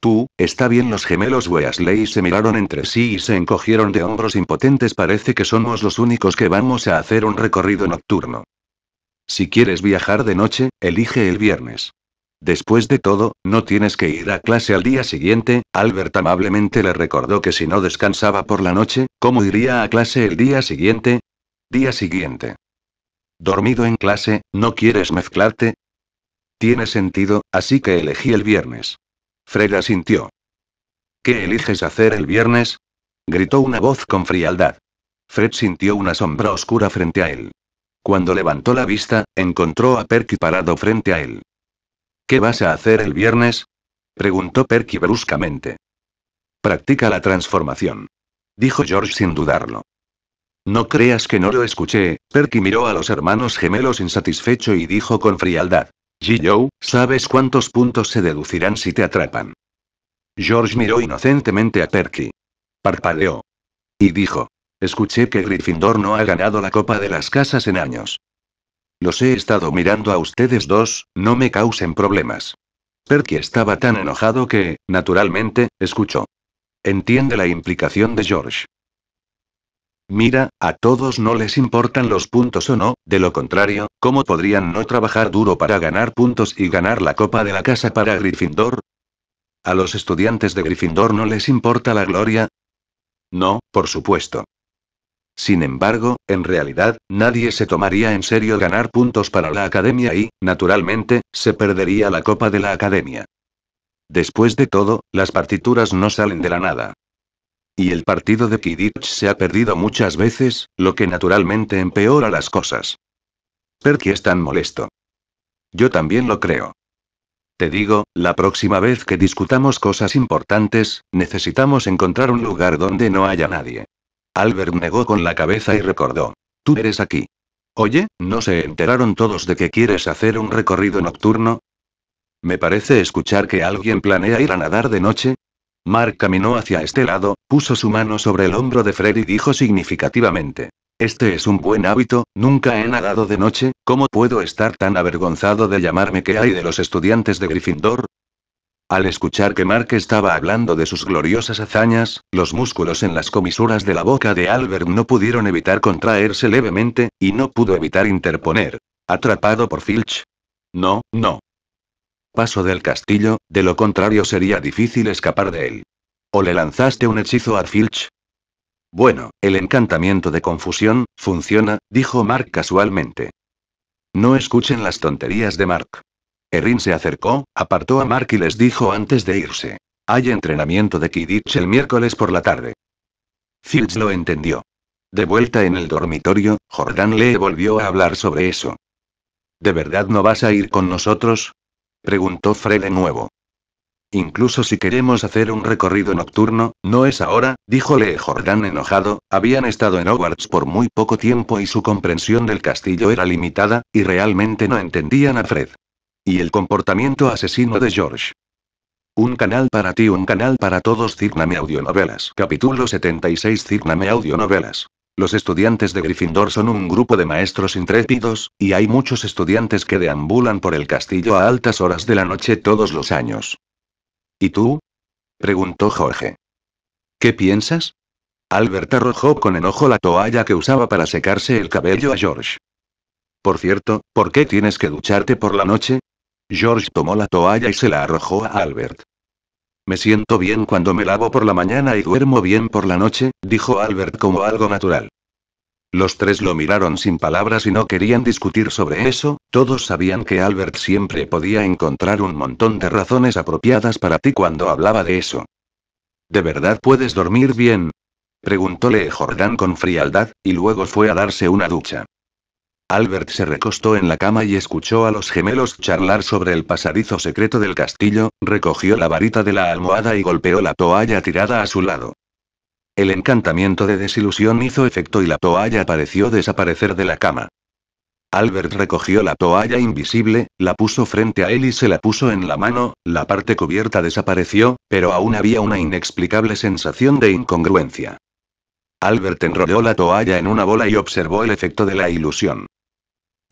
A: Tú, está bien los gemelos Weasley se miraron entre sí y se encogieron de hombros impotentes parece que somos los únicos que vamos a hacer un recorrido nocturno. Si quieres viajar de noche, elige el viernes. Después de todo, no tienes que ir a clase al día siguiente, Albert amablemente le recordó que si no descansaba por la noche, ¿cómo iría a clase el día siguiente? Día siguiente. Dormido en clase, ¿no quieres mezclarte? Tiene sentido, así que elegí el viernes. Fred sintió. ¿Qué eliges hacer el viernes? gritó una voz con frialdad. Fred sintió una sombra oscura frente a él. Cuando levantó la vista, encontró a Perky parado frente a él. ¿Qué vas a hacer el viernes? preguntó Perky bruscamente. Practica la transformación. Dijo George sin dudarlo. No creas que no lo escuché, Perky miró a los hermanos gemelos insatisfecho y dijo con frialdad. G. ¿sabes cuántos puntos se deducirán si te atrapan? George miró inocentemente a Perky. Parpadeó. Y dijo. Escuché que Gryffindor no ha ganado la Copa de las Casas en años. Los he estado mirando a ustedes dos, no me causen problemas. Perky estaba tan enojado que, naturalmente, escuchó. Entiende la implicación de George. Mira, a todos no les importan los puntos o no, de lo contrario, ¿cómo podrían no trabajar duro para ganar puntos y ganar la Copa de la Casa para Gryffindor? ¿A los estudiantes de Gryffindor no les importa la gloria? No, por supuesto. Sin embargo, en realidad, nadie se tomaría en serio ganar puntos para la academia y, naturalmente, se perdería la copa de la academia. Después de todo, las partituras no salen de la nada. Y el partido de Kidditch se ha perdido muchas veces, lo que naturalmente empeora las cosas. Perky es tan molesto. Yo también lo creo. Te digo, la próxima vez que discutamos cosas importantes, necesitamos encontrar un lugar donde no haya nadie. Albert negó con la cabeza y recordó. Tú eres aquí. Oye, ¿no se enteraron todos de que quieres hacer un recorrido nocturno? Me parece escuchar que alguien planea ir a nadar de noche. Mark caminó hacia este lado, puso su mano sobre el hombro de Fred y dijo significativamente. Este es un buen hábito, nunca he nadado de noche, ¿cómo puedo estar tan avergonzado de llamarme que hay de los estudiantes de Gryffindor? Al escuchar que Mark estaba hablando de sus gloriosas hazañas, los músculos en las comisuras de la boca de Albert no pudieron evitar contraerse levemente, y no pudo evitar interponer. ¿Atrapado por Filch? No, no. Paso del castillo, de lo contrario sería difícil escapar de él. ¿O le lanzaste un hechizo a Filch? Bueno, el encantamiento de confusión, funciona, dijo Mark casualmente. No escuchen las tonterías de Mark. Erin se acercó, apartó a Mark y les dijo antes de irse. Hay entrenamiento de Kidditch el miércoles por la tarde. Filch lo entendió. De vuelta en el dormitorio, Jordan le volvió a hablar sobre eso. ¿De verdad no vas a ir con nosotros? preguntó Fred de nuevo. Incluso si queremos hacer un recorrido nocturno, no es ahora, dijo díjole Jordan enojado, habían estado en Hogwarts por muy poco tiempo y su comprensión del castillo era limitada, y realmente no entendían a Fred. Y el comportamiento asesino de George. Un canal para ti, un canal para todos. Cigname Audionovelas. Capítulo 76. Cigname Audionovelas. Los estudiantes de Gryffindor son un grupo de maestros intrépidos, y hay muchos estudiantes que deambulan por el castillo a altas horas de la noche todos los años. ¿Y tú? preguntó Jorge. ¿Qué piensas? Albert arrojó con enojo la toalla que usaba para secarse el cabello a George. Por cierto, ¿por qué tienes que ducharte por la noche? George tomó la toalla y se la arrojó a Albert. Me siento bien cuando me lavo por la mañana y duermo bien por la noche, dijo Albert como algo natural. Los tres lo miraron sin palabras y no querían discutir sobre eso, todos sabían que Albert siempre podía encontrar un montón de razones apropiadas para ti cuando hablaba de eso. ¿De verdad puedes dormir bien? Preguntóle Jordán con frialdad, y luego fue a darse una ducha. Albert se recostó en la cama y escuchó a los gemelos charlar sobre el pasadizo secreto del castillo, recogió la varita de la almohada y golpeó la toalla tirada a su lado. El encantamiento de desilusión hizo efecto y la toalla pareció desaparecer de la cama. Albert recogió la toalla invisible, la puso frente a él y se la puso en la mano, la parte cubierta desapareció, pero aún había una inexplicable sensación de incongruencia. Albert enrolló la toalla en una bola y observó el efecto de la ilusión.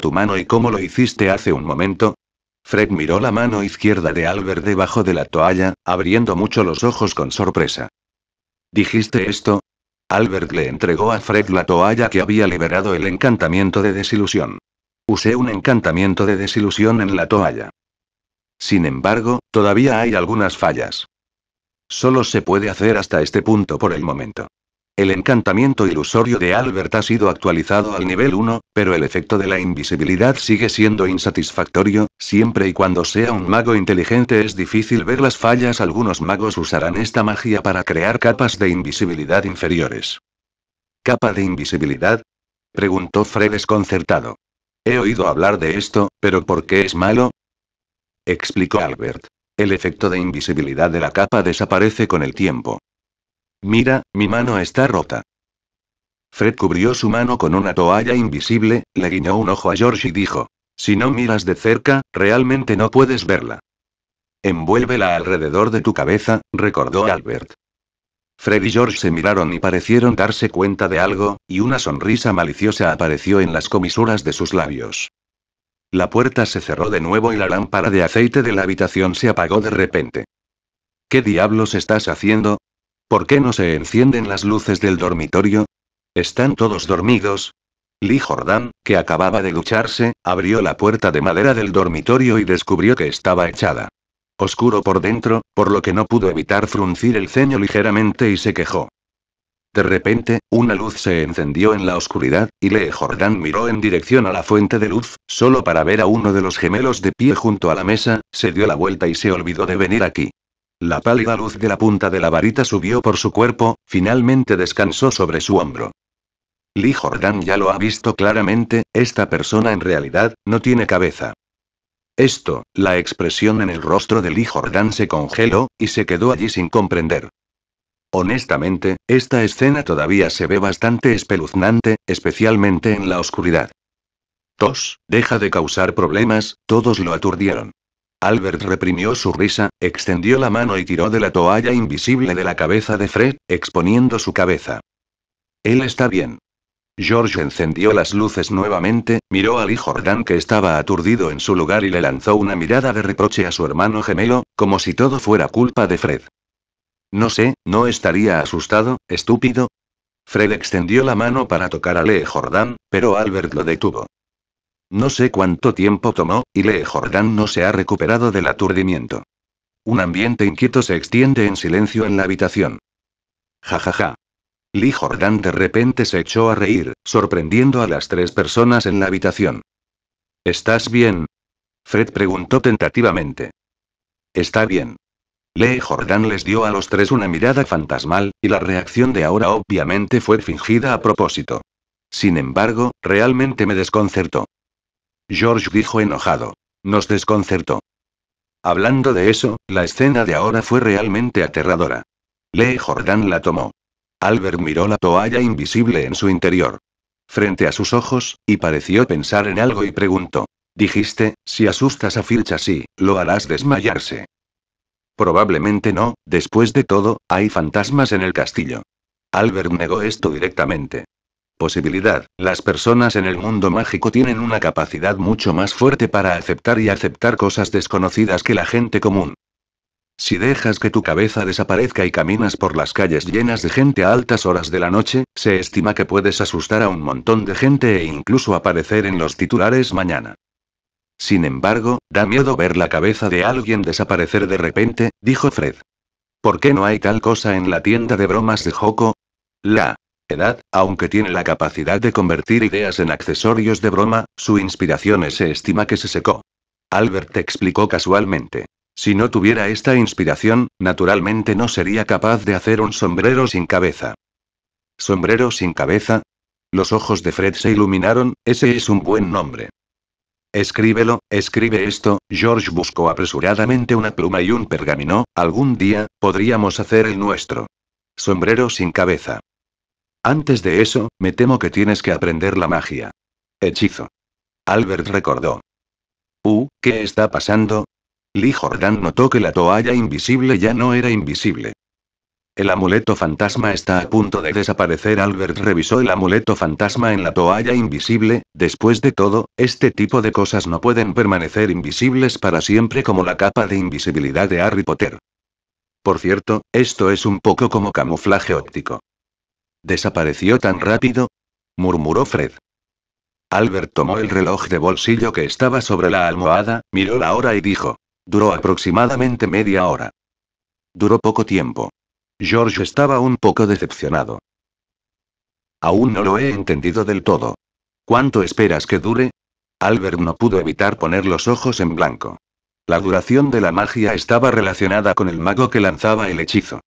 A: Tu mano y cómo lo hiciste hace un momento. Fred miró la mano izquierda de Albert debajo de la toalla, abriendo mucho los ojos con sorpresa. ¿Dijiste esto? Albert le entregó a Fred la toalla que había liberado el encantamiento de desilusión. Usé un encantamiento de desilusión en la toalla. Sin embargo, todavía hay algunas fallas. Solo se puede hacer hasta este punto por el momento. El encantamiento ilusorio de Albert ha sido actualizado al nivel 1, pero el efecto de la invisibilidad sigue siendo insatisfactorio, siempre y cuando sea un mago inteligente es difícil ver las fallas. Algunos magos usarán esta magia para crear capas de invisibilidad inferiores. ¿Capa de invisibilidad? preguntó Fred desconcertado. He oído hablar de esto, pero ¿por qué es malo? explicó Albert. El efecto de invisibilidad de la capa desaparece con el tiempo. Mira, mi mano está rota. Fred cubrió su mano con una toalla invisible, le guiñó un ojo a George y dijo, si no miras de cerca, realmente no puedes verla. Envuélvela alrededor de tu cabeza, recordó Albert. Fred y George se miraron y parecieron darse cuenta de algo, y una sonrisa maliciosa apareció en las comisuras de sus labios. La puerta se cerró de nuevo y la lámpara de aceite de la habitación se apagó de repente. ¿Qué diablos estás haciendo? ¿Por qué no se encienden las luces del dormitorio? ¿Están todos dormidos? Lee Jordan, que acababa de ducharse, abrió la puerta de madera del dormitorio y descubrió que estaba echada. Oscuro por dentro, por lo que no pudo evitar fruncir el ceño ligeramente y se quejó. De repente, una luz se encendió en la oscuridad, y Lee Jordan miró en dirección a la fuente de luz, solo para ver a uno de los gemelos de pie junto a la mesa, se dio la vuelta y se olvidó de venir aquí. La pálida luz de la punta de la varita subió por su cuerpo, finalmente descansó sobre su hombro. Lee Jordan ya lo ha visto claramente, esta persona en realidad, no tiene cabeza. Esto, la expresión en el rostro de Lee Jordan se congeló, y se quedó allí sin comprender. Honestamente, esta escena todavía se ve bastante espeluznante, especialmente en la oscuridad. Tos, deja de causar problemas, todos lo aturdieron. Albert reprimió su risa, extendió la mano y tiró de la toalla invisible de la cabeza de Fred, exponiendo su cabeza. Él está bien. George encendió las luces nuevamente, miró a Lee Jordan que estaba aturdido en su lugar y le lanzó una mirada de reproche a su hermano gemelo, como si todo fuera culpa de Fred. No sé, ¿no estaría asustado, estúpido? Fred extendió la mano para tocar a Lee Jordan, pero Albert lo detuvo. No sé cuánto tiempo tomó, y Lee Jordan no se ha recuperado del aturdimiento. Un ambiente inquieto se extiende en silencio en la habitación. Jajaja. Lee Jordan de repente se echó a reír, sorprendiendo a las tres personas en la habitación. ¿Estás bien? Fred preguntó tentativamente. Está bien. Lee Jordan les dio a los tres una mirada fantasmal, y la reacción de ahora obviamente fue fingida a propósito. Sin embargo, realmente me desconcertó. George dijo enojado. Nos desconcertó. Hablando de eso, la escena de ahora fue realmente aterradora. Lee Jordan la tomó. Albert miró la toalla invisible en su interior. Frente a sus ojos, y pareció pensar en algo y preguntó. Dijiste, si asustas a Filch así, lo harás desmayarse. Probablemente no, después de todo, hay fantasmas en el castillo. Albert negó esto directamente posibilidad. Las personas en el mundo mágico tienen una capacidad mucho más fuerte para aceptar y aceptar cosas desconocidas que la gente común. Si dejas que tu cabeza desaparezca y caminas por las calles llenas de gente a altas horas de la noche, se estima que puedes asustar a un montón de gente e incluso aparecer en los titulares mañana. Sin embargo, da miedo ver la cabeza de alguien desaparecer de repente, dijo Fred. ¿Por qué no hay tal cosa en la tienda de bromas de Joko? La edad, aunque tiene la capacidad de convertir ideas en accesorios de broma, su inspiración se estima que se secó. Albert explicó casualmente. Si no tuviera esta inspiración, naturalmente no sería capaz de hacer un sombrero sin cabeza. ¿Sombrero sin cabeza? Los ojos de Fred se iluminaron, ese es un buen nombre. Escríbelo, escribe esto, George buscó apresuradamente una pluma y un pergamino, algún día, podríamos hacer el nuestro. Sombrero sin cabeza. Antes de eso, me temo que tienes que aprender la magia. Hechizo. Albert recordó. Uh, ¿qué está pasando? Lee Jordan notó que la toalla invisible ya no era invisible. El amuleto fantasma está a punto de desaparecer. Albert revisó el amuleto fantasma en la toalla invisible. Después de todo, este tipo de cosas no pueden permanecer invisibles para siempre como la capa de invisibilidad de Harry Potter. Por cierto, esto es un poco como camuflaje óptico. ¿Desapareció tan rápido? murmuró Fred. Albert tomó el reloj de bolsillo que estaba sobre la almohada, miró la hora y dijo. Duró aproximadamente media hora. Duró poco tiempo. George estaba un poco decepcionado. Aún no lo he entendido del todo. ¿Cuánto esperas que dure? Albert no pudo evitar poner los ojos en blanco. La duración de la magia estaba relacionada con el mago que lanzaba el hechizo.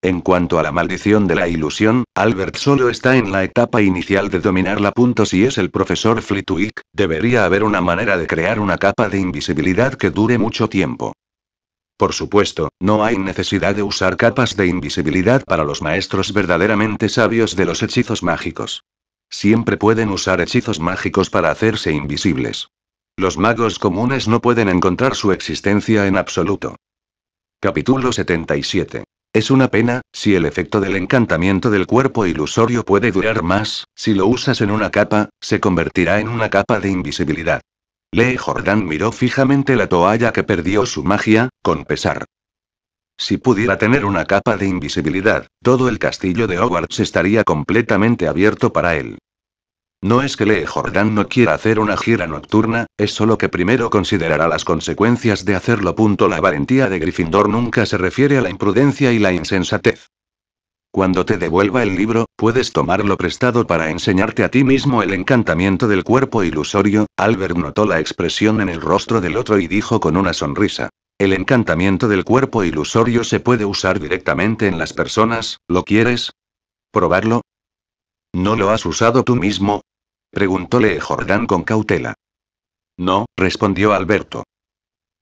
A: En cuanto a la maldición de la ilusión, Albert solo está en la etapa inicial de dominarla. Si es el profesor Flitwick, debería haber una manera de crear una capa de invisibilidad que dure mucho tiempo. Por supuesto, no hay necesidad de usar capas de invisibilidad para los maestros verdaderamente sabios de los hechizos mágicos. Siempre pueden usar hechizos mágicos para hacerse invisibles. Los magos comunes no pueden encontrar su existencia en absoluto. Capítulo 77. Es una pena, si el efecto del encantamiento del cuerpo ilusorio puede durar más, si lo usas en una capa, se convertirá en una capa de invisibilidad. Lee Jordan miró fijamente la toalla que perdió su magia, con pesar. Si pudiera tener una capa de invisibilidad, todo el castillo de Hogwarts estaría completamente abierto para él. No es que Lee Jordan no quiera hacer una gira nocturna, es solo que primero considerará las consecuencias de hacerlo. La valentía de Gryffindor nunca se refiere a la imprudencia y la insensatez. Cuando te devuelva el libro, puedes tomarlo prestado para enseñarte a ti mismo el encantamiento del cuerpo ilusorio. Albert notó la expresión en el rostro del otro y dijo con una sonrisa. El encantamiento del cuerpo ilusorio se puede usar directamente en las personas, ¿lo quieres? ¿Probarlo? ¿No lo has usado tú mismo? preguntóle Jordán con cautela. No, respondió Alberto.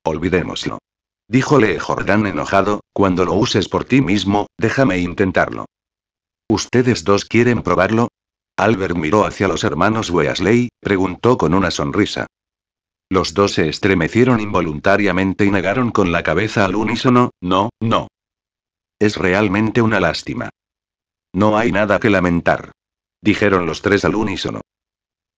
A: Olvidémoslo. Díjole Jordán enojado, cuando lo uses por ti mismo, déjame intentarlo. ¿Ustedes dos quieren probarlo? Albert miró hacia los hermanos Weasley, preguntó con una sonrisa. Los dos se estremecieron involuntariamente y negaron con la cabeza al unísono, no, no. Es realmente una lástima. No hay nada que lamentar dijeron los tres al unísono.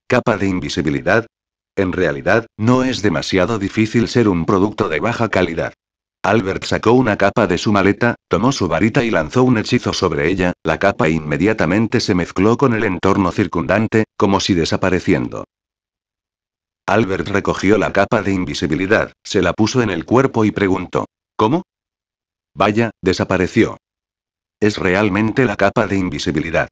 A: ¿Capa de invisibilidad? En realidad, no es demasiado difícil ser un producto de baja calidad. Albert sacó una capa de su maleta, tomó su varita y lanzó un hechizo sobre ella, la capa inmediatamente se mezcló con el entorno circundante, como si desapareciendo. Albert recogió la capa de invisibilidad, se la puso en el cuerpo y preguntó, ¿Cómo? Vaya, desapareció. Es realmente la capa de invisibilidad.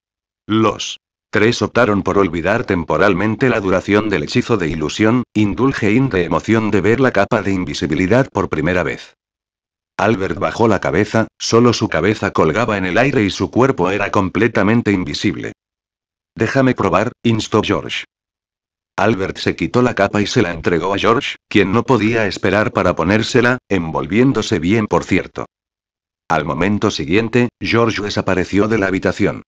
A: Los Tres optaron por olvidar temporalmente la duración del hechizo de ilusión, indulge in de emoción de ver la capa de invisibilidad por primera vez. Albert bajó la cabeza, solo su cabeza colgaba en el aire y su cuerpo era completamente invisible. Déjame probar, instó George. Albert se quitó la capa y se la entregó a George, quien no podía esperar para ponérsela, envolviéndose bien por cierto. Al momento siguiente, George desapareció de la habitación.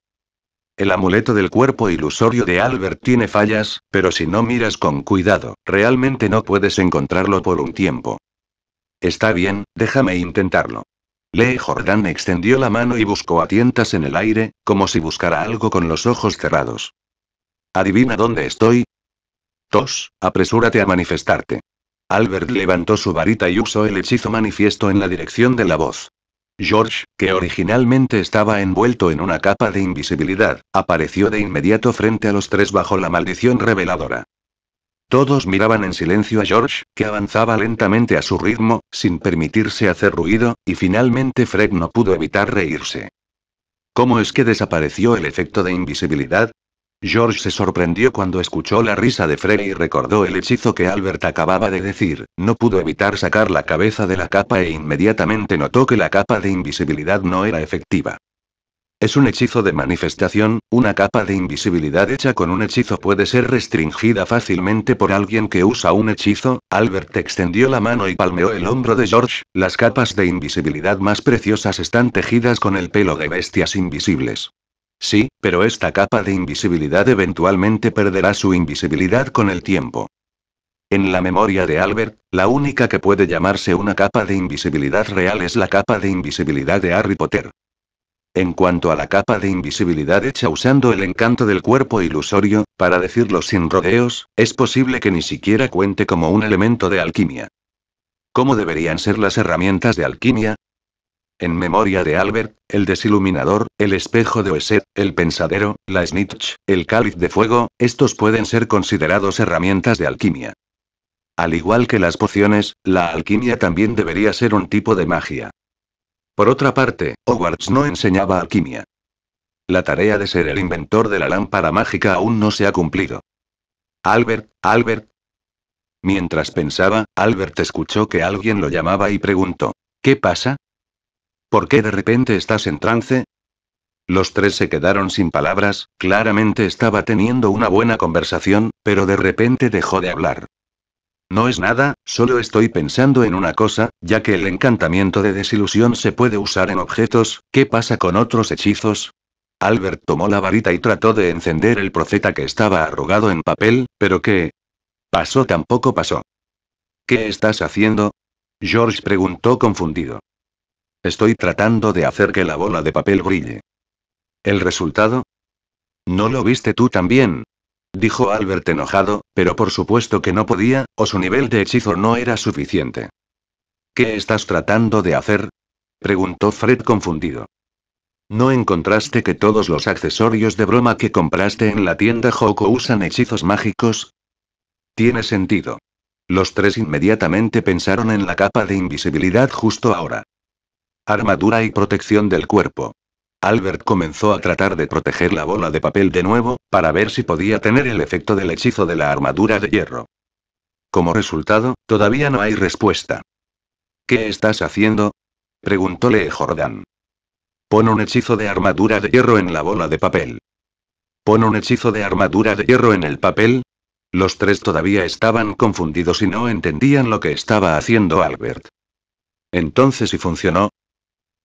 A: El amuleto del cuerpo ilusorio de Albert tiene fallas, pero si no miras con cuidado, realmente no puedes encontrarlo por un tiempo. Está bien, déjame intentarlo. Lee Jordan extendió la mano y buscó a tientas en el aire, como si buscara algo con los ojos cerrados. ¿Adivina dónde estoy? Tos, apresúrate a manifestarte. Albert levantó su varita y usó el hechizo manifiesto en la dirección de la voz. George, que originalmente estaba envuelto en una capa de invisibilidad, apareció de inmediato frente a los tres bajo la maldición reveladora. Todos miraban en silencio a George, que avanzaba lentamente a su ritmo, sin permitirse hacer ruido, y finalmente Fred no pudo evitar reírse. ¿Cómo es que desapareció el efecto de invisibilidad? George se sorprendió cuando escuchó la risa de Freddy y recordó el hechizo que Albert acababa de decir, no pudo evitar sacar la cabeza de la capa e inmediatamente notó que la capa de invisibilidad no era efectiva. Es un hechizo de manifestación, una capa de invisibilidad hecha con un hechizo puede ser restringida fácilmente por alguien que usa un hechizo. Albert extendió la mano y palmeó el hombro de George. Las capas de invisibilidad más preciosas están tejidas con el pelo de bestias invisibles. Sí, pero esta capa de invisibilidad eventualmente perderá su invisibilidad con el tiempo. En la memoria de Albert, la única que puede llamarse una capa de invisibilidad real es la capa de invisibilidad de Harry Potter. En cuanto a la capa de invisibilidad hecha usando el encanto del cuerpo ilusorio, para decirlo sin rodeos, es posible que ni siquiera cuente como un elemento de alquimia. ¿Cómo deberían ser las herramientas de alquimia? en memoria de Albert, el desiluminador, el espejo de Oeset, el pensadero, la snitch, el cáliz de fuego, estos pueden ser considerados herramientas de alquimia. Al igual que las pociones, la alquimia también debería ser un tipo de magia. Por otra parte, Hogwarts no enseñaba alquimia. La tarea de ser el inventor de la lámpara mágica aún no se ha cumplido. Albert, Albert. Mientras pensaba, Albert escuchó que alguien lo llamaba y preguntó, ¿Qué pasa? ¿Por qué de repente estás en trance? Los tres se quedaron sin palabras, claramente estaba teniendo una buena conversación, pero de repente dejó de hablar. No es nada, solo estoy pensando en una cosa, ya que el encantamiento de desilusión se puede usar en objetos, ¿qué pasa con otros hechizos? Albert tomó la varita y trató de encender el profeta que estaba arrugado en papel, pero qué? Pasó tampoco pasó. ¿Qué estás haciendo? George preguntó confundido. Estoy tratando de hacer que la bola de papel brille. ¿El resultado? ¿No lo viste tú también? Dijo Albert enojado, pero por supuesto que no podía, o su nivel de hechizo no era suficiente. ¿Qué estás tratando de hacer? Preguntó Fred confundido. ¿No encontraste que todos los accesorios de broma que compraste en la tienda Joko usan hechizos mágicos? Tiene sentido. Los tres inmediatamente pensaron en la capa de invisibilidad justo ahora. Armadura y protección del cuerpo. Albert comenzó a tratar de proteger la bola de papel de nuevo, para ver si podía tener el efecto del hechizo de la armadura de hierro. Como resultado, todavía no hay respuesta. ¿Qué estás haciendo? preguntóle Jordan. Pon un hechizo de armadura de hierro en la bola de papel. Pon un hechizo de armadura de hierro en el papel. Los tres todavía estaban confundidos y no entendían lo que estaba haciendo Albert. Entonces, si funcionó?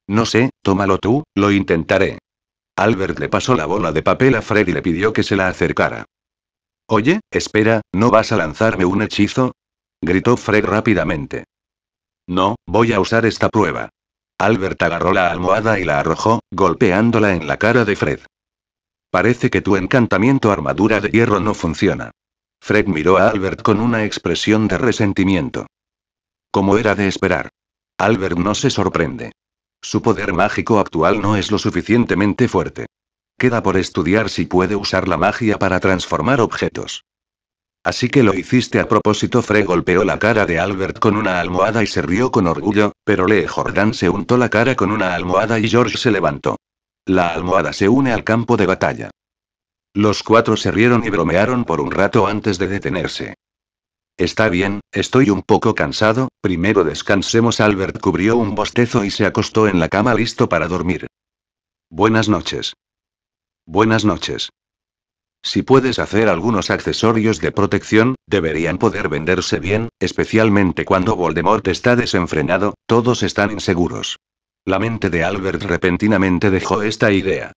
A: No sé, tómalo tú, lo intentaré. Albert le pasó la bola de papel a Fred y le pidió que se la acercara. Oye, espera, ¿no vas a lanzarme un hechizo? gritó Fred rápidamente. No, voy a usar esta prueba. Albert agarró la almohada y la arrojó, golpeándola en la cara de Fred. Parece que tu encantamiento armadura de hierro no funciona. Fred miró a Albert con una expresión de resentimiento. Como era de esperar. Albert no se sorprende. Su poder mágico actual no es lo suficientemente fuerte. Queda por estudiar si puede usar la magia para transformar objetos. Así que lo hiciste a propósito. Frey golpeó la cara de Albert con una almohada y se rió con orgullo, pero Lee Jordan se untó la cara con una almohada y George se levantó. La almohada se une al campo de batalla. Los cuatro se rieron y bromearon por un rato antes de detenerse. Está bien, estoy un poco cansado, primero descansemos. Albert cubrió un bostezo y se acostó en la cama listo para dormir. Buenas noches. Buenas noches. Si puedes hacer algunos accesorios de protección, deberían poder venderse bien, especialmente cuando Voldemort está desenfrenado, todos están inseguros. La mente de Albert repentinamente dejó esta idea.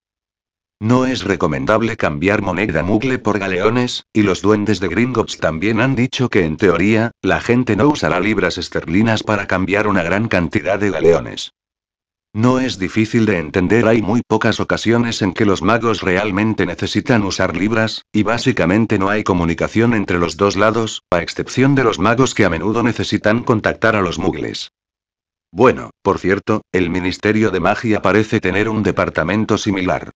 A: No es recomendable cambiar moneda mugle por galeones, y los duendes de Gringotts también han dicho que en teoría, la gente no usará libras esterlinas para cambiar una gran cantidad de galeones. No es difícil de entender, hay muy pocas ocasiones en que los magos realmente necesitan usar libras, y básicamente no hay comunicación entre los dos lados, a excepción de los magos que a menudo necesitan contactar a los mugles. Bueno, por cierto, el Ministerio de Magia parece tener un departamento similar.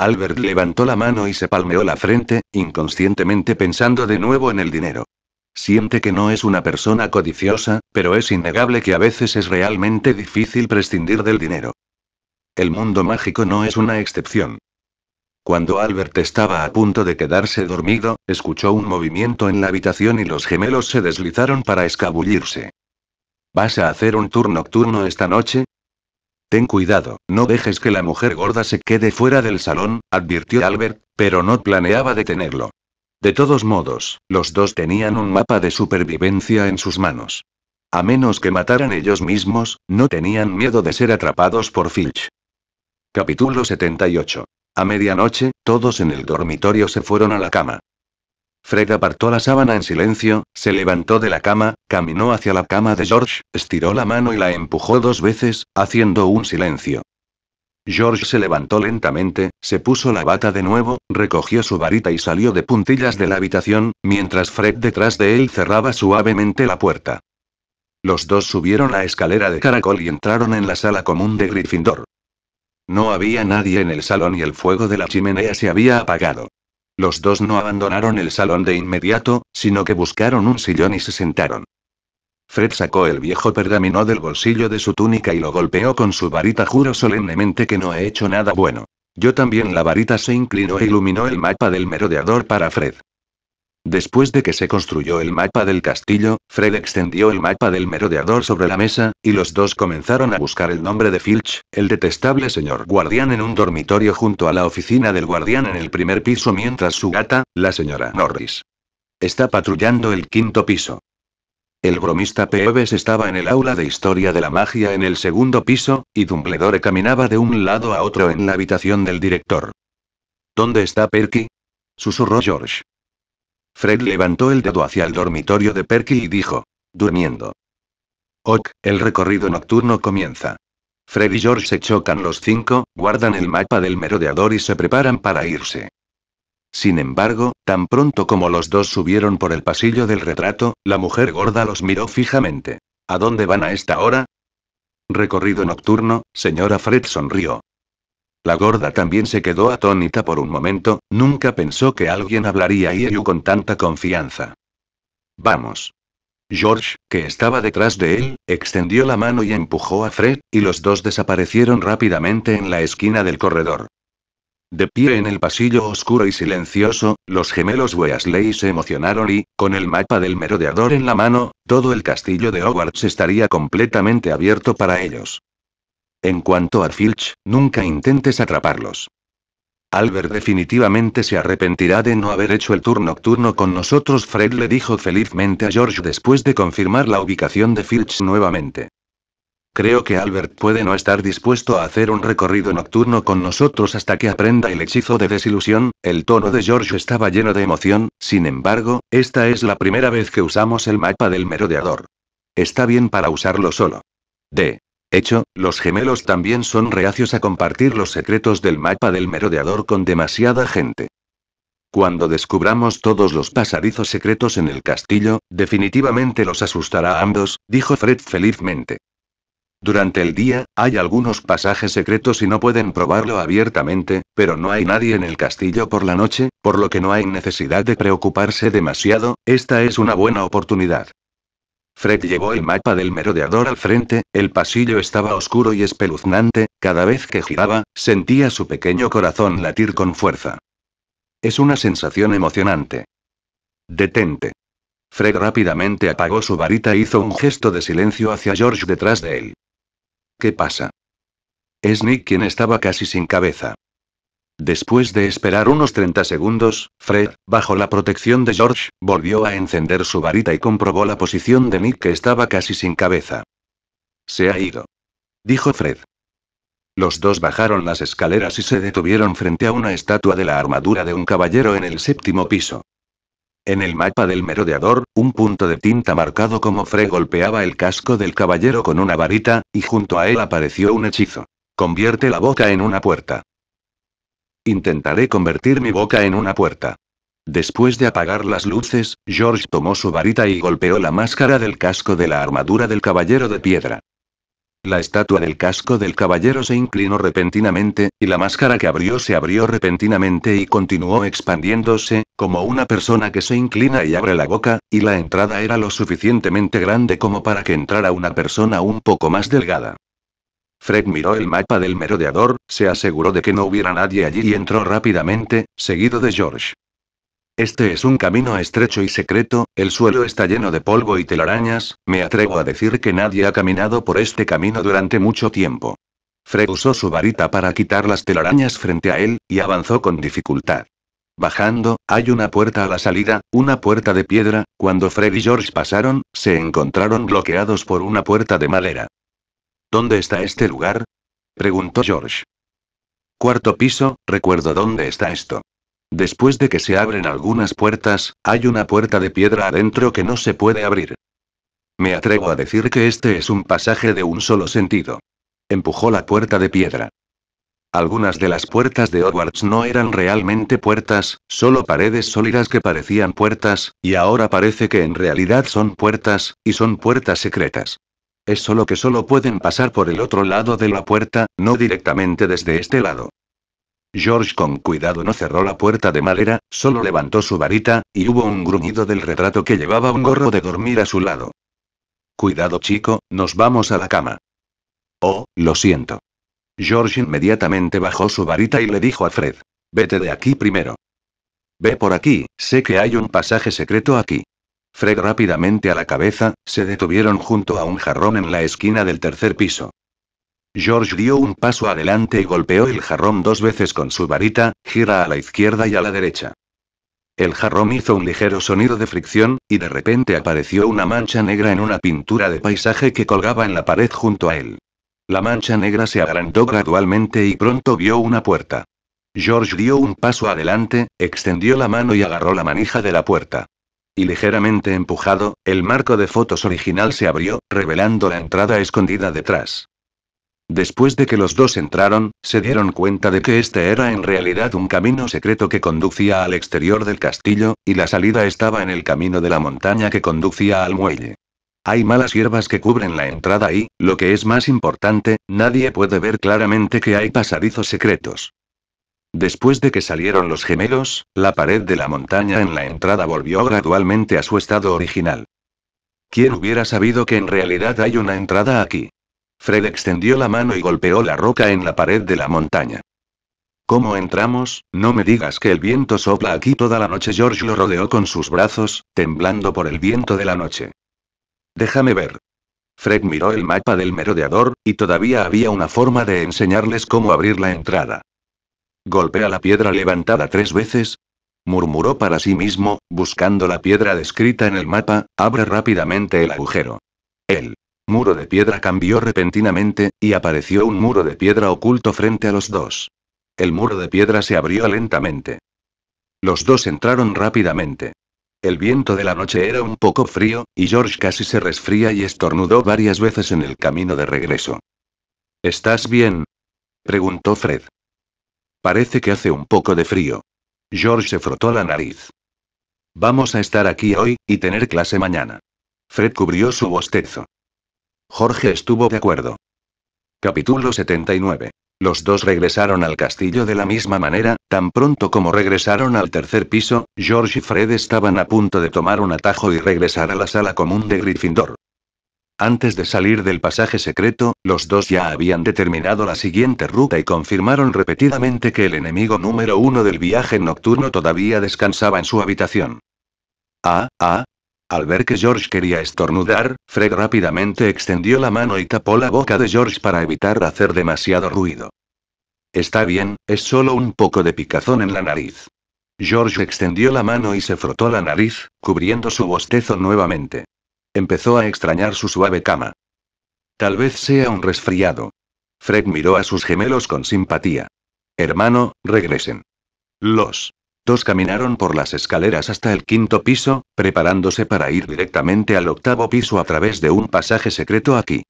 A: Albert levantó la mano y se palmeó la frente, inconscientemente pensando de nuevo en el dinero. Siente que no es una persona codiciosa, pero es innegable que a veces es realmente difícil prescindir del dinero. El mundo mágico no es una excepción. Cuando Albert estaba a punto de quedarse dormido, escuchó un movimiento en la habitación y los gemelos se deslizaron para escabullirse. ¿Vas a hacer un tour nocturno esta noche? Ten cuidado, no dejes que la mujer gorda se quede fuera del salón, advirtió Albert, pero no planeaba detenerlo. De todos modos, los dos tenían un mapa de supervivencia en sus manos. A menos que mataran ellos mismos, no tenían miedo de ser atrapados por Filch. Capítulo 78. A medianoche, todos en el dormitorio se fueron a la cama. Fred apartó la sábana en silencio, se levantó de la cama, caminó hacia la cama de George, estiró la mano y la empujó dos veces, haciendo un silencio. George se levantó lentamente, se puso la bata de nuevo, recogió su varita y salió de puntillas de la habitación, mientras Fred detrás de él cerraba suavemente la puerta. Los dos subieron la escalera de caracol y entraron en la sala común de Gryffindor. No había nadie en el salón y el fuego de la chimenea se había apagado. Los dos no abandonaron el salón de inmediato, sino que buscaron un sillón y se sentaron. Fred sacó el viejo pergamino del bolsillo de su túnica y lo golpeó con su varita. Juro solemnemente que no he hecho nada bueno. Yo también la varita se inclinó e iluminó el mapa del merodeador para Fred. Después de que se construyó el mapa del castillo, Fred extendió el mapa del merodeador sobre la mesa, y los dos comenzaron a buscar el nombre de Filch, el detestable señor guardián en un dormitorio junto a la oficina del guardián en el primer piso mientras su gata, la señora Norris, está patrullando el quinto piso. El bromista Peeves estaba en el aula de historia de la magia en el segundo piso, y Dumbledore caminaba de un lado a otro en la habitación del director. ¿Dónde está Perky? susurró George. Fred levantó el dedo hacia el dormitorio de Perky y dijo. Durmiendo. Ok, el recorrido nocturno comienza. Fred y George se chocan los cinco, guardan el mapa del merodeador y se preparan para irse. Sin embargo, tan pronto como los dos subieron por el pasillo del retrato, la mujer gorda los miró fijamente. ¿A dónde van a esta hora? Recorrido nocturno, señora Fred sonrió. La gorda también se quedó atónita por un momento, nunca pensó que alguien hablaría a con tanta confianza. Vamos. George, que estaba detrás de él, extendió la mano y empujó a Fred, y los dos desaparecieron rápidamente en la esquina del corredor. De pie en el pasillo oscuro y silencioso, los gemelos Weasley se emocionaron y, con el mapa del merodeador en la mano, todo el castillo de Hogwarts estaría completamente abierto para ellos. En cuanto a Filch, nunca intentes atraparlos. Albert definitivamente se arrepentirá de no haber hecho el tour nocturno con nosotros, Fred le dijo felizmente a George después de confirmar la ubicación de Filch nuevamente. Creo que Albert puede no estar dispuesto a hacer un recorrido nocturno con nosotros hasta que aprenda el hechizo de desilusión, el tono de George estaba lleno de emoción, sin embargo, esta es la primera vez que usamos el mapa del merodeador. Está bien para usarlo solo. D. Hecho, los gemelos también son reacios a compartir los secretos del mapa del merodeador con demasiada gente. Cuando descubramos todos los pasadizos secretos en el castillo, definitivamente los asustará a ambos, dijo Fred felizmente. Durante el día, hay algunos pasajes secretos y no pueden probarlo abiertamente, pero no hay nadie en el castillo por la noche, por lo que no hay necesidad de preocuparse demasiado, esta es una buena oportunidad. Fred llevó el mapa del merodeador al frente, el pasillo estaba oscuro y espeluznante, cada vez que giraba, sentía su pequeño corazón latir con fuerza. Es una sensación emocionante. Detente. Fred rápidamente apagó su varita e hizo un gesto de silencio hacia George detrás de él. ¿Qué pasa? Es Nick quien estaba casi sin cabeza. Después de esperar unos 30 segundos, Fred, bajo la protección de George, volvió a encender su varita y comprobó la posición de Nick que estaba casi sin cabeza. Se ha ido. Dijo Fred. Los dos bajaron las escaleras y se detuvieron frente a una estatua de la armadura de un caballero en el séptimo piso. En el mapa del merodeador, un punto de tinta marcado como Fred golpeaba el casco del caballero con una varita, y junto a él apareció un hechizo. Convierte la boca en una puerta. Intentaré convertir mi boca en una puerta. Después de apagar las luces, George tomó su varita y golpeó la máscara del casco de la armadura del caballero de piedra. La estatua del casco del caballero se inclinó repentinamente, y la máscara que abrió se abrió repentinamente y continuó expandiéndose, como una persona que se inclina y abre la boca, y la entrada era lo suficientemente grande como para que entrara una persona un poco más delgada. Fred miró el mapa del merodeador, se aseguró de que no hubiera nadie allí y entró rápidamente, seguido de George. Este es un camino estrecho y secreto, el suelo está lleno de polvo y telarañas, me atrevo a decir que nadie ha caminado por este camino durante mucho tiempo. Fred usó su varita para quitar las telarañas frente a él, y avanzó con dificultad. Bajando, hay una puerta a la salida, una puerta de piedra, cuando Fred y George pasaron, se encontraron bloqueados por una puerta de madera. ¿Dónde está este lugar? preguntó George. Cuarto piso, recuerdo dónde está esto. Después de que se abren algunas puertas, hay una puerta de piedra adentro que no se puede abrir. Me atrevo a decir que este es un pasaje de un solo sentido. Empujó la puerta de piedra. Algunas de las puertas de Hogwarts no eran realmente puertas, solo paredes sólidas que parecían puertas, y ahora parece que en realidad son puertas, y son puertas secretas. Es solo que solo pueden pasar por el otro lado de la puerta, no directamente desde este lado. George con cuidado no cerró la puerta de madera, solo levantó su varita, y hubo un gruñido del retrato que llevaba un gorro de dormir a su lado. Cuidado chico, nos vamos a la cama. Oh, lo siento. George inmediatamente bajó su varita y le dijo a Fred. Vete de aquí primero. Ve por aquí, sé que hay un pasaje secreto aquí. Fred rápidamente a la cabeza, se detuvieron junto a un jarrón en la esquina del tercer piso. George dio un paso adelante y golpeó el jarrón dos veces con su varita, gira a la izquierda y a la derecha. El jarrón hizo un ligero sonido de fricción, y de repente apareció una mancha negra en una pintura de paisaje que colgaba en la pared junto a él. La mancha negra se agrandó gradualmente y pronto vio una puerta. George dio un paso adelante, extendió la mano y agarró la manija de la puerta. Y ligeramente empujado, el marco de fotos original se abrió, revelando la entrada escondida detrás. Después de que los dos entraron, se dieron cuenta de que este era en realidad un camino secreto que conducía al exterior del castillo, y la salida estaba en el camino de la montaña que conducía al muelle. Hay malas hierbas que cubren la entrada y, lo que es más importante, nadie puede ver claramente que hay pasadizos secretos. Después de que salieron los gemelos, la pared de la montaña en la entrada volvió gradualmente a su estado original. ¿Quién hubiera sabido que en realidad hay una entrada aquí? Fred extendió la mano y golpeó la roca en la pared de la montaña. ¿Cómo entramos? No me digas que el viento sopla aquí toda la noche. George lo rodeó con sus brazos, temblando por el viento de la noche. Déjame ver. Fred miró el mapa del merodeador, y todavía había una forma de enseñarles cómo abrir la entrada. Golpea la piedra levantada tres veces. Murmuró para sí mismo, buscando la piedra descrita en el mapa, abre rápidamente el agujero. El muro de piedra cambió repentinamente, y apareció un muro de piedra oculto frente a los dos. El muro de piedra se abrió lentamente. Los dos entraron rápidamente. El viento de la noche era un poco frío, y George casi se resfría y estornudó varias veces en el camino de regreso. ¿Estás bien? preguntó Fred. Parece que hace un poco de frío. George se frotó la nariz. Vamos a estar aquí hoy, y tener clase mañana. Fred cubrió su bostezo. Jorge estuvo de acuerdo. Capítulo 79. Los dos regresaron al castillo de la misma manera, tan pronto como regresaron al tercer piso, George y Fred estaban a punto de tomar un atajo y regresar a la sala común de Gryffindor. Antes de salir del pasaje secreto, los dos ya habían determinado la siguiente ruta y confirmaron repetidamente que el enemigo número uno del viaje nocturno todavía descansaba en su habitación. Ah, ah. Al ver que George quería estornudar, Fred rápidamente extendió la mano y tapó la boca de George para evitar hacer demasiado ruido. Está bien, es solo un poco de picazón en la nariz. George extendió la mano y se frotó la nariz, cubriendo su bostezo nuevamente. Empezó a extrañar su suave cama. Tal vez sea un resfriado. Fred miró a sus gemelos con simpatía. Hermano, regresen. Los dos caminaron por las escaleras hasta el quinto piso, preparándose para ir directamente al octavo piso a través de un pasaje secreto aquí.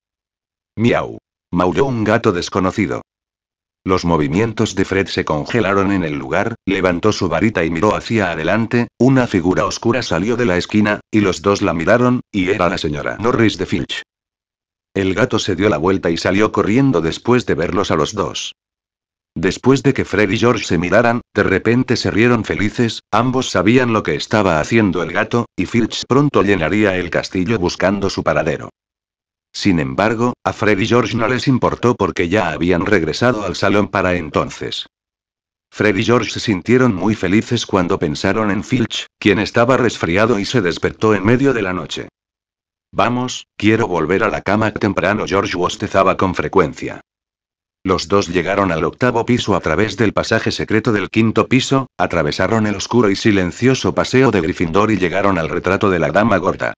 A: Miau. maulló un gato desconocido. Los movimientos de Fred se congelaron en el lugar, levantó su varita y miró hacia adelante, una figura oscura salió de la esquina, y los dos la miraron, y era la señora Norris de Finch. El gato se dio la vuelta y salió corriendo después de verlos a los dos. Después de que Fred y George se miraran, de repente se rieron felices, ambos sabían lo que estaba haciendo el gato, y Finch pronto llenaría el castillo buscando su paradero. Sin embargo, a Fred y George no les importó porque ya habían regresado al salón para entonces. Fred y George se sintieron muy felices cuando pensaron en Filch, quien estaba resfriado y se despertó en medio de la noche. Vamos, quiero volver a la cama temprano. George bostezaba con frecuencia. Los dos llegaron al octavo piso a través del pasaje secreto del quinto piso, atravesaron el oscuro y silencioso paseo de Gryffindor y llegaron al retrato de la dama gorda.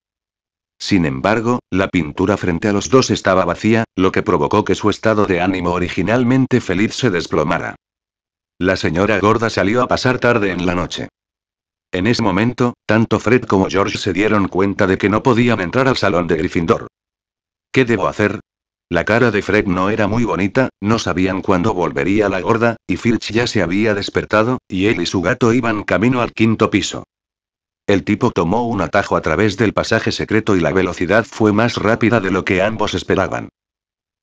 A: Sin embargo, la pintura frente a los dos estaba vacía, lo que provocó que su estado de ánimo originalmente feliz se desplomara. La señora gorda salió a pasar tarde en la noche. En ese momento, tanto Fred como George se dieron cuenta de que no podían entrar al salón de Gryffindor. ¿Qué debo hacer? La cara de Fred no era muy bonita, no sabían cuándo volvería la gorda, y Filch ya se había despertado, y él y su gato iban camino al quinto piso. El tipo tomó un atajo a través del pasaje secreto y la velocidad fue más rápida de lo que ambos esperaban.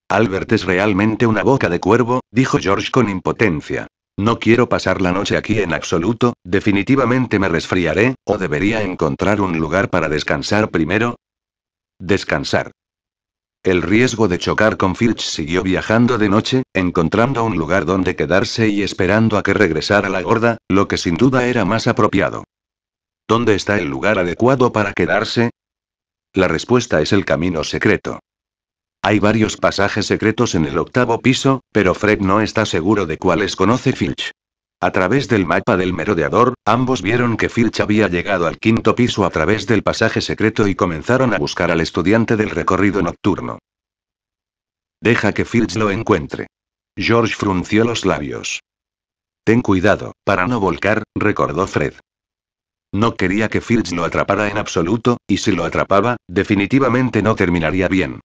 A: Albert es realmente una boca de cuervo, dijo George con impotencia. No quiero pasar la noche aquí en absoluto, definitivamente me resfriaré, o debería encontrar un lugar para descansar primero. Descansar. El riesgo de chocar con Filch siguió viajando de noche, encontrando un lugar donde quedarse y esperando a que regresara la gorda, lo que sin duda era más apropiado. ¿Dónde está el lugar adecuado para quedarse? La respuesta es el camino secreto. Hay varios pasajes secretos en el octavo piso, pero Fred no está seguro de cuáles conoce Filch. A través del mapa del merodeador, ambos vieron que Filch había llegado al quinto piso a través del pasaje secreto y comenzaron a buscar al estudiante del recorrido nocturno. Deja que Filch lo encuentre. George frunció los labios. Ten cuidado, para no volcar, recordó Fred. No quería que Filch lo atrapara en absoluto, y si lo atrapaba, definitivamente no terminaría bien.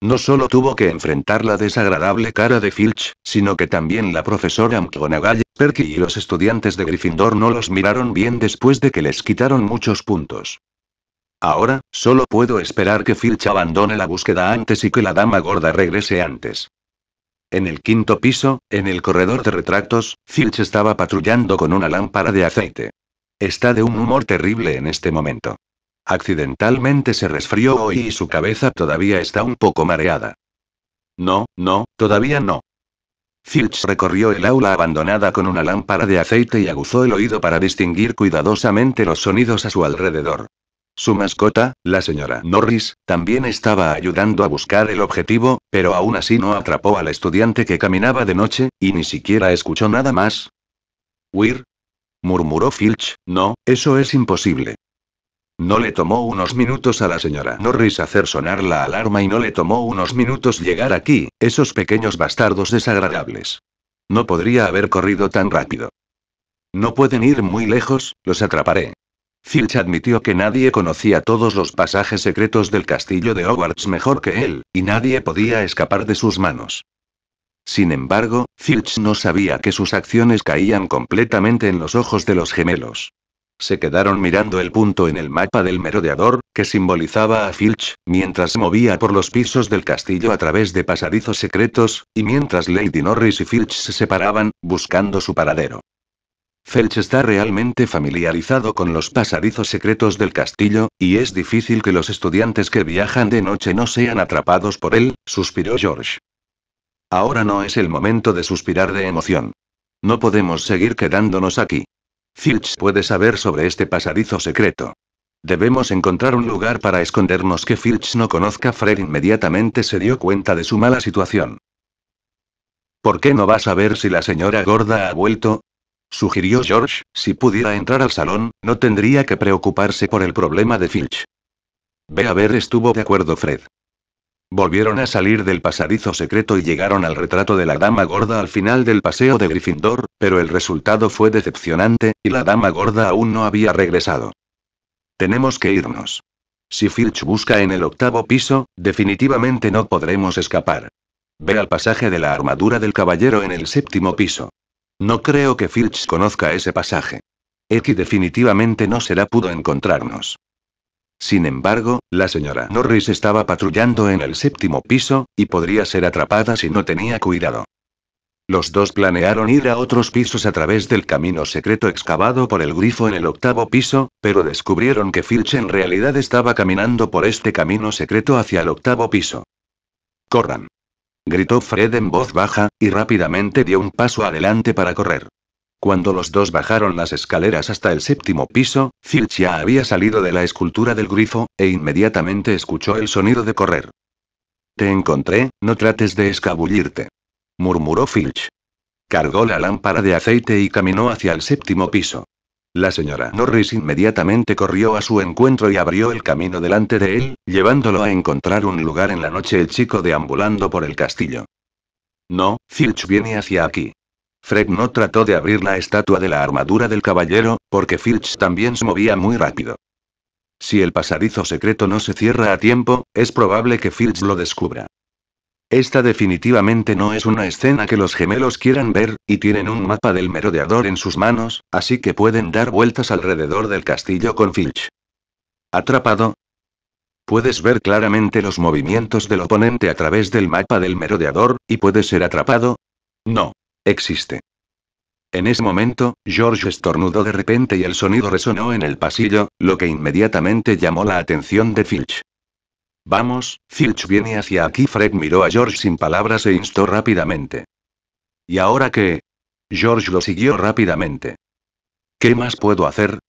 A: No solo tuvo que enfrentar la desagradable cara de Filch, sino que también la profesora McGonagall, Perky y los estudiantes de Gryffindor no los miraron bien después de que les quitaron muchos puntos. Ahora, solo puedo esperar que Filch abandone la búsqueda antes y que la dama gorda regrese antes. En el quinto piso, en el corredor de retractos, Filch estaba patrullando con una lámpara de aceite. Está de un humor terrible en este momento. Accidentalmente se resfrió hoy y su cabeza todavía está un poco mareada. No, no, todavía no. Filch recorrió el aula abandonada con una lámpara de aceite y aguzó el oído para distinguir cuidadosamente los sonidos a su alrededor. Su mascota, la señora Norris, también estaba ayudando a buscar el objetivo, pero aún así no atrapó al estudiante que caminaba de noche, y ni siquiera escuchó nada más. Weir, murmuró Filch, no, eso es imposible. No le tomó unos minutos a la señora Norris hacer sonar la alarma y no le tomó unos minutos llegar aquí, esos pequeños bastardos desagradables. No podría haber corrido tan rápido. No pueden ir muy lejos, los atraparé. Filch admitió que nadie conocía todos los pasajes secretos del castillo de Hogwarts mejor que él, y nadie podía escapar de sus manos. Sin embargo, Filch no sabía que sus acciones caían completamente en los ojos de los gemelos. Se quedaron mirando el punto en el mapa del merodeador, que simbolizaba a Filch, mientras movía por los pisos del castillo a través de pasadizos secretos, y mientras Lady Norris y Filch se separaban, buscando su paradero. Filch está realmente familiarizado con los pasadizos secretos del castillo, y es difícil que los estudiantes que viajan de noche no sean atrapados por él, suspiró George. Ahora no es el momento de suspirar de emoción. No podemos seguir quedándonos aquí. Filch puede saber sobre este pasadizo secreto. Debemos encontrar un lugar para escondernos que Filch no conozca. Fred inmediatamente se dio cuenta de su mala situación. ¿Por qué no vas a ver si la señora gorda ha vuelto? Sugirió George, si pudiera entrar al salón, no tendría que preocuparse por el problema de Filch. Ve a ver, estuvo de acuerdo Fred. Volvieron a salir del pasadizo secreto y llegaron al retrato de la dama gorda al final del paseo de Gryffindor, pero el resultado fue decepcionante, y la dama gorda aún no había regresado. Tenemos que irnos. Si Filch busca en el octavo piso, definitivamente no podremos escapar. Ve al pasaje de la armadura del caballero en el séptimo piso. No creo que Filch conozca ese pasaje. Eki definitivamente no será pudo encontrarnos. Sin embargo, la señora Norris estaba patrullando en el séptimo piso, y podría ser atrapada si no tenía cuidado. Los dos planearon ir a otros pisos a través del camino secreto excavado por el grifo en el octavo piso, pero descubrieron que Filch en realidad estaba caminando por este camino secreto hacia el octavo piso. ¡Corran! gritó Fred en voz baja, y rápidamente dio un paso adelante para correr. Cuando los dos bajaron las escaleras hasta el séptimo piso, Filch ya había salido de la escultura del grifo, e inmediatamente escuchó el sonido de correr. Te encontré, no trates de escabullirte. Murmuró Filch. Cargó la lámpara de aceite y caminó hacia el séptimo piso. La señora Norris inmediatamente corrió a su encuentro y abrió el camino delante de él, llevándolo a encontrar un lugar en la noche el chico deambulando por el castillo. No, Filch viene hacia aquí. Fred no trató de abrir la estatua de la armadura del caballero, porque Filch también se movía muy rápido. Si el pasadizo secreto no se cierra a tiempo, es probable que Filch lo descubra. Esta definitivamente no es una escena que los gemelos quieran ver, y tienen un mapa del merodeador en sus manos, así que pueden dar vueltas alrededor del castillo con Filch. Atrapado. Puedes ver claramente los movimientos del oponente a través del mapa del merodeador, y puedes ser atrapado. No. Existe. En ese momento, George estornudó de repente y el sonido resonó en el pasillo, lo que inmediatamente llamó la atención de Filch. Vamos, Filch viene hacia aquí. Fred miró a George sin palabras e instó rápidamente. ¿Y ahora qué? George lo siguió rápidamente. ¿Qué más puedo hacer?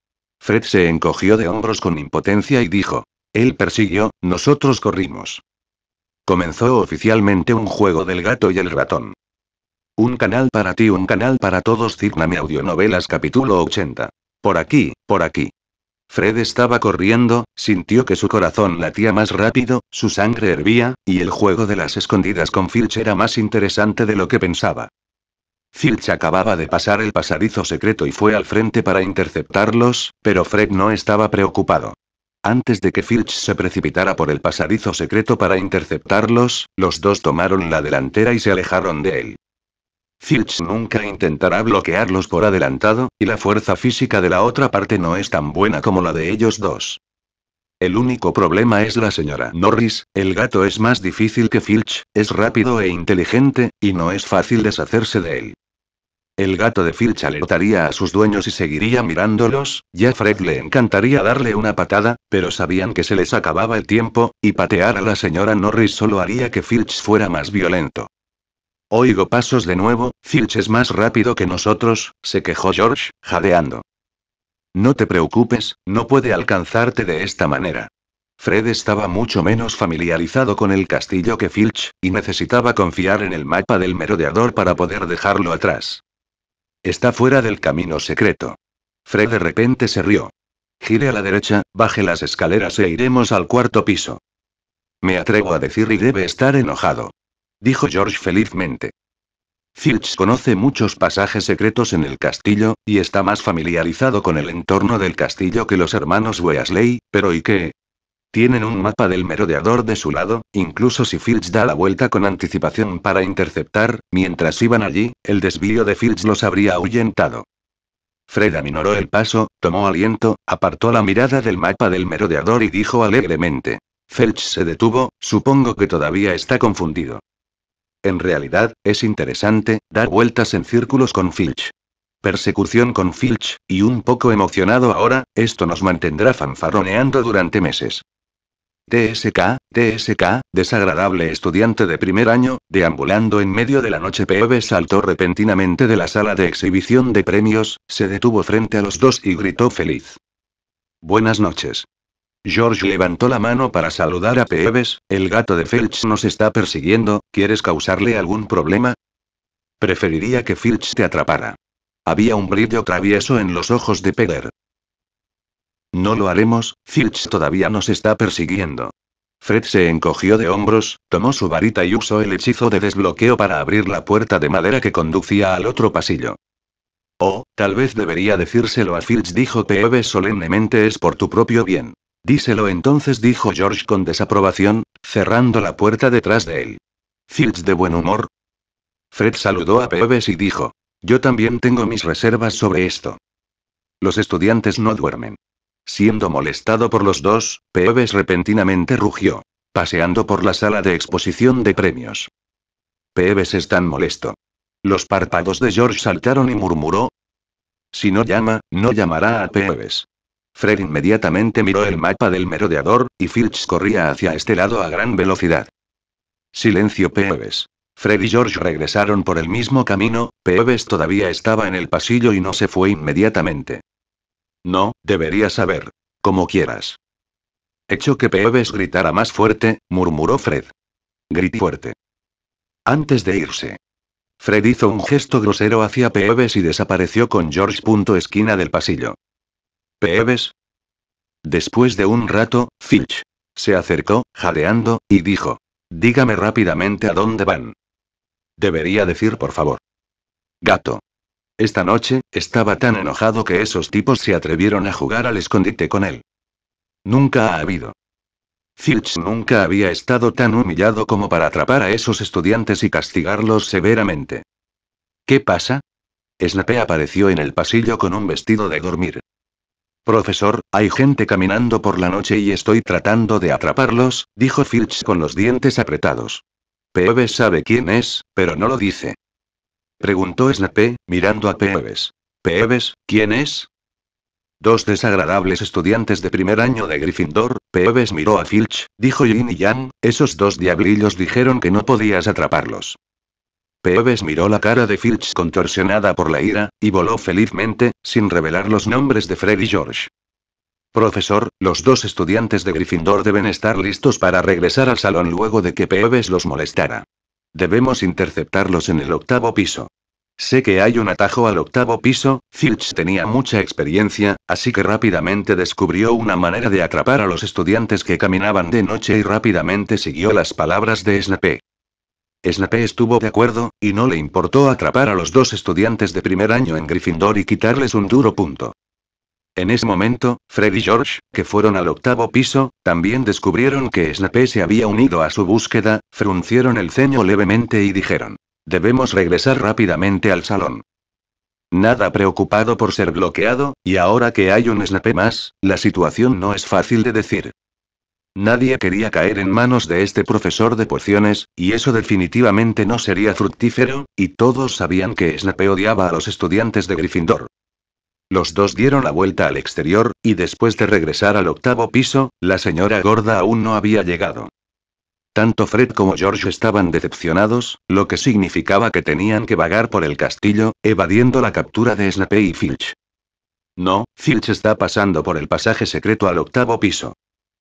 A: Fred se encogió de hombros con impotencia y dijo. Él persiguió, nosotros corrimos. Comenzó oficialmente un juego del gato y el ratón. Un canal para ti, un canal para todos. Círname Audionovelas capítulo 80. Por aquí, por aquí. Fred estaba corriendo, sintió que su corazón latía más rápido, su sangre hervía, y el juego de las escondidas con Filch era más interesante de lo que pensaba. Filch acababa de pasar el pasadizo secreto y fue al frente para interceptarlos, pero Fred no estaba preocupado. Antes de que Filch se precipitara por el pasadizo secreto para interceptarlos, los dos tomaron la delantera y se alejaron de él. Filch nunca intentará bloquearlos por adelantado, y la fuerza física de la otra parte no es tan buena como la de ellos dos. El único problema es la señora Norris, el gato es más difícil que Filch, es rápido e inteligente, y no es fácil deshacerse de él. El gato de Filch alertaría a sus dueños y seguiría mirándolos, ya Fred le encantaría darle una patada, pero sabían que se les acababa el tiempo, y patear a la señora Norris solo haría que Filch fuera más violento. Oigo pasos de nuevo, Filch es más rápido que nosotros, se quejó George, jadeando. No te preocupes, no puede alcanzarte de esta manera. Fred estaba mucho menos familiarizado con el castillo que Filch, y necesitaba confiar en el mapa del merodeador para poder dejarlo atrás. Está fuera del camino secreto. Fred de repente se rió. Gire a la derecha, baje las escaleras e iremos al cuarto piso. Me atrevo a decir y debe estar enojado dijo George felizmente. Filch conoce muchos pasajes secretos en el castillo, y está más familiarizado con el entorno del castillo que los hermanos Weasley, pero ¿y qué? Tienen un mapa del merodeador de su lado, incluso si Filch da la vuelta con anticipación para interceptar, mientras iban allí, el desvío de Filch los habría ahuyentado. Fred aminoró el paso, tomó aliento, apartó la mirada del mapa del merodeador y dijo alegremente. Felch se detuvo, supongo que todavía está confundido. En realidad, es interesante, dar vueltas en círculos con Filch. Persecución con Filch, y un poco emocionado ahora, esto nos mantendrá fanfaroneando durante meses. TSK, TSK, desagradable estudiante de primer año, deambulando en medio de la noche PV saltó repentinamente de la sala de exhibición de premios, se detuvo frente a los dos y gritó feliz. Buenas noches. George levantó la mano para saludar a Peeves, el gato de Filch nos está persiguiendo, ¿quieres causarle algún problema? Preferiría que Filch te atrapara. Había un brillo travieso en los ojos de Peter. No lo haremos, Filch todavía nos está persiguiendo. Fred se encogió de hombros, tomó su varita y usó el hechizo de desbloqueo para abrir la puerta de madera que conducía al otro pasillo. Oh, tal vez debería decírselo a Filch, dijo Peeves solemnemente, es por tu propio bien. Díselo entonces, dijo George con desaprobación, cerrando la puerta detrás de él. Fields de buen humor. Fred saludó a Peves y dijo, yo también tengo mis reservas sobre esto. Los estudiantes no duermen. Siendo molestado por los dos, Peves repentinamente rugió, paseando por la sala de exposición de premios. Peves es tan molesto. Los párpados de George saltaron y murmuró. Si no llama, no llamará a Peves. Fred inmediatamente miró el mapa del merodeador, y Filch corría hacia este lado a gran velocidad. Silencio Peeves. Fred y George regresaron por el mismo camino, Peeves todavía estaba en el pasillo y no se fue inmediatamente. No, deberías saber. Como quieras. Hecho que Peeves gritara más fuerte, murmuró Fred. Grité fuerte. Antes de irse. Fred hizo un gesto grosero hacia Peeves y desapareció con George. Punto esquina del pasillo. Pebes. Después de un rato, Filch se acercó, jadeando, y dijo: Dígame rápidamente a dónde van. Debería decir por favor. Gato. Esta noche, estaba tan enojado que esos tipos se atrevieron a jugar al escondite con él. Nunca ha habido. Filch nunca había estado tan humillado como para atrapar a esos estudiantes y castigarlos severamente. ¿Qué pasa? Snape apareció en el pasillo con un vestido de dormir. Profesor, hay gente caminando por la noche y estoy tratando de atraparlos, dijo Filch con los dientes apretados. Peeves sabe quién es, pero no lo dice. Preguntó Snape, mirando a Peeves. Peeves, ¿quién es? Dos desagradables estudiantes de primer año de Gryffindor, Peeves miró a Filch, dijo Yin y Yang, esos dos diablillos dijeron que no podías atraparlos. Peeves miró la cara de Filch contorsionada por la ira, y voló felizmente, sin revelar los nombres de Fred y George. Profesor, los dos estudiantes de Gryffindor deben estar listos para regresar al salón luego de que Peeves los molestara. Debemos interceptarlos en el octavo piso. Sé que hay un atajo al octavo piso, Filch tenía mucha experiencia, así que rápidamente descubrió una manera de atrapar a los estudiantes que caminaban de noche y rápidamente siguió las palabras de Snape. Snape estuvo de acuerdo, y no le importó atrapar a los dos estudiantes de primer año en Gryffindor y quitarles un duro punto. En ese momento, Fred y George, que fueron al octavo piso, también descubrieron que Snape se había unido a su búsqueda, fruncieron el ceño levemente y dijeron, debemos regresar rápidamente al salón. Nada preocupado por ser bloqueado, y ahora que hay un Snape más, la situación no es fácil de decir. Nadie quería caer en manos de este profesor de pociones, y eso definitivamente no sería fructífero, y todos sabían que Snape odiaba a los estudiantes de Gryffindor. Los dos dieron la vuelta al exterior, y después de regresar al octavo piso, la señora gorda aún no había llegado. Tanto Fred como George estaban decepcionados, lo que significaba que tenían que vagar por el castillo, evadiendo la captura de Snape y Filch. No, Filch está pasando por el pasaje secreto al octavo piso.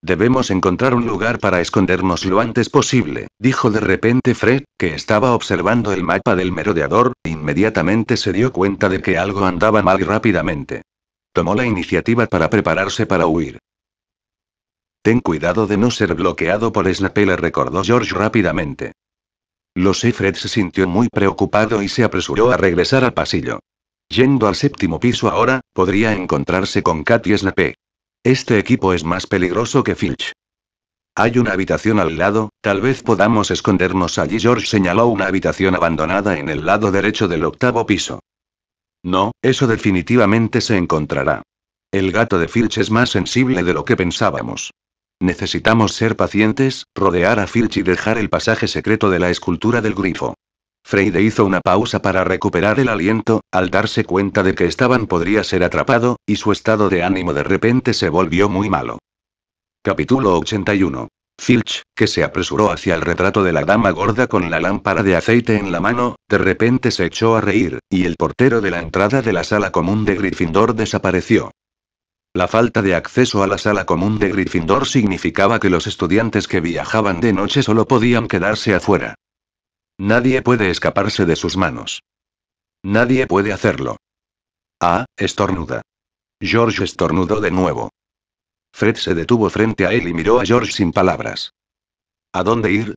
A: Debemos encontrar un lugar para escondernos lo antes posible, dijo de repente Fred, que estaba observando el mapa del merodeador, e inmediatamente se dio cuenta de que algo andaba mal rápidamente. Tomó la iniciativa para prepararse para huir. Ten cuidado de no ser bloqueado por Snape, le recordó George rápidamente. Lo sé, Fred se sintió muy preocupado y se apresuró a regresar al pasillo. Yendo al séptimo piso ahora, podría encontrarse con Kat y Snape. Este equipo es más peligroso que Filch. Hay una habitación al lado, tal vez podamos escondernos allí. George señaló una habitación abandonada en el lado derecho del octavo piso. No, eso definitivamente se encontrará. El gato de Filch es más sensible de lo que pensábamos. Necesitamos ser pacientes, rodear a Filch y dejar el pasaje secreto de la escultura del grifo. Freyde hizo una pausa para recuperar el aliento, al darse cuenta de que Estaban podría ser atrapado, y su estado de ánimo de repente se volvió muy malo. Capítulo 81. Filch, que se apresuró hacia el retrato de la dama gorda con la lámpara de aceite en la mano, de repente se echó a reír, y el portero de la entrada de la sala común de Gryffindor desapareció. La falta de acceso a la sala común de Gryffindor significaba que los estudiantes que viajaban de noche solo podían quedarse afuera. Nadie puede escaparse de sus manos. Nadie puede hacerlo. Ah, estornuda. George estornudó de nuevo. Fred se detuvo frente a él y miró a George sin palabras. ¿A dónde ir?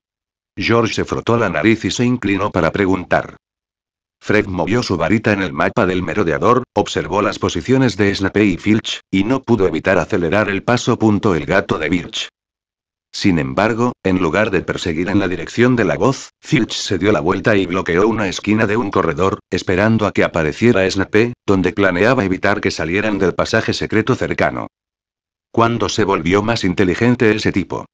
A: George se frotó la nariz y se inclinó para preguntar. Fred movió su varita en el mapa del merodeador, observó las posiciones de Snape y Filch, y no pudo evitar acelerar el paso. El gato de Birch sin embargo, en lugar de perseguir en la dirección de la voz, Filch se dio la vuelta y bloqueó una esquina de un corredor, esperando a que apareciera Snape, donde planeaba evitar que salieran del pasaje secreto cercano. ¿Cuándo se volvió más inteligente ese tipo?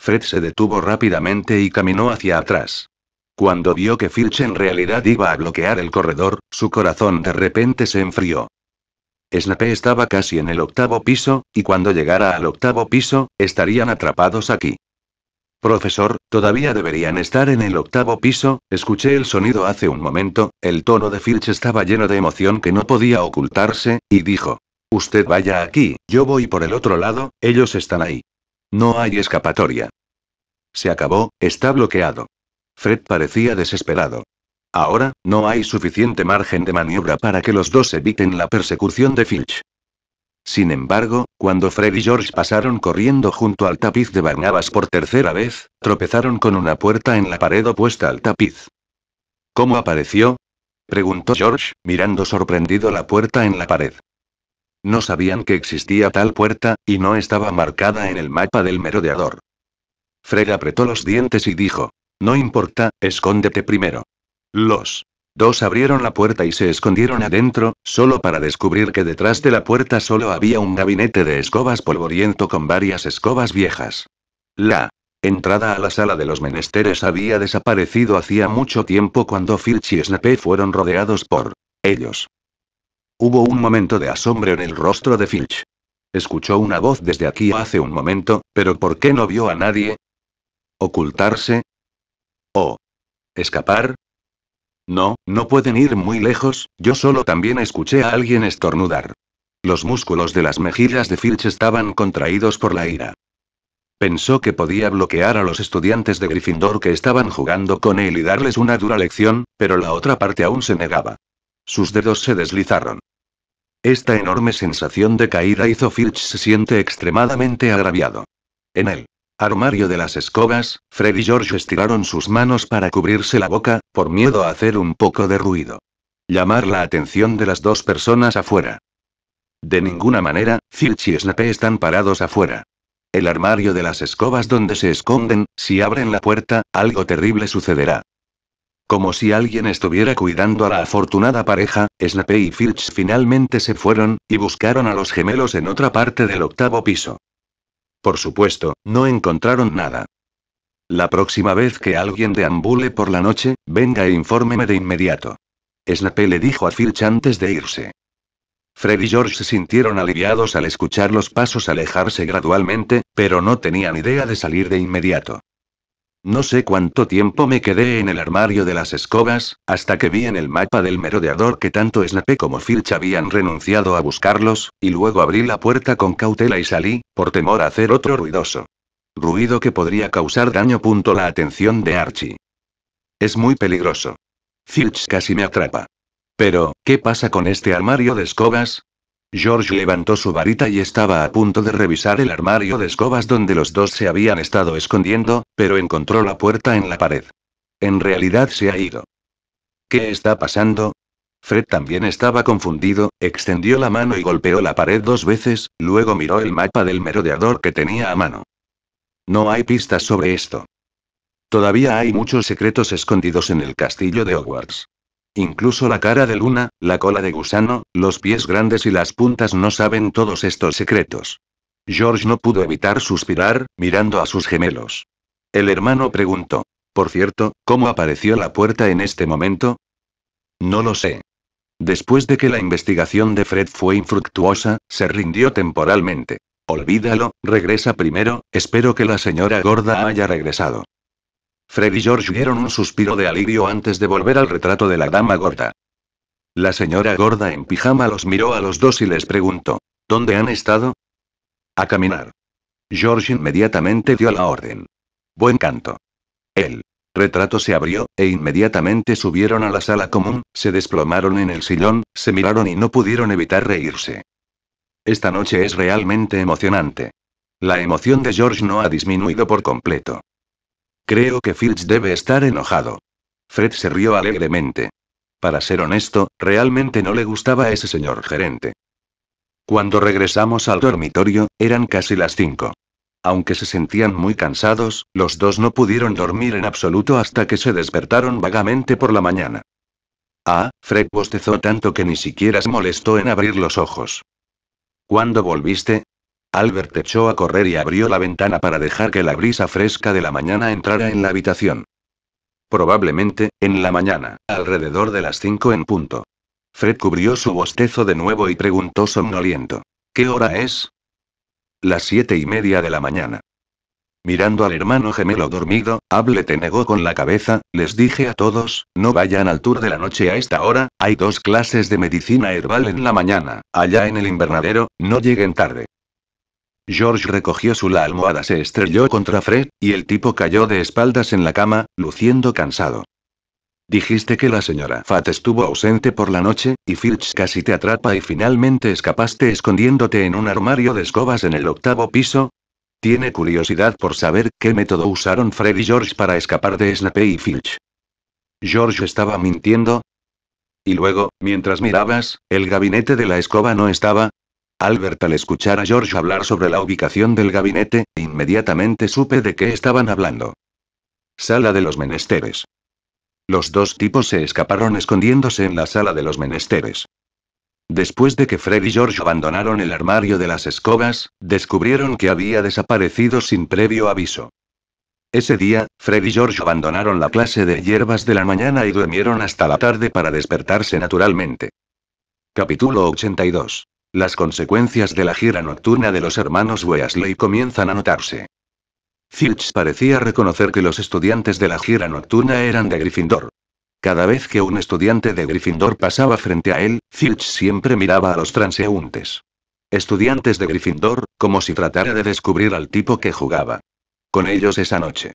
A: Fred se detuvo rápidamente y caminó hacia atrás. Cuando vio que Filch en realidad iba a bloquear el corredor, su corazón de repente se enfrió. Snape estaba casi en el octavo piso, y cuando llegara al octavo piso, estarían atrapados aquí. Profesor, todavía deberían estar en el octavo piso, escuché el sonido hace un momento, el tono de Filch estaba lleno de emoción que no podía ocultarse, y dijo. Usted vaya aquí, yo voy por el otro lado, ellos están ahí. No hay escapatoria. Se acabó, está bloqueado. Fred parecía desesperado. Ahora, no hay suficiente margen de maniobra para que los dos eviten la persecución de Filch. Sin embargo, cuando Fred y George pasaron corriendo junto al tapiz de Barnabas por tercera vez, tropezaron con una puerta en la pared opuesta al tapiz. ¿Cómo apareció? preguntó George, mirando sorprendido la puerta en la pared. No sabían que existía tal puerta, y no estaba marcada en el mapa del merodeador. Fred apretó los dientes y dijo, No importa, escóndete primero. Los dos abrieron la puerta y se escondieron adentro, solo para descubrir que detrás de la puerta solo había un gabinete de escobas polvoriento con varias escobas viejas. La entrada a la sala de los menesteres había desaparecido hacía mucho tiempo cuando Filch y Snape fueron rodeados por ellos. Hubo un momento de asombro en el rostro de Filch. Escuchó una voz desde aquí hace un momento, pero ¿por qué no vio a nadie? ¿Ocultarse? ¿O escapar? No, no pueden ir muy lejos, yo solo también escuché a alguien estornudar. Los músculos de las mejillas de Filch estaban contraídos por la ira. Pensó que podía bloquear a los estudiantes de Gryffindor que estaban jugando con él y darles una dura lección, pero la otra parte aún se negaba. Sus dedos se deslizaron. Esta enorme sensación de caída hizo Filch se siente extremadamente agraviado. En él. Armario de las escobas, Fred y George estiraron sus manos para cubrirse la boca, por miedo a hacer un poco de ruido. Llamar la atención de las dos personas afuera. De ninguna manera, Filch y Snape están parados afuera. El armario de las escobas donde se esconden, si abren la puerta, algo terrible sucederá. Como si alguien estuviera cuidando a la afortunada pareja, Snape y Filch finalmente se fueron, y buscaron a los gemelos en otra parte del octavo piso. Por supuesto, no encontraron nada. La próxima vez que alguien deambule por la noche, venga e infórmeme de inmediato. Snape le dijo a Filch antes de irse. Fred y George se sintieron aliviados al escuchar los pasos alejarse gradualmente, pero no tenían idea de salir de inmediato. No sé cuánto tiempo me quedé en el armario de las escobas, hasta que vi en el mapa del merodeador que tanto Snape como Filch habían renunciado a buscarlos, y luego abrí la puerta con cautela y salí, por temor a hacer otro ruidoso. Ruido que podría causar daño. Punto la atención de Archie. Es muy peligroso. Filch casi me atrapa. Pero, ¿qué pasa con este armario de escobas? George levantó su varita y estaba a punto de revisar el armario de escobas donde los dos se habían estado escondiendo, pero encontró la puerta en la pared. En realidad se ha ido. ¿Qué está pasando? Fred también estaba confundido, extendió la mano y golpeó la pared dos veces, luego miró el mapa del merodeador que tenía a mano. No hay pistas sobre esto. Todavía hay muchos secretos escondidos en el castillo de Hogwarts. Incluso la cara de luna, la cola de gusano, los pies grandes y las puntas no saben todos estos secretos. George no pudo evitar suspirar, mirando a sus gemelos. El hermano preguntó. Por cierto, ¿cómo apareció la puerta en este momento? No lo sé. Después de que la investigación de Fred fue infructuosa, se rindió temporalmente. Olvídalo, regresa primero, espero que la señora gorda haya regresado. Fred y George dieron un suspiro de alivio antes de volver al retrato de la dama gorda. La señora gorda en pijama los miró a los dos y les preguntó, ¿dónde han estado? A caminar. George inmediatamente dio la orden. Buen canto. El retrato se abrió, e inmediatamente subieron a la sala común, se desplomaron en el sillón, se miraron y no pudieron evitar reírse. Esta noche es realmente emocionante. La emoción de George no ha disminuido por completo. Creo que Fitz debe estar enojado. Fred se rió alegremente. Para ser honesto, realmente no le gustaba a ese señor gerente. Cuando regresamos al dormitorio, eran casi las cinco. Aunque se sentían muy cansados, los dos no pudieron dormir en absoluto hasta que se despertaron vagamente por la mañana. Ah, Fred bostezó tanto que ni siquiera se molestó en abrir los ojos. Cuando volviste? Albert echó a correr y abrió la ventana para dejar que la brisa fresca de la mañana entrara en la habitación. Probablemente, en la mañana, alrededor de las cinco en punto. Fred cubrió su bostezo de nuevo y preguntó somnoliento. ¿Qué hora es? Las siete y media de la mañana. Mirando al hermano gemelo dormido, Hable negó con la cabeza, les dije a todos, no vayan al tour de la noche a esta hora, hay dos clases de medicina herbal en la mañana, allá en el invernadero, no lleguen tarde. George recogió su la almohada, se estrelló contra Fred, y el tipo cayó de espaldas en la cama, luciendo cansado. Dijiste que la señora Fat estuvo ausente por la noche, y Filch casi te atrapa y finalmente escapaste escondiéndote en un armario de escobas en el octavo piso. Tiene curiosidad por saber qué método usaron Fred y George para escapar de Snape y Filch. George estaba mintiendo, y luego, mientras mirabas, el gabinete de la escoba no estaba, Albert al escuchar a George hablar sobre la ubicación del gabinete, inmediatamente supe de qué estaban hablando. Sala de los menesteres. Los dos tipos se escaparon escondiéndose en la sala de los menesteres. Después de que Fred y George abandonaron el armario de las escobas, descubrieron que había desaparecido sin previo aviso. Ese día, Fred y George abandonaron la clase de hierbas de la mañana y durmieron hasta la tarde para despertarse naturalmente. Capítulo 82. Las consecuencias de la gira nocturna de los hermanos Weasley comienzan a notarse. Filch parecía reconocer que los estudiantes de la gira nocturna eran de Gryffindor. Cada vez que un estudiante de Gryffindor pasaba frente a él, Filch siempre miraba a los transeúntes. Estudiantes de Gryffindor, como si tratara de descubrir al tipo que jugaba. Con ellos esa noche.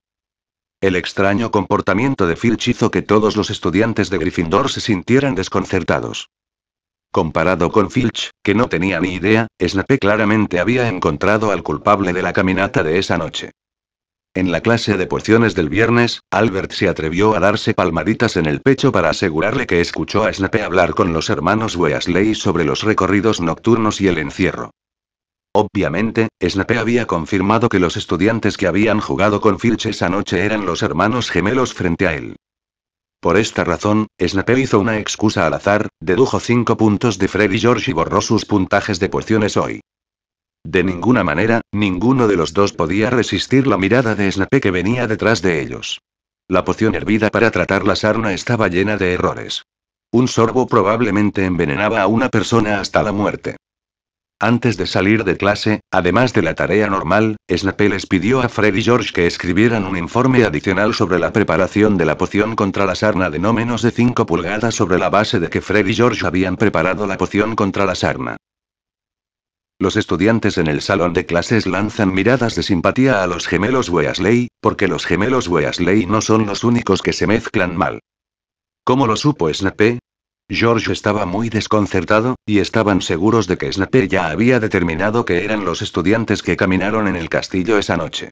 A: El extraño comportamiento de Filch hizo que todos los estudiantes de Gryffindor se sintieran desconcertados. Comparado con Filch, que no tenía ni idea, Snape claramente había encontrado al culpable de la caminata de esa noche. En la clase de pociones del viernes, Albert se atrevió a darse palmaditas en el pecho para asegurarle que escuchó a Snape hablar con los hermanos Weasley sobre los recorridos nocturnos y el encierro. Obviamente, Snape había confirmado que los estudiantes que habían jugado con Filch esa noche eran los hermanos gemelos frente a él. Por esta razón, Snape hizo una excusa al azar, dedujo cinco puntos de Freddy George y borró sus puntajes de porciones hoy. De ninguna manera, ninguno de los dos podía resistir la mirada de Snape que venía detrás de ellos. La poción hervida para tratar la sarna estaba llena de errores. Un sorbo probablemente envenenaba a una persona hasta la muerte. Antes de salir de clase, además de la tarea normal, Snape les pidió a Fred y George que escribieran un informe adicional sobre la preparación de la poción contra la sarna de no menos de 5 pulgadas sobre la base de que Fred y George habían preparado la poción contra la sarna. Los estudiantes en el salón de clases lanzan miradas de simpatía a los gemelos Weasley, porque los gemelos Weasley no son los únicos que se mezclan mal. ¿Cómo lo supo Snape? George estaba muy desconcertado, y estaban seguros de que Snape ya había determinado que eran los estudiantes que caminaron en el castillo esa noche.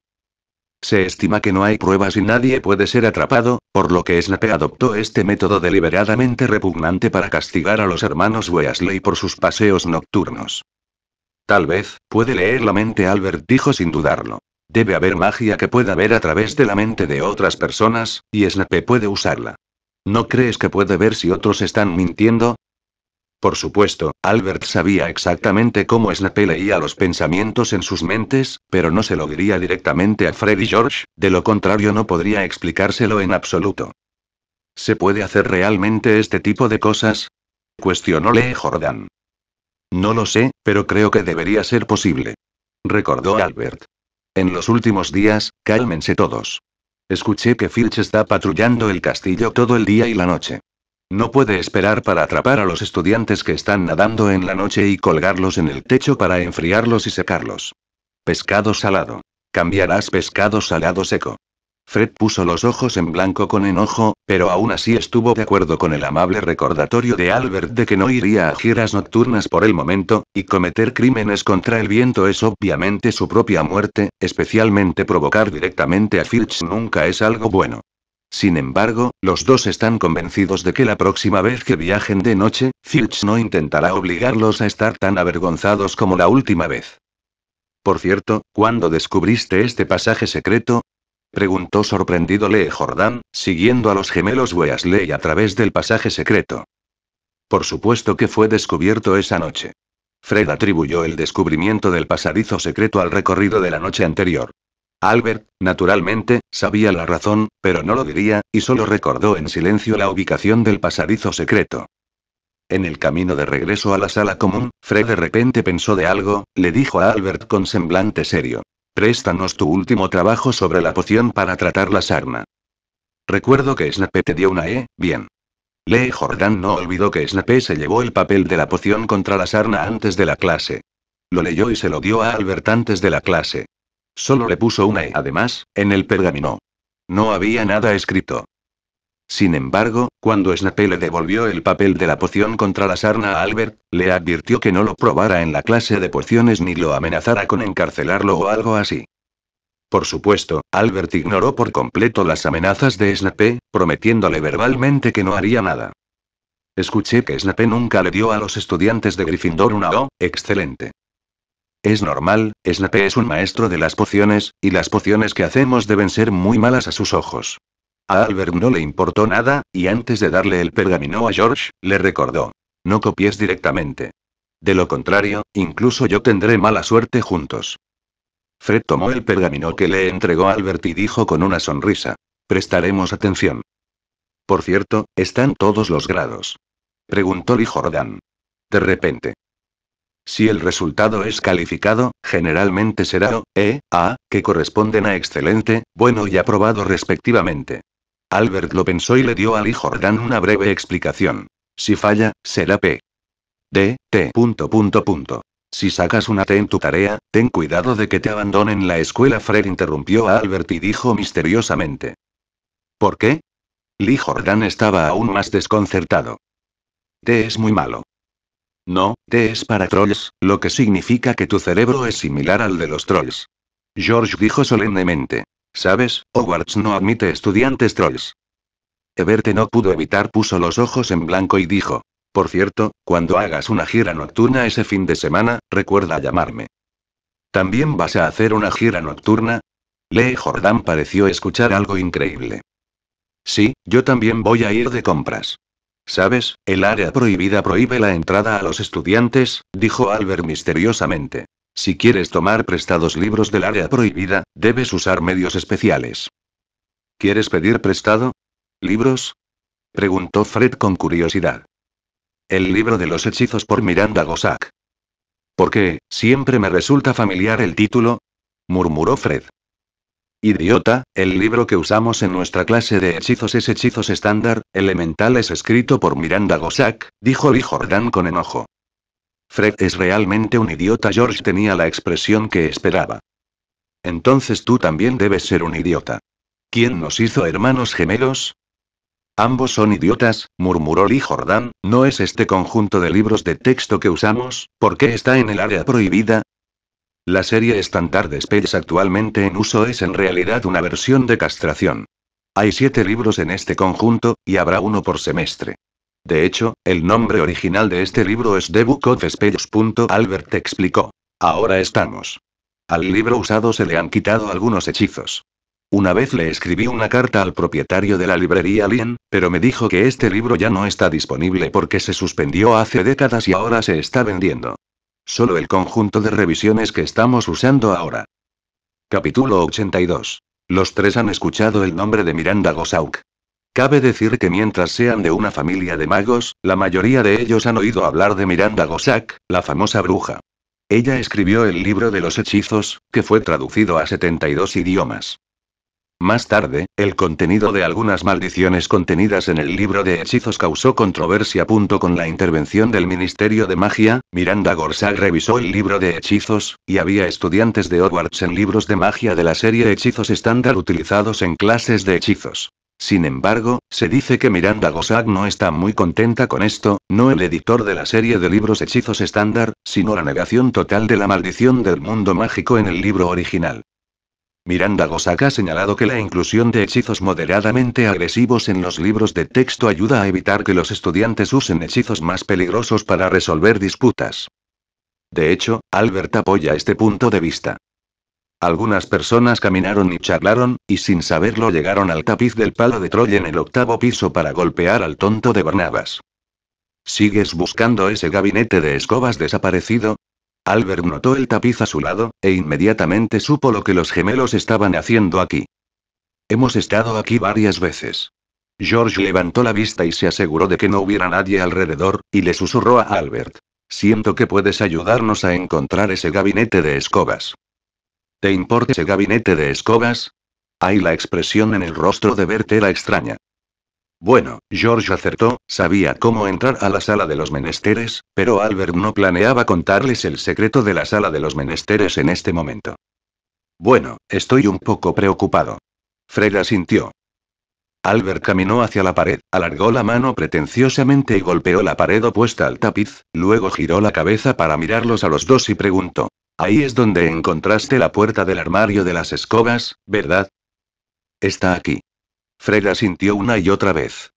A: Se estima que no hay pruebas y nadie puede ser atrapado, por lo que Snape adoptó este método deliberadamente repugnante para castigar a los hermanos Weasley por sus paseos nocturnos. Tal vez, puede leer la mente Albert dijo sin dudarlo. Debe haber magia que pueda ver a través de la mente de otras personas, y Snape puede usarla. ¿No crees que puede ver si otros están mintiendo? Por supuesto, Albert sabía exactamente cómo Snape leía los pensamientos en sus mentes, pero no se lo diría directamente a Fred y George, de lo contrario no podría explicárselo en absoluto. ¿Se puede hacer realmente este tipo de cosas? Cuestionó Lee Jordan. No lo sé, pero creo que debería ser posible. Recordó Albert. En los últimos días, cálmense todos. Escuché que Filch está patrullando el castillo todo el día y la noche. No puede esperar para atrapar a los estudiantes que están nadando en la noche y colgarlos en el techo para enfriarlos y secarlos. Pescado salado. Cambiarás pescado salado seco. Fred puso los ojos en blanco con enojo, pero aún así estuvo de acuerdo con el amable recordatorio de Albert de que no iría a giras nocturnas por el momento, y cometer crímenes contra el viento es obviamente su propia muerte, especialmente provocar directamente a Filch nunca es algo bueno. Sin embargo, los dos están convencidos de que la próxima vez que viajen de noche, Filch no intentará obligarlos a estar tan avergonzados como la última vez. Por cierto, cuando descubriste este pasaje secreto? preguntó sorprendido Lee Jordan, siguiendo a los gemelos Weasley a través del pasaje secreto. Por supuesto que fue descubierto esa noche. Fred atribuyó el descubrimiento del pasadizo secreto al recorrido de la noche anterior. Albert, naturalmente, sabía la razón, pero no lo diría, y solo recordó en silencio la ubicación del pasadizo secreto. En el camino de regreso a la sala común, Fred de repente pensó de algo, le dijo a Albert con semblante serio. Préstanos tu último trabajo sobre la poción para tratar la sarna. Recuerdo que Snape te dio una E, bien. Lee Jordan no olvidó que Snape se llevó el papel de la poción contra la sarna antes de la clase. Lo leyó y se lo dio a Albert antes de la clase. Solo le puso una E además, en el pergamino. No había nada escrito. Sin embargo, cuando Snape le devolvió el papel de la poción contra la sarna a Albert, le advirtió que no lo probara en la clase de pociones ni lo amenazara con encarcelarlo o algo así. Por supuesto, Albert ignoró por completo las amenazas de Snape, prometiéndole verbalmente que no haría nada. Escuché que Snape nunca le dio a los estudiantes de Gryffindor una O, excelente. Es normal, Snape es un maestro de las pociones, y las pociones que hacemos deben ser muy malas a sus ojos. A Albert no le importó nada, y antes de darle el pergamino a George, le recordó. No copies directamente. De lo contrario, incluso yo tendré mala suerte juntos. Fred tomó el pergamino que le entregó Albert y dijo con una sonrisa. Prestaremos atención. Por cierto, ¿están todos los grados? Preguntó Lee Jordan. De repente. Si el resultado es calificado, generalmente será O, E, A, que corresponden a excelente, bueno y aprobado respectivamente. Albert lo pensó y le dio a Lee Jordan una breve explicación. Si falla, será P. D. T. Punto, punto, punto. Si sacas una T en tu tarea, ten cuidado de que te abandonen la escuela. Fred interrumpió a Albert y dijo misteriosamente. ¿Por qué? Lee Jordan estaba aún más desconcertado. T es muy malo. No, T es para trolls, lo que significa que tu cerebro es similar al de los trolls. George dijo solemnemente. ¿Sabes? Hogwarts no admite estudiantes trolls. Everte no pudo evitar puso los ojos en blanco y dijo. Por cierto, cuando hagas una gira nocturna ese fin de semana, recuerda llamarme. ¿También vas a hacer una gira nocturna? Lee Jordan pareció escuchar algo increíble. Sí, yo también voy a ir de compras. ¿Sabes? El área prohibida prohíbe la entrada a los estudiantes, dijo Albert misteriosamente. Si quieres tomar prestados libros del área prohibida, debes usar medios especiales. ¿Quieres pedir prestado? ¿Libros? Preguntó Fred con curiosidad. El libro de los hechizos por Miranda Gosack. ¿Por qué? Siempre me resulta familiar el título, murmuró Fred. Idiota, el libro que usamos en nuestra clase de hechizos es hechizos estándar, Elementales escrito por Miranda Gosack, dijo Lee Jordan con enojo. Fred es realmente un idiota. George tenía la expresión que esperaba. Entonces tú también debes ser un idiota. ¿Quién nos hizo hermanos gemelos? Ambos son idiotas, murmuró Lee Jordan, ¿no es este conjunto de libros de texto que usamos? ¿Por qué está en el área prohibida? La serie estándar de Spells actualmente en uso es en realidad una versión de castración. Hay siete libros en este conjunto, y habrá uno por semestre. De hecho, el nombre original de este libro es The Book of Spells. Albert explicó. Ahora estamos. Al libro usado se le han quitado algunos hechizos. Una vez le escribí una carta al propietario de la librería Lien, pero me dijo que este libro ya no está disponible porque se suspendió hace décadas y ahora se está vendiendo. Solo el conjunto de revisiones que estamos usando ahora. Capítulo 82. Los tres han escuchado el nombre de Miranda Gosauk. Cabe decir que mientras sean de una familia de magos, la mayoría de ellos han oído hablar de Miranda Gorsak, la famosa bruja. Ella escribió el libro de los hechizos, que fue traducido a 72 idiomas. Más tarde, el contenido de algunas maldiciones contenidas en el libro de hechizos causó controversia. Con la intervención del Ministerio de Magia, Miranda Gorsak revisó el libro de hechizos, y había estudiantes de Hogwarts en libros de magia de la serie Hechizos estándar utilizados en clases de hechizos. Sin embargo, se dice que Miranda Gosack no está muy contenta con esto, no el editor de la serie de libros Hechizos Estándar, sino la negación total de la maldición del mundo mágico en el libro original. Miranda Gosack ha señalado que la inclusión de hechizos moderadamente agresivos en los libros de texto ayuda a evitar que los estudiantes usen hechizos más peligrosos para resolver disputas. De hecho, Albert apoya este punto de vista. Algunas personas caminaron y charlaron, y sin saberlo llegaron al tapiz del palo de Troy en el octavo piso para golpear al tonto de Barnabas. ¿Sigues buscando ese gabinete de escobas desaparecido? Albert notó el tapiz a su lado, e inmediatamente supo lo que los gemelos estaban haciendo aquí. Hemos estado aquí varias veces. George levantó la vista y se aseguró de que no hubiera nadie alrededor, y le susurró a Albert. Siento que puedes ayudarnos a encontrar ese gabinete de escobas. ¿Te importa ese gabinete de escobas? Hay la expresión en el rostro de Bert era extraña. Bueno, George acertó, sabía cómo entrar a la sala de los menesteres, pero Albert no planeaba contarles el secreto de la sala de los menesteres en este momento. Bueno, estoy un poco preocupado. Freda sintió. Albert caminó hacia la pared, alargó la mano pretenciosamente y golpeó la pared opuesta al tapiz, luego giró la cabeza para mirarlos a los dos y preguntó. Ahí es donde encontraste la puerta del armario de las escobas, ¿verdad? Está aquí. Fred sintió una y otra vez.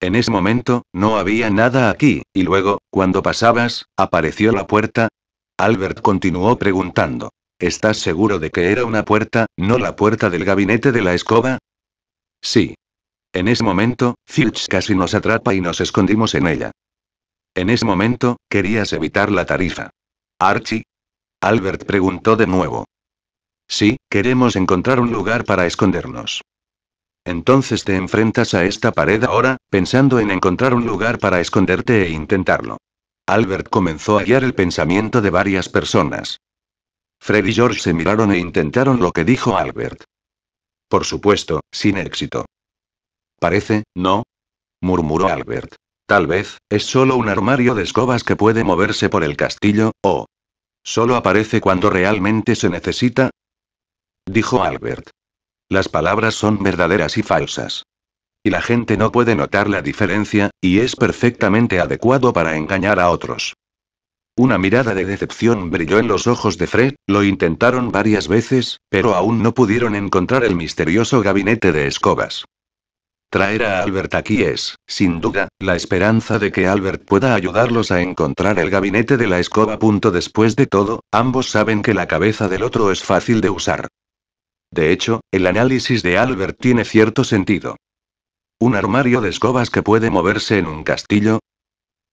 A: En ese momento, no había nada aquí, y luego, cuando pasabas, apareció la puerta. Albert continuó preguntando. ¿Estás seguro de que era una puerta, no la puerta del gabinete de la escoba? Sí. En ese momento, Filch casi nos atrapa y nos escondimos en ella. En ese momento, querías evitar la tarifa. Archie, Albert preguntó de nuevo. Sí, queremos encontrar un lugar para escondernos. Entonces te enfrentas a esta pared ahora, pensando en encontrar un lugar para esconderte e intentarlo. Albert comenzó a guiar el pensamiento de varias personas. Fred y George se miraron e intentaron lo que dijo Albert. Por supuesto, sin éxito. Parece, ¿no? murmuró Albert. Tal vez, es solo un armario de escobas que puede moverse por el castillo, o, Solo aparece cuando realmente se necesita. Dijo Albert. Las palabras son verdaderas y falsas. Y la gente no puede notar la diferencia, y es perfectamente adecuado para engañar a otros. Una mirada de decepción brilló en los ojos de Fred, lo intentaron varias veces, pero aún no pudieron encontrar el misterioso gabinete de escobas. Traer a Albert aquí es, sin duda, la esperanza de que Albert pueda ayudarlos a encontrar el gabinete de la escoba. Después de todo, ambos saben que la cabeza del otro es fácil de usar. De hecho, el análisis de Albert tiene cierto sentido. ¿Un armario de escobas que puede moverse en un castillo?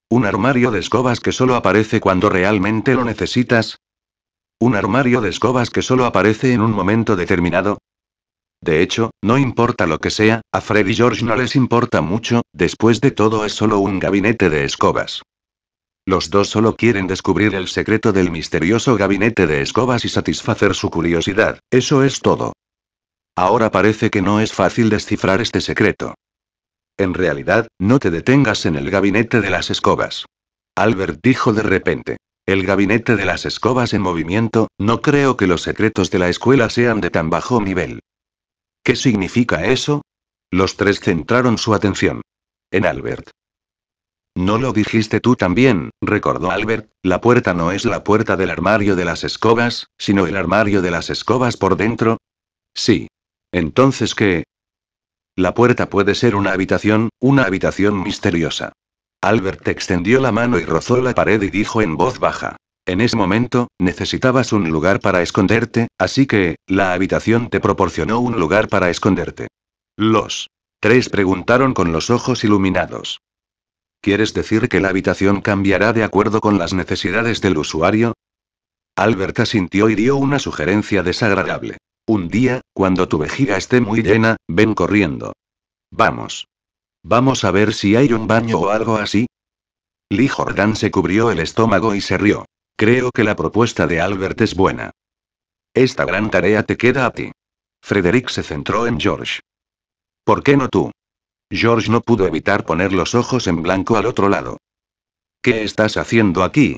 A: ¿Un armario de escobas que solo aparece cuando realmente lo necesitas? ¿Un armario de escobas que solo aparece en un momento determinado? De hecho, no importa lo que sea, a Fred y George no les importa mucho, después de todo es solo un gabinete de escobas. Los dos solo quieren descubrir el secreto del misterioso gabinete de escobas y satisfacer su curiosidad, eso es todo. Ahora parece que no es fácil descifrar este secreto. En realidad, no te detengas en el gabinete de las escobas. Albert dijo de repente. El gabinete de las escobas en movimiento, no creo que los secretos de la escuela sean de tan bajo nivel. ¿Qué significa eso? Los tres centraron su atención. En Albert. No lo dijiste tú también, recordó Albert, la puerta no es la puerta del armario de las escobas, sino el armario de las escobas por dentro. Sí. Entonces, ¿qué? La puerta puede ser una habitación, una habitación misteriosa. Albert extendió la mano y rozó la pared y dijo en voz baja, en ese momento, necesitabas un lugar para esconderte, así que, la habitación te proporcionó un lugar para esconderte. Los tres preguntaron con los ojos iluminados. ¿Quieres decir que la habitación cambiará de acuerdo con las necesidades del usuario? Alberta sintió y dio una sugerencia desagradable. Un día, cuando tu vejiga esté muy llena, ven corriendo. Vamos. Vamos a ver si hay un baño o algo así. Lee Jordan se cubrió el estómago y se rió. Creo que la propuesta de Albert es buena. Esta gran tarea te queda a ti. Frederick se centró en George. ¿Por qué no tú? George no pudo evitar poner los ojos en blanco al otro lado. ¿Qué estás haciendo aquí?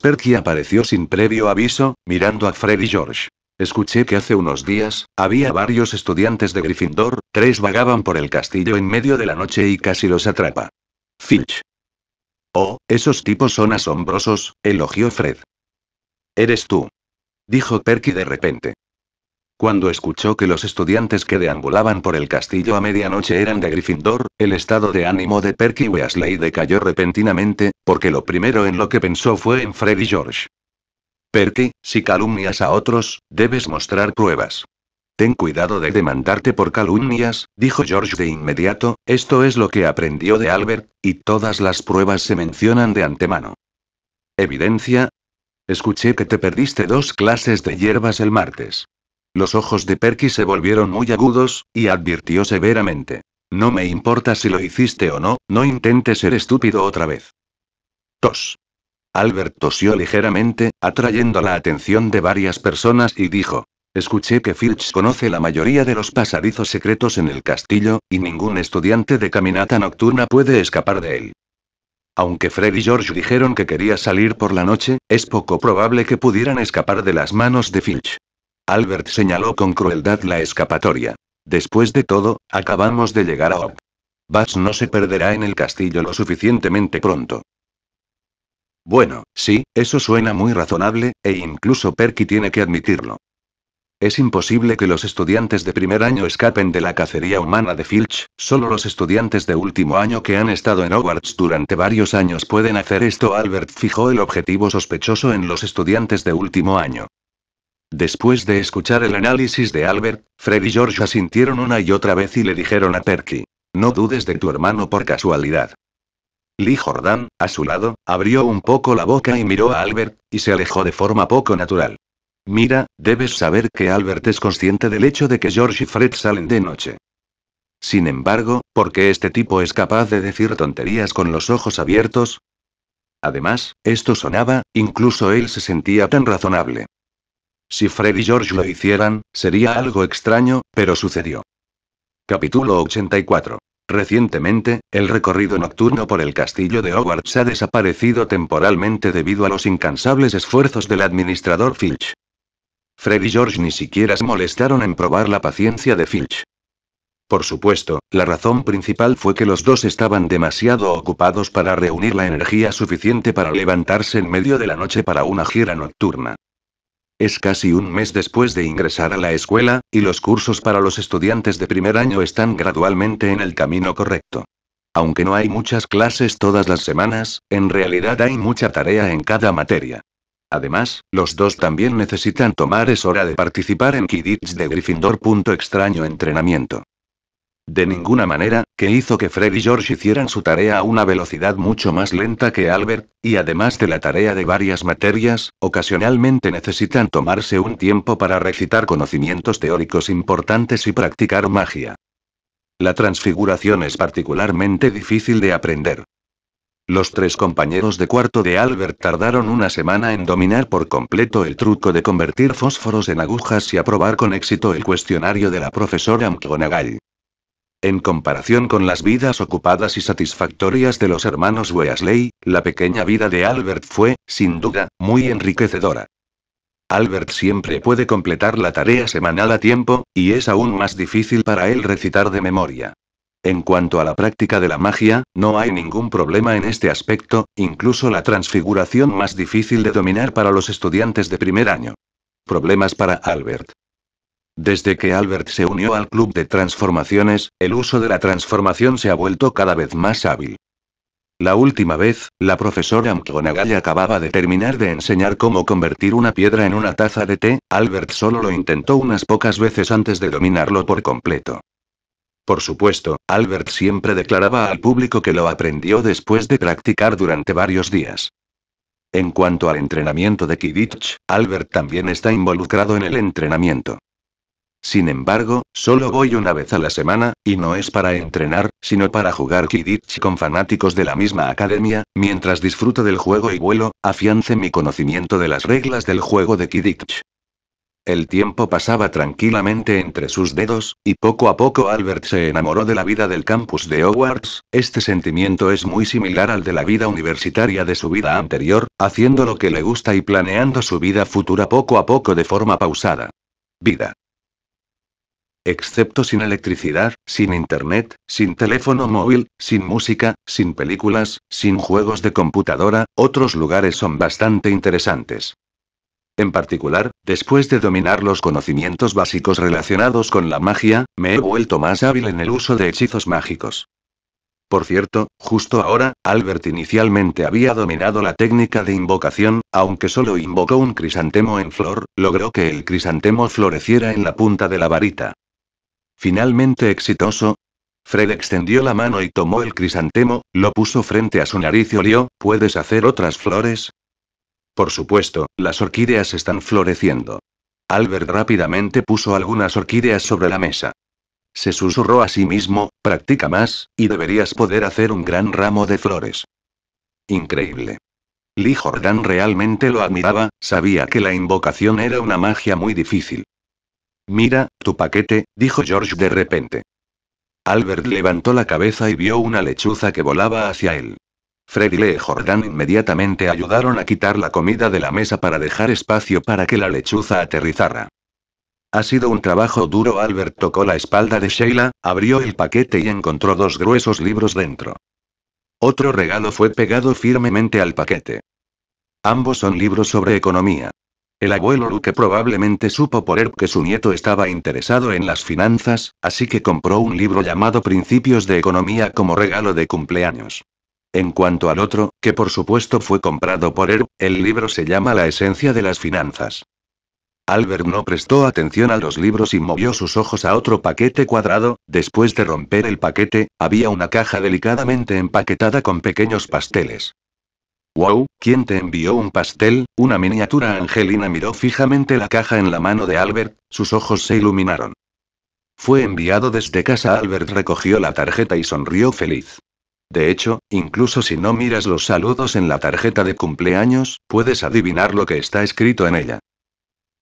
A: Perky apareció sin previo aviso, mirando a Fred y George. Escuché que hace unos días, había varios estudiantes de Gryffindor, tres vagaban por el castillo en medio de la noche y casi los atrapa. Finch. Oh, esos tipos son asombrosos, elogió Fred. Eres tú. Dijo Perky de repente. Cuando escuchó que los estudiantes que deambulaban por el castillo a medianoche eran de Gryffindor, el estado de ánimo de Perky Weasley decayó repentinamente, porque lo primero en lo que pensó fue en Fred y George. Perky, si calumnias a otros, debes mostrar pruebas. Ten cuidado de demandarte por calumnias, dijo George de inmediato, esto es lo que aprendió de Albert, y todas las pruebas se mencionan de antemano. ¿Evidencia? Escuché que te perdiste dos clases de hierbas el martes. Los ojos de Perky se volvieron muy agudos, y advirtió severamente. No me importa si lo hiciste o no, no intentes ser estúpido otra vez. Tos. Albert tosió ligeramente, atrayendo la atención de varias personas y dijo, Escuché que Filch conoce la mayoría de los pasadizos secretos en el castillo, y ningún estudiante de caminata nocturna puede escapar de él. Aunque Fred y George dijeron que quería salir por la noche, es poco probable que pudieran escapar de las manos de Filch. Albert señaló con crueldad la escapatoria. Después de todo, acabamos de llegar a Oak. Bass no se perderá en el castillo lo suficientemente pronto. Bueno, sí, eso suena muy razonable, e incluso Perky tiene que admitirlo. Es imposible que los estudiantes de primer año escapen de la cacería humana de Filch, solo los estudiantes de último año que han estado en Hogwarts durante varios años pueden hacer esto. Albert fijó el objetivo sospechoso en los estudiantes de último año. Después de escuchar el análisis de Albert, Fred y George asintieron una y otra vez y le dijeron a Perky, no dudes de tu hermano por casualidad. Lee Jordan, a su lado, abrió un poco la boca y miró a Albert, y se alejó de forma poco natural. Mira, debes saber que Albert es consciente del hecho de que George y Fred salen de noche. Sin embargo, ¿por qué este tipo es capaz de decir tonterías con los ojos abiertos? Además, esto sonaba, incluso él se sentía tan razonable. Si Fred y George lo hicieran, sería algo extraño, pero sucedió. Capítulo 84. Recientemente, el recorrido nocturno por el castillo de Hogwarts ha desaparecido temporalmente debido a los incansables esfuerzos del administrador Filch. Fred y George ni siquiera se molestaron en probar la paciencia de Filch. Por supuesto, la razón principal fue que los dos estaban demasiado ocupados para reunir la energía suficiente para levantarse en medio de la noche para una gira nocturna. Es casi un mes después de ingresar a la escuela, y los cursos para los estudiantes de primer año están gradualmente en el camino correcto. Aunque no hay muchas clases todas las semanas, en realidad hay mucha tarea en cada materia. Además, los dos también necesitan tomar es hora de participar en quidditch de Gryffindor. Extraño entrenamiento. De ninguna manera, que hizo que Fred y George hicieran su tarea a una velocidad mucho más lenta que Albert, y además de la tarea de varias materias, ocasionalmente necesitan tomarse un tiempo para recitar conocimientos teóricos importantes y practicar magia. La transfiguración es particularmente difícil de aprender. Los tres compañeros de cuarto de Albert tardaron una semana en dominar por completo el truco de convertir fósforos en agujas y aprobar con éxito el cuestionario de la profesora McGonagall. En comparación con las vidas ocupadas y satisfactorias de los hermanos Weasley, la pequeña vida de Albert fue, sin duda, muy enriquecedora. Albert siempre puede completar la tarea semanal a tiempo, y es aún más difícil para él recitar de memoria. En cuanto a la práctica de la magia, no hay ningún problema en este aspecto, incluso la transfiguración más difícil de dominar para los estudiantes de primer año. Problemas para Albert. Desde que Albert se unió al club de transformaciones, el uso de la transformación se ha vuelto cada vez más hábil. La última vez, la profesora McGonagall acababa de terminar de enseñar cómo convertir una piedra en una taza de té, Albert solo lo intentó unas pocas veces antes de dominarlo por completo. Por supuesto, Albert siempre declaraba al público que lo aprendió después de practicar durante varios días. En cuanto al entrenamiento de Kidditch, Albert también está involucrado en el entrenamiento. Sin embargo, solo voy una vez a la semana, y no es para entrenar, sino para jugar Kidditch con fanáticos de la misma academia, mientras disfruto del juego y vuelo, afiance mi conocimiento de las reglas del juego de Kidditch. El tiempo pasaba tranquilamente entre sus dedos, y poco a poco Albert se enamoró de la vida del campus de Hogwarts, este sentimiento es muy similar al de la vida universitaria de su vida anterior, haciendo lo que le gusta y planeando su vida futura poco a poco de forma pausada. Vida. Excepto sin electricidad, sin internet, sin teléfono móvil, sin música, sin películas, sin juegos de computadora, otros lugares son bastante interesantes. En particular, después de dominar los conocimientos básicos relacionados con la magia, me he vuelto más hábil en el uso de hechizos mágicos. Por cierto, justo ahora, Albert inicialmente había dominado la técnica de invocación, aunque solo invocó un crisantemo en flor, logró que el crisantemo floreciera en la punta de la varita. Finalmente exitoso. Fred extendió la mano y tomó el crisantemo, lo puso frente a su nariz y olió, ¿puedes hacer otras flores? Por supuesto, las orquídeas están floreciendo. Albert rápidamente puso algunas orquídeas sobre la mesa. Se susurró a sí mismo, practica más, y deberías poder hacer un gran ramo de flores. Increíble. Lee Jordan realmente lo admiraba, sabía que la invocación era una magia muy difícil. Mira, tu paquete, dijo George de repente. Albert levantó la cabeza y vio una lechuza que volaba hacia él. Freddy Lee y Jordan inmediatamente ayudaron a quitar la comida de la mesa para dejar espacio para que la lechuza aterrizara. Ha sido un trabajo duro. Albert tocó la espalda de Sheila, abrió el paquete y encontró dos gruesos libros dentro. Otro regalo fue pegado firmemente al paquete. Ambos son libros sobre economía. El abuelo Luke probablemente supo por Herb que su nieto estaba interesado en las finanzas, así que compró un libro llamado Principios de Economía como regalo de cumpleaños. En cuanto al otro, que por supuesto fue comprado por él, el libro se llama La esencia de las finanzas. Albert no prestó atención a los libros y movió sus ojos a otro paquete cuadrado, después de romper el paquete, había una caja delicadamente empaquetada con pequeños pasteles. Wow, ¿quién te envió un pastel? Una miniatura Angelina miró fijamente la caja en la mano de Albert, sus ojos se iluminaron. Fue enviado desde casa. Albert recogió la tarjeta y sonrió feliz. De hecho, incluso si no miras los saludos en la tarjeta de cumpleaños, puedes adivinar lo que está escrito en ella.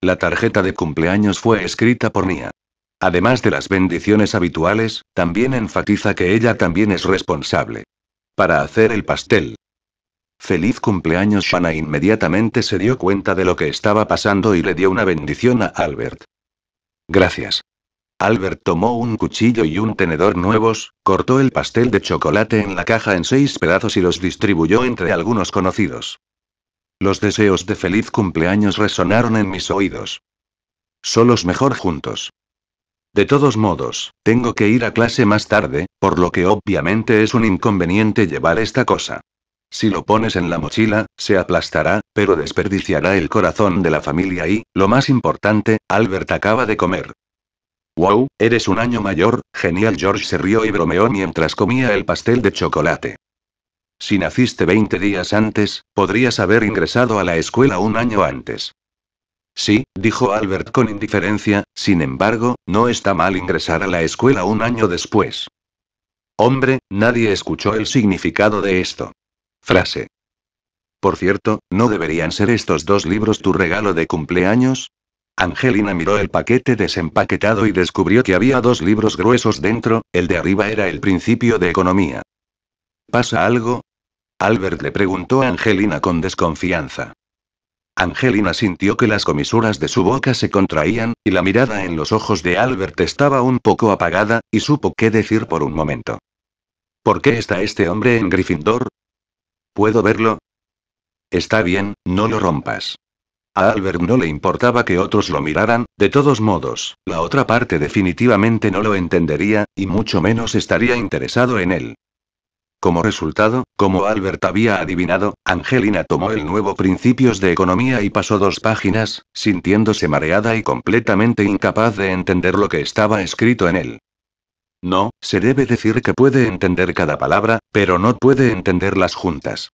A: La tarjeta de cumpleaños fue escrita por Mia. Además de las bendiciones habituales, también enfatiza que ella también es responsable. Para hacer el pastel. Feliz cumpleaños Shana inmediatamente se dio cuenta de lo que estaba pasando y le dio una bendición a Albert. Gracias. Albert tomó un cuchillo y un tenedor nuevos, cortó el pastel de chocolate en la caja en seis pedazos y los distribuyó entre algunos conocidos. Los deseos de feliz cumpleaños resonaron en mis oídos. Solos mejor juntos. De todos modos, tengo que ir a clase más tarde, por lo que obviamente es un inconveniente llevar esta cosa. Si lo pones en la mochila, se aplastará, pero desperdiciará el corazón de la familia y, lo más importante, Albert acaba de comer. Wow, eres un año mayor, genial. George se rió y bromeó mientras comía el pastel de chocolate. Si naciste 20 días antes, podrías haber ingresado a la escuela un año antes. Sí, dijo Albert con indiferencia, sin embargo, no está mal ingresar a la escuela un año después. Hombre, nadie escuchó el significado de esto. Frase. Por cierto, ¿no deberían ser estos dos libros tu regalo de cumpleaños? Angelina miró el paquete desempaquetado y descubrió que había dos libros gruesos dentro, el de arriba era el principio de economía. ¿Pasa algo? Albert le preguntó a Angelina con desconfianza. Angelina sintió que las comisuras de su boca se contraían, y la mirada en los ojos de Albert estaba un poco apagada, y supo qué decir por un momento. ¿Por qué está este hombre en Gryffindor? ¿Puedo verlo? Está bien, no lo rompas. A Albert no le importaba que otros lo miraran, de todos modos, la otra parte definitivamente no lo entendería, y mucho menos estaría interesado en él. Como resultado, como Albert había adivinado, Angelina tomó el nuevo Principios de Economía y pasó dos páginas, sintiéndose mareada y completamente incapaz de entender lo que estaba escrito en él. No, se debe decir que puede entender cada palabra, pero no puede entenderlas juntas.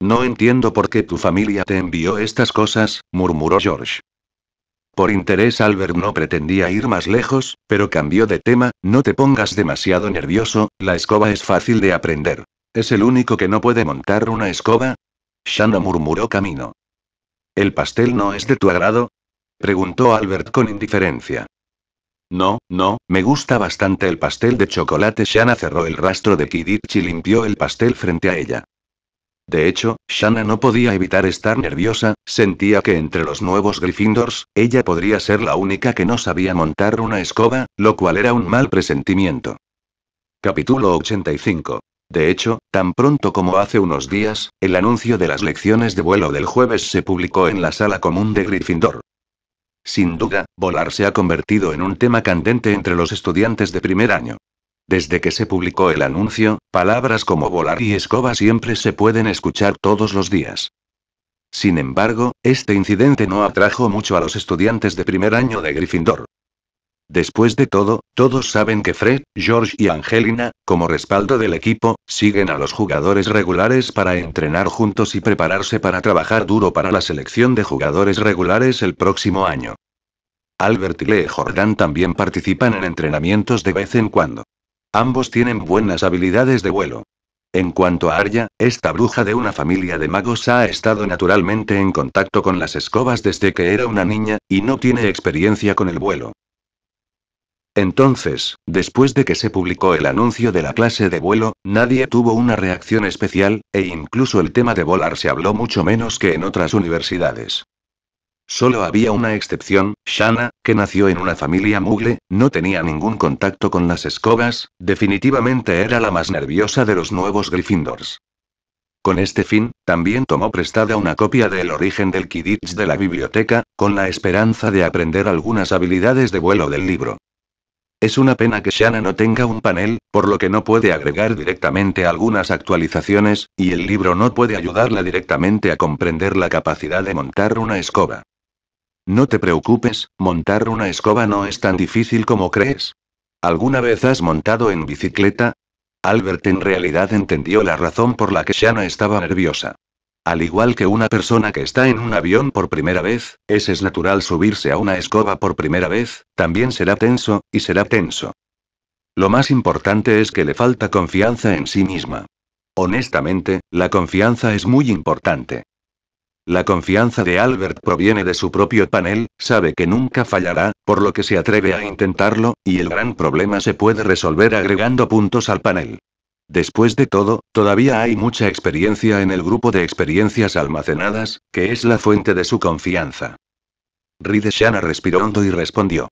A: No entiendo por qué tu familia te envió estas cosas, murmuró George. Por interés Albert no pretendía ir más lejos, pero cambió de tema, no te pongas demasiado nervioso, la escoba es fácil de aprender. ¿Es el único que no puede montar una escoba? Shanna murmuró camino. ¿El pastel no es de tu agrado? preguntó Albert con indiferencia. No, no, me gusta bastante el pastel de chocolate. Shanna cerró el rastro de Kidich y limpió el pastel frente a ella. De hecho, Shanna no podía evitar estar nerviosa, sentía que entre los nuevos Gryffindors, ella podría ser la única que no sabía montar una escoba, lo cual era un mal presentimiento. Capítulo 85. De hecho, tan pronto como hace unos días, el anuncio de las lecciones de vuelo del jueves se publicó en la sala común de Gryffindor. Sin duda, volar se ha convertido en un tema candente entre los estudiantes de primer año. Desde que se publicó el anuncio, palabras como volar y escoba siempre se pueden escuchar todos los días. Sin embargo, este incidente no atrajo mucho a los estudiantes de primer año de Gryffindor. Después de todo, todos saben que Fred, George y Angelina, como respaldo del equipo, siguen a los jugadores regulares para entrenar juntos y prepararse para trabajar duro para la selección de jugadores regulares el próximo año. Albert y Lee Jordan también participan en entrenamientos de vez en cuando. Ambos tienen buenas habilidades de vuelo. En cuanto a Arya, esta bruja de una familia de magos ha estado naturalmente en contacto con las escobas desde que era una niña, y no tiene experiencia con el vuelo. Entonces, después de que se publicó el anuncio de la clase de vuelo, nadie tuvo una reacción especial, e incluso el tema de volar se habló mucho menos que en otras universidades. Solo había una excepción, Shana, que nació en una familia mugle, no tenía ningún contacto con las escobas, definitivamente era la más nerviosa de los nuevos Gryffindors. Con este fin, también tomó prestada una copia del origen del Quidditch de la biblioteca, con la esperanza de aprender algunas habilidades de vuelo del libro. Es una pena que Shana no tenga un panel, por lo que no puede agregar directamente algunas actualizaciones, y el libro no puede ayudarla directamente a comprender la capacidad de montar una escoba. No te preocupes, montar una escoba no es tan difícil como crees. ¿Alguna vez has montado en bicicleta? Albert en realidad entendió la razón por la que Shanna estaba nerviosa. Al igual que una persona que está en un avión por primera vez, es natural subirse a una escoba por primera vez, también será tenso, y será tenso. Lo más importante es que le falta confianza en sí misma. Honestamente, la confianza es muy importante. La confianza de Albert proviene de su propio panel, sabe que nunca fallará, por lo que se atreve a intentarlo, y el gran problema se puede resolver agregando puntos al panel. Después de todo, todavía hay mucha experiencia en el grupo de experiencias almacenadas, que es la fuente de su confianza. Rideshana respiró hondo y respondió.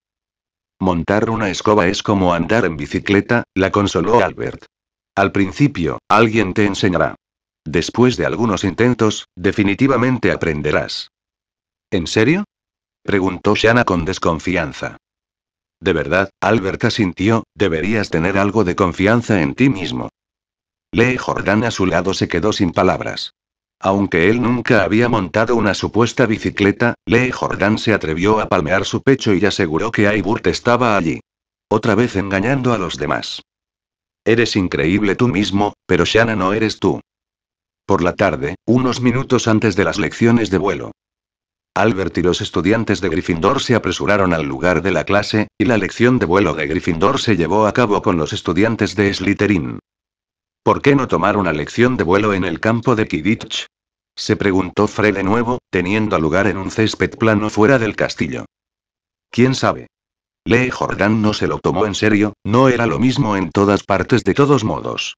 A: Montar una escoba es como andar en bicicleta, la consoló Albert. Al principio, alguien te enseñará. Después de algunos intentos, definitivamente aprenderás. ¿En serio? preguntó Shanna con desconfianza. De verdad, Alberta sintió, deberías tener algo de confianza en ti mismo. Lee Jordan a su lado se quedó sin palabras. Aunque él nunca había montado una supuesta bicicleta, Lee Jordan se atrevió a palmear su pecho y aseguró que Aiburt estaba allí. Otra vez engañando a los demás. Eres increíble tú mismo, pero Shanna no eres tú. Por la tarde, unos minutos antes de las lecciones de vuelo. Albert y los estudiantes de Gryffindor se apresuraron al lugar de la clase, y la lección de vuelo de Gryffindor se llevó a cabo con los estudiantes de Slytherin. ¿Por qué no tomar una lección de vuelo en el campo de Kidditch? Se preguntó Fred de nuevo, teniendo lugar en un césped plano fuera del castillo. ¿Quién sabe? Lee Jordan no se lo tomó en serio, no era lo mismo en todas partes de todos modos.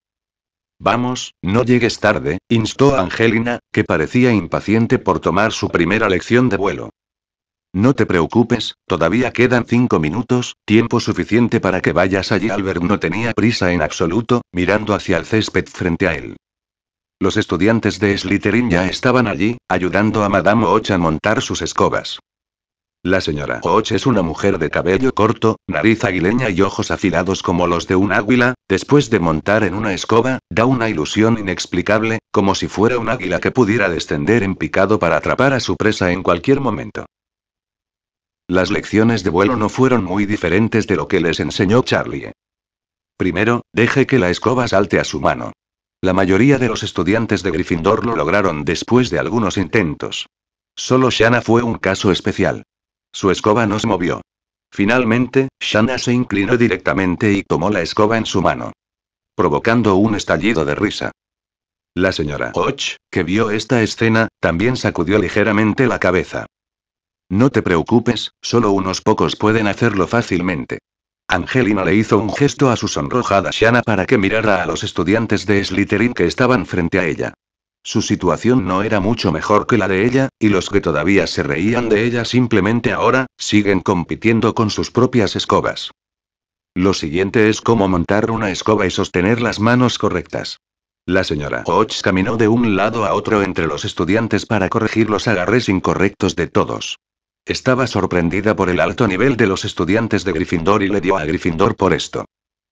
A: Vamos, no llegues tarde, instó Angelina, que parecía impaciente por tomar su primera lección de vuelo. No te preocupes, todavía quedan cinco minutos, tiempo suficiente para que vayas allí. Albert no tenía prisa en absoluto, mirando hacia el césped frente a él. Los estudiantes de Slytherin ya estaban allí, ayudando a Madame Ocha a montar sus escobas. La señora Hoch es una mujer de cabello corto, nariz aguileña y ojos afilados como los de un águila, después de montar en una escoba, da una ilusión inexplicable, como si fuera un águila que pudiera descender en picado para atrapar a su presa en cualquier momento. Las lecciones de vuelo no fueron muy diferentes de lo que les enseñó Charlie. Primero, deje que la escoba salte a su mano. La mayoría de los estudiantes de Gryffindor lo lograron después de algunos intentos. Solo Shanna fue un caso especial. Su escoba no se movió. Finalmente, Shanna se inclinó directamente y tomó la escoba en su mano. Provocando un estallido de risa. La señora Hodge, que vio esta escena, también sacudió ligeramente la cabeza. No te preocupes, solo unos pocos pueden hacerlo fácilmente. Angelina le hizo un gesto a su sonrojada Shanna para que mirara a los estudiantes de Slytherin que estaban frente a ella. Su situación no era mucho mejor que la de ella, y los que todavía se reían de ella simplemente ahora, siguen compitiendo con sus propias escobas. Lo siguiente es cómo montar una escoba y sostener las manos correctas. La señora Hodge caminó de un lado a otro entre los estudiantes para corregir los agarres incorrectos de todos. Estaba sorprendida por el alto nivel de los estudiantes de Gryffindor y le dio a Gryffindor por esto.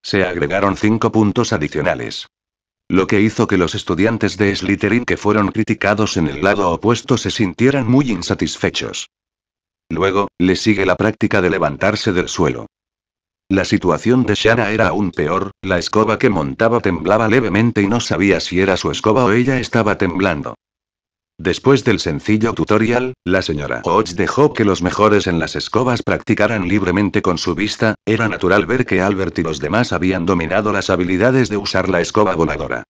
A: Se agregaron cinco puntos adicionales. Lo que hizo que los estudiantes de Slytherin que fueron criticados en el lado opuesto se sintieran muy insatisfechos. Luego, le sigue la práctica de levantarse del suelo. La situación de Shara era aún peor, la escoba que montaba temblaba levemente y no sabía si era su escoba o ella estaba temblando. Después del sencillo tutorial, la señora Hodge dejó que los mejores en las escobas practicaran libremente con su vista, era natural ver que Albert y los demás habían dominado las habilidades de usar la escoba voladora.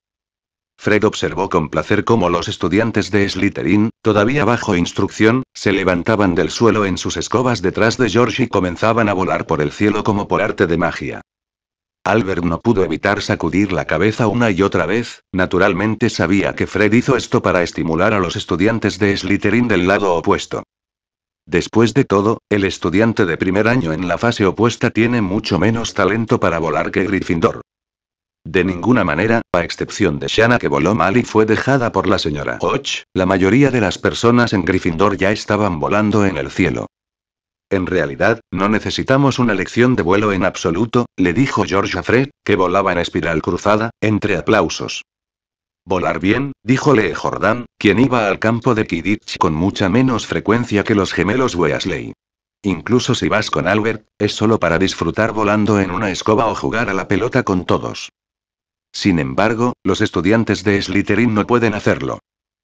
A: Fred observó con placer cómo los estudiantes de Slytherin, todavía bajo instrucción, se levantaban del suelo en sus escobas detrás de George y comenzaban a volar por el cielo como por arte de magia. Albert no pudo evitar sacudir la cabeza una y otra vez, naturalmente sabía que Fred hizo esto para estimular a los estudiantes de Slytherin del lado opuesto. Después de todo, el estudiante de primer año en la fase opuesta tiene mucho menos talento para volar que Gryffindor. De ninguna manera, a excepción de Shanna que voló mal y fue dejada por la señora Hodge, la mayoría de las personas en Gryffindor ya estaban volando en el cielo. En realidad, no necesitamos una lección de vuelo en absoluto, le dijo George a Fred, que volaba en espiral cruzada, entre aplausos. Volar bien, dijo Lee Jordan, quien iba al campo de Kidditch con mucha menos frecuencia que los gemelos Weasley. Incluso si vas con Albert, es solo para disfrutar volando en una escoba o jugar a la pelota con todos. Sin embargo, los estudiantes de Slytherin no pueden hacerlo.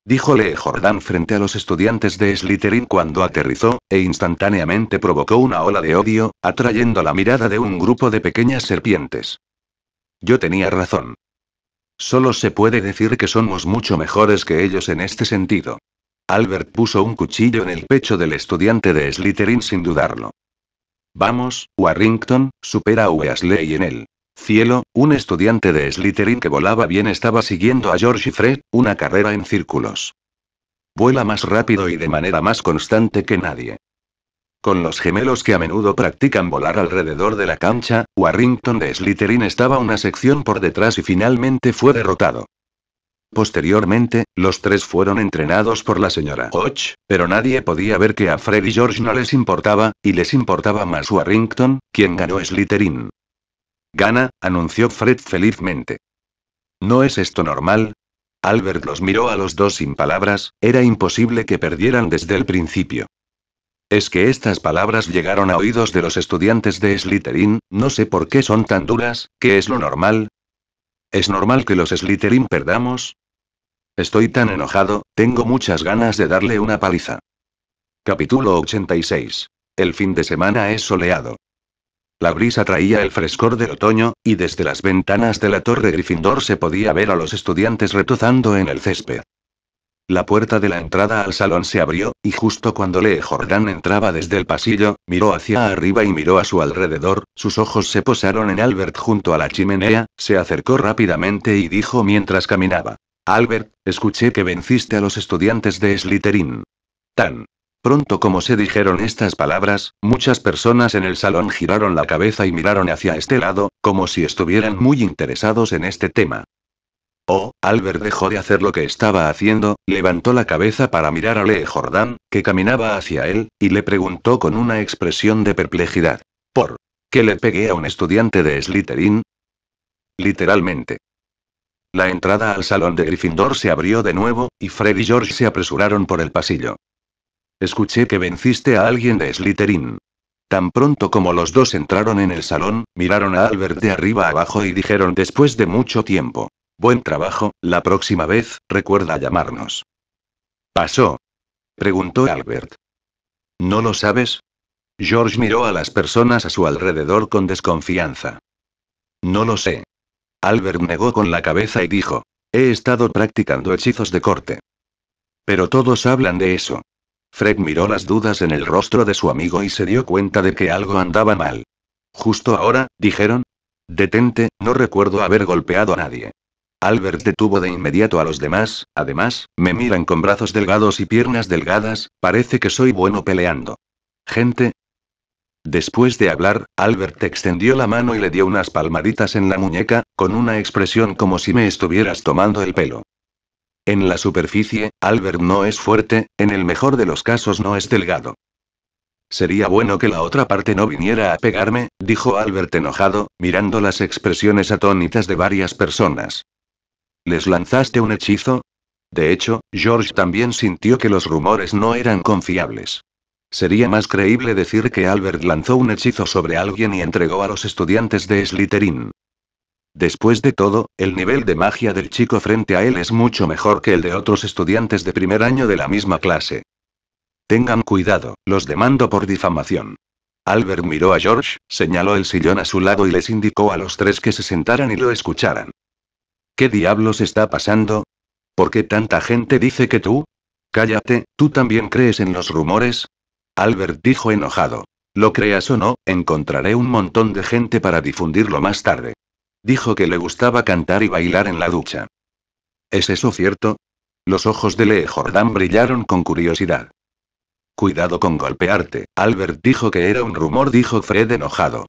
A: Díjole Jordan frente a los estudiantes de Slytherin cuando aterrizó, e instantáneamente provocó una ola de odio, atrayendo la mirada de un grupo de pequeñas serpientes. Yo tenía razón. Solo se puede decir que somos mucho mejores que ellos en este sentido. Albert puso un cuchillo en el pecho del estudiante de Slytherin sin dudarlo. Vamos, Warrington, supera a Weasley en él. Cielo, un estudiante de Slytherin que volaba bien estaba siguiendo a George y Fred, una carrera en círculos. Vuela más rápido y de manera más constante que nadie. Con los gemelos que a menudo practican volar alrededor de la cancha, Warrington de Slytherin estaba una sección por detrás y finalmente fue derrotado. Posteriormente, los tres fueron entrenados por la señora Hodge, pero nadie podía ver que a Fred y George no les importaba, y les importaba más Warrington, quien ganó Slytherin. Gana, anunció Fred felizmente. ¿No es esto normal? Albert los miró a los dos sin palabras, era imposible que perdieran desde el principio. Es que estas palabras llegaron a oídos de los estudiantes de Slytherin, no sé por qué son tan duras, ¿qué es lo normal? ¿Es normal que los Slytherin perdamos? Estoy tan enojado, tengo muchas ganas de darle una paliza. Capítulo 86. El fin de semana es soleado. La brisa traía el frescor del otoño, y desde las ventanas de la torre Gryffindor se podía ver a los estudiantes retozando en el césped. La puerta de la entrada al salón se abrió, y justo cuando Lee Jordan entraba desde el pasillo, miró hacia arriba y miró a su alrededor, sus ojos se posaron en Albert junto a la chimenea, se acercó rápidamente y dijo mientras caminaba. Albert, escuché que venciste a los estudiantes de Slytherin. Tan Pronto como se dijeron estas palabras, muchas personas en el salón giraron la cabeza y miraron hacia este lado, como si estuvieran muy interesados en este tema. Oh, Albert dejó de hacer lo que estaba haciendo, levantó la cabeza para mirar a Lee Jordan, que caminaba hacia él, y le preguntó con una expresión de perplejidad. ¿Por qué le pegué a un estudiante de Slytherin? Literalmente. La entrada al salón de Gryffindor se abrió de nuevo, y Fred y George se apresuraron por el pasillo. Escuché que venciste a alguien de Slytherin. Tan pronto como los dos entraron en el salón, miraron a Albert de arriba abajo y dijeron después de mucho tiempo. Buen trabajo, la próxima vez, recuerda llamarnos. ¿Pasó? preguntó Albert. ¿No lo sabes? George miró a las personas a su alrededor con desconfianza. No lo sé. Albert negó con la cabeza y dijo, he estado practicando hechizos de corte. Pero todos hablan de eso. Fred miró las dudas en el rostro de su amigo y se dio cuenta de que algo andaba mal. Justo ahora, dijeron. Detente, no recuerdo haber golpeado a nadie. Albert detuvo de inmediato a los demás, además, me miran con brazos delgados y piernas delgadas, parece que soy bueno peleando. Gente. Después de hablar, Albert extendió la mano y le dio unas palmaditas en la muñeca, con una expresión como si me estuvieras tomando el pelo. En la superficie, Albert no es fuerte, en el mejor de los casos no es delgado. Sería bueno que la otra parte no viniera a pegarme, dijo Albert enojado, mirando las expresiones atónitas de varias personas. ¿Les lanzaste un hechizo? De hecho, George también sintió que los rumores no eran confiables. Sería más creíble decir que Albert lanzó un hechizo sobre alguien y entregó a los estudiantes de Slytherin. Después de todo, el nivel de magia del chico frente a él es mucho mejor que el de otros estudiantes de primer año de la misma clase. Tengan cuidado, los demando por difamación. Albert miró a George, señaló el sillón a su lado y les indicó a los tres que se sentaran y lo escucharan. ¿Qué diablos está pasando? ¿Por qué tanta gente dice que tú? Cállate, ¿tú también crees en los rumores? Albert dijo enojado. Lo creas o no, encontraré un montón de gente para difundirlo más tarde. Dijo que le gustaba cantar y bailar en la ducha. ¿Es eso cierto? Los ojos de Lee Jordan brillaron con curiosidad. Cuidado con golpearte, Albert dijo que era un rumor, dijo Fred enojado.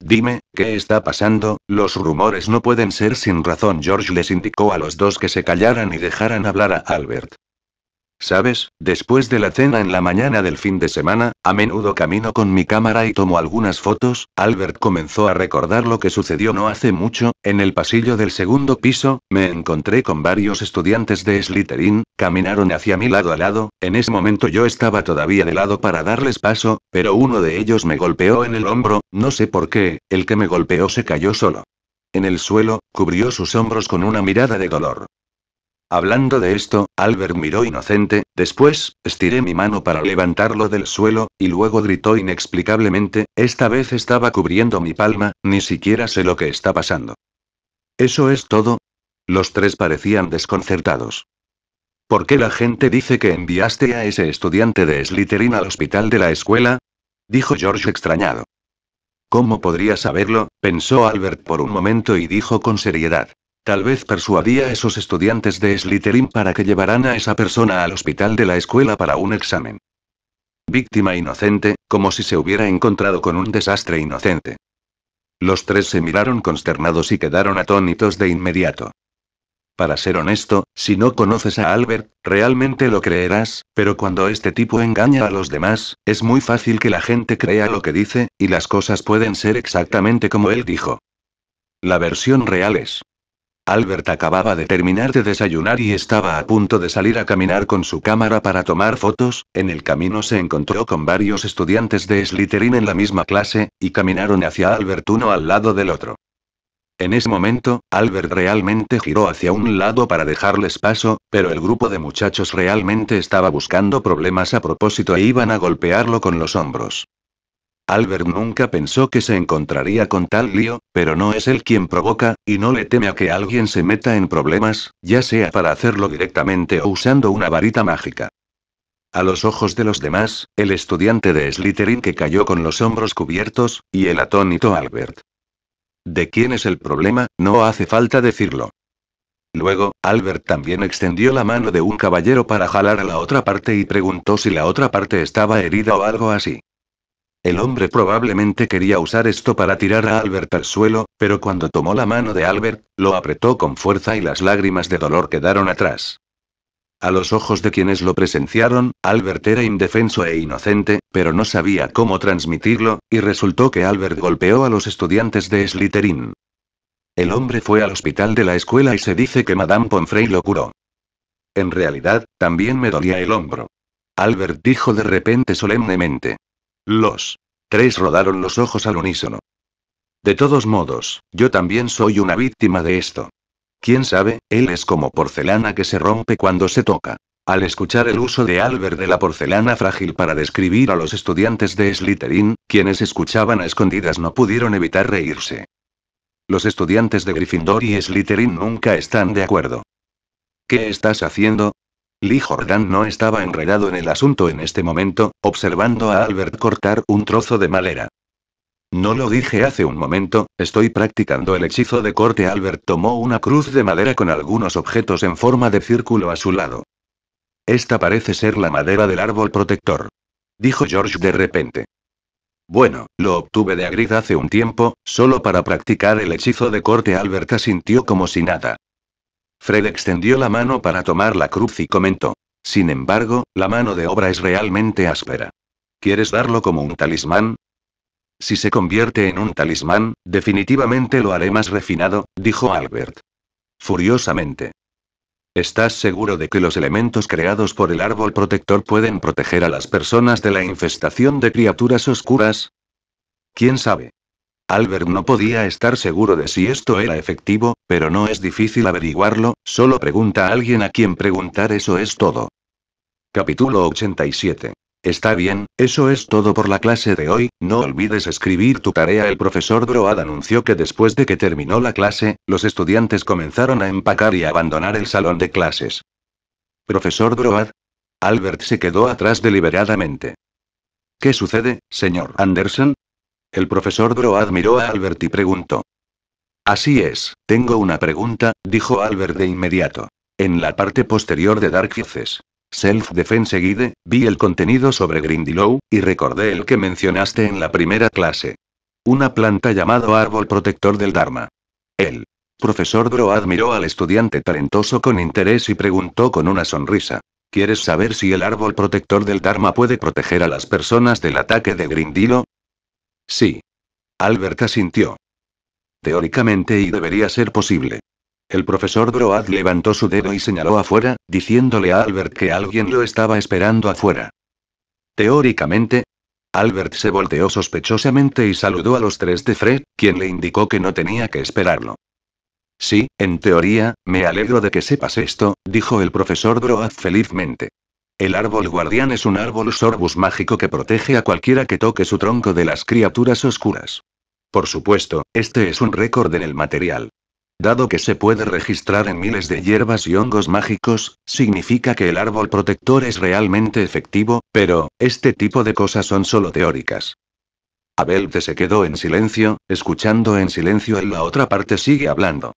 A: Dime, ¿qué está pasando? Los rumores no pueden ser sin razón. George les indicó a los dos que se callaran y dejaran hablar a Albert. Sabes, después de la cena en la mañana del fin de semana, a menudo camino con mi cámara y tomo algunas fotos, Albert comenzó a recordar lo que sucedió no hace mucho, en el pasillo del segundo piso, me encontré con varios estudiantes de Slytherin, caminaron hacia mi lado a lado, en ese momento yo estaba todavía de lado para darles paso, pero uno de ellos me golpeó en el hombro, no sé por qué, el que me golpeó se cayó solo. En el suelo, cubrió sus hombros con una mirada de dolor. Hablando de esto, Albert miró inocente, después, estiré mi mano para levantarlo del suelo, y luego gritó inexplicablemente, esta vez estaba cubriendo mi palma, ni siquiera sé lo que está pasando. ¿Eso es todo? Los tres parecían desconcertados. ¿Por qué la gente dice que enviaste a ese estudiante de Slytherin al hospital de la escuela? dijo George extrañado. ¿Cómo podría saberlo? pensó Albert por un momento y dijo con seriedad. Tal vez persuadía a esos estudiantes de Slytherin para que llevaran a esa persona al hospital de la escuela para un examen. Víctima inocente, como si se hubiera encontrado con un desastre inocente. Los tres se miraron consternados y quedaron atónitos de inmediato. Para ser honesto, si no conoces a Albert, realmente lo creerás, pero cuando este tipo engaña a los demás, es muy fácil que la gente crea lo que dice, y las cosas pueden ser exactamente como él dijo. La versión real es, Albert acababa de terminar de desayunar y estaba a punto de salir a caminar con su cámara para tomar fotos, en el camino se encontró con varios estudiantes de Slytherin en la misma clase, y caminaron hacia Albert uno al lado del otro. En ese momento, Albert realmente giró hacia un lado para dejarles paso, pero el grupo de muchachos realmente estaba buscando problemas a propósito e iban a golpearlo con los hombros. Albert nunca pensó que se encontraría con tal lío, pero no es él quien provoca, y no le teme a que alguien se meta en problemas, ya sea para hacerlo directamente o usando una varita mágica. A los ojos de los demás, el estudiante de Slytherin que cayó con los hombros cubiertos, y el atónito Albert. De quién es el problema, no hace falta decirlo. Luego, Albert también extendió la mano de un caballero para jalar a la otra parte y preguntó si la otra parte estaba herida o algo así. El hombre probablemente quería usar esto para tirar a Albert al suelo, pero cuando tomó la mano de Albert, lo apretó con fuerza y las lágrimas de dolor quedaron atrás. A los ojos de quienes lo presenciaron, Albert era indefenso e inocente, pero no sabía cómo transmitirlo, y resultó que Albert golpeó a los estudiantes de Slytherin. El hombre fue al hospital de la escuela y se dice que Madame Pomfrey lo curó. En realidad, también me dolía el hombro. Albert dijo de repente solemnemente. Los tres rodaron los ojos al unísono. De todos modos, yo también soy una víctima de esto. Quién sabe, él es como porcelana que se rompe cuando se toca. Al escuchar el uso de Albert de la porcelana frágil para describir a los estudiantes de Slytherin, quienes escuchaban a escondidas no pudieron evitar reírse. Los estudiantes de Gryffindor y Slytherin nunca están de acuerdo. ¿Qué estás haciendo? Lee Jordan no estaba enredado en el asunto en este momento, observando a Albert cortar un trozo de madera. No lo dije hace un momento, estoy practicando el hechizo de corte. Albert tomó una cruz de madera con algunos objetos en forma de círculo a su lado. Esta parece ser la madera del árbol protector. Dijo George de repente. Bueno, lo obtuve de Agrid hace un tiempo, solo para practicar el hechizo de corte. Albert asintió como si nada. Fred extendió la mano para tomar la cruz y comentó. Sin embargo, la mano de obra es realmente áspera. ¿Quieres darlo como un talismán? Si se convierte en un talismán, definitivamente lo haré más refinado, dijo Albert. Furiosamente. ¿Estás seguro de que los elementos creados por el árbol protector pueden proteger a las personas de la infestación de criaturas oscuras? ¿Quién sabe? Albert no podía estar seguro de si esto era efectivo, pero no es difícil averiguarlo, solo pregunta a alguien a quien preguntar eso es todo. Capítulo 87. Está bien, eso es todo por la clase de hoy, no olvides escribir tu tarea. El profesor Broad anunció que después de que terminó la clase, los estudiantes comenzaron a empacar y abandonar el salón de clases. Profesor Broad. Albert se quedó atrás deliberadamente. ¿Qué sucede, señor Anderson? El profesor Bro admiró a Albert y preguntó. Así es, tengo una pregunta, dijo Albert de inmediato. En la parte posterior de Dark Faces. Self Defense Guide, vi el contenido sobre Grindylow, y recordé el que mencionaste en la primera clase. Una planta llamado árbol protector del Dharma. El profesor Bro admiró al estudiante talentoso con interés y preguntó con una sonrisa. ¿Quieres saber si el árbol protector del Dharma puede proteger a las personas del ataque de Grindilo? Sí. Albert asintió. Teóricamente y debería ser posible. El profesor Broad levantó su dedo y señaló afuera, diciéndole a Albert que alguien lo estaba esperando afuera. Teóricamente. Albert se volteó sospechosamente y saludó a los tres de Fred, quien le indicó que no tenía que esperarlo. Sí, en teoría, me alegro de que sepas esto, dijo el profesor Broad felizmente. El árbol guardián es un árbol sorbus mágico que protege a cualquiera que toque su tronco de las criaturas oscuras. Por supuesto, este es un récord en el material. Dado que se puede registrar en miles de hierbas y hongos mágicos, significa que el árbol protector es realmente efectivo, pero, este tipo de cosas son solo teóricas. Abelte se quedó en silencio, escuchando en silencio en la otra parte sigue hablando.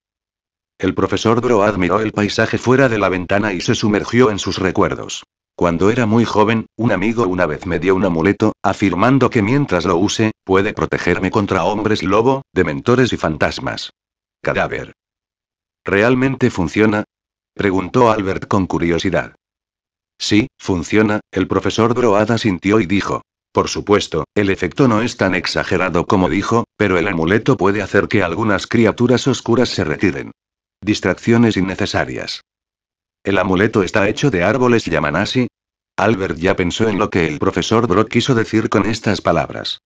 A: El profesor Bro admiró el paisaje fuera de la ventana y se sumergió en sus recuerdos. Cuando era muy joven, un amigo una vez me dio un amuleto, afirmando que mientras lo use, puede protegerme contra hombres lobo, dementores y fantasmas. Cadáver. ¿Realmente funciona? preguntó Albert con curiosidad. Sí, funciona, el profesor Broada sintió y dijo. Por supuesto, el efecto no es tan exagerado como dijo, pero el amuleto puede hacer que algunas criaturas oscuras se retiren. Distracciones innecesarias. El amuleto está hecho de árboles yamanasi. Albert ya pensó en lo que el profesor Brock quiso decir con estas palabras.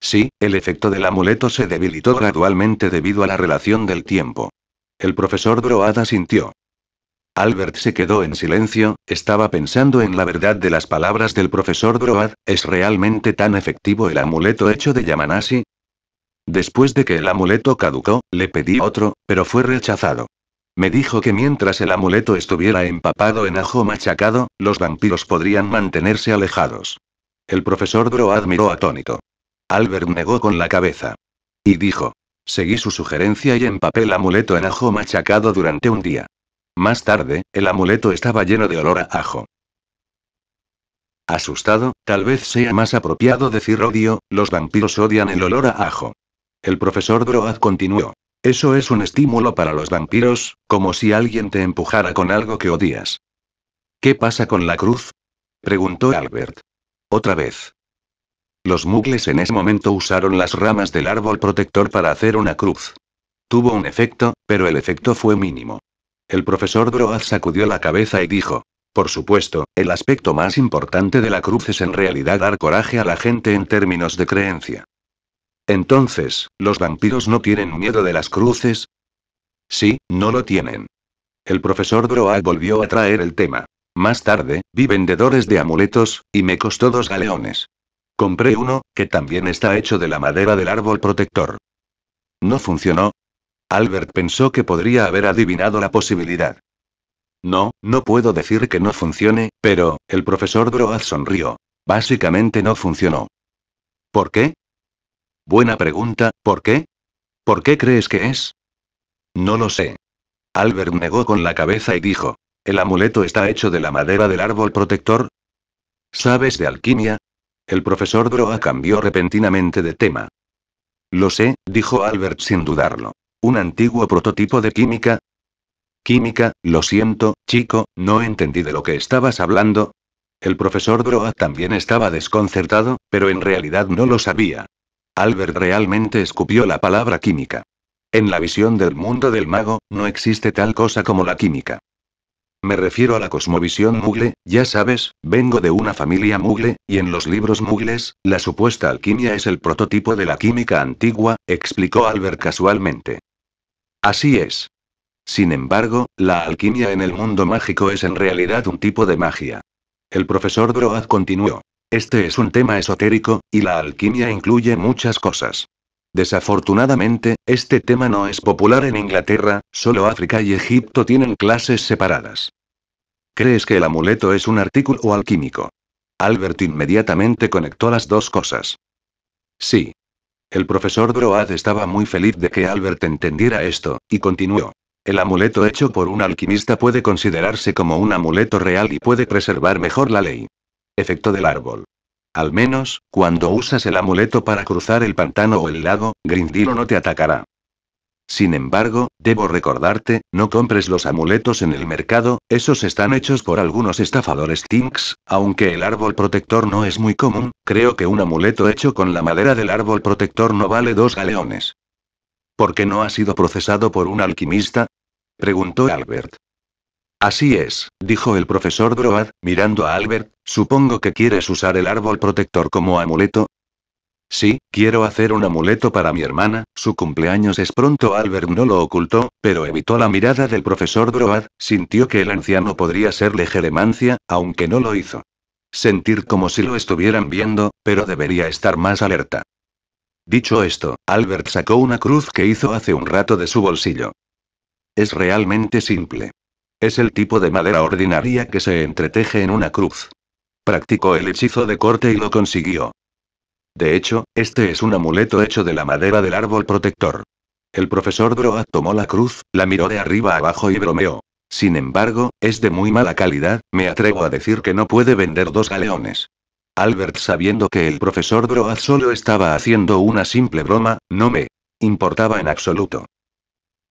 A: Sí, el efecto del amuleto se debilitó gradualmente debido a la relación del tiempo. El profesor Broada asintió. Albert se quedó en silencio, estaba pensando en la verdad de las palabras del profesor Broad, ¿es realmente tan efectivo el amuleto hecho de yamanasi? Después de que el amuleto caducó, le pedí otro, pero fue rechazado. Me dijo que mientras el amuleto estuviera empapado en ajo machacado, los vampiros podrían mantenerse alejados. El profesor Broad miró atónito. Albert negó con la cabeza. Y dijo. Seguí su sugerencia y empapé el amuleto en ajo machacado durante un día. Más tarde, el amuleto estaba lleno de olor a ajo. Asustado, tal vez sea más apropiado decir odio, los vampiros odian el olor a ajo. El profesor Broad continuó. Eso es un estímulo para los vampiros, como si alguien te empujara con algo que odias. ¿Qué pasa con la cruz? preguntó Albert. Otra vez. Los mugles en ese momento usaron las ramas del árbol protector para hacer una cruz. Tuvo un efecto, pero el efecto fue mínimo. El profesor Droaz sacudió la cabeza y dijo, por supuesto, el aspecto más importante de la cruz es en realidad dar coraje a la gente en términos de creencia. Entonces, ¿los vampiros no tienen miedo de las cruces? Sí, no lo tienen. El profesor Broad volvió a traer el tema. Más tarde, vi vendedores de amuletos, y me costó dos galeones. Compré uno, que también está hecho de la madera del árbol protector. No funcionó. Albert pensó que podría haber adivinado la posibilidad. No, no puedo decir que no funcione, pero, el profesor Broad sonrió. Básicamente no funcionó. ¿Por qué? Buena pregunta, ¿por qué? ¿Por qué crees que es? No lo sé. Albert negó con la cabeza y dijo, ¿el amuleto está hecho de la madera del árbol protector? ¿Sabes de alquimia? El profesor Broa cambió repentinamente de tema. Lo sé, dijo Albert sin dudarlo. ¿Un antiguo prototipo de química? Química, lo siento, chico, no entendí de lo que estabas hablando. El profesor Broa también estaba desconcertado, pero en realidad no lo sabía. Albert realmente escupió la palabra química. En la visión del mundo del mago, no existe tal cosa como la química. Me refiero a la cosmovisión mugle, ya sabes, vengo de una familia mugle, y en los libros mugles, la supuesta alquimia es el prototipo de la química antigua, explicó Albert casualmente. Así es. Sin embargo, la alquimia en el mundo mágico es en realidad un tipo de magia. El profesor Broad continuó. Este es un tema esotérico, y la alquimia incluye muchas cosas. Desafortunadamente, este tema no es popular en Inglaterra, solo África y Egipto tienen clases separadas. ¿Crees que el amuleto es un artículo alquímico? Albert inmediatamente conectó las dos cosas. Sí. El profesor Broad estaba muy feliz de que Albert entendiera esto, y continuó. El amuleto hecho por un alquimista puede considerarse como un amuleto real y puede preservar mejor la ley. Efecto del árbol. Al menos, cuando usas el amuleto para cruzar el pantano o el lago, Grindilo no te atacará. Sin embargo, debo recordarte, no compres los amuletos en el mercado, esos están hechos por algunos estafadores Tinks, aunque el árbol protector no es muy común, creo que un amuleto hecho con la madera del árbol protector no vale dos galeones. ¿Por qué no ha sido procesado por un alquimista? preguntó Albert. Así es, dijo el profesor Broad, mirando a Albert, supongo que quieres usar el árbol protector como amuleto. Sí, quiero hacer un amuleto para mi hermana, su cumpleaños es pronto. Albert no lo ocultó, pero evitó la mirada del profesor Broad, sintió que el anciano podría ser geremancia, aunque no lo hizo. Sentir como si lo estuvieran viendo, pero debería estar más alerta. Dicho esto, Albert sacó una cruz que hizo hace un rato de su bolsillo. Es realmente simple. Es el tipo de madera ordinaria que se entreteje en una cruz. Practicó el hechizo de corte y lo consiguió. De hecho, este es un amuleto hecho de la madera del árbol protector. El profesor Broad tomó la cruz, la miró de arriba abajo y bromeó. Sin embargo, es de muy mala calidad, me atrevo a decir que no puede vender dos galeones. Albert sabiendo que el profesor Broad solo estaba haciendo una simple broma, no me importaba en absoluto.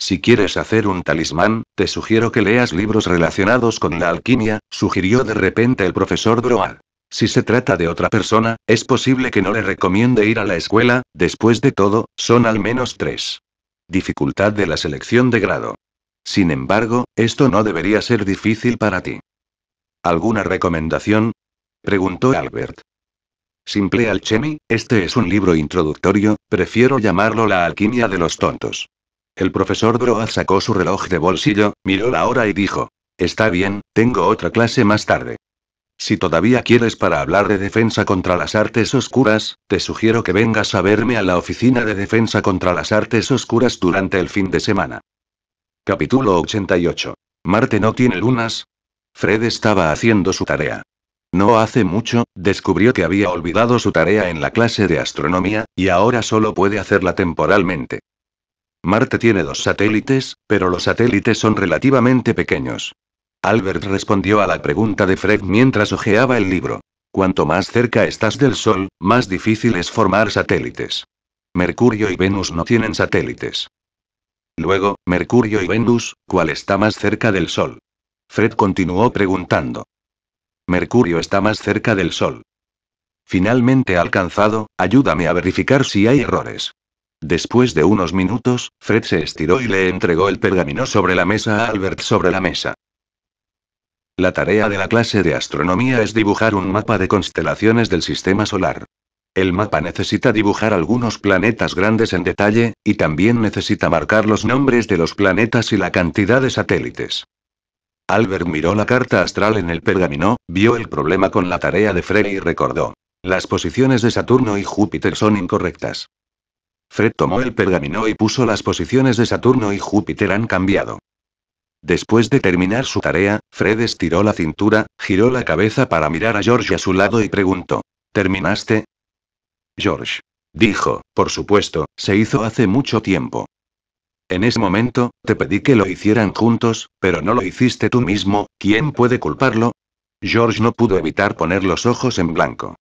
A: Si quieres hacer un talismán, te sugiero que leas libros relacionados con la alquimia, sugirió de repente el profesor Broad. Si se trata de otra persona, es posible que no le recomiende ir a la escuela, después de todo, son al menos tres. Dificultad de la selección de grado. Sin embargo, esto no debería ser difícil para ti. ¿Alguna recomendación? preguntó Albert. Simple Alchemy, este es un libro introductorio, prefiero llamarlo La alquimia de los tontos. El profesor Broad sacó su reloj de bolsillo, miró la hora y dijo. Está bien, tengo otra clase más tarde. Si todavía quieres para hablar de defensa contra las artes oscuras, te sugiero que vengas a verme a la oficina de defensa contra las artes oscuras durante el fin de semana. Capítulo 88. Marte no tiene lunas. Fred estaba haciendo su tarea. No hace mucho, descubrió que había olvidado su tarea en la clase de astronomía, y ahora solo puede hacerla temporalmente. Marte tiene dos satélites, pero los satélites son relativamente pequeños. Albert respondió a la pregunta de Fred mientras hojeaba el libro. Cuanto más cerca estás del Sol, más difícil es formar satélites. Mercurio y Venus no tienen satélites. Luego, Mercurio y Venus, ¿cuál está más cerca del Sol? Fred continuó preguntando. Mercurio está más cerca del Sol. Finalmente alcanzado, ayúdame a verificar si hay errores. Después de unos minutos, Fred se estiró y le entregó el pergamino sobre la mesa a Albert sobre la mesa. La tarea de la clase de astronomía es dibujar un mapa de constelaciones del sistema solar. El mapa necesita dibujar algunos planetas grandes en detalle, y también necesita marcar los nombres de los planetas y la cantidad de satélites. Albert miró la carta astral en el pergamino, vio el problema con la tarea de Fred y recordó. Las posiciones de Saturno y Júpiter son incorrectas. Fred tomó el pergamino y puso las posiciones de Saturno y Júpiter han cambiado. Después de terminar su tarea, Fred estiró la cintura, giró la cabeza para mirar a George a su lado y preguntó. ¿Terminaste? George. Dijo, por supuesto, se hizo hace mucho tiempo. En ese momento, te pedí que lo hicieran juntos, pero no lo hiciste tú mismo, ¿quién puede culparlo? George no pudo evitar poner los ojos en blanco.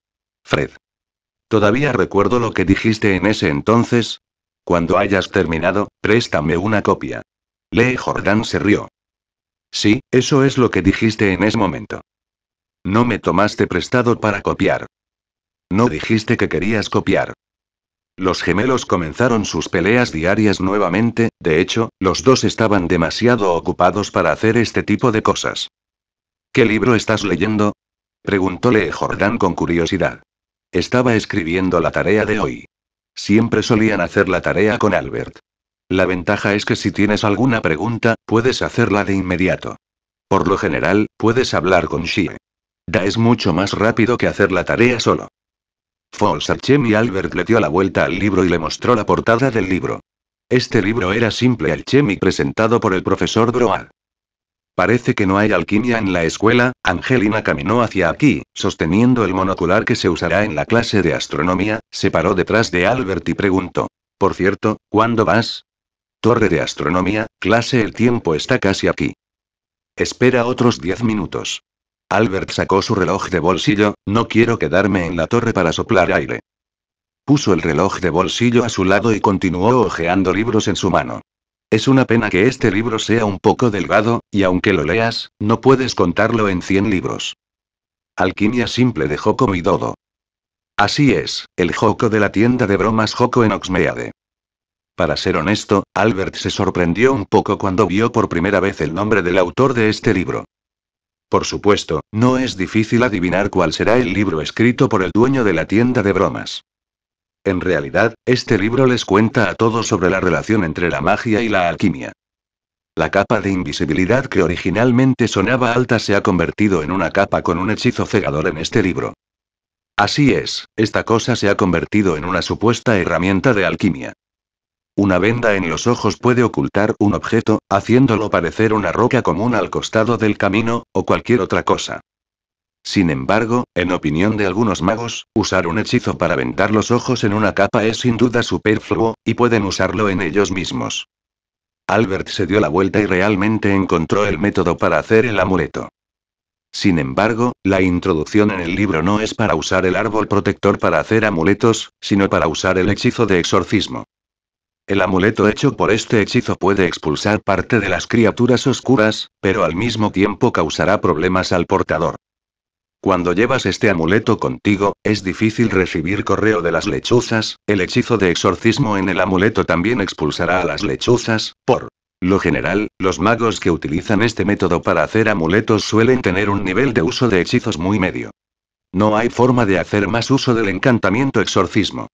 A: Fred. Todavía recuerdo lo que dijiste en ese entonces. Cuando hayas terminado, préstame una copia. Lee Jordan se rió. Sí, eso es lo que dijiste en ese momento. No me tomaste prestado para copiar. No dijiste que querías copiar. Los gemelos comenzaron sus peleas diarias nuevamente, de hecho, los dos estaban demasiado ocupados para hacer este tipo de cosas. ¿Qué libro estás leyendo? preguntó Lee Jordan con curiosidad. Estaba escribiendo la tarea de hoy. Siempre solían hacer la tarea con Albert. La ventaja es que si tienes alguna pregunta, puedes hacerla de inmediato. Por lo general, puedes hablar con Shie. Da es mucho más rápido que hacer la tarea solo. Chem y Albert le dio la vuelta al libro y le mostró la portada del libro. Este libro era simple y presentado por el profesor Broad. Parece que no hay alquimia en la escuela, Angelina caminó hacia aquí, sosteniendo el monocular que se usará en la clase de astronomía, se paró detrás de Albert y preguntó. Por cierto, ¿cuándo vas? Torre de astronomía, clase el tiempo está casi aquí. Espera otros diez minutos. Albert sacó su reloj de bolsillo, no quiero quedarme en la torre para soplar aire. Puso el reloj de bolsillo a su lado y continuó hojeando libros en su mano. Es una pena que este libro sea un poco delgado, y aunque lo leas, no puedes contarlo en 100 libros. Alquimia simple de Joko Dodo. Así es, el Joko de la tienda de bromas Joko en Oxmeade. Para ser honesto, Albert se sorprendió un poco cuando vio por primera vez el nombre del autor de este libro. Por supuesto, no es difícil adivinar cuál será el libro escrito por el dueño de la tienda de bromas. En realidad, este libro les cuenta a todos sobre la relación entre la magia y la alquimia. La capa de invisibilidad que originalmente sonaba alta se ha convertido en una capa con un hechizo cegador en este libro. Así es, esta cosa se ha convertido en una supuesta herramienta de alquimia. Una venda en los ojos puede ocultar un objeto, haciéndolo parecer una roca común al costado del camino, o cualquier otra cosa. Sin embargo, en opinión de algunos magos, usar un hechizo para ventar los ojos en una capa es sin duda superfluo, y pueden usarlo en ellos mismos. Albert se dio la vuelta y realmente encontró el método para hacer el amuleto. Sin embargo, la introducción en el libro no es para usar el árbol protector para hacer amuletos, sino para usar el hechizo de exorcismo. El amuleto hecho por este hechizo puede expulsar parte de las criaturas oscuras, pero al mismo tiempo causará problemas al portador. Cuando llevas este amuleto contigo, es difícil recibir correo de las lechuzas, el hechizo de exorcismo en el amuleto también expulsará a las lechuzas, por lo general, los magos que utilizan este método para hacer amuletos suelen tener un nivel de uso de hechizos muy medio. No hay forma de hacer más uso del encantamiento exorcismo.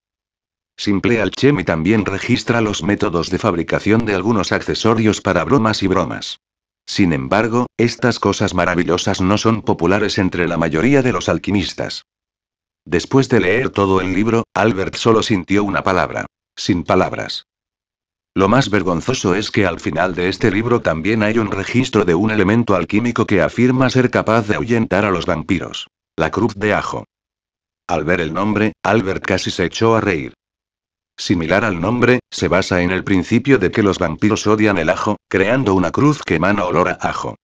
A: Simple Alchemy también registra los métodos de fabricación de algunos accesorios para bromas y bromas. Sin embargo, estas cosas maravillosas no son populares entre la mayoría de los alquimistas. Después de leer todo el libro, Albert solo sintió una palabra. Sin palabras. Lo más vergonzoso es que al final de este libro también hay un registro de un elemento alquímico que afirma ser capaz de ahuyentar a los vampiros. La cruz de ajo. Al ver el nombre, Albert casi se echó a reír similar al nombre, se basa en el principio de que los vampiros odian el ajo, creando una cruz que emana olor a ajo.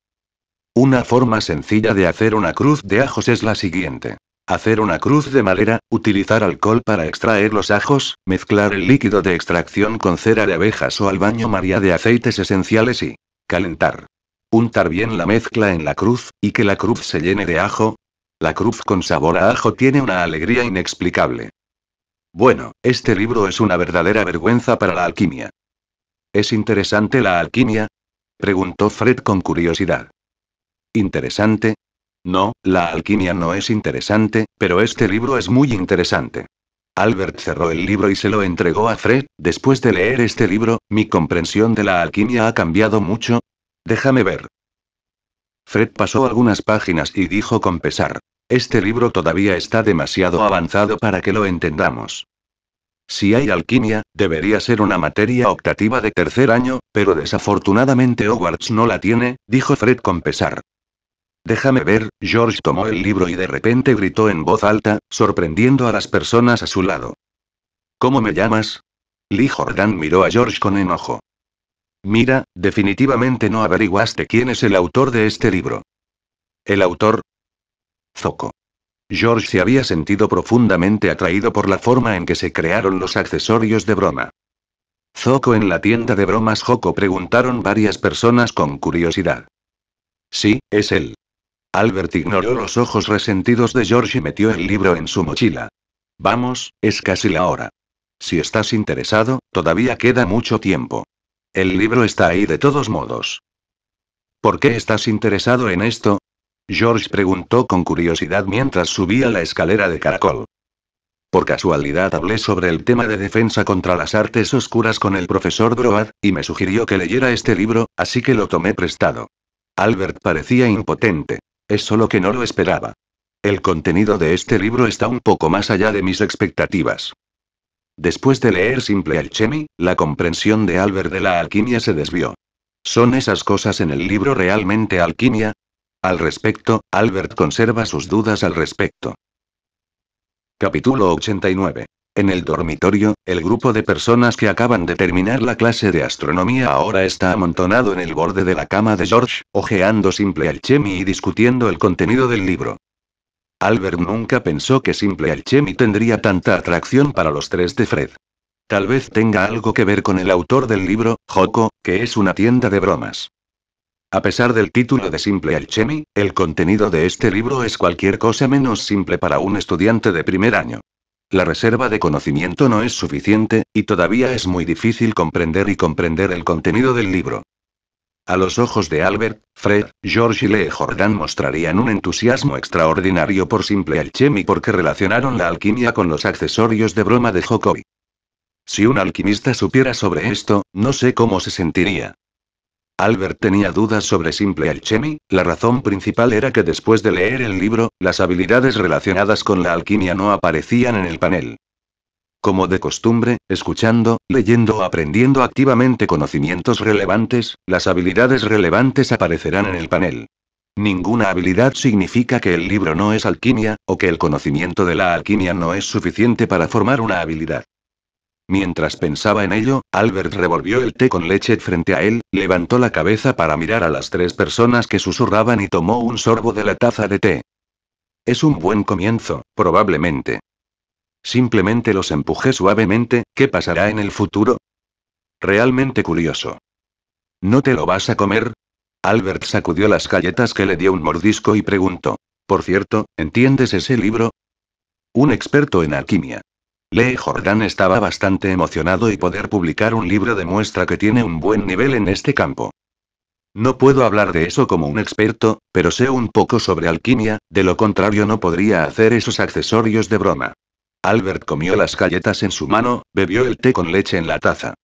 A: Una forma sencilla de hacer una cruz de ajos es la siguiente. Hacer una cruz de madera, utilizar alcohol para extraer los ajos, mezclar el líquido de extracción con cera de abejas o al baño maría de aceites esenciales y calentar. Untar bien la mezcla en la cruz, y que la cruz se llene de ajo. La cruz con sabor a ajo tiene una alegría inexplicable. Bueno, este libro es una verdadera vergüenza para la alquimia. ¿Es interesante la alquimia? preguntó Fred con curiosidad. ¿Interesante? No, la alquimia no es interesante, pero este libro es muy interesante. Albert cerró el libro y se lo entregó a Fred. Después de leer este libro, mi comprensión de la alquimia ha cambiado mucho. Déjame ver. Fred pasó algunas páginas y dijo con pesar. Este libro todavía está demasiado avanzado para que lo entendamos. Si hay alquimia, debería ser una materia optativa de tercer año, pero desafortunadamente Hogwarts no la tiene, dijo Fred con pesar. Déjame ver, George tomó el libro y de repente gritó en voz alta, sorprendiendo a las personas a su lado. ¿Cómo me llamas? Lee Jordan miró a George con enojo. Mira, definitivamente no averiguaste quién es el autor de este libro. El autor, Zoco. George se había sentido profundamente atraído por la forma en que se crearon los accesorios de broma. Zoco en la tienda de bromas Joco preguntaron varias personas con curiosidad. Sí, es él. Albert ignoró los ojos resentidos de George y metió el libro en su mochila. Vamos, es casi la hora. Si estás interesado, todavía queda mucho tiempo. El libro está ahí de todos modos. ¿Por qué estás interesado en esto? George preguntó con curiosidad mientras subía la escalera de caracol. Por casualidad hablé sobre el tema de defensa contra las artes oscuras con el profesor Broad, y me sugirió que leyera este libro, así que lo tomé prestado. Albert parecía impotente. Es solo que no lo esperaba. El contenido de este libro está un poco más allá de mis expectativas. Después de leer Simple Alchemy, la comprensión de Albert de la alquimia se desvió. ¿Son esas cosas en el libro realmente alquimia? Al respecto, Albert conserva sus dudas al respecto. Capítulo 89. En el dormitorio, el grupo de personas que acaban de terminar la clase de astronomía ahora está amontonado en el borde de la cama de George, ojeando Simple Alchemy y discutiendo el contenido del libro. Albert nunca pensó que Simple Alchemy tendría tanta atracción para los tres de Fred. Tal vez tenga algo que ver con el autor del libro, Joko, que es una tienda de bromas. A pesar del título de Simple Alchemy, el contenido de este libro es cualquier cosa menos simple para un estudiante de primer año. La reserva de conocimiento no es suficiente, y todavía es muy difícil comprender y comprender el contenido del libro. A los ojos de Albert, Fred, George y Lee Jordan mostrarían un entusiasmo extraordinario por Simple Alchemy porque relacionaron la alquimia con los accesorios de broma de Jokoi. Si un alquimista supiera sobre esto, no sé cómo se sentiría. Albert tenía dudas sobre Simple Alchemy, la razón principal era que después de leer el libro, las habilidades relacionadas con la alquimia no aparecían en el panel. Como de costumbre, escuchando, leyendo o aprendiendo activamente conocimientos relevantes, las habilidades relevantes aparecerán en el panel. Ninguna habilidad significa que el libro no es alquimia, o que el conocimiento de la alquimia no es suficiente para formar una habilidad. Mientras pensaba en ello, Albert revolvió el té con leche frente a él, levantó la cabeza para mirar a las tres personas que susurraban y tomó un sorbo de la taza de té. Es un buen comienzo, probablemente. Simplemente los empujé suavemente, ¿qué pasará en el futuro? Realmente curioso. ¿No te lo vas a comer? Albert sacudió las galletas que le dio un mordisco y preguntó. Por cierto, ¿entiendes ese libro? Un experto en alquimia. Lee Jordan estaba bastante emocionado y poder publicar un libro demuestra que tiene un buen nivel en este campo. No puedo hablar de eso como un experto, pero sé un poco sobre alquimia, de lo contrario no podría hacer esos accesorios de broma. Albert comió las galletas en su mano, bebió el té con leche en la taza.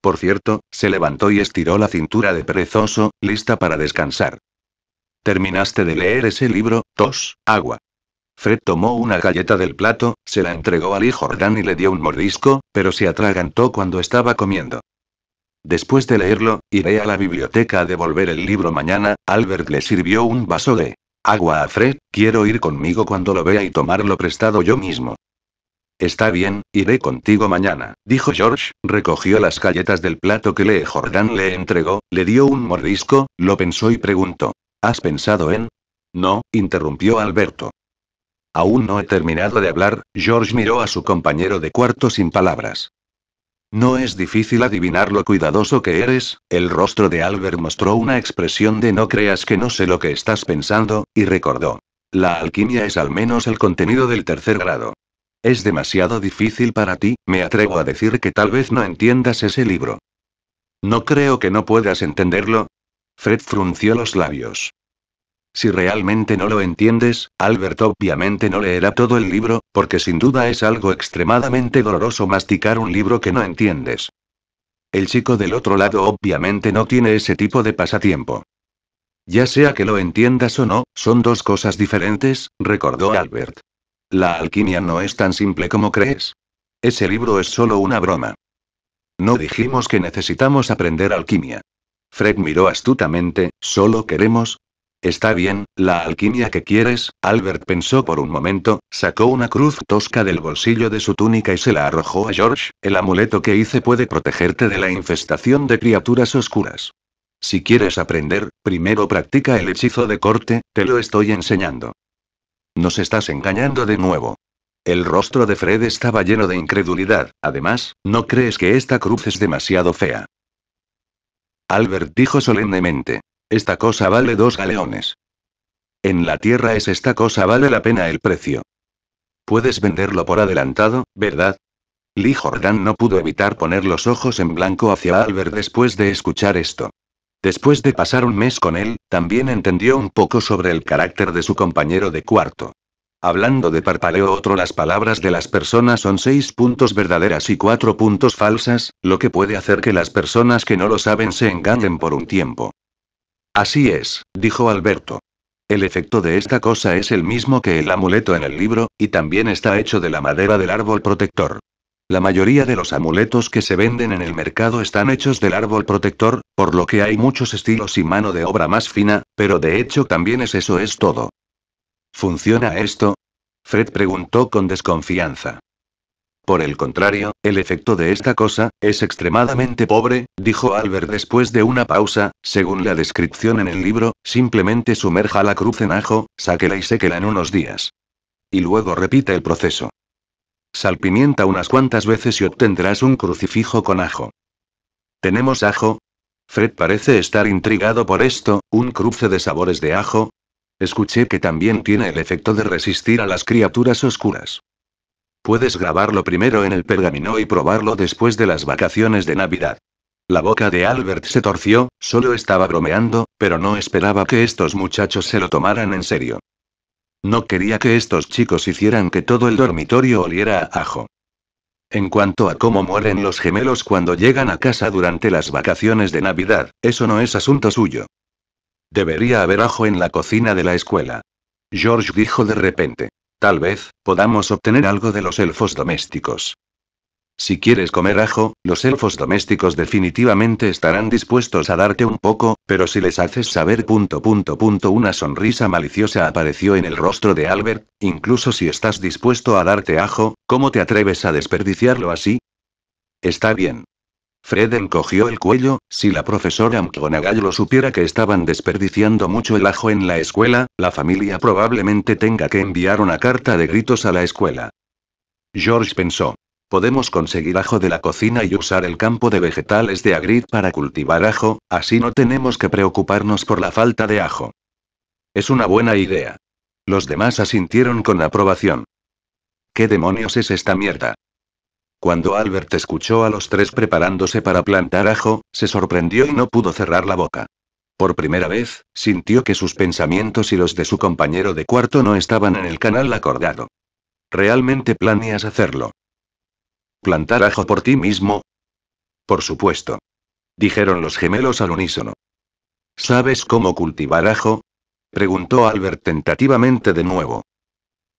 A: Por cierto, se levantó y estiró la cintura de perezoso, lista para descansar. ¿Terminaste de leer ese libro, Tos, agua? Fred tomó una galleta del plato, se la entregó a Lee Jordan y le dio un mordisco, pero se atragantó cuando estaba comiendo. Después de leerlo, iré a la biblioteca a devolver el libro mañana. Albert le sirvió un vaso de agua a Fred, quiero ir conmigo cuando lo vea y tomarlo prestado yo mismo. Está bien, iré contigo mañana, dijo George, recogió las galletas del plato que Lee Jordan le entregó, le dio un mordisco, lo pensó y preguntó. ¿Has pensado en? No, interrumpió Alberto. Aún no he terminado de hablar, George miró a su compañero de cuarto sin palabras. No es difícil adivinar lo cuidadoso que eres, el rostro de Albert mostró una expresión de no creas que no sé lo que estás pensando, y recordó. La alquimia es al menos el contenido del tercer grado. Es demasiado difícil para ti, me atrevo a decir que tal vez no entiendas ese libro. No creo que no puedas entenderlo. Fred frunció los labios. Si realmente no lo entiendes, Albert obviamente no leerá todo el libro, porque sin duda es algo extremadamente doloroso masticar un libro que no entiendes. El chico del otro lado obviamente no tiene ese tipo de pasatiempo. Ya sea que lo entiendas o no, son dos cosas diferentes, recordó Albert. La alquimia no es tan simple como crees. Ese libro es solo una broma. No dijimos que necesitamos aprender alquimia. Fred miró astutamente, solo queremos, Está bien, la alquimia que quieres, Albert pensó por un momento, sacó una cruz tosca del bolsillo de su túnica y se la arrojó a George, el amuleto que hice puede protegerte de la infestación de criaturas oscuras. Si quieres aprender, primero practica el hechizo de corte, te lo estoy enseñando. Nos estás engañando de nuevo. El rostro de Fred estaba lleno de incredulidad, además, ¿no crees que esta cruz es demasiado fea? Albert dijo solemnemente. Esta cosa vale dos galeones. En la tierra es esta cosa vale la pena el precio. Puedes venderlo por adelantado, ¿verdad? Lee Jordan no pudo evitar poner los ojos en blanco hacia Albert después de escuchar esto. Después de pasar un mes con él, también entendió un poco sobre el carácter de su compañero de cuarto. Hablando de parpaleo otro, las palabras de las personas son seis puntos verdaderas y cuatro puntos falsas, lo que puede hacer que las personas que no lo saben se engañen por un tiempo. Así es, dijo Alberto. El efecto de esta cosa es el mismo que el amuleto en el libro, y también está hecho de la madera del árbol protector. La mayoría de los amuletos que se venden en el mercado están hechos del árbol protector, por lo que hay muchos estilos y mano de obra más fina, pero de hecho también es eso es todo. ¿Funciona esto? Fred preguntó con desconfianza. Por el contrario, el efecto de esta cosa, es extremadamente pobre, dijo Albert después de una pausa, según la descripción en el libro, simplemente sumerja la cruz en ajo, sáquela y séquela en unos días. Y luego repite el proceso. Salpimienta unas cuantas veces y obtendrás un crucifijo con ajo. ¿Tenemos ajo? Fred parece estar intrigado por esto, un cruce de sabores de ajo. Escuché que también tiene el efecto de resistir a las criaturas oscuras. Puedes grabarlo primero en el pergamino y probarlo después de las vacaciones de Navidad. La boca de Albert se torció, solo estaba bromeando, pero no esperaba que estos muchachos se lo tomaran en serio. No quería que estos chicos hicieran que todo el dormitorio oliera a ajo. En cuanto a cómo mueren los gemelos cuando llegan a casa durante las vacaciones de Navidad, eso no es asunto suyo. Debería haber ajo en la cocina de la escuela. George dijo de repente. Tal vez, podamos obtener algo de los elfos domésticos. Si quieres comer ajo, los elfos domésticos definitivamente estarán dispuestos a darte un poco, pero si les haces saber punto una sonrisa maliciosa apareció en el rostro de Albert, incluso si estás dispuesto a darte ajo, ¿cómo te atreves a desperdiciarlo así? Está bien, Fred encogió el cuello, si la profesora McGonagall lo supiera que estaban desperdiciando mucho el ajo en la escuela, la familia probablemente tenga que enviar una carta de gritos a la escuela. George pensó. Podemos conseguir ajo de la cocina y usar el campo de vegetales de Agrid para cultivar ajo, así no tenemos que preocuparnos por la falta de ajo. Es una buena idea. Los demás asintieron con aprobación. ¿Qué demonios es esta mierda? Cuando Albert escuchó a los tres preparándose para plantar ajo, se sorprendió y no pudo cerrar la boca. Por primera vez, sintió que sus pensamientos y los de su compañero de cuarto no estaban en el canal acordado. ¿Realmente planeas hacerlo? ¿Plantar ajo por ti mismo? Por supuesto. Dijeron los gemelos al unísono. ¿Sabes cómo cultivar ajo? Preguntó Albert tentativamente de nuevo.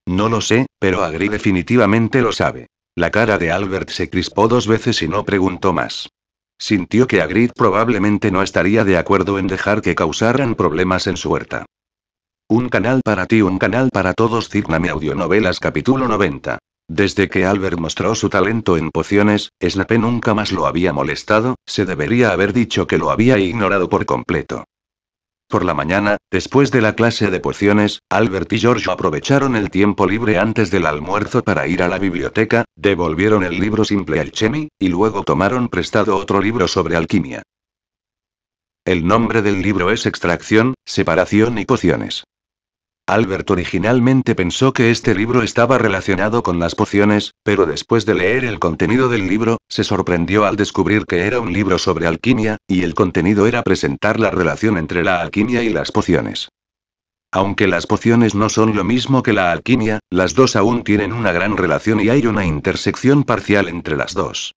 A: No lo sé, pero Agri definitivamente lo sabe. La cara de Albert se crispó dos veces y no preguntó más. Sintió que Agrid probablemente no estaría de acuerdo en dejar que causaran problemas en su huerta. Un canal para ti, un canal para todos. Cigname Audionovelas capítulo 90. Desde que Albert mostró su talento en pociones, Snape nunca más lo había molestado, se debería haber dicho que lo había ignorado por completo. Por la mañana, después de la clase de pociones, Albert y George aprovecharon el tiempo libre antes del almuerzo para ir a la biblioteca, devolvieron el libro Simple Chemi, y luego tomaron prestado otro libro sobre alquimia. El nombre del libro es Extracción, Separación y Pociones. Albert originalmente pensó que este libro estaba relacionado con las pociones, pero después de leer el contenido del libro, se sorprendió al descubrir que era un libro sobre alquimia, y el contenido era presentar la relación entre la alquimia y las pociones. Aunque las pociones no son lo mismo que la alquimia, las dos aún tienen una gran relación y hay una intersección parcial entre las dos.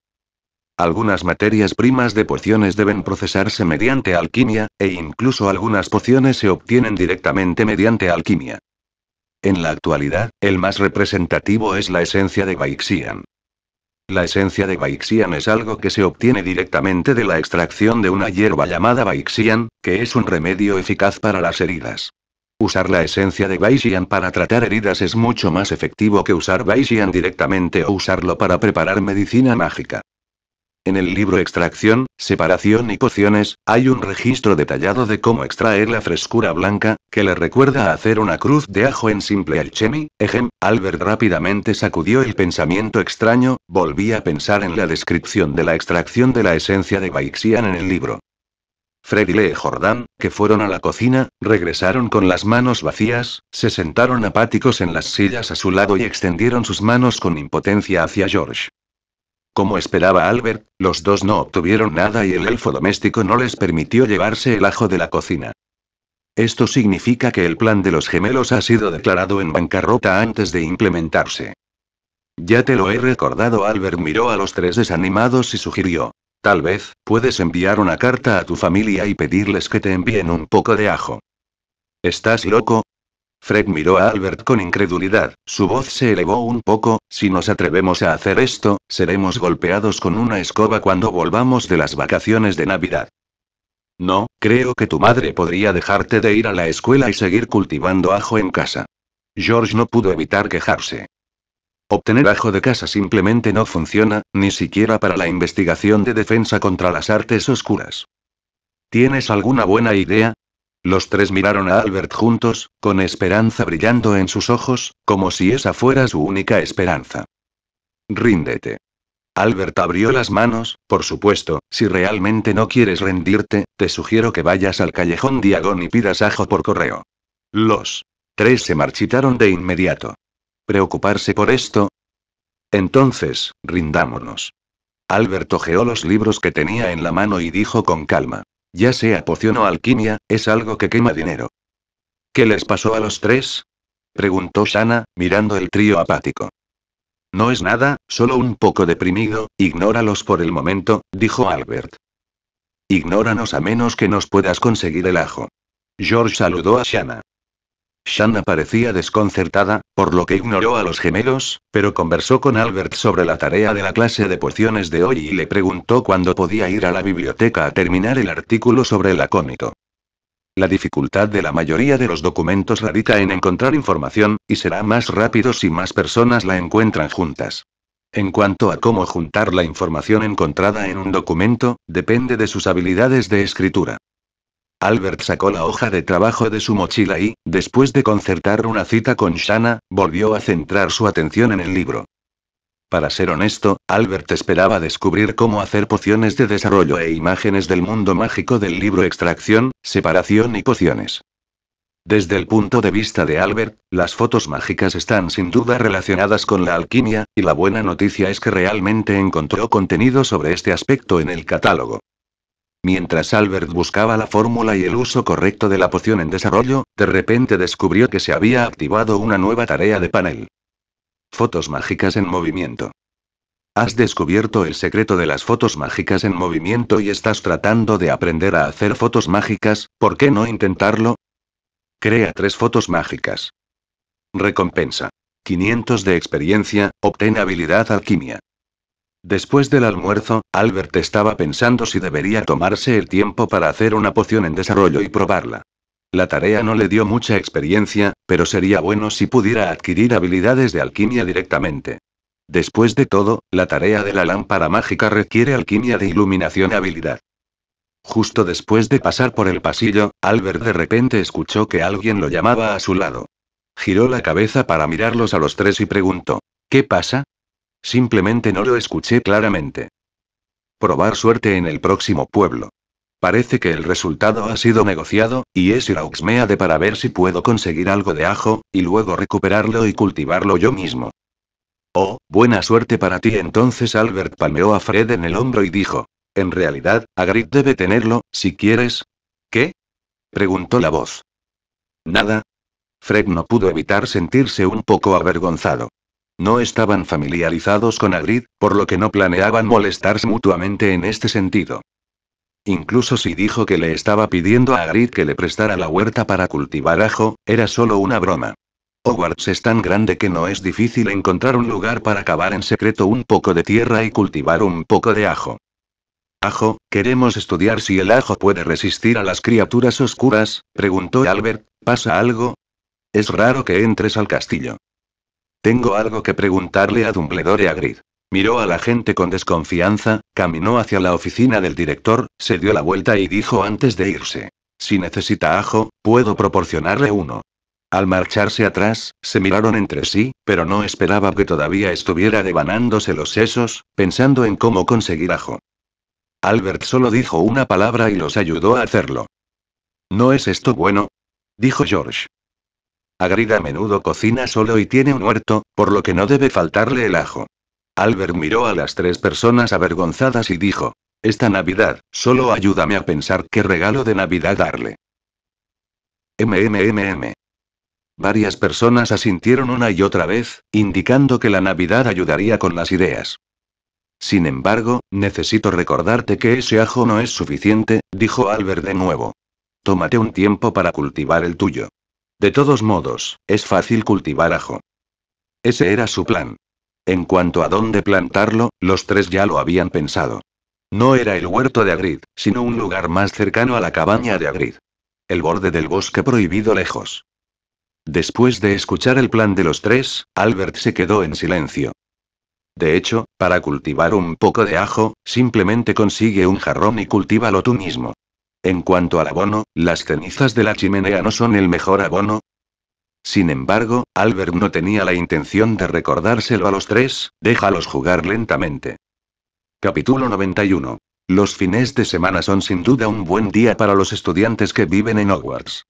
A: Algunas materias primas de pociones deben procesarse mediante alquimia, e incluso algunas pociones se obtienen directamente mediante alquimia. En la actualidad, el más representativo es la esencia de Baixian. La esencia de Baixian es algo que se obtiene directamente de la extracción de una hierba llamada Baixian, que es un remedio eficaz para las heridas. Usar la esencia de Baixian para tratar heridas es mucho más efectivo que usar Baixian directamente o usarlo para preparar medicina mágica. En el libro Extracción, Separación y Pociones, hay un registro detallado de cómo extraer la frescura blanca, que le recuerda a hacer una cruz de ajo en simple alchemy, ejem, Albert rápidamente sacudió el pensamiento extraño, volví a pensar en la descripción de la extracción de la esencia de Baixian en el libro. Fred y Lee Jordan, que fueron a la cocina, regresaron con las manos vacías, se sentaron apáticos en las sillas a su lado y extendieron sus manos con impotencia hacia George. Como esperaba Albert, los dos no obtuvieron nada y el elfo doméstico no les permitió llevarse el ajo de la cocina. Esto significa que el plan de los gemelos ha sido declarado en bancarrota antes de implementarse. Ya te lo he recordado, Albert miró a los tres desanimados y sugirió. Tal vez, puedes enviar una carta a tu familia y pedirles que te envíen un poco de ajo. ¿Estás loco? Fred miró a Albert con incredulidad, su voz se elevó un poco, si nos atrevemos a hacer esto, seremos golpeados con una escoba cuando volvamos de las vacaciones de Navidad. No, creo que tu madre podría dejarte de ir a la escuela y seguir cultivando ajo en casa. George no pudo evitar quejarse. Obtener ajo de casa simplemente no funciona, ni siquiera para la investigación de defensa contra las artes oscuras. ¿Tienes alguna buena idea? Los tres miraron a Albert juntos, con esperanza brillando en sus ojos, como si esa fuera su única esperanza. Ríndete. Albert abrió las manos, por supuesto, si realmente no quieres rendirte, te sugiero que vayas al callejón Diagón y pidas ajo por correo. Los tres se marchitaron de inmediato. ¿Preocuparse por esto? Entonces, rindámonos. Albert ojeó los libros que tenía en la mano y dijo con calma. Ya sea poción o alquimia, es algo que quema dinero. ¿Qué les pasó a los tres? preguntó Shana, mirando el trío apático. No es nada, solo un poco deprimido, ignóralos por el momento, dijo Albert. Ignóranos a menos que nos puedas conseguir el ajo. George saludó a Shanna. Shanna parecía desconcertada, por lo que ignoró a los gemelos, pero conversó con Albert sobre la tarea de la clase de pociones de hoy y le preguntó cuándo podía ir a la biblioteca a terminar el artículo sobre el acónito. La dificultad de la mayoría de los documentos radica en encontrar información, y será más rápido si más personas la encuentran juntas. En cuanto a cómo juntar la información encontrada en un documento, depende de sus habilidades de escritura. Albert sacó la hoja de trabajo de su mochila y, después de concertar una cita con Shanna, volvió a centrar su atención en el libro. Para ser honesto, Albert esperaba descubrir cómo hacer pociones de desarrollo e imágenes del mundo mágico del libro Extracción, Separación y Pociones. Desde el punto de vista de Albert, las fotos mágicas están sin duda relacionadas con la alquimia, y la buena noticia es que realmente encontró contenido sobre este aspecto en el catálogo. Mientras Albert buscaba la fórmula y el uso correcto de la poción en desarrollo, de repente descubrió que se había activado una nueva tarea de panel. Fotos mágicas en movimiento. Has descubierto el secreto de las fotos mágicas en movimiento y estás tratando de aprender a hacer fotos mágicas, ¿por qué no intentarlo? Crea tres fotos mágicas. Recompensa. 500 de experiencia, obtén habilidad alquimia. Después del almuerzo, Albert estaba pensando si debería tomarse el tiempo para hacer una poción en desarrollo y probarla. La tarea no le dio mucha experiencia, pero sería bueno si pudiera adquirir habilidades de alquimia directamente. Después de todo, la tarea de la lámpara mágica requiere alquimia de iluminación y habilidad. Justo después de pasar por el pasillo, Albert de repente escuchó que alguien lo llamaba a su lado. Giró la cabeza para mirarlos a los tres y preguntó, ¿Qué pasa? Simplemente no lo escuché claramente. Probar suerte en el próximo pueblo. Parece que el resultado ha sido negociado, y es ir a Uxmeade para ver si puedo conseguir algo de ajo, y luego recuperarlo y cultivarlo yo mismo. Oh, buena suerte para ti entonces Albert palmeó a Fred en el hombro y dijo. En realidad, Agrid debe tenerlo, si quieres. ¿Qué? preguntó la voz. Nada. Fred no pudo evitar sentirse un poco avergonzado. No estaban familiarizados con Agrid, por lo que no planeaban molestarse mutuamente en este sentido. Incluso si dijo que le estaba pidiendo a Agrid que le prestara la huerta para cultivar ajo, era solo una broma. Hogwarts es tan grande que no es difícil encontrar un lugar para cavar en secreto un poco de tierra y cultivar un poco de ajo. Ajo, queremos estudiar si el ajo puede resistir a las criaturas oscuras, preguntó Albert, ¿pasa algo? Es raro que entres al castillo. Tengo algo que preguntarle a Dumbledore Grid. Miró a la gente con desconfianza, caminó hacia la oficina del director, se dio la vuelta y dijo antes de irse. Si necesita ajo, puedo proporcionarle uno. Al marcharse atrás, se miraron entre sí, pero no esperaba que todavía estuviera devanándose los sesos, pensando en cómo conseguir ajo. Albert solo dijo una palabra y los ayudó a hacerlo. ¿No es esto bueno? dijo George. Agrida a menudo cocina solo y tiene un huerto, por lo que no debe faltarle el ajo. Albert miró a las tres personas avergonzadas y dijo, Esta Navidad, solo ayúdame a pensar qué regalo de Navidad darle. MMMM. Varias personas asintieron una y otra vez, indicando que la Navidad ayudaría con las ideas. Sin embargo, necesito recordarte que ese ajo no es suficiente, dijo Albert de nuevo. Tómate un tiempo para cultivar el tuyo. De todos modos, es fácil cultivar ajo. Ese era su plan. En cuanto a dónde plantarlo, los tres ya lo habían pensado. No era el huerto de Agrid, sino un lugar más cercano a la cabaña de Agrid. El borde del bosque prohibido lejos. Después de escuchar el plan de los tres, Albert se quedó en silencio. De hecho, para cultivar un poco de ajo, simplemente consigue un jarrón y cultívalo tú mismo. En cuanto al abono, las cenizas de la chimenea no son el mejor abono. Sin embargo, Albert no tenía la intención de recordárselo a los tres, déjalos jugar lentamente. Capítulo 91. Los fines de semana son sin duda un buen día para los estudiantes que viven en Hogwarts.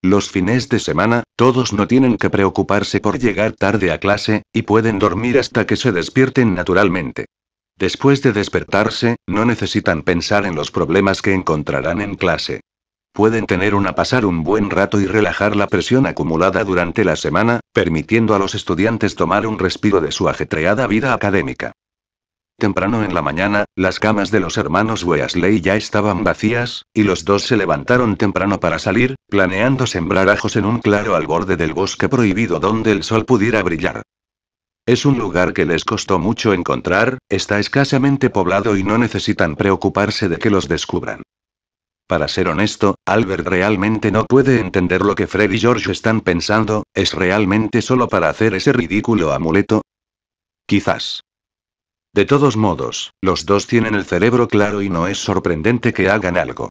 A: Los fines de semana, todos no tienen que preocuparse por llegar tarde a clase, y pueden dormir hasta que se despierten naturalmente. Después de despertarse, no necesitan pensar en los problemas que encontrarán en clase. Pueden tener una pasar un buen rato y relajar la presión acumulada durante la semana, permitiendo a los estudiantes tomar un respiro de su ajetreada vida académica. Temprano en la mañana, las camas de los hermanos Weasley ya estaban vacías, y los dos se levantaron temprano para salir, planeando sembrar ajos en un claro al borde del bosque prohibido donde el sol pudiera brillar. Es un lugar que les costó mucho encontrar, está escasamente poblado y no necesitan preocuparse de que los descubran. Para ser honesto, Albert realmente no puede entender lo que Fred y George están pensando, ¿es realmente solo para hacer ese ridículo amuleto? Quizás. De todos modos, los dos tienen el cerebro claro y no es sorprendente que hagan algo.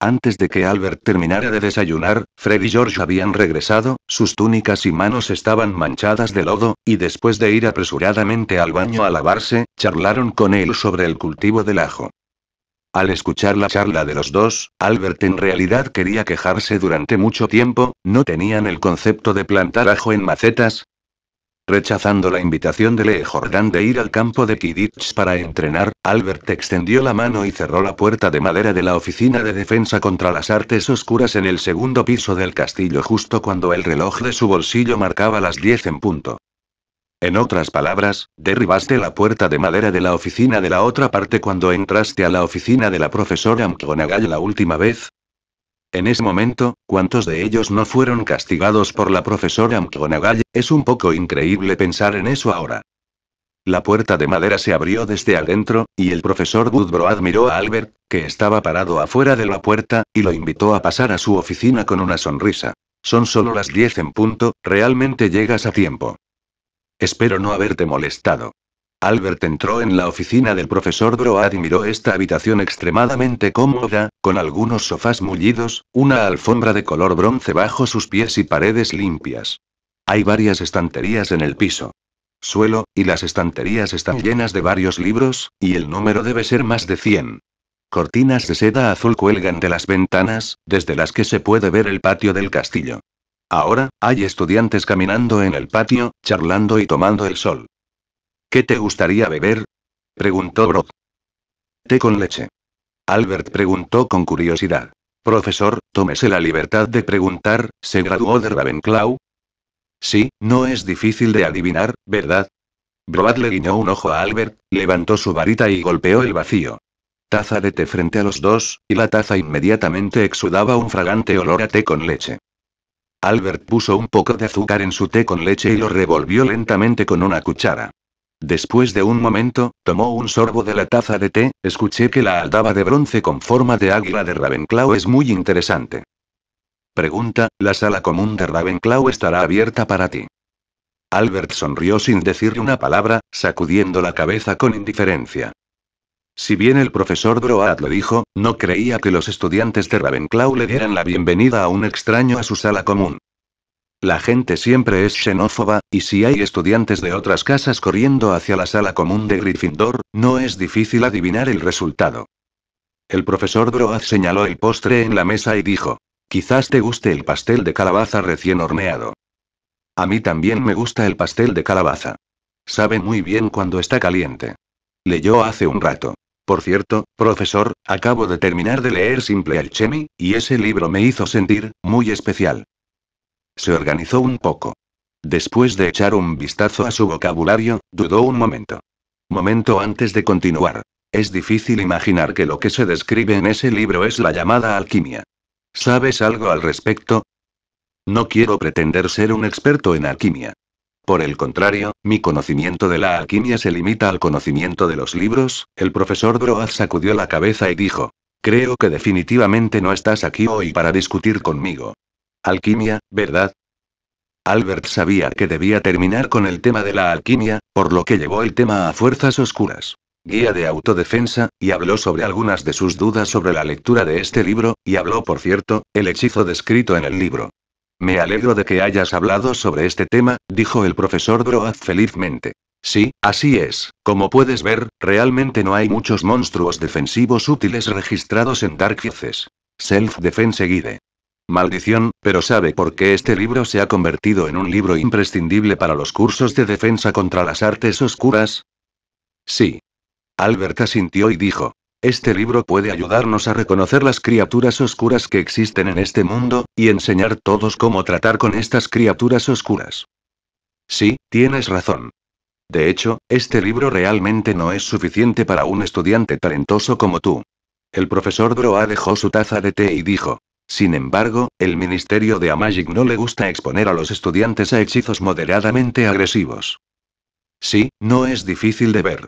A: Antes de que Albert terminara de desayunar, Fred y George habían regresado, sus túnicas y manos estaban manchadas de lodo, y después de ir apresuradamente al baño a lavarse, charlaron con él sobre el cultivo del ajo. Al escuchar la charla de los dos, Albert en realidad quería quejarse durante mucho tiempo, no tenían el concepto de plantar ajo en macetas, Rechazando la invitación de Lee Jordan de ir al campo de Kidditch para entrenar, Albert extendió la mano y cerró la puerta de madera de la oficina de defensa contra las artes oscuras en el segundo piso del castillo justo cuando el reloj de su bolsillo marcaba las 10 en punto. En otras palabras, derribaste la puerta de madera de la oficina de la otra parte cuando entraste a la oficina de la profesora McGonagall la última vez, en ese momento, ¿cuántos de ellos no fueron castigados por la profesora McGonagall? Es un poco increíble pensar en eso ahora. La puerta de madera se abrió desde adentro, y el profesor Woodbroad admiró a Albert, que estaba parado afuera de la puerta, y lo invitó a pasar a su oficina con una sonrisa. Son solo las 10 en punto, realmente llegas a tiempo. Espero no haberte molestado. Albert entró en la oficina del profesor Broad y miró esta habitación extremadamente cómoda, con algunos sofás mullidos, una alfombra de color bronce bajo sus pies y paredes limpias. Hay varias estanterías en el piso. Suelo, y las estanterías están llenas de varios libros, y el número debe ser más de 100. Cortinas de seda azul cuelgan de las ventanas, desde las que se puede ver el patio del castillo. Ahora, hay estudiantes caminando en el patio, charlando y tomando el sol. ¿Qué te gustaría beber? preguntó Brock. Té con leche. Albert preguntó con curiosidad. Profesor, tómese la libertad de preguntar, ¿se graduó de Ravenclaw? Sí, no es difícil de adivinar, ¿verdad? Broad le guiñó un ojo a Albert, levantó su varita y golpeó el vacío. Taza de té frente a los dos, y la taza inmediatamente exudaba un fragante olor a té con leche. Albert puso un poco de azúcar en su té con leche y lo revolvió lentamente con una cuchara. Después de un momento, tomó un sorbo de la taza de té, escuché que la aldaba de bronce con forma de águila de Ravenclaw es muy interesante. Pregunta, la sala común de Ravenclaw estará abierta para ti. Albert sonrió sin decir una palabra, sacudiendo la cabeza con indiferencia. Si bien el profesor Broad lo dijo, no creía que los estudiantes de Ravenclaw le dieran la bienvenida a un extraño a su sala común. La gente siempre es xenófoba, y si hay estudiantes de otras casas corriendo hacia la sala común de Gryffindor, no es difícil adivinar el resultado. El profesor Broad señaló el postre en la mesa y dijo, quizás te guste el pastel de calabaza recién horneado. A mí también me gusta el pastel de calabaza. Sabe muy bien cuando está caliente. Leyó hace un rato. Por cierto, profesor, acabo de terminar de leer Simple Alchemy, y ese libro me hizo sentir, muy especial. Se organizó un poco. Después de echar un vistazo a su vocabulario, dudó un momento. Momento antes de continuar. Es difícil imaginar que lo que se describe en ese libro es la llamada alquimia. ¿Sabes algo al respecto? No quiero pretender ser un experto en alquimia. Por el contrario, mi conocimiento de la alquimia se limita al conocimiento de los libros, el profesor Broad sacudió la cabeza y dijo, creo que definitivamente no estás aquí hoy para discutir conmigo. Alquimia, ¿verdad? Albert sabía que debía terminar con el tema de la alquimia, por lo que llevó el tema a Fuerzas Oscuras, guía de autodefensa, y habló sobre algunas de sus dudas sobre la lectura de este libro, y habló, por cierto, el hechizo descrito en el libro. Me alegro de que hayas hablado sobre este tema, dijo el profesor Broad felizmente. Sí, así es. Como puedes ver, realmente no hay muchos monstruos defensivos útiles registrados en Dark Self-Defense Guide. Maldición, pero ¿sabe por qué este libro se ha convertido en un libro imprescindible para los cursos de defensa contra las artes oscuras? Sí. Albert asintió y dijo. Este libro puede ayudarnos a reconocer las criaturas oscuras que existen en este mundo, y enseñar todos cómo tratar con estas criaturas oscuras. Sí, tienes razón. De hecho, este libro realmente no es suficiente para un estudiante talentoso como tú. El profesor Broa dejó su taza de té y dijo, sin embargo, el ministerio de Amagic no le gusta exponer a los estudiantes a hechizos moderadamente agresivos. Sí, no es difícil de ver.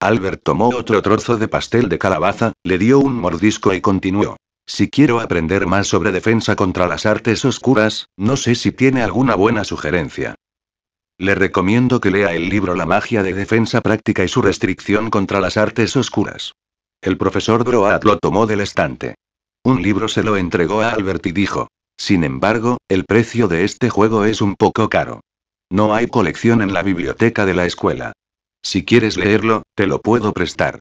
A: Albert tomó otro trozo de pastel de calabaza, le dio un mordisco y continuó. Si quiero aprender más sobre defensa contra las artes oscuras, no sé si tiene alguna buena sugerencia. Le recomiendo que lea el libro La magia de defensa práctica y su restricción contra las artes oscuras. El profesor Broad lo tomó del estante. Un libro se lo entregó a Albert y dijo. Sin embargo, el precio de este juego es un poco caro. No hay colección en la biblioteca de la escuela. Si quieres leerlo, te lo puedo prestar.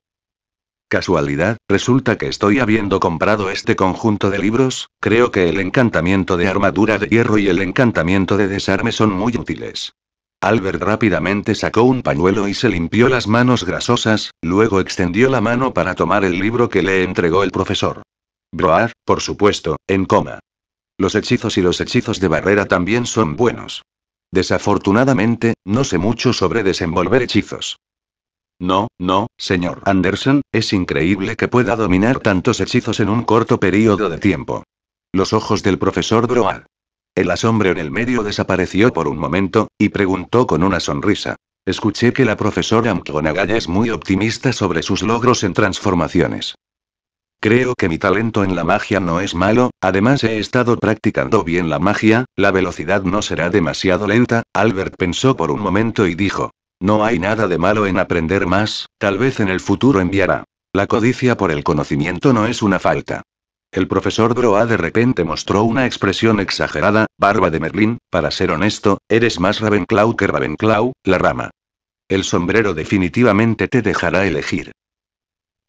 A: Casualidad, resulta que estoy habiendo comprado este conjunto de libros, creo que el encantamiento de armadura de hierro y el encantamiento de desarme son muy útiles. Albert rápidamente sacó un pañuelo y se limpió las manos grasosas, luego extendió la mano para tomar el libro que le entregó el profesor. «Broad, por supuesto, en coma. Los hechizos y los hechizos de barrera también son buenos. Desafortunadamente, no sé mucho sobre desenvolver hechizos. No, no, señor Anderson, es increíble que pueda dominar tantos hechizos en un corto periodo de tiempo. Los ojos del profesor Broad. El asombro en el medio desapareció por un momento, y preguntó con una sonrisa. Escuché que la profesora McGonagall es muy optimista sobre sus logros en transformaciones. Creo que mi talento en la magia no es malo, además he estado practicando bien la magia, la velocidad no será demasiado lenta, Albert pensó por un momento y dijo. No hay nada de malo en aprender más, tal vez en el futuro enviará. La codicia por el conocimiento no es una falta. El profesor Broa de repente mostró una expresión exagerada, barba de Merlín, para ser honesto, eres más Ravenclaw que Ravenclaw, la rama. El sombrero definitivamente te dejará elegir.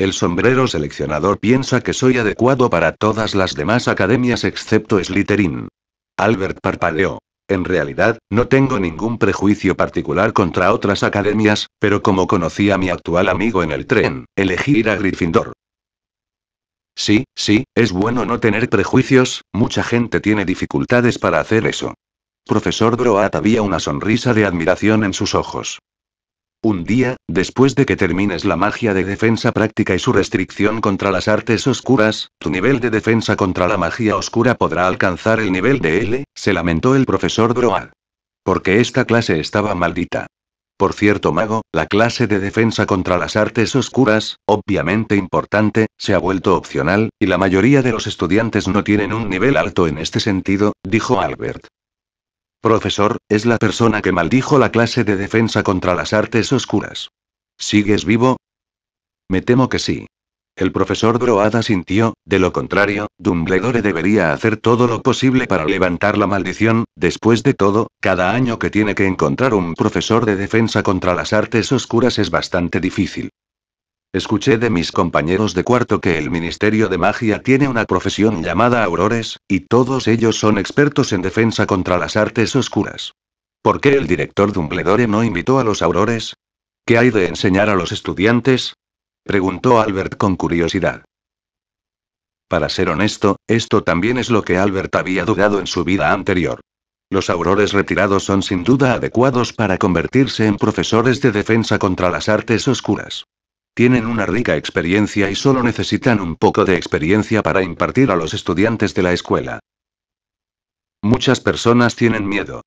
A: El sombrero seleccionador piensa que soy adecuado para todas las demás academias excepto Slytherin. Albert parpadeó. En realidad, no tengo ningún prejuicio particular contra otras academias, pero como conocí a mi actual amigo en el tren, elegí ir a Gryffindor. Sí, sí, es bueno no tener prejuicios, mucha gente tiene dificultades para hacer eso. Profesor Broat había una sonrisa de admiración en sus ojos. Un día, después de que termines la magia de defensa práctica y su restricción contra las artes oscuras, tu nivel de defensa contra la magia oscura podrá alcanzar el nivel de L, se lamentó el profesor Broad. Porque esta clase estaba maldita. Por cierto, mago, la clase de defensa contra las artes oscuras, obviamente importante, se ha vuelto opcional, y la mayoría de los estudiantes no tienen un nivel alto en este sentido, dijo Albert. Profesor, es la persona que maldijo la clase de defensa contra las artes oscuras. ¿Sigues vivo? Me temo que sí. El profesor Broada sintió, de lo contrario, Dumbledore debería hacer todo lo posible para levantar la maldición, después de todo, cada año que tiene que encontrar un profesor de defensa contra las artes oscuras es bastante difícil. Escuché de mis compañeros de cuarto que el Ministerio de Magia tiene una profesión llamada aurores, y todos ellos son expertos en defensa contra las artes oscuras. ¿Por qué el director Dumbledore no invitó a los aurores? ¿Qué hay de enseñar a los estudiantes? preguntó Albert con curiosidad. Para ser honesto, esto también es lo que Albert había dudado en su vida anterior. Los aurores retirados son sin duda adecuados para convertirse en profesores de defensa contra las artes oscuras. Tienen una rica experiencia y solo necesitan un poco de experiencia para impartir a los estudiantes de la escuela. Muchas personas tienen miedo.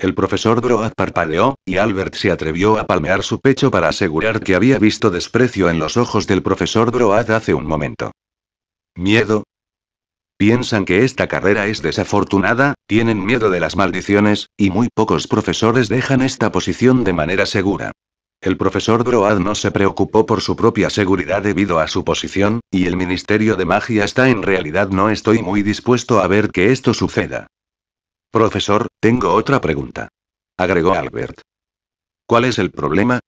A: El profesor Broad parpadeó, y Albert se atrevió a palmear su pecho para asegurar que había visto desprecio en los ojos del profesor Broad hace un momento. ¿Miedo? Piensan que esta carrera es desafortunada, tienen miedo de las maldiciones, y muy pocos profesores dejan esta posición de manera segura. El profesor Broad no se preocupó por su propia seguridad debido a su posición, y el Ministerio de Magia está en realidad no estoy muy dispuesto a ver que esto suceda. Profesor, tengo otra pregunta. Agregó Albert. ¿Cuál es el problema?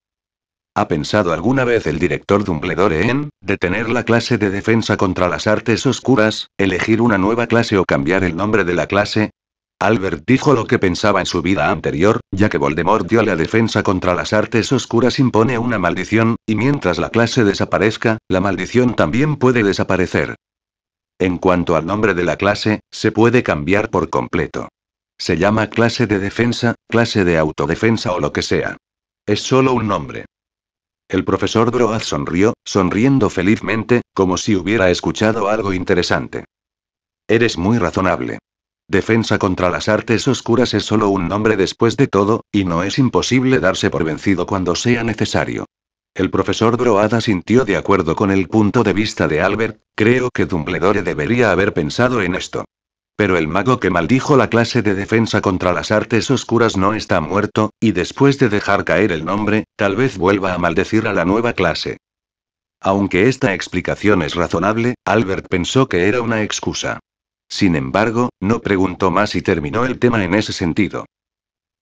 A: ¿Ha pensado alguna vez el director Dumbledore en detener la clase de defensa contra las artes oscuras, elegir una nueva clase o cambiar el nombre de la clase? Albert dijo lo que pensaba en su vida anterior, ya que Voldemort dio la defensa contra las artes oscuras impone una maldición, y mientras la clase desaparezca, la maldición también puede desaparecer. En cuanto al nombre de la clase, se puede cambiar por completo. Se llama clase de defensa, clase de autodefensa o lo que sea. Es solo un nombre. El profesor Broad sonrió, sonriendo felizmente, como si hubiera escuchado algo interesante. Eres muy razonable. Defensa contra las artes oscuras es solo un nombre después de todo, y no es imposible darse por vencido cuando sea necesario. El profesor Broada sintió de acuerdo con el punto de vista de Albert, creo que Dumbledore debería haber pensado en esto. Pero el mago que maldijo la clase de defensa contra las artes oscuras no está muerto, y después de dejar caer el nombre, tal vez vuelva a maldecir a la nueva clase. Aunque esta explicación es razonable, Albert pensó que era una excusa. Sin embargo, no preguntó más y terminó el tema en ese sentido.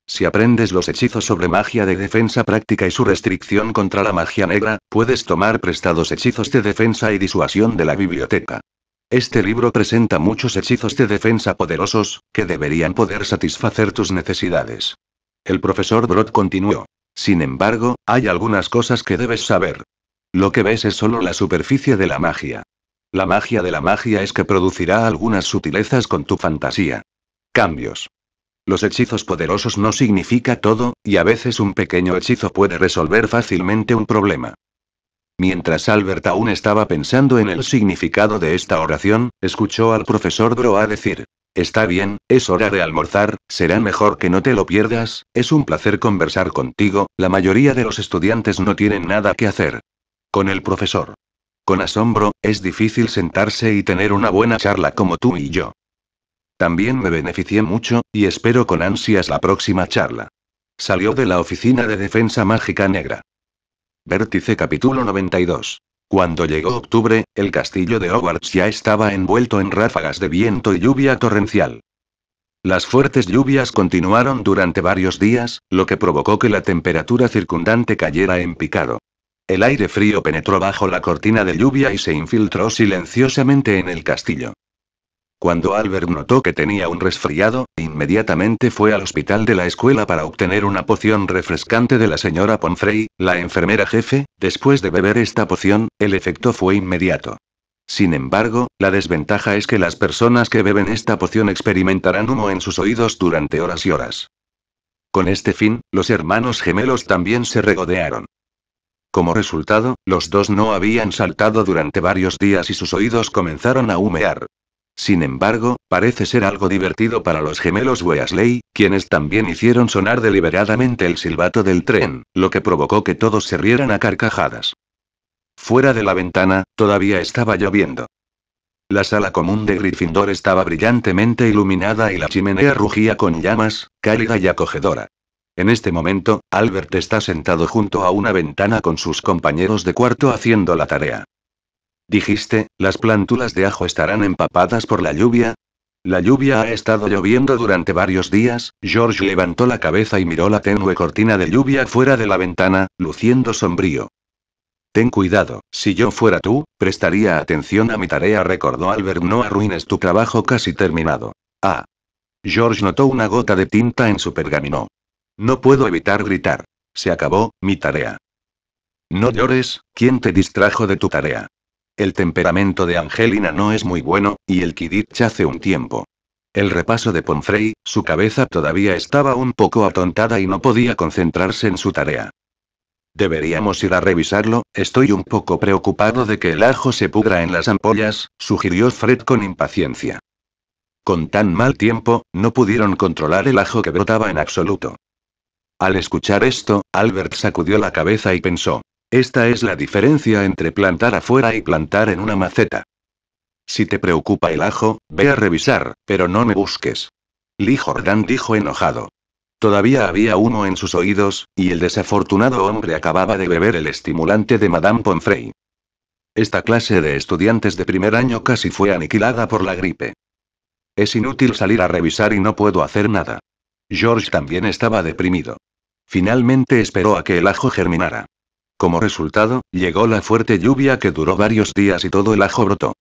A: Si aprendes los hechizos sobre magia de defensa práctica y su restricción contra la magia negra, puedes tomar prestados hechizos de defensa y disuasión de la biblioteca. Este libro presenta muchos hechizos de defensa poderosos, que deberían poder satisfacer tus necesidades. El profesor Brod continuó. Sin embargo, hay algunas cosas que debes saber. Lo que ves es solo la superficie de la magia. La magia de la magia es que producirá algunas sutilezas con tu fantasía. Cambios. Los hechizos poderosos no significa todo, y a veces un pequeño hechizo puede resolver fácilmente un problema. Mientras Albert aún estaba pensando en el significado de esta oración, escuchó al profesor Broa decir, Está bien, es hora de almorzar, será mejor que no te lo pierdas, es un placer conversar contigo, la mayoría de los estudiantes no tienen nada que hacer. Con el profesor. Con asombro, es difícil sentarse y tener una buena charla como tú y yo. También me beneficié mucho, y espero con ansias la próxima charla. Salió de la oficina de defensa mágica negra. Vértice capítulo 92. Cuando llegó octubre, el castillo de Hogwarts ya estaba envuelto en ráfagas de viento y lluvia torrencial. Las fuertes lluvias continuaron durante varios días, lo que provocó que la temperatura circundante cayera en picado. El aire frío penetró bajo la cortina de lluvia y se infiltró silenciosamente en el castillo. Cuando Albert notó que tenía un resfriado, inmediatamente fue al hospital de la escuela para obtener una poción refrescante de la señora Ponfrey, la enfermera jefe, después de beber esta poción, el efecto fue inmediato. Sin embargo, la desventaja es que las personas que beben esta poción experimentarán humo en sus oídos durante horas y horas. Con este fin, los hermanos gemelos también se regodearon. Como resultado, los dos no habían saltado durante varios días y sus oídos comenzaron a humear. Sin embargo, parece ser algo divertido para los gemelos Weasley, quienes también hicieron sonar deliberadamente el silbato del tren, lo que provocó que todos se rieran a carcajadas. Fuera de la ventana, todavía estaba lloviendo. La sala común de Gryffindor estaba brillantemente iluminada y la chimenea rugía con llamas, cálida y acogedora. En este momento, Albert está sentado junto a una ventana con sus compañeros de cuarto haciendo la tarea. Dijiste, las plántulas de ajo estarán empapadas por la lluvia. La lluvia ha estado lloviendo durante varios días, George levantó la cabeza y miró la tenue cortina de lluvia fuera de la ventana, luciendo sombrío. Ten cuidado, si yo fuera tú, prestaría atención a mi tarea, recordó Albert, no arruines tu trabajo casi terminado. Ah. George notó una gota de tinta en su pergamino. No puedo evitar gritar. Se acabó, mi tarea. No llores, ¿quién te distrajo de tu tarea? El temperamento de Angelina no es muy bueno, y el Kidich hace un tiempo. El repaso de Pomfrey, su cabeza todavía estaba un poco atontada y no podía concentrarse en su tarea. Deberíamos ir a revisarlo, estoy un poco preocupado de que el ajo se pudra en las ampollas, sugirió Fred con impaciencia. Con tan mal tiempo, no pudieron controlar el ajo que brotaba en absoluto. Al escuchar esto, Albert sacudió la cabeza y pensó. Esta es la diferencia entre plantar afuera y plantar en una maceta. Si te preocupa el ajo, ve a revisar, pero no me busques. Lee Jordan dijo enojado. Todavía había uno en sus oídos, y el desafortunado hombre acababa de beber el estimulante de Madame Pomfrey. Esta clase de estudiantes de primer año casi fue aniquilada por la gripe. Es inútil salir a revisar y no puedo hacer nada. George también estaba deprimido. Finalmente esperó a que el ajo germinara. Como resultado, llegó la fuerte lluvia que duró varios días y todo el ajo brotó.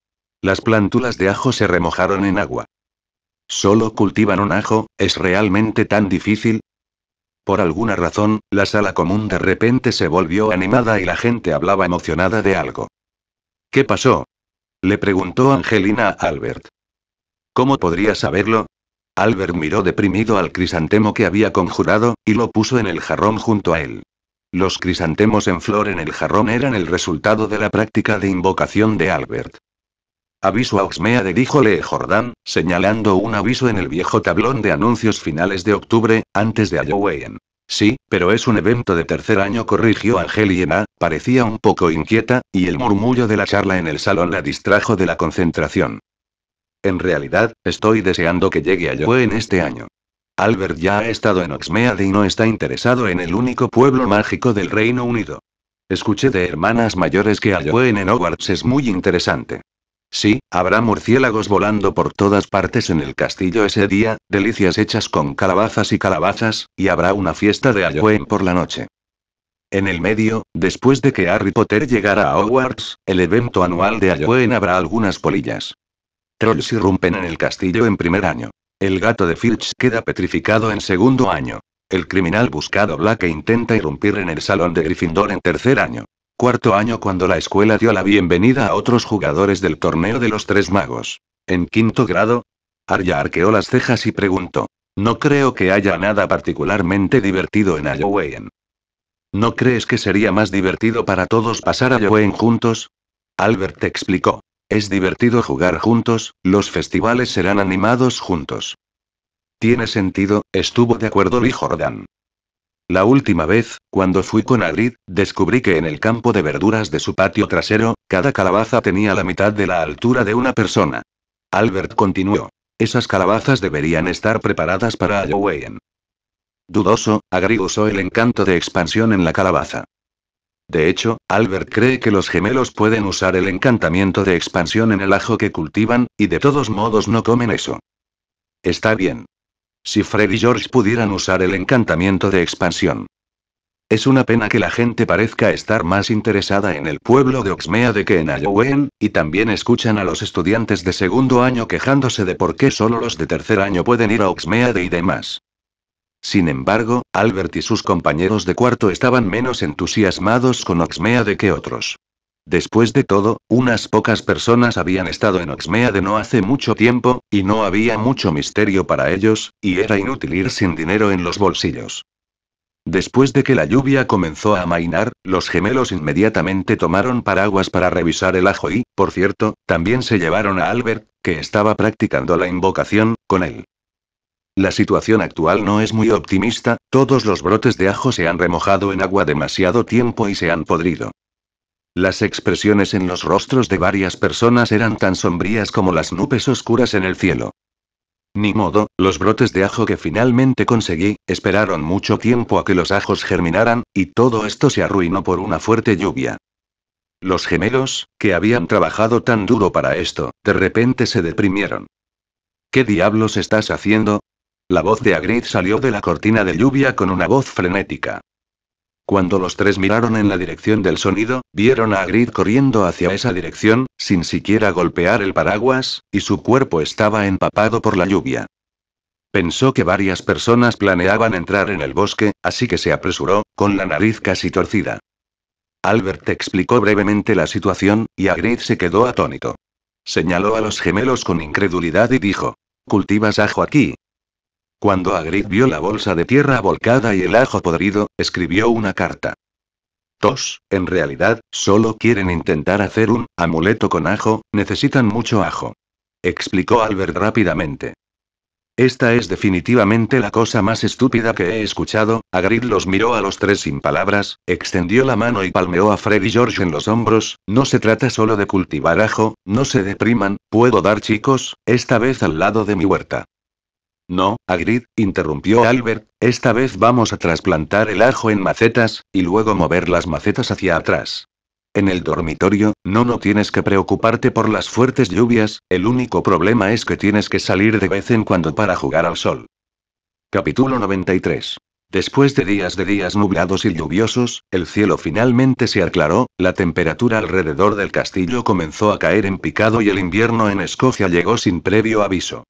A: Las plántulas de ajo se remojaron en agua. ¿Solo cultivan un ajo? ¿Es realmente tan difícil? Por alguna razón, la sala común de repente se volvió animada y la gente hablaba emocionada de algo. ¿Qué pasó? Le preguntó Angelina a Albert. ¿Cómo podría saberlo? Albert miró deprimido al crisantemo que había conjurado, y lo puso en el jarrón junto a él. Los crisantemos en flor en el jarrón eran el resultado de la práctica de invocación de Albert. Aviso a de díjole Jordán, señalando un aviso en el viejo tablón de anuncios finales de octubre, antes de Halloween. Sí, pero es un evento de tercer año, corrigió Angelina, parecía un poco inquieta, y el murmullo de la charla en el salón la distrajo de la concentración. En realidad, estoy deseando que llegue a en este año. Albert ya ha estado en Oxmead y no está interesado en el único pueblo mágico del Reino Unido. Escuché de hermanas mayores que Ayoen en Hogwarts es muy interesante. Sí, habrá murciélagos volando por todas partes en el castillo ese día, delicias hechas con calabazas y calabazas, y habrá una fiesta de Ayoen por la noche. En el medio, después de que Harry Potter llegara a Hogwarts, el evento anual de Ayoen habrá algunas polillas. Trolls irrumpen en el castillo en primer año. El gato de Filch queda petrificado en segundo año. El criminal buscado Black intenta irrumpir en el salón de Gryffindor en tercer año. Cuarto año cuando la escuela dio la bienvenida a otros jugadores del torneo de los tres magos. En quinto grado, Arya arqueó las cejas y preguntó. No creo que haya nada particularmente divertido en Halloween. ¿No crees que sería más divertido para todos pasar Halloween juntos? Albert explicó. Es divertido jugar juntos, los festivales serán animados juntos. Tiene sentido, estuvo de acuerdo Lee Jordan. La última vez, cuando fui con Agrid, descubrí que en el campo de verduras de su patio trasero, cada calabaza tenía la mitad de la altura de una persona. Albert continuó. Esas calabazas deberían estar preparadas para Halloween. Dudoso, Agri usó el encanto de expansión en la calabaza. De hecho, Albert cree que los gemelos pueden usar el encantamiento de expansión en el ajo que cultivan, y de todos modos no comen eso. Está bien. Si Fred y George pudieran usar el encantamiento de expansión. Es una pena que la gente parezca estar más interesada en el pueblo de Oxmea de que en Ayowen, y también escuchan a los estudiantes de segundo año quejándose de por qué solo los de tercer año pueden ir a Oxmeade y demás. Sin embargo, Albert y sus compañeros de cuarto estaban menos entusiasmados con Oxmea de que otros. Después de todo, unas pocas personas habían estado en Oxmea de no hace mucho tiempo, y no había mucho misterio para ellos, y era inútil ir sin dinero en los bolsillos. Después de que la lluvia comenzó a amainar, los gemelos inmediatamente tomaron paraguas para revisar el ajo y, por cierto, también se llevaron a Albert, que estaba practicando la invocación, con él. La situación actual no es muy optimista, todos los brotes de ajo se han remojado en agua demasiado tiempo y se han podrido. Las expresiones en los rostros de varias personas eran tan sombrías como las nubes oscuras en el cielo. Ni modo, los brotes de ajo que finalmente conseguí, esperaron mucho tiempo a que los ajos germinaran, y todo esto se arruinó por una fuerte lluvia. Los gemelos, que habían trabajado tan duro para esto, de repente se deprimieron. ¿Qué diablos estás haciendo? La voz de Agrid salió de la cortina de lluvia con una voz frenética. Cuando los tres miraron en la dirección del sonido, vieron a Agrid corriendo hacia esa dirección, sin siquiera golpear el paraguas, y su cuerpo estaba empapado por la lluvia. Pensó que varias personas planeaban entrar en el bosque, así que se apresuró, con la nariz casi torcida. Albert explicó brevemente la situación, y Agrid se quedó atónito. Señaló a los gemelos con incredulidad y dijo, ¿Cultivas ajo aquí? Cuando Agrid vio la bolsa de tierra volcada y el ajo podrido, escribió una carta. Tos, en realidad, solo quieren intentar hacer un amuleto con ajo, necesitan mucho ajo. Explicó Albert rápidamente. Esta es definitivamente la cosa más estúpida que he escuchado. Agrid los miró a los tres sin palabras, extendió la mano y palmeó a Fred y George en los hombros. No se trata solo de cultivar ajo, no se depriman, puedo dar chicos, esta vez al lado de mi huerta. No, Agrid, interrumpió Albert, esta vez vamos a trasplantar el ajo en macetas, y luego mover las macetas hacia atrás. En el dormitorio, no no tienes que preocuparte por las fuertes lluvias, el único problema es que tienes que salir de vez en cuando para jugar al sol. Capítulo 93. Después de días de días nublados y lluviosos, el cielo finalmente se aclaró, la temperatura alrededor del castillo comenzó a caer en picado y el invierno en Escocia llegó sin previo aviso.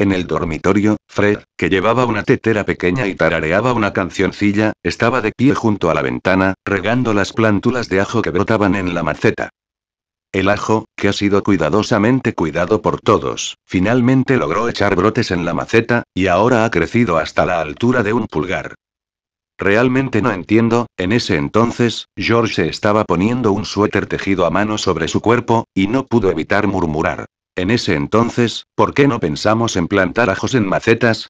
A: En el dormitorio, Fred, que llevaba una tetera pequeña y tarareaba una cancioncilla, estaba de pie junto a la ventana, regando las plántulas de ajo que brotaban en la maceta. El ajo, que ha sido cuidadosamente cuidado por todos, finalmente logró echar brotes en la maceta, y ahora ha crecido hasta la altura de un pulgar. Realmente no entiendo, en ese entonces, George estaba poniendo un suéter tejido a mano sobre su cuerpo, y no pudo evitar murmurar. En ese entonces, ¿por qué no pensamos en plantar ajos en macetas?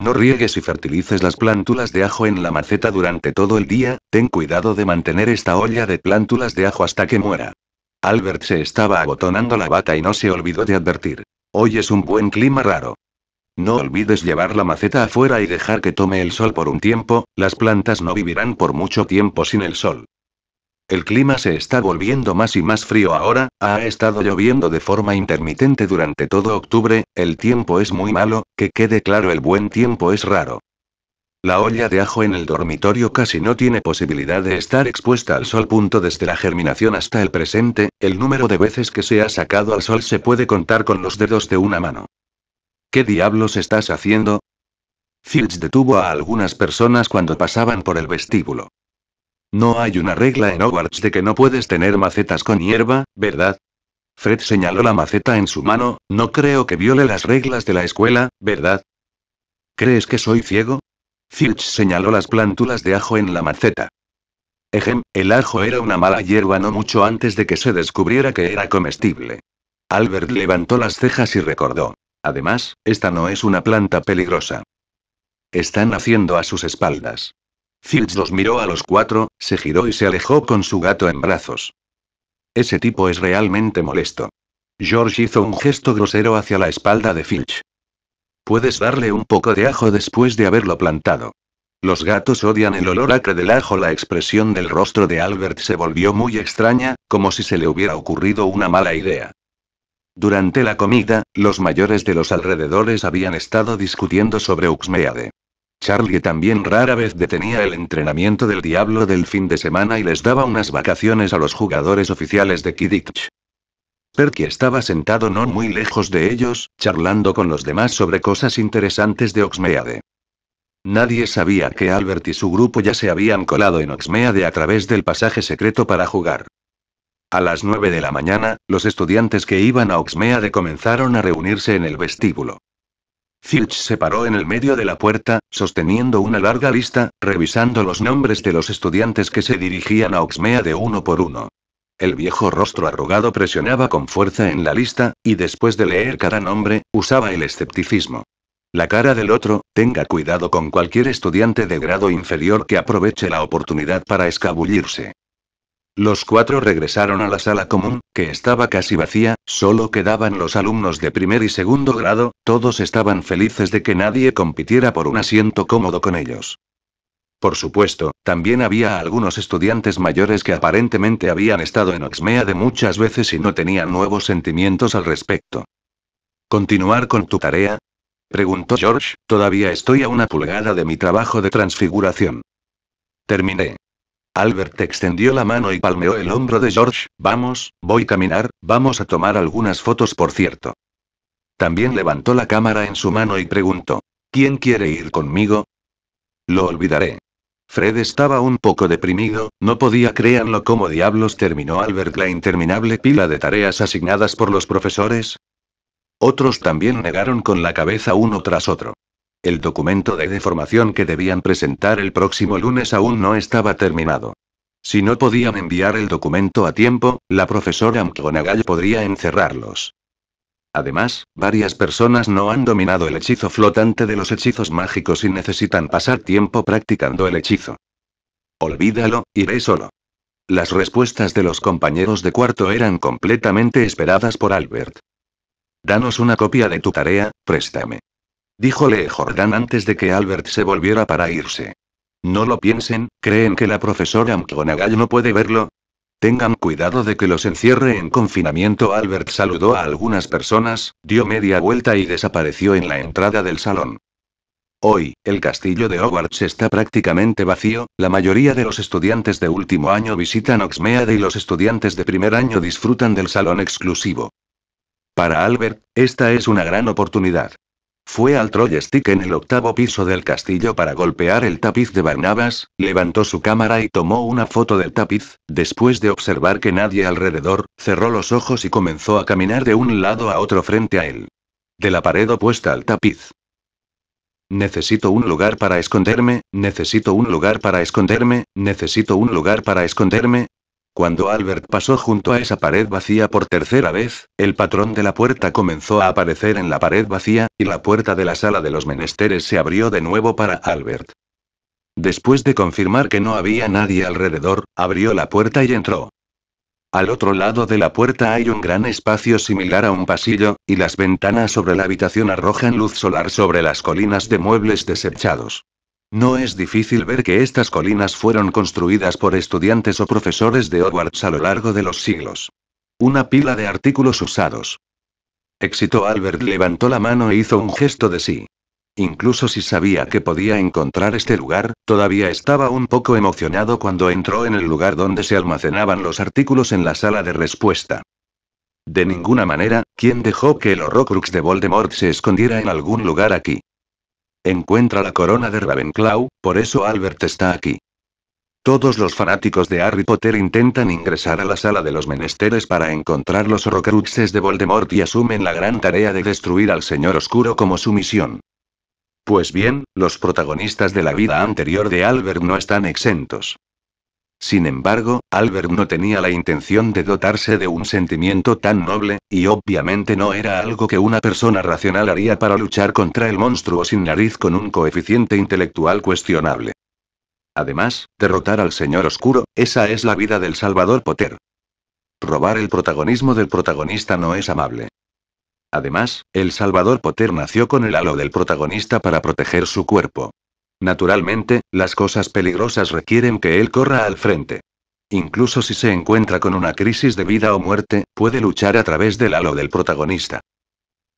A: No riegues y fertilices las plántulas de ajo en la maceta durante todo el día, ten cuidado de mantener esta olla de plántulas de ajo hasta que muera. Albert se estaba agotonando la bata y no se olvidó de advertir. Hoy es un buen clima raro. No olvides llevar la maceta afuera y dejar que tome el sol por un tiempo, las plantas no vivirán por mucho tiempo sin el sol. El clima se está volviendo más y más frío ahora, ha estado lloviendo de forma intermitente durante todo octubre, el tiempo es muy malo, que quede claro el buen tiempo es raro. La olla de ajo en el dormitorio casi no tiene posibilidad de estar expuesta al sol. Punto desde la germinación hasta el presente, el número de veces que se ha sacado al sol se puede contar con los dedos de una mano. ¿Qué diablos estás haciendo? Fields detuvo a algunas personas cuando pasaban por el vestíbulo. No hay una regla en Hogwarts de que no puedes tener macetas con hierba, ¿verdad? Fred señaló la maceta en su mano, no creo que viole las reglas de la escuela, ¿verdad? ¿Crees que soy ciego? Filch señaló las plántulas de ajo en la maceta. Ejem, el ajo era una mala hierba no mucho antes de que se descubriera que era comestible. Albert levantó las cejas y recordó. Además, esta no es una planta peligrosa. Están haciendo a sus espaldas. Filch los miró a los cuatro, se giró y se alejó con su gato en brazos. Ese tipo es realmente molesto. George hizo un gesto grosero hacia la espalda de Filch. Puedes darle un poco de ajo después de haberlo plantado. Los gatos odian el olor acre del ajo. La expresión del rostro de Albert se volvió muy extraña, como si se le hubiera ocurrido una mala idea. Durante la comida, los mayores de los alrededores habían estado discutiendo sobre Uxmeade. Charlie también rara vez detenía el entrenamiento del diablo del fin de semana y les daba unas vacaciones a los jugadores oficiales de Kidditch. Perky estaba sentado no muy lejos de ellos, charlando con los demás sobre cosas interesantes de Oxmeade. Nadie sabía que Albert y su grupo ya se habían colado en Oxmeade a través del pasaje secreto para jugar. A las 9 de la mañana, los estudiantes que iban a Oxmeade comenzaron a reunirse en el vestíbulo. Filch se paró en el medio de la puerta, sosteniendo una larga lista, revisando los nombres de los estudiantes que se dirigían a Oxmea de uno por uno. El viejo rostro arrugado presionaba con fuerza en la lista, y después de leer cada nombre, usaba el escepticismo. La cara del otro, tenga cuidado con cualquier estudiante de grado inferior que aproveche la oportunidad para escabullirse. Los cuatro regresaron a la sala común, que estaba casi vacía, solo quedaban los alumnos de primer y segundo grado, todos estaban felices de que nadie compitiera por un asiento cómodo con ellos. Por supuesto, también había algunos estudiantes mayores que aparentemente habían estado en Oxmea de muchas veces y no tenían nuevos sentimientos al respecto. ¿Continuar con tu tarea? preguntó George, todavía estoy a una pulgada de mi trabajo de transfiguración. Terminé. Albert extendió la mano y palmeó el hombro de George. Vamos, voy a caminar, vamos a tomar algunas fotos por cierto. También levantó la cámara en su mano y preguntó. ¿Quién quiere ir conmigo? Lo olvidaré. Fred estaba un poco deprimido, no podía creerlo como diablos terminó Albert la interminable pila de tareas asignadas por los profesores. Otros también negaron con la cabeza uno tras otro. El documento de deformación que debían presentar el próximo lunes aún no estaba terminado. Si no podían enviar el documento a tiempo, la profesora McGonagall podría encerrarlos. Además, varias personas no han dominado el hechizo flotante de los hechizos mágicos y necesitan pasar tiempo practicando el hechizo. Olvídalo, iré solo. Las respuestas de los compañeros de cuarto eran completamente esperadas por Albert. Danos una copia de tu tarea, préstame. Díjole Jordan antes de que Albert se volviera para irse. No lo piensen, ¿creen que la profesora McGonagall no puede verlo? Tengan cuidado de que los encierre en confinamiento. Albert saludó a algunas personas, dio media vuelta y desapareció en la entrada del salón. Hoy, el castillo de Hogwarts está prácticamente vacío, la mayoría de los estudiantes de último año visitan Oxmeade y los estudiantes de primer año disfrutan del salón exclusivo. Para Albert, esta es una gran oportunidad. Fue al Troy Stick en el octavo piso del castillo para golpear el tapiz de Barnabas, levantó su cámara y tomó una foto del tapiz, después de observar que nadie alrededor, cerró los ojos y comenzó a caminar de un lado a otro frente a él. De la pared opuesta al tapiz. Necesito un lugar para esconderme, necesito un lugar para esconderme, necesito un lugar para esconderme, cuando Albert pasó junto a esa pared vacía por tercera vez, el patrón de la puerta comenzó a aparecer en la pared vacía, y la puerta de la sala de los menesteres se abrió de nuevo para Albert. Después de confirmar que no había nadie alrededor, abrió la puerta y entró. Al otro lado de la puerta hay un gran espacio similar a un pasillo, y las ventanas sobre la habitación arrojan luz solar sobre las colinas de muebles desechados. No es difícil ver que estas colinas fueron construidas por estudiantes o profesores de Hogwarts a lo largo de los siglos. Una pila de artículos usados. Éxito Albert levantó la mano e hizo un gesto de sí. Incluso si sabía que podía encontrar este lugar, todavía estaba un poco emocionado cuando entró en el lugar donde se almacenaban los artículos en la sala de respuesta. De ninguna manera, ¿quién dejó que el Horrocrux de Voldemort se escondiera en algún lugar aquí? encuentra la corona de Ravenclaw, por eso Albert está aquí. Todos los fanáticos de Harry Potter intentan ingresar a la sala de los menesteres para encontrar los horrocruxes de Voldemort y asumen la gran tarea de destruir al Señor Oscuro como su misión. Pues bien, los protagonistas de la vida anterior de Albert no están exentos. Sin embargo, Albert no tenía la intención de dotarse de un sentimiento tan noble, y obviamente no era algo que una persona racional haría para luchar contra el monstruo sin nariz con un coeficiente intelectual cuestionable. Además, derrotar al Señor Oscuro, esa es la vida del Salvador Potter. Robar el protagonismo del protagonista no es amable. Además, el Salvador Potter nació con el halo del protagonista para proteger su cuerpo. Naturalmente, las cosas peligrosas requieren que él corra al frente. Incluso si se encuentra con una crisis de vida o muerte, puede luchar a través del halo del protagonista.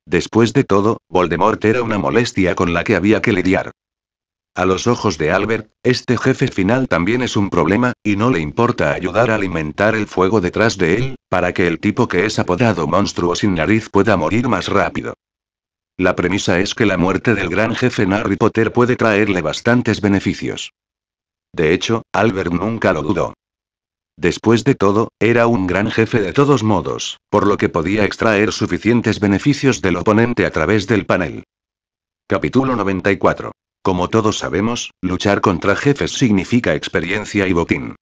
A: Después de todo, Voldemort era una molestia con la que había que lidiar. A los ojos de Albert, este jefe final también es un problema, y no le importa ayudar a alimentar el fuego detrás de él, para que el tipo que es apodado monstruo sin nariz pueda morir más rápido. La premisa es que la muerte del gran jefe Harry Potter puede traerle bastantes beneficios. De hecho, Albert nunca lo dudó. Después de todo, era un gran jefe de todos modos, por lo que podía extraer suficientes beneficios del oponente a través del panel. Capítulo 94. Como todos sabemos, luchar contra jefes significa experiencia y botín.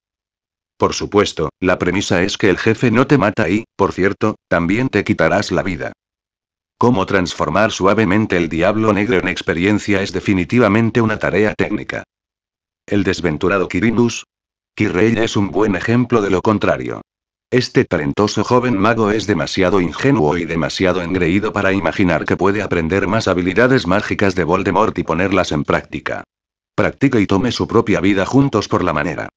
A: Por supuesto, la premisa es que el jefe no te mata y, por cierto, también te quitarás la vida. Cómo transformar suavemente el diablo negro en experiencia es definitivamente una tarea técnica. El desventurado Kirinus. Kirreya es un buen ejemplo de lo contrario. Este talentoso joven mago es demasiado ingenuo y demasiado engreído para imaginar que puede aprender más habilidades mágicas de Voldemort y ponerlas en práctica. Practica y tome su propia vida juntos por la manera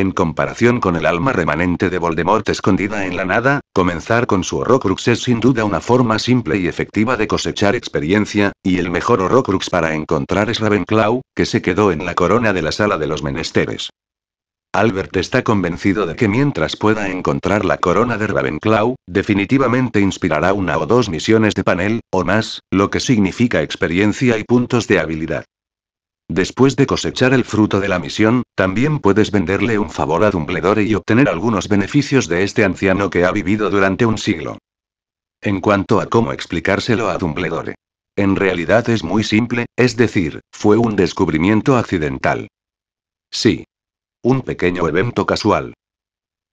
A: en comparación con el alma remanente de Voldemort escondida en la nada, comenzar con su Horrocrux es sin duda una forma simple y efectiva de cosechar experiencia, y el mejor Horrocrux para encontrar es Ravenclaw, que se quedó en la corona de la sala de los menesteres. Albert está convencido de que mientras pueda encontrar la corona de Ravenclaw, definitivamente inspirará una o dos misiones de panel, o más, lo que significa experiencia y puntos de habilidad. Después de cosechar el fruto de la misión, también puedes venderle un favor a Dumbledore y obtener algunos beneficios de este anciano que ha vivido durante un siglo. En cuanto a cómo explicárselo a Dumbledore. En realidad es muy simple, es decir, fue un descubrimiento accidental. Sí. Un pequeño evento casual.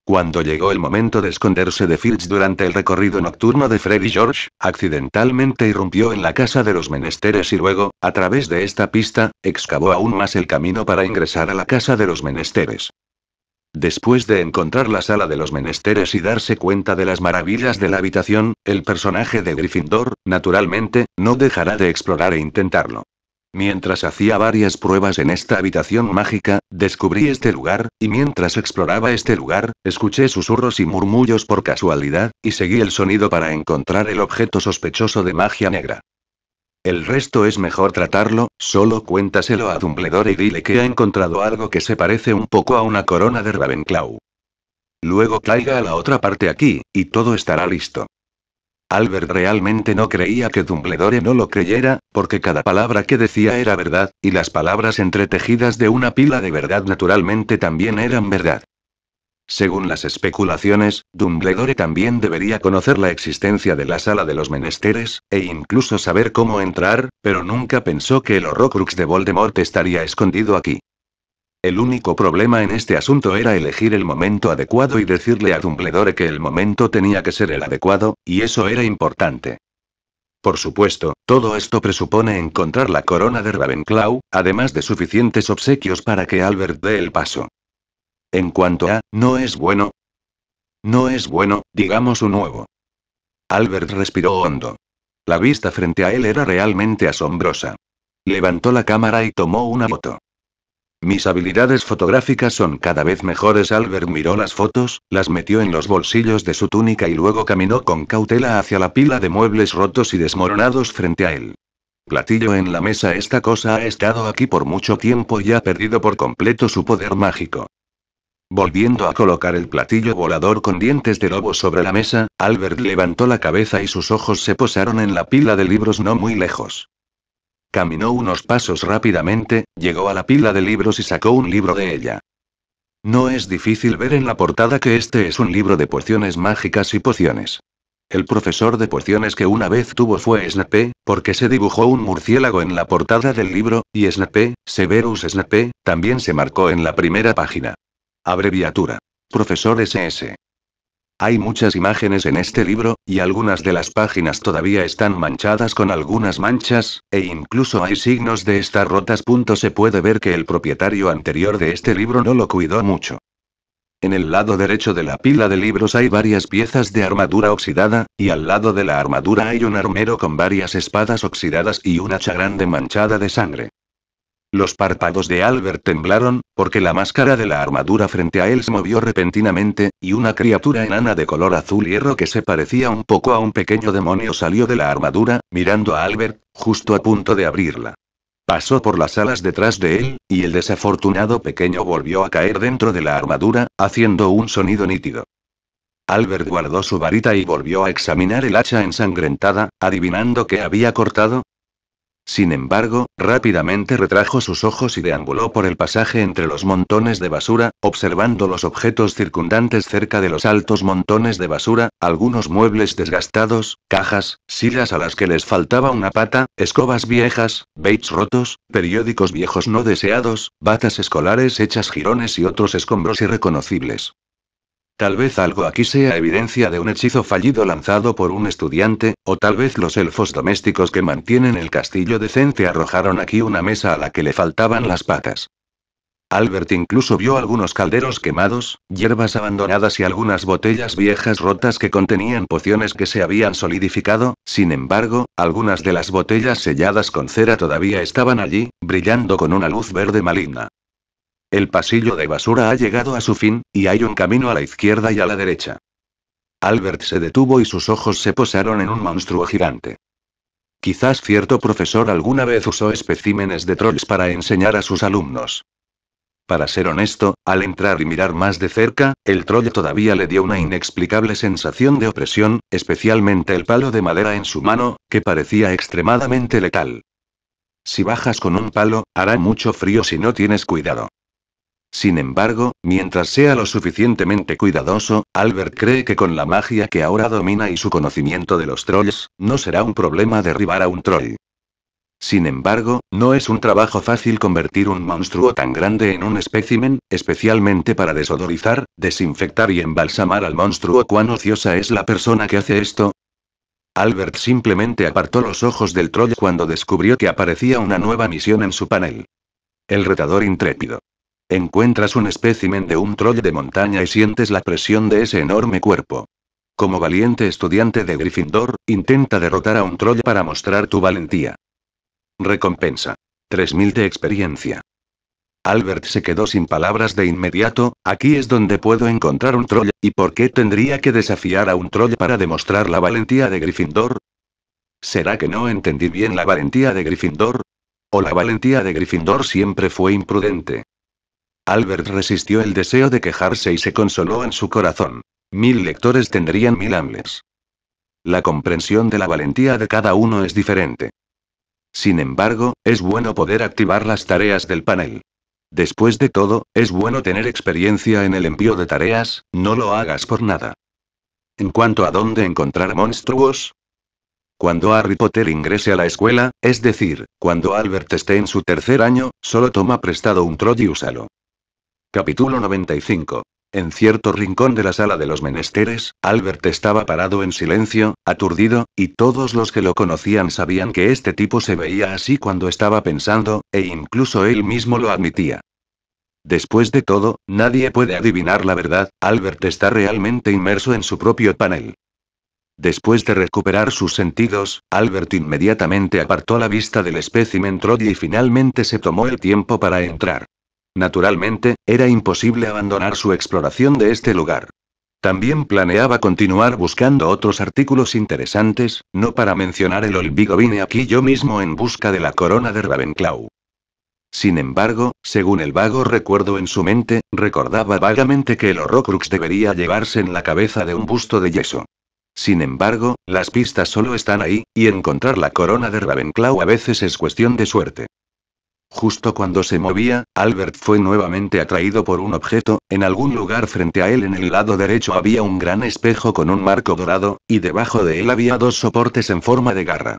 A: Cuando llegó el momento de esconderse de Filch durante el recorrido nocturno de Freddy George, accidentalmente irrumpió en la casa de los menesteres y luego, a través de esta pista, excavó aún más el camino para ingresar a la casa de los menesteres. Después de encontrar la sala de los menesteres y darse cuenta de las maravillas de la habitación, el personaje de Gryffindor, naturalmente, no dejará de explorar e intentarlo. Mientras hacía varias pruebas en esta habitación mágica, descubrí este lugar, y mientras exploraba este lugar, escuché susurros y murmullos por casualidad, y seguí el sonido para encontrar el objeto sospechoso de magia negra. El resto es mejor tratarlo, solo cuéntaselo a Dumbledore y dile que ha encontrado algo que se parece un poco a una corona de Ravenclaw. Luego caiga a la otra parte aquí, y todo estará listo. Albert realmente no creía que Dumbledore no lo creyera, porque cada palabra que decía era verdad, y las palabras entretejidas de una pila de verdad naturalmente también eran verdad. Según las especulaciones, Dumbledore también debería conocer la existencia de la sala de los menesteres, e incluso saber cómo entrar, pero nunca pensó que el Horrocrux de Voldemort estaría escondido aquí. El único problema en este asunto era elegir el momento adecuado y decirle a Dumbledore que el momento tenía que ser el adecuado, y eso era importante. Por supuesto, todo esto presupone encontrar la corona de Ravenclaw, además de suficientes obsequios para que Albert dé el paso. En cuanto a, no es bueno. No es bueno, digamos un nuevo. Albert respiró hondo. La vista frente a él era realmente asombrosa. Levantó la cámara y tomó una foto. Mis habilidades fotográficas son cada vez mejores. Albert miró las fotos, las metió en los bolsillos de su túnica y luego caminó con cautela hacia la pila de muebles rotos y desmoronados frente a él. Platillo en la mesa. Esta cosa ha estado aquí por mucho tiempo y ha perdido por completo su poder mágico. Volviendo a colocar el platillo volador con dientes de lobo sobre la mesa, Albert levantó la cabeza y sus ojos se posaron en la pila de libros no muy lejos. Caminó unos pasos rápidamente, llegó a la pila de libros y sacó un libro de ella. No es difícil ver en la portada que este es un libro de pociones mágicas y pociones. El profesor de pociones que una vez tuvo fue Snape, porque se dibujó un murciélago en la portada del libro, y Snape, Severus Snape, también se marcó en la primera página. Abreviatura. Profesor S.S. Hay muchas imágenes en este libro, y algunas de las páginas todavía están manchadas con algunas manchas, e incluso hay signos de estar rotas. Se puede ver que el propietario anterior de este libro no lo cuidó mucho. En el lado derecho de la pila de libros hay varias piezas de armadura oxidada, y al lado de la armadura hay un armero con varias espadas oxidadas y una hacha manchada de sangre. Los párpados de Albert temblaron, porque la máscara de la armadura frente a él se movió repentinamente, y una criatura enana de color azul hierro que se parecía un poco a un pequeño demonio salió de la armadura, mirando a Albert, justo a punto de abrirla. Pasó por las alas detrás de él, y el desafortunado pequeño volvió a caer dentro de la armadura, haciendo un sonido nítido. Albert guardó su varita y volvió a examinar el hacha ensangrentada, adivinando que había cortado, sin embargo, rápidamente retrajo sus ojos y deambuló por el pasaje entre los montones de basura, observando los objetos circundantes cerca de los altos montones de basura, algunos muebles desgastados, cajas, sillas a las que les faltaba una pata, escobas viejas, baits rotos, periódicos viejos no deseados, batas escolares hechas jirones y otros escombros irreconocibles. Tal vez algo aquí sea evidencia de un hechizo fallido lanzado por un estudiante, o tal vez los elfos domésticos que mantienen el castillo decente arrojaron aquí una mesa a la que le faltaban las patas. Albert incluso vio algunos calderos quemados, hierbas abandonadas y algunas botellas viejas rotas que contenían pociones que se habían solidificado, sin embargo, algunas de las botellas selladas con cera todavía estaban allí, brillando con una luz verde maligna. El pasillo de basura ha llegado a su fin, y hay un camino a la izquierda y a la derecha. Albert se detuvo y sus ojos se posaron en un monstruo gigante. Quizás cierto profesor alguna vez usó especímenes de trolls para enseñar a sus alumnos. Para ser honesto, al entrar y mirar más de cerca, el troll todavía le dio una inexplicable sensación de opresión, especialmente el palo de madera en su mano, que parecía extremadamente letal. Si bajas con un palo, hará mucho frío si no tienes cuidado. Sin embargo, mientras sea lo suficientemente cuidadoso, Albert cree que con la magia que ahora domina y su conocimiento de los trolls, no será un problema derribar a un troll. Sin embargo, no es un trabajo fácil convertir un monstruo tan grande en un espécimen, especialmente para desodorizar, desinfectar y embalsamar al monstruo. ¿Cuán ociosa es la persona que hace esto? Albert simplemente apartó los ojos del troll cuando descubrió que aparecía una nueva misión en su panel. El retador intrépido. Encuentras un espécimen de un troll de montaña y sientes la presión de ese enorme cuerpo. Como valiente estudiante de Gryffindor, intenta derrotar a un troll para mostrar tu valentía. Recompensa. 3000 de experiencia. Albert se quedó sin palabras de inmediato, aquí es donde puedo encontrar un troll, ¿y por qué tendría que desafiar a un troll para demostrar la valentía de Gryffindor? ¿Será que no entendí bien la valentía de Gryffindor? ¿O la valentía de Gryffindor siempre fue imprudente? Albert resistió el deseo de quejarse y se consoló en su corazón. Mil lectores tendrían mil ambles. La comprensión de la valentía de cada uno es diferente. Sin embargo, es bueno poder activar las tareas del panel. Después de todo, es bueno tener experiencia en el envío de tareas, no lo hagas por nada. En cuanto a dónde encontrar monstruos, cuando Harry Potter ingrese a la escuela, es decir, cuando Albert esté en su tercer año, solo toma prestado un troll y úsalo. Capítulo 95. En cierto rincón de la sala de los menesteres, Albert estaba parado en silencio, aturdido, y todos los que lo conocían sabían que este tipo se veía así cuando estaba pensando, e incluso él mismo lo admitía. Después de todo, nadie puede adivinar la verdad, Albert está realmente inmerso en su propio panel. Después de recuperar sus sentidos, Albert inmediatamente apartó la vista del espécimen Troy y finalmente se tomó el tiempo para entrar. Naturalmente, era imposible abandonar su exploración de este lugar. También planeaba continuar buscando otros artículos interesantes, no para mencionar el olvido vine aquí yo mismo en busca de la corona de Ravenclaw. Sin embargo, según el vago recuerdo en su mente, recordaba vagamente que el Horrocrux debería llevarse en la cabeza de un busto de yeso. Sin embargo, las pistas solo están ahí, y encontrar la corona de Ravenclaw a veces es cuestión de suerte. Justo cuando se movía, Albert fue nuevamente atraído por un objeto, en algún lugar frente a él en el lado derecho había un gran espejo con un marco dorado, y debajo de él había dos soportes en forma de garra.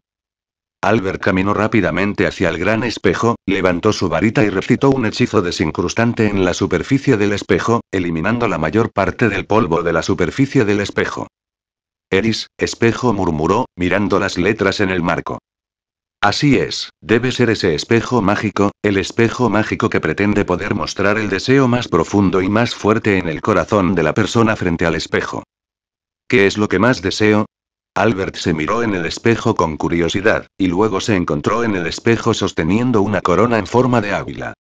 A: Albert caminó rápidamente hacia el gran espejo, levantó su varita y recitó un hechizo desincrustante en la superficie del espejo, eliminando la mayor parte del polvo de la superficie del espejo. Eris, espejo murmuró, mirando las letras en el marco. Así es, debe ser ese espejo mágico, el espejo mágico que pretende poder mostrar el deseo más profundo y más fuerte en el corazón de la persona frente al espejo. ¿Qué es lo que más deseo? Albert se miró en el espejo con curiosidad, y luego se encontró en el espejo sosteniendo una corona en forma de águila.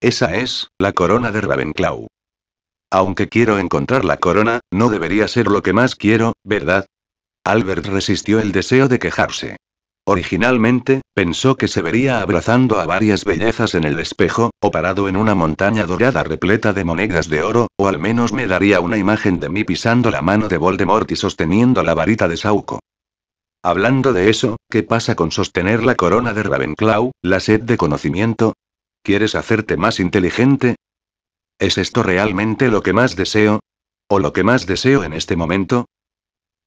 A: Esa es, la corona de Ravenclaw. Aunque quiero encontrar la corona, no debería ser lo que más quiero, ¿verdad? Albert resistió el deseo de quejarse. Originalmente, pensó que se vería abrazando a varias bellezas en el espejo, o parado en una montaña dorada repleta de monedas de oro, o al menos me daría una imagen de mí pisando la mano de Voldemort y sosteniendo la varita de Sauco. Hablando de eso, ¿qué pasa con sostener la corona de Ravenclaw, la sed de conocimiento? ¿Quieres hacerte más inteligente? ¿Es esto realmente lo que más deseo? ¿O lo que más deseo en este momento?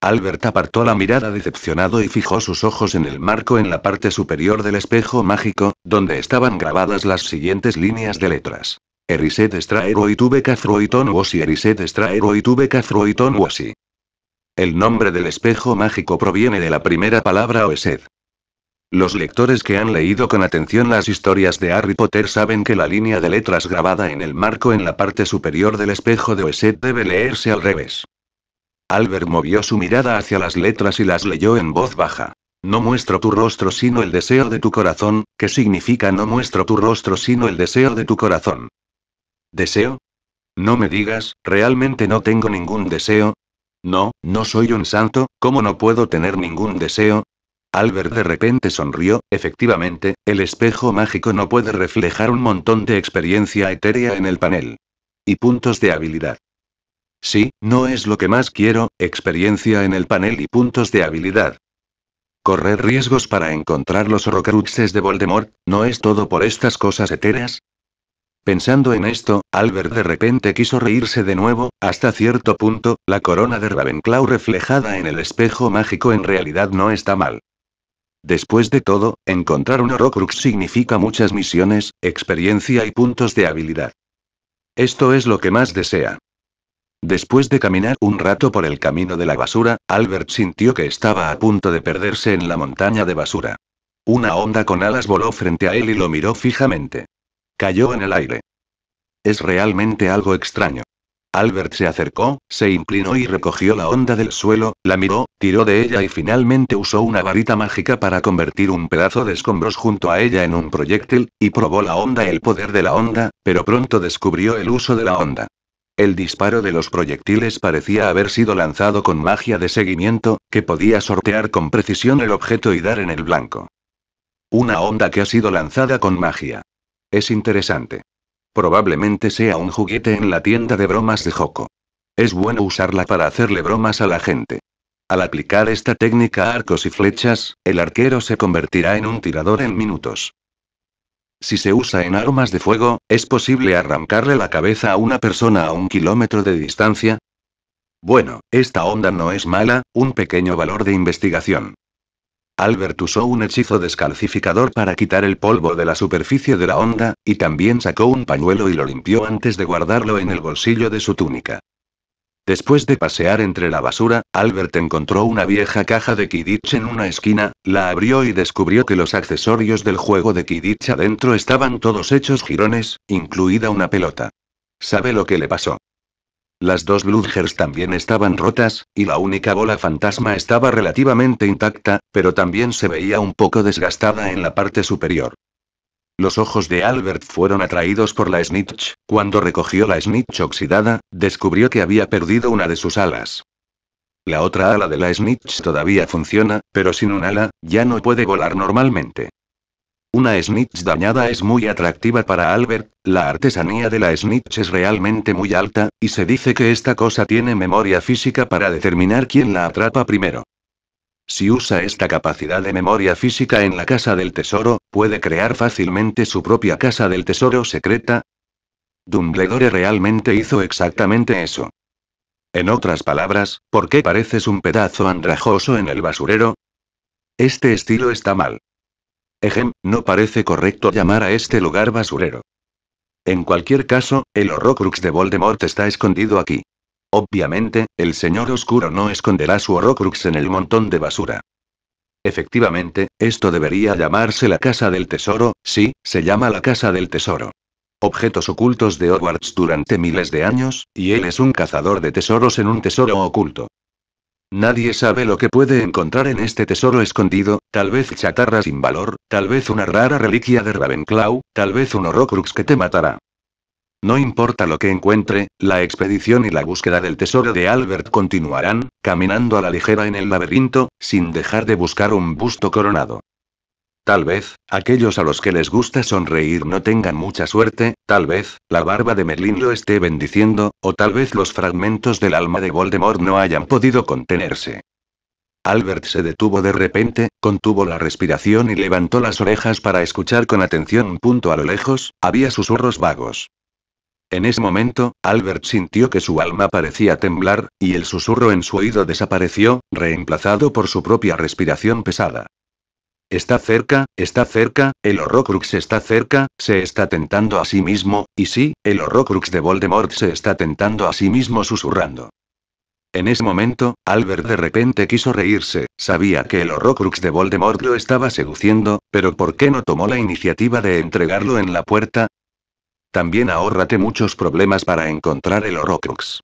A: Albert apartó la mirada decepcionado y fijó sus ojos en el marco en la parte superior del espejo mágico, donde estaban grabadas las siguientes líneas de letras. Eriset y tuve Eriset y tuve El nombre del espejo mágico proviene de la primera palabra Oesed. Los lectores que han leído con atención las historias de Harry Potter saben que la línea de letras grabada en el marco en la parte superior del espejo de Oesed debe leerse al revés. Albert movió su mirada hacia las letras y las leyó en voz baja. No muestro tu rostro sino el deseo de tu corazón, que significa no muestro tu rostro sino el deseo de tu corazón. ¿Deseo? No me digas, realmente no tengo ningún deseo. No, no soy un santo, ¿cómo no puedo tener ningún deseo? Albert de repente sonrió, efectivamente, el espejo mágico no puede reflejar un montón de experiencia etérea en el panel. Y puntos de habilidad. Sí, no es lo que más quiero, experiencia en el panel y puntos de habilidad. Correr riesgos para encontrar los horrocruxes de Voldemort, ¿no es todo por estas cosas etéreas? Pensando en esto, Albert de repente quiso reírse de nuevo, hasta cierto punto, la corona de Ravenclaw reflejada en el espejo mágico en realidad no está mal. Después de todo, encontrar un Horrocrux significa muchas misiones, experiencia y puntos de habilidad. Esto es lo que más desea. Después de caminar un rato por el camino de la basura, Albert sintió que estaba a punto de perderse en la montaña de basura. Una onda con alas voló frente a él y lo miró fijamente. Cayó en el aire. Es realmente algo extraño. Albert se acercó, se inclinó y recogió la onda del suelo, la miró, tiró de ella y finalmente usó una varita mágica para convertir un pedazo de escombros junto a ella en un proyectil, y probó la onda el poder de la onda, pero pronto descubrió el uso de la onda. El disparo de los proyectiles parecía haber sido lanzado con magia de seguimiento, que podía sortear con precisión el objeto y dar en el blanco. Una onda que ha sido lanzada con magia. Es interesante. Probablemente sea un juguete en la tienda de bromas de Joko. Es bueno usarla para hacerle bromas a la gente. Al aplicar esta técnica a arcos y flechas, el arquero se convertirá en un tirador en minutos. Si se usa en armas de fuego, ¿es posible arrancarle la cabeza a una persona a un kilómetro de distancia? Bueno, esta onda no es mala, un pequeño valor de investigación. Albert usó un hechizo descalcificador para quitar el polvo de la superficie de la onda, y también sacó un pañuelo y lo limpió antes de guardarlo en el bolsillo de su túnica. Después de pasear entre la basura, Albert encontró una vieja caja de kidditch en una esquina, la abrió y descubrió que los accesorios del juego de kidditch adentro estaban todos hechos jirones, incluida una pelota. ¿Sabe lo que le pasó? Las dos Bludgers también estaban rotas, y la única bola fantasma estaba relativamente intacta, pero también se veía un poco desgastada en la parte superior. Los ojos de Albert fueron atraídos por la snitch, cuando recogió la snitch oxidada, descubrió que había perdido una de sus alas. La otra ala de la snitch todavía funciona, pero sin un ala, ya no puede volar normalmente. Una snitch dañada es muy atractiva para Albert, la artesanía de la snitch es realmente muy alta, y se dice que esta cosa tiene memoria física para determinar quién la atrapa primero. Si usa esta capacidad de memoria física en la casa del tesoro, puede crear fácilmente su propia casa del tesoro secreta. Dumbledore realmente hizo exactamente eso. En otras palabras, ¿por qué pareces un pedazo andrajoso en el basurero? Este estilo está mal. Ejem, no parece correcto llamar a este lugar basurero. En cualquier caso, el Horrocrux de Voldemort está escondido aquí. Obviamente, el señor oscuro no esconderá su horrocrux en el montón de basura. Efectivamente, esto debería llamarse la Casa del Tesoro, sí, se llama la Casa del Tesoro. Objetos ocultos de Hogwarts durante miles de años, y él es un cazador de tesoros en un tesoro oculto. Nadie sabe lo que puede encontrar en este tesoro escondido, tal vez chatarra sin valor, tal vez una rara reliquia de Ravenclaw, tal vez un horrocrux que te matará. No importa lo que encuentre, la expedición y la búsqueda del tesoro de Albert continuarán, caminando a la ligera en el laberinto, sin dejar de buscar un busto coronado. Tal vez, aquellos a los que les gusta sonreír no tengan mucha suerte, tal vez, la barba de Merlin lo esté bendiciendo, o tal vez los fragmentos del alma de Voldemort no hayan podido contenerse. Albert se detuvo de repente, contuvo la respiración y levantó las orejas para escuchar con atención. un Punto a lo lejos, había susurros vagos. En ese momento, Albert sintió que su alma parecía temblar, y el susurro en su oído desapareció, reemplazado por su propia respiración pesada. Está cerca, está cerca, el Horrocrux está cerca, se está tentando a sí mismo, y sí, el Horrocrux de Voldemort se está tentando a sí mismo susurrando. En ese momento, Albert de repente quiso reírse, sabía que el Horrocrux de Voldemort lo estaba seduciendo, pero ¿por qué no tomó la iniciativa de entregarlo en la puerta? También ahórrate muchos problemas para encontrar el Horrocrux.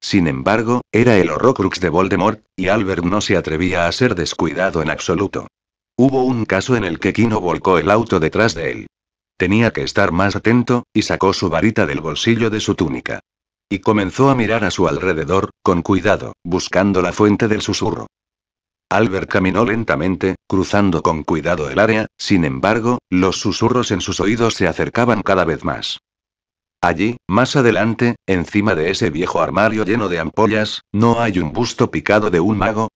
A: Sin embargo, era el Horrocrux de Voldemort, y Albert no se atrevía a ser descuidado en absoluto. Hubo un caso en el que Kino volcó el auto detrás de él. Tenía que estar más atento, y sacó su varita del bolsillo de su túnica. Y comenzó a mirar a su alrededor, con cuidado, buscando la fuente del susurro. Albert caminó lentamente, cruzando con cuidado el área, sin embargo, los susurros en sus oídos se acercaban cada vez más. Allí, más adelante, encima de ese viejo armario lleno de ampollas, ¿no hay un busto picado de un mago?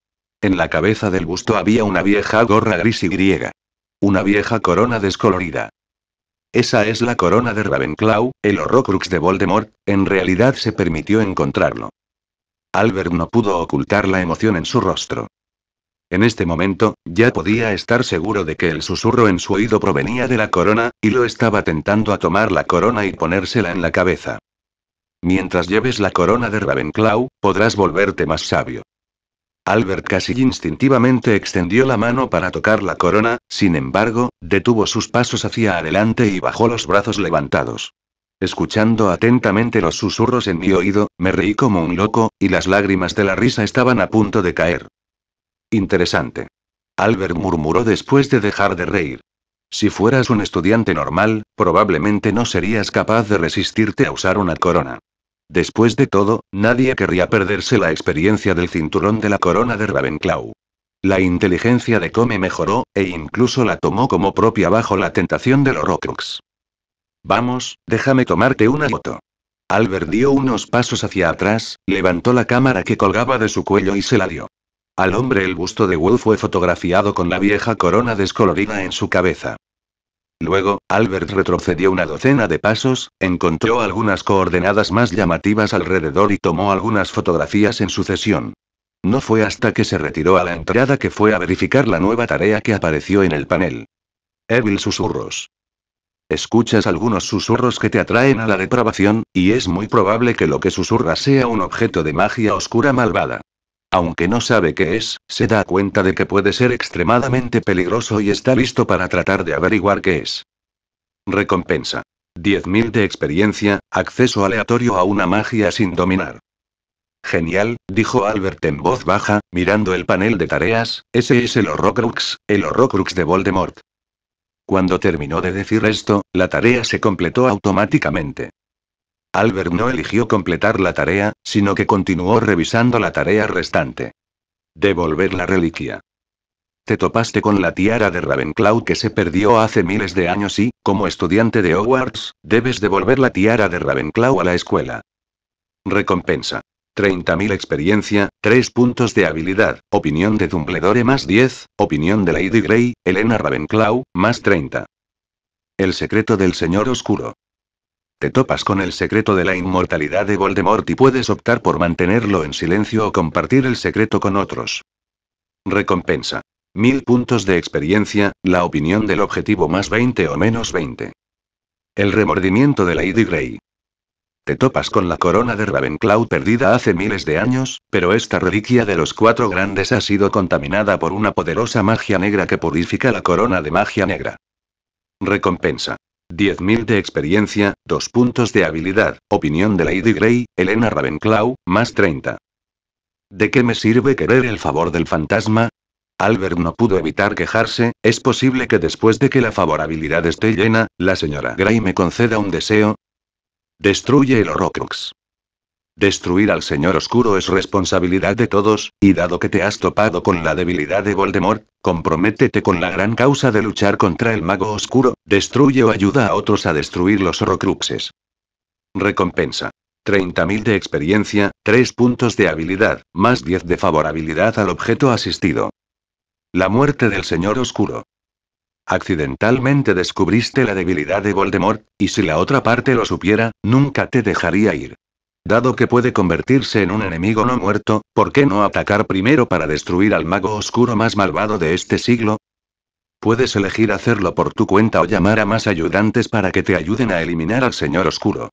A: En la cabeza del busto había una vieja gorra gris y griega. Una vieja corona descolorida. Esa es la corona de Ravenclaw, el horrocrux de Voldemort, en realidad se permitió encontrarlo. Albert no pudo ocultar la emoción en su rostro. En este momento, ya podía estar seguro de que el susurro en su oído provenía de la corona, y lo estaba tentando a tomar la corona y ponérsela en la cabeza. Mientras lleves la corona de Ravenclaw, podrás volverte más sabio. Albert casi instintivamente extendió la mano para tocar la corona, sin embargo, detuvo sus pasos hacia adelante y bajó los brazos levantados. Escuchando atentamente los susurros en mi oído, me reí como un loco, y las lágrimas de la risa estaban a punto de caer. Interesante. Albert murmuró después de dejar de reír. Si fueras un estudiante normal, probablemente no serías capaz de resistirte a usar una corona. Después de todo, nadie querría perderse la experiencia del cinturón de la corona de Ravenclaw. La inteligencia de Come mejoró, e incluso la tomó como propia bajo la tentación del Horrocrux. Vamos, déjame tomarte una foto. Albert dio unos pasos hacia atrás, levantó la cámara que colgaba de su cuello y se la dio. Al hombre el busto de wolf fue fotografiado con la vieja corona descolorida en su cabeza. Luego, Albert retrocedió una docena de pasos, encontró algunas coordenadas más llamativas alrededor y tomó algunas fotografías en sucesión. No fue hasta que se retiró a la entrada que fue a verificar la nueva tarea que apareció en el panel. Evil susurros. Escuchas algunos susurros que te atraen a la depravación, y es muy probable que lo que susurra sea un objeto de magia oscura malvada. Aunque no sabe qué es, se da cuenta de que puede ser extremadamente peligroso y está listo para tratar de averiguar qué es. Recompensa. 10.000 de experiencia, acceso aleatorio a una magia sin dominar. Genial, dijo Albert en voz baja, mirando el panel de tareas, ese es el Horrocrux, el Horrocrux de Voldemort. Cuando terminó de decir esto, la tarea se completó automáticamente. Albert no eligió completar la tarea, sino que continuó revisando la tarea restante. Devolver la reliquia. Te topaste con la tiara de Ravenclaw que se perdió hace miles de años y, como estudiante de Hogwarts, debes devolver la tiara de Ravenclaw a la escuela. Recompensa. 30.000 experiencia, 3 puntos de habilidad, opinión de Dumbledore más 10, opinión de Lady Grey, Elena Ravenclaw, más 30. El secreto del señor oscuro. Te topas con el secreto de la inmortalidad de Voldemort y puedes optar por mantenerlo en silencio o compartir el secreto con otros. Recompensa. Mil puntos de experiencia, la opinión del objetivo más 20 o menos 20. El remordimiento de Lady Grey. Te topas con la corona de Ravenclaw perdida hace miles de años, pero esta reliquia de los cuatro grandes ha sido contaminada por una poderosa magia negra que purifica la corona de magia negra. Recompensa. 10.000 de experiencia, 2 puntos de habilidad, opinión de Lady Grey, Elena Ravenclaw, más 30. ¿De qué me sirve querer el favor del fantasma? Albert no pudo evitar quejarse, es posible que después de que la favorabilidad esté llena, la señora Grey me conceda un deseo. Destruye el Horrocrux. Destruir al Señor Oscuro es responsabilidad de todos, y dado que te has topado con la debilidad de Voldemort, comprométete con la gran causa de luchar contra el Mago Oscuro, destruye o ayuda a otros a destruir los Horrocruxes. Recompensa. 30.000 de experiencia, 3 puntos de habilidad, más 10 de favorabilidad al objeto asistido. La muerte del Señor Oscuro. Accidentalmente descubriste la debilidad de Voldemort, y si la otra parte lo supiera, nunca te dejaría ir. Dado que puede convertirse en un enemigo no muerto, ¿por qué no atacar primero para destruir al mago oscuro más malvado de este siglo? Puedes elegir hacerlo por tu cuenta o llamar a más ayudantes para que te ayuden a eliminar al señor oscuro.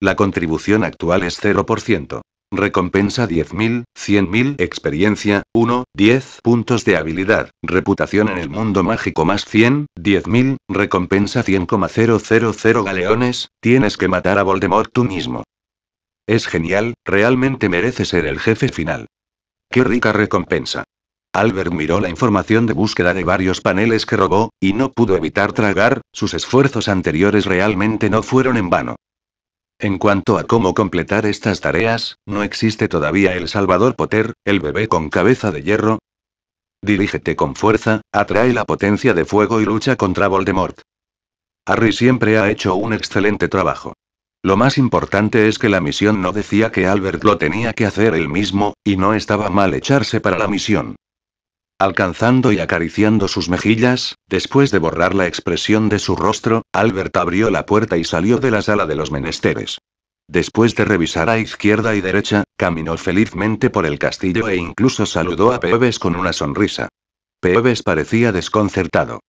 A: La contribución actual es 0%. Recompensa 10.000, 100.000 experiencia, 1, 10 puntos de habilidad, reputación en el mundo mágico más 100, 10.000, recompensa 100,000 galeones, tienes que matar a Voldemort tú mismo. Es genial, realmente merece ser el jefe final. Qué rica recompensa. Albert miró la información de búsqueda de varios paneles que robó, y no pudo evitar tragar, sus esfuerzos anteriores realmente no fueron en vano. En cuanto a cómo completar estas tareas, ¿no existe todavía el Salvador Potter, el bebé con cabeza de hierro? Dirígete con fuerza, atrae la potencia de fuego y lucha contra Voldemort. Harry siempre ha hecho un excelente trabajo. Lo más importante es que la misión no decía que Albert lo tenía que hacer él mismo, y no estaba mal echarse para la misión. Alcanzando y acariciando sus mejillas, después de borrar la expresión de su rostro, Albert abrió la puerta y salió de la sala de los menesteres. Después de revisar a izquierda y derecha, caminó felizmente por el castillo e incluso saludó a Peves con una sonrisa. Peves parecía desconcertado.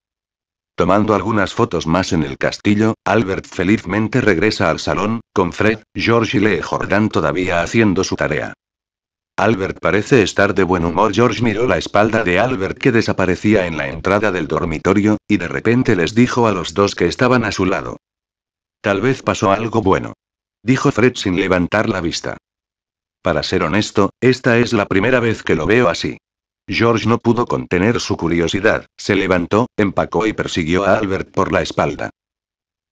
A: Tomando algunas fotos más en el castillo, Albert felizmente regresa al salón, con Fred, George y Lee Jordan todavía haciendo su tarea. Albert parece estar de buen humor. George miró la espalda de Albert que desaparecía en la entrada del dormitorio, y de repente les dijo a los dos que estaban a su lado. Tal vez pasó algo bueno. Dijo Fred sin levantar la vista. Para ser honesto, esta es la primera vez que lo veo así. George no pudo contener su curiosidad, se levantó, empacó y persiguió a Albert por la espalda.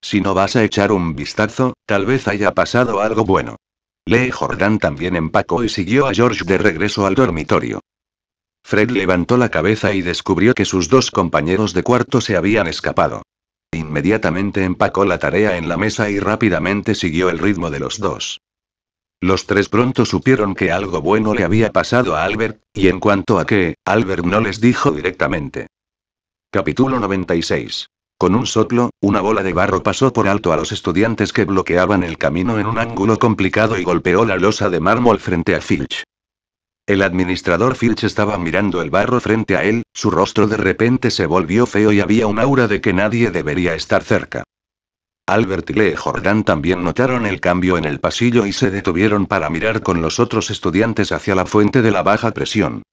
A: Si no vas a echar un vistazo, tal vez haya pasado algo bueno. Lee Jordan también empacó y siguió a George de regreso al dormitorio. Fred levantó la cabeza y descubrió que sus dos compañeros de cuarto se habían escapado. Inmediatamente empacó la tarea en la mesa y rápidamente siguió el ritmo de los dos. Los tres pronto supieron que algo bueno le había pasado a Albert, y en cuanto a qué, Albert no les dijo directamente. Capítulo 96. Con un soplo, una bola de barro pasó por alto a los estudiantes que bloqueaban el camino en un ángulo complicado y golpeó la losa de mármol frente a Filch. El administrador Filch estaba mirando el barro frente a él, su rostro de repente se volvió feo y había un aura de que nadie debería estar cerca. Albert y Lee Jordan también notaron el cambio en el pasillo y se detuvieron para mirar con los otros estudiantes hacia la fuente de la baja presión.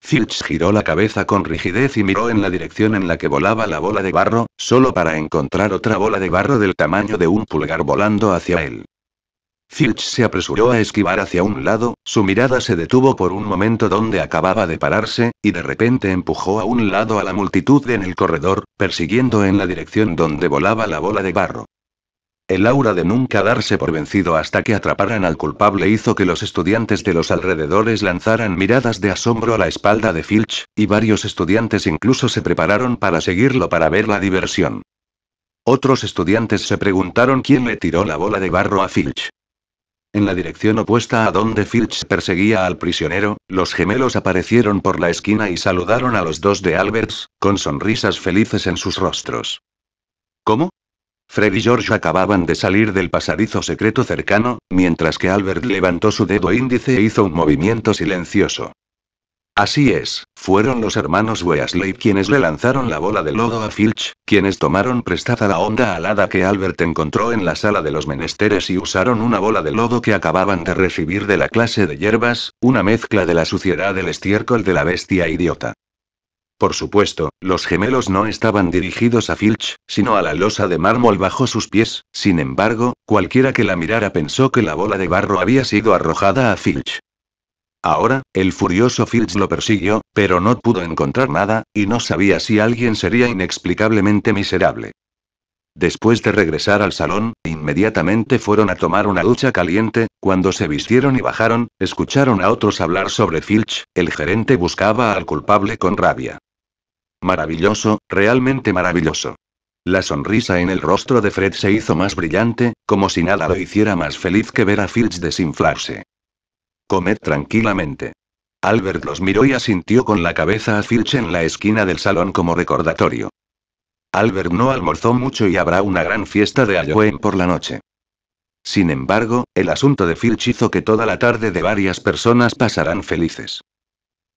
A: Filch giró la cabeza con rigidez y miró en la dirección en la que volaba la bola de barro, solo para encontrar otra bola de barro del tamaño de un pulgar volando hacia él. Filch se apresuró a esquivar hacia un lado, su mirada se detuvo por un momento donde acababa de pararse, y de repente empujó a un lado a la multitud en el corredor, persiguiendo en la dirección donde volaba la bola de barro. El aura de nunca darse por vencido hasta que atraparan al culpable hizo que los estudiantes de los alrededores lanzaran miradas de asombro a la espalda de Filch, y varios estudiantes incluso se prepararon para seguirlo para ver la diversión. Otros estudiantes se preguntaron quién le tiró la bola de barro a Filch. En la dirección opuesta a donde Filch perseguía al prisionero, los gemelos aparecieron por la esquina y saludaron a los dos de Alberts, con sonrisas felices en sus rostros. ¿Cómo? Fred y George acababan de salir del pasadizo secreto cercano, mientras que Albert levantó su dedo índice e hizo un movimiento silencioso. Así es, fueron los hermanos Weasley quienes le lanzaron la bola de lodo a Filch, quienes tomaron prestada la onda alada que Albert encontró en la sala de los menesteres y usaron una bola de lodo que acababan de recibir de la clase de hierbas, una mezcla de la suciedad del estiércol de la bestia idiota. Por supuesto, los gemelos no estaban dirigidos a Filch, sino a la losa de mármol bajo sus pies, sin embargo, cualquiera que la mirara pensó que la bola de barro había sido arrojada a Filch. Ahora, el furioso Filch lo persiguió, pero no pudo encontrar nada, y no sabía si alguien sería inexplicablemente miserable. Después de regresar al salón, inmediatamente fueron a tomar una ducha caliente, cuando se vistieron y bajaron, escucharon a otros hablar sobre Filch, el gerente buscaba al culpable con rabia. Maravilloso, realmente maravilloso. La sonrisa en el rostro de Fred se hizo más brillante, como si nada lo hiciera más feliz que ver a Filch desinflarse. Comed tranquilamente. Albert los miró y asintió con la cabeza a Filch en la esquina del salón como recordatorio. Albert no almorzó mucho y habrá una gran fiesta de Halloween por la noche. Sin embargo, el asunto de Filch hizo que toda la tarde de varias personas pasaran felices.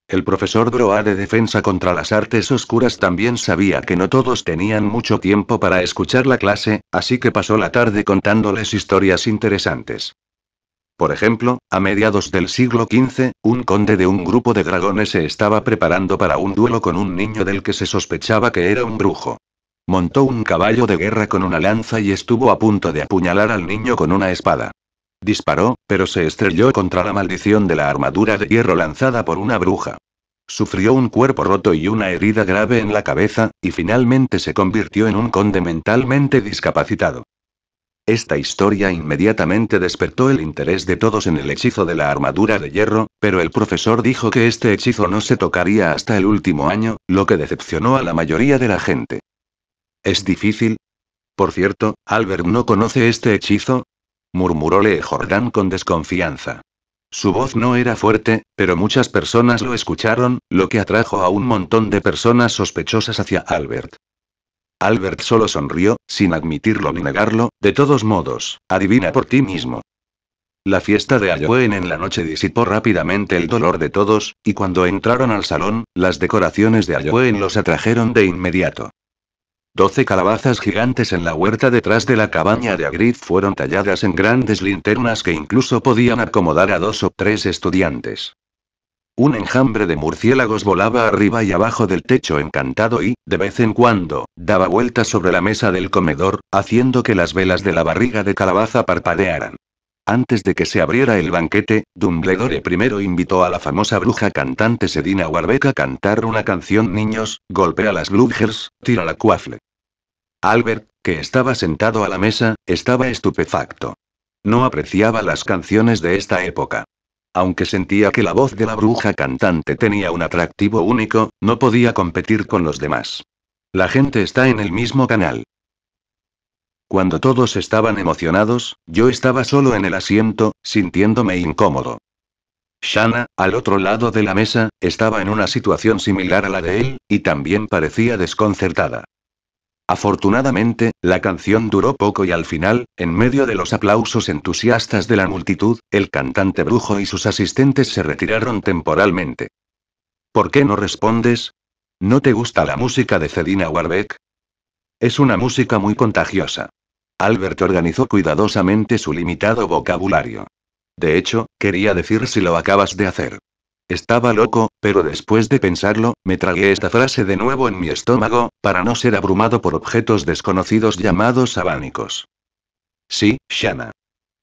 A: El profesor Broa de Defensa contra las Artes Oscuras también sabía que no todos tenían mucho tiempo para escuchar la clase, así que pasó la tarde contándoles historias interesantes. Por ejemplo, a mediados del siglo XV, un conde de un grupo de dragones se estaba preparando para un duelo con un niño del que se sospechaba que era un brujo. Montó un caballo de guerra con una lanza y estuvo a punto de apuñalar al niño con una espada. Disparó, pero se estrelló contra la maldición de la armadura de hierro lanzada por una bruja. Sufrió un cuerpo roto y una herida grave en la cabeza, y finalmente se convirtió en un conde mentalmente discapacitado. Esta historia inmediatamente despertó el interés de todos en el hechizo de la armadura de hierro, pero el profesor dijo que este hechizo no se tocaría hasta el último año, lo que decepcionó a la mayoría de la gente. ¿Es difícil? Por cierto, Albert no conoce este hechizo, murmuró Lee Jordan con desconfianza. Su voz no era fuerte, pero muchas personas lo escucharon, lo que atrajo a un montón de personas sospechosas hacia Albert. Albert solo sonrió, sin admitirlo ni negarlo, de todos modos, adivina por ti mismo. La fiesta de Ayoen en la noche disipó rápidamente el dolor de todos, y cuando entraron al salón, las decoraciones de Ayoen los atrajeron de inmediato. Doce calabazas gigantes en la huerta detrás de la cabaña de Agrid fueron talladas en grandes linternas que incluso podían acomodar a dos o tres estudiantes. Un enjambre de murciélagos volaba arriba y abajo del techo encantado y, de vez en cuando, daba vueltas sobre la mesa del comedor, haciendo que las velas de la barriga de calabaza parpadearan. Antes de que se abriera el banquete, Dumbledore primero invitó a la famosa bruja cantante Sedina Warbeck a cantar una canción Niños, golpea las Bludgers, tira la cuafle. Albert, que estaba sentado a la mesa, estaba estupefacto. No apreciaba las canciones de esta época. Aunque sentía que la voz de la bruja cantante tenía un atractivo único, no podía competir con los demás. La gente está en el mismo canal. Cuando todos estaban emocionados, yo estaba solo en el asiento, sintiéndome incómodo. Shanna, al otro lado de la mesa, estaba en una situación similar a la de él, y también parecía desconcertada. Afortunadamente, la canción duró poco y al final, en medio de los aplausos entusiastas de la multitud, el cantante brujo y sus asistentes se retiraron temporalmente. ¿Por qué no respondes? ¿No te gusta la música de Cedina Warbeck? Es una música muy contagiosa. Albert organizó cuidadosamente su limitado vocabulario. De hecho, quería decir si lo acabas de hacer. Estaba loco, pero después de pensarlo, me tragué esta frase de nuevo en mi estómago, para no ser abrumado por objetos desconocidos llamados sabánicos. Sí, Shana.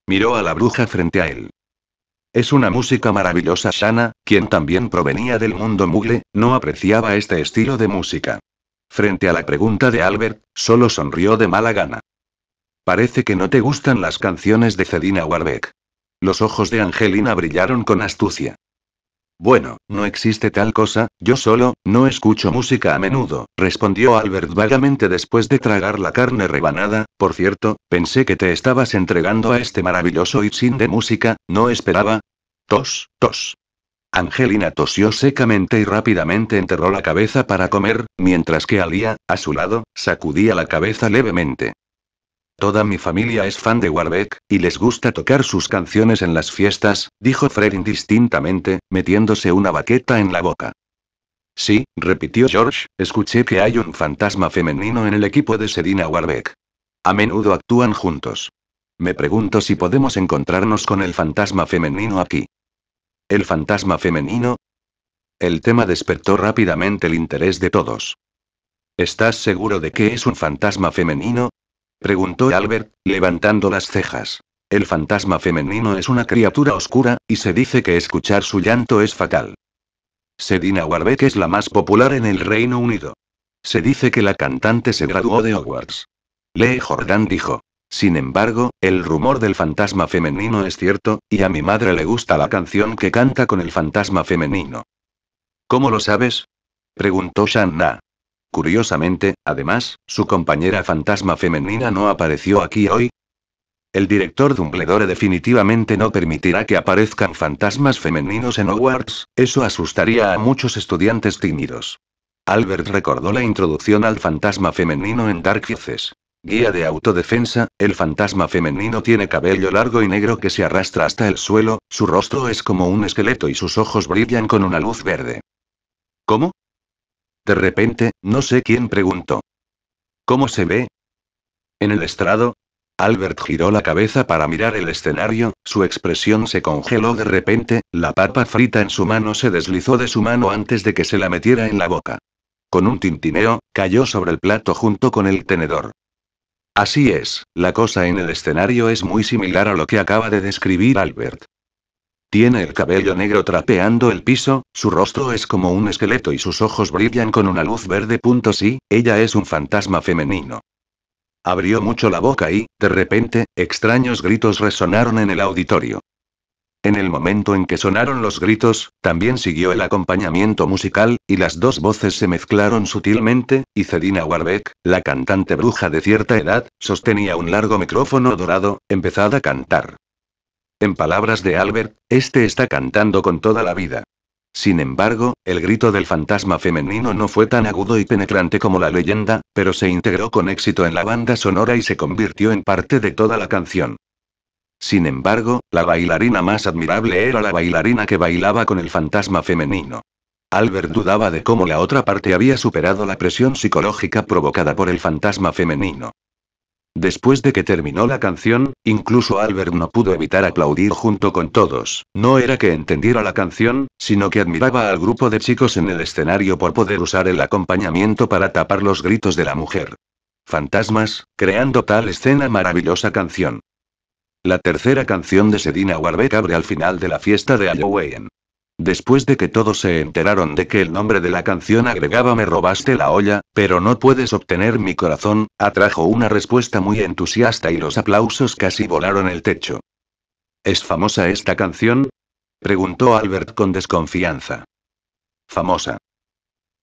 A: Miró a la bruja frente a él. Es una música maravillosa. Shana, quien también provenía del mundo mugle, no apreciaba este estilo de música. Frente a la pregunta de Albert, solo sonrió de mala gana. Parece que no te gustan las canciones de Cedina Warbeck. Los ojos de Angelina brillaron con astucia. Bueno, no existe tal cosa, yo solo, no escucho música a menudo, respondió Albert vagamente después de tragar la carne rebanada, por cierto, pensé que te estabas entregando a este maravilloso sin de música, no esperaba. Tos, tos. Angelina tosió secamente y rápidamente enterró la cabeza para comer, mientras que Alía, a su lado, sacudía la cabeza levemente. Toda mi familia es fan de Warbeck, y les gusta tocar sus canciones en las fiestas, dijo Fred indistintamente, metiéndose una baqueta en la boca. Sí, repitió George, escuché que hay un fantasma femenino en el equipo de Serena Warbeck. A menudo actúan juntos. Me pregunto si podemos encontrarnos con el fantasma femenino aquí. ¿El fantasma femenino? El tema despertó rápidamente el interés de todos. ¿Estás seguro de que es un fantasma femenino? Preguntó Albert, levantando las cejas. El fantasma femenino es una criatura oscura, y se dice que escuchar su llanto es fatal. Sedina Warbeck es la más popular en el Reino Unido. Se dice que la cantante se graduó de Hogwarts. Lee Jordan dijo. Sin embargo, el rumor del fantasma femenino es cierto, y a mi madre le gusta la canción que canta con el fantasma femenino. ¿Cómo lo sabes? preguntó Shanna. Curiosamente, además, su compañera fantasma femenina no apareció aquí hoy. El director Dumbledore definitivamente no permitirá que aparezcan fantasmas femeninos en Hogwarts, eso asustaría a muchos estudiantes tímidos. Albert recordó la introducción al fantasma femenino en Dark Faces. Guía de autodefensa, el fantasma femenino tiene cabello largo y negro que se arrastra hasta el suelo, su rostro es como un esqueleto y sus ojos brillan con una luz verde. ¿Cómo? De repente, no sé quién preguntó. ¿Cómo se ve? En el estrado, Albert giró la cabeza para mirar el escenario, su expresión se congeló de repente, la papa frita en su mano se deslizó de su mano antes de que se la metiera en la boca. Con un tintineo, cayó sobre el plato junto con el tenedor. Así es, la cosa en el escenario es muy similar a lo que acaba de describir Albert. Tiene el cabello negro trapeando el piso, su rostro es como un esqueleto y sus ojos brillan con una luz verde. sí, ella es un fantasma femenino. Abrió mucho la boca y, de repente, extraños gritos resonaron en el auditorio. En el momento en que sonaron los gritos, también siguió el acompañamiento musical, y las dos voces se mezclaron sutilmente, y Celina Warbeck, la cantante bruja de cierta edad, sostenía un largo micrófono dorado, empezada a cantar. En palabras de Albert, este está cantando con toda la vida. Sin embargo, el grito del fantasma femenino no fue tan agudo y penetrante como la leyenda, pero se integró con éxito en la banda sonora y se convirtió en parte de toda la canción. Sin embargo, la bailarina más admirable era la bailarina que bailaba con el fantasma femenino. Albert dudaba de cómo la otra parte había superado la presión psicológica provocada por el fantasma femenino. Después de que terminó la canción, incluso Albert no pudo evitar aplaudir junto con todos. No era que entendiera la canción, sino que admiraba al grupo de chicos en el escenario por poder usar el acompañamiento para tapar los gritos de la mujer. Fantasmas, creando tal escena maravillosa canción. La tercera canción de Sedina Warbeck abre al final de la fiesta de Halloween. Después de que todos se enteraron de que el nombre de la canción agregaba Me robaste la olla, pero no puedes obtener mi corazón, atrajo una respuesta muy entusiasta y los aplausos casi volaron el techo. ¿Es famosa esta canción? preguntó Albert con desconfianza. Famosa.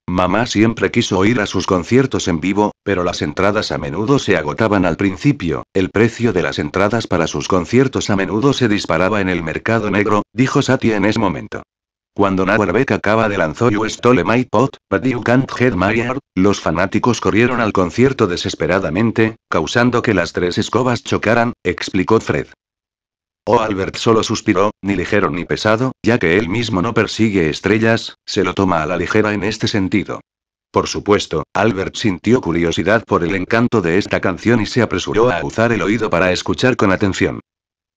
A: Mamá siempre quiso ir a sus conciertos en vivo, pero las entradas a menudo se agotaban al principio, el precio de las entradas para sus conciertos a menudo se disparaba en el mercado negro, dijo Satie en ese momento. Cuando Nauerbeck acaba de lanzar You Stole My Pot, But You Can't Head My Heart, los fanáticos corrieron al concierto desesperadamente, causando que las tres escobas chocaran, explicó Fred. O oh, Albert solo suspiró, ni ligero ni pesado, ya que él mismo no persigue estrellas, se lo toma a la ligera en este sentido. Por supuesto, Albert sintió curiosidad por el encanto de esta canción y se apresuró a usar el oído para escuchar con atención.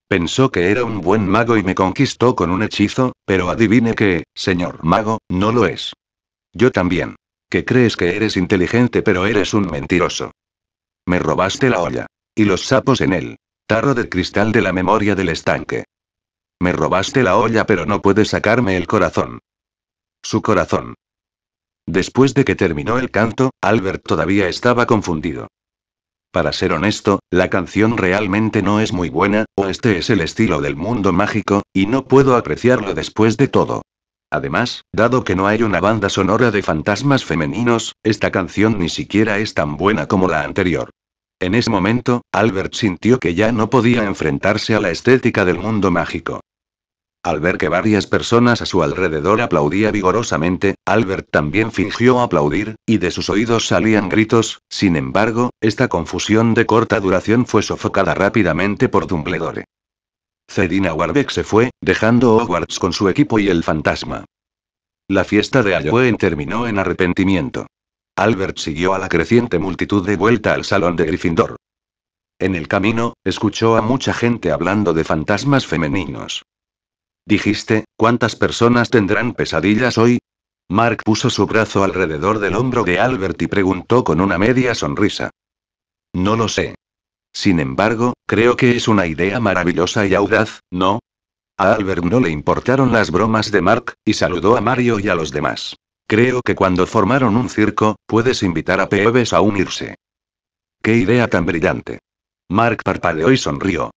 A: Pensó que era un buen mago y me conquistó con un hechizo, pero adivine que, señor mago, no lo es. Yo también. Que crees que eres inteligente pero eres un mentiroso. Me robaste la olla. Y los sapos en él. tarro de cristal de la memoria del estanque. Me robaste la olla pero no puedes sacarme el corazón. Su corazón. Después de que terminó el canto, Albert todavía estaba confundido. Para ser honesto, la canción realmente no es muy buena, o este es el estilo del mundo mágico, y no puedo apreciarlo después de todo. Además, dado que no hay una banda sonora de fantasmas femeninos, esta canción ni siquiera es tan buena como la anterior. En ese momento, Albert sintió que ya no podía enfrentarse a la estética del mundo mágico. Al ver que varias personas a su alrededor aplaudía vigorosamente, Albert también fingió aplaudir, y de sus oídos salían gritos, sin embargo, esta confusión de corta duración fue sofocada rápidamente por Dumbledore. Cedina Warbeck se fue, dejando Hogwarts con su equipo y el fantasma. La fiesta de Halloween terminó en arrepentimiento. Albert siguió a la creciente multitud de vuelta al salón de Gryffindor. En el camino, escuchó a mucha gente hablando de fantasmas femeninos. Dijiste, ¿cuántas personas tendrán pesadillas hoy? Mark puso su brazo alrededor del hombro de Albert y preguntó con una media sonrisa. No lo sé. Sin embargo, creo que es una idea maravillosa y audaz, ¿no? A Albert no le importaron las bromas de Mark, y saludó a Mario y a los demás. Creo que cuando formaron un circo, puedes invitar a pebes a unirse. ¡Qué idea tan brillante! Mark parpadeó y sonrió.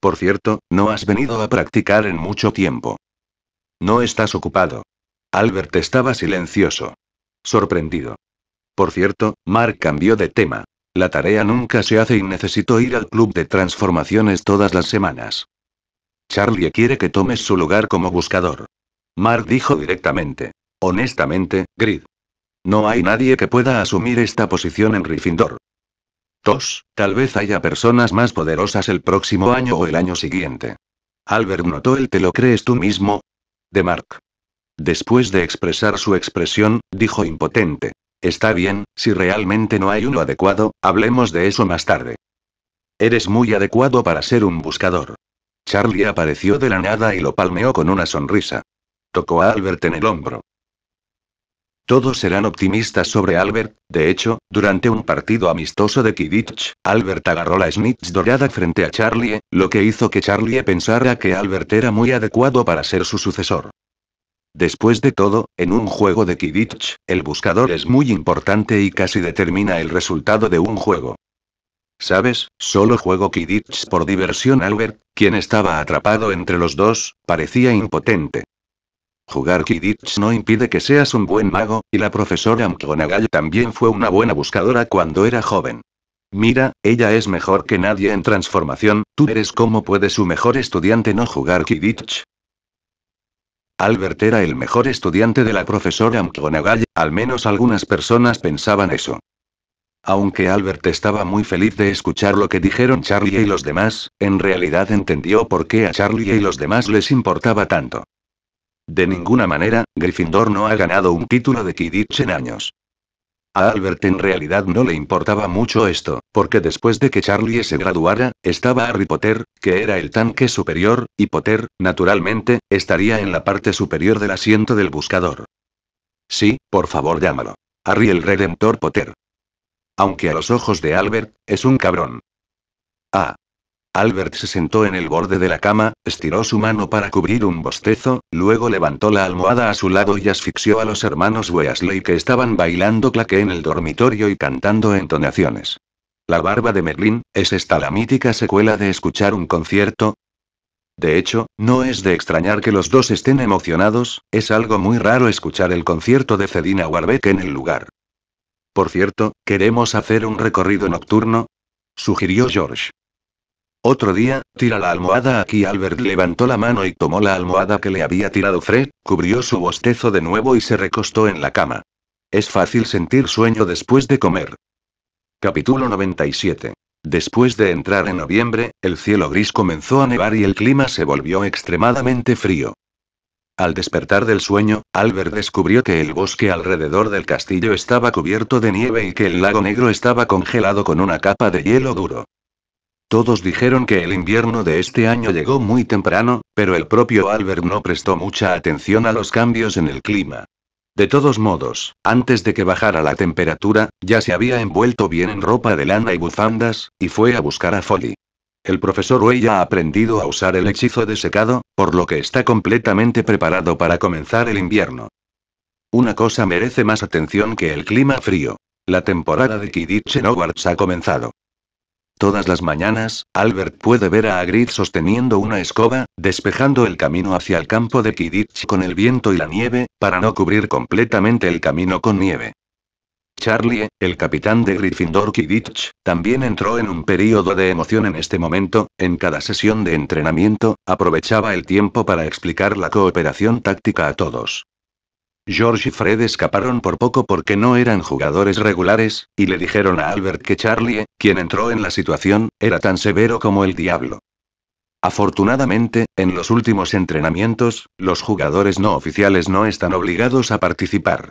A: Por cierto, no has venido a practicar en mucho tiempo. No estás ocupado. Albert estaba silencioso. Sorprendido. Por cierto, Mark cambió de tema. La tarea nunca se hace y necesito ir al club de transformaciones todas las semanas. Charlie quiere que tomes su lugar como buscador. Mark dijo directamente. Honestamente, Grid. No hay nadie que pueda asumir esta posición en Rifindor. Tos, tal vez haya personas más poderosas el próximo año o el año siguiente. Albert notó el te lo crees tú mismo. De Mark. Después de expresar su expresión, dijo impotente. Está bien, si realmente no hay uno adecuado, hablemos de eso más tarde. Eres muy adecuado para ser un buscador. Charlie apareció de la nada y lo palmeó con una sonrisa. Tocó a Albert en el hombro. Todos eran optimistas sobre Albert, de hecho, durante un partido amistoso de Kidditch, Albert agarró la Snitch dorada frente a Charlie, lo que hizo que Charlie pensara que Albert era muy adecuado para ser su sucesor. Después de todo, en un juego de Kidditch, el buscador es muy importante y casi determina el resultado de un juego. ¿Sabes? Solo juego Kidditch por diversión. Albert, quien estaba atrapado entre los dos, parecía impotente. Jugar Kidditch no impide que seas un buen mago, y la profesora McGonagall también fue una buena buscadora cuando era joven. Mira, ella es mejor que nadie en transformación, tú eres como puede su mejor estudiante no jugar Kidditch. Albert era el mejor estudiante de la profesora McGonagall, al menos algunas personas pensaban eso. Aunque Albert estaba muy feliz de escuchar lo que dijeron Charlie y los demás, en realidad entendió por qué a Charlie y los demás les importaba tanto. De ninguna manera, Gryffindor no ha ganado un título de Quidditch en años. A Albert en realidad no le importaba mucho esto, porque después de que Charlie se graduara, estaba Harry Potter, que era el tanque superior, y Potter, naturalmente, estaría en la parte superior del asiento del buscador. Sí, por favor llámalo. Harry el Redentor Potter. Aunque a los ojos de Albert, es un cabrón. Ah, Albert se sentó en el borde de la cama, estiró su mano para cubrir un bostezo, luego levantó la almohada a su lado y asfixió a los hermanos Weasley que estaban bailando claque en el dormitorio y cantando entonaciones. La barba de Merlin, ¿es esta la mítica secuela de escuchar un concierto? De hecho, no es de extrañar que los dos estén emocionados, es algo muy raro escuchar el concierto de Cedina Warbeck en el lugar. Por cierto, queremos hacer un recorrido nocturno, sugirió George. Otro día, tira la almohada aquí. Albert levantó la mano y tomó la almohada que le había tirado Fred, cubrió su bostezo de nuevo y se recostó en la cama. Es fácil sentir sueño después de comer. Capítulo 97. Después de entrar en noviembre, el cielo gris comenzó a nevar y el clima se volvió extremadamente frío. Al despertar del sueño, Albert descubrió que el bosque alrededor del castillo estaba cubierto de nieve y que el lago negro estaba congelado con una capa de hielo duro. Todos dijeron que el invierno de este año llegó muy temprano, pero el propio Albert no prestó mucha atención a los cambios en el clima. De todos modos, antes de que bajara la temperatura, ya se había envuelto bien en ropa de lana y bufandas, y fue a buscar a Folly. El profesor Way ha aprendido a usar el hechizo de secado, por lo que está completamente preparado para comenzar el invierno. Una cosa merece más atención que el clima frío. La temporada de Kidditch en Hogwarts ha comenzado. Todas las mañanas, Albert puede ver a Agrid sosteniendo una escoba, despejando el camino hacia el campo de Kidditch con el viento y la nieve, para no cubrir completamente el camino con nieve. Charlie, el capitán de Gryffindor Kidditch, también entró en un período de emoción en este momento, en cada sesión de entrenamiento, aprovechaba el tiempo para explicar la cooperación táctica a todos. George y Fred escaparon por poco porque no eran jugadores regulares, y le dijeron a Albert que Charlie, quien entró en la situación, era tan severo como el diablo. Afortunadamente, en los últimos entrenamientos, los jugadores no oficiales no están obligados a participar.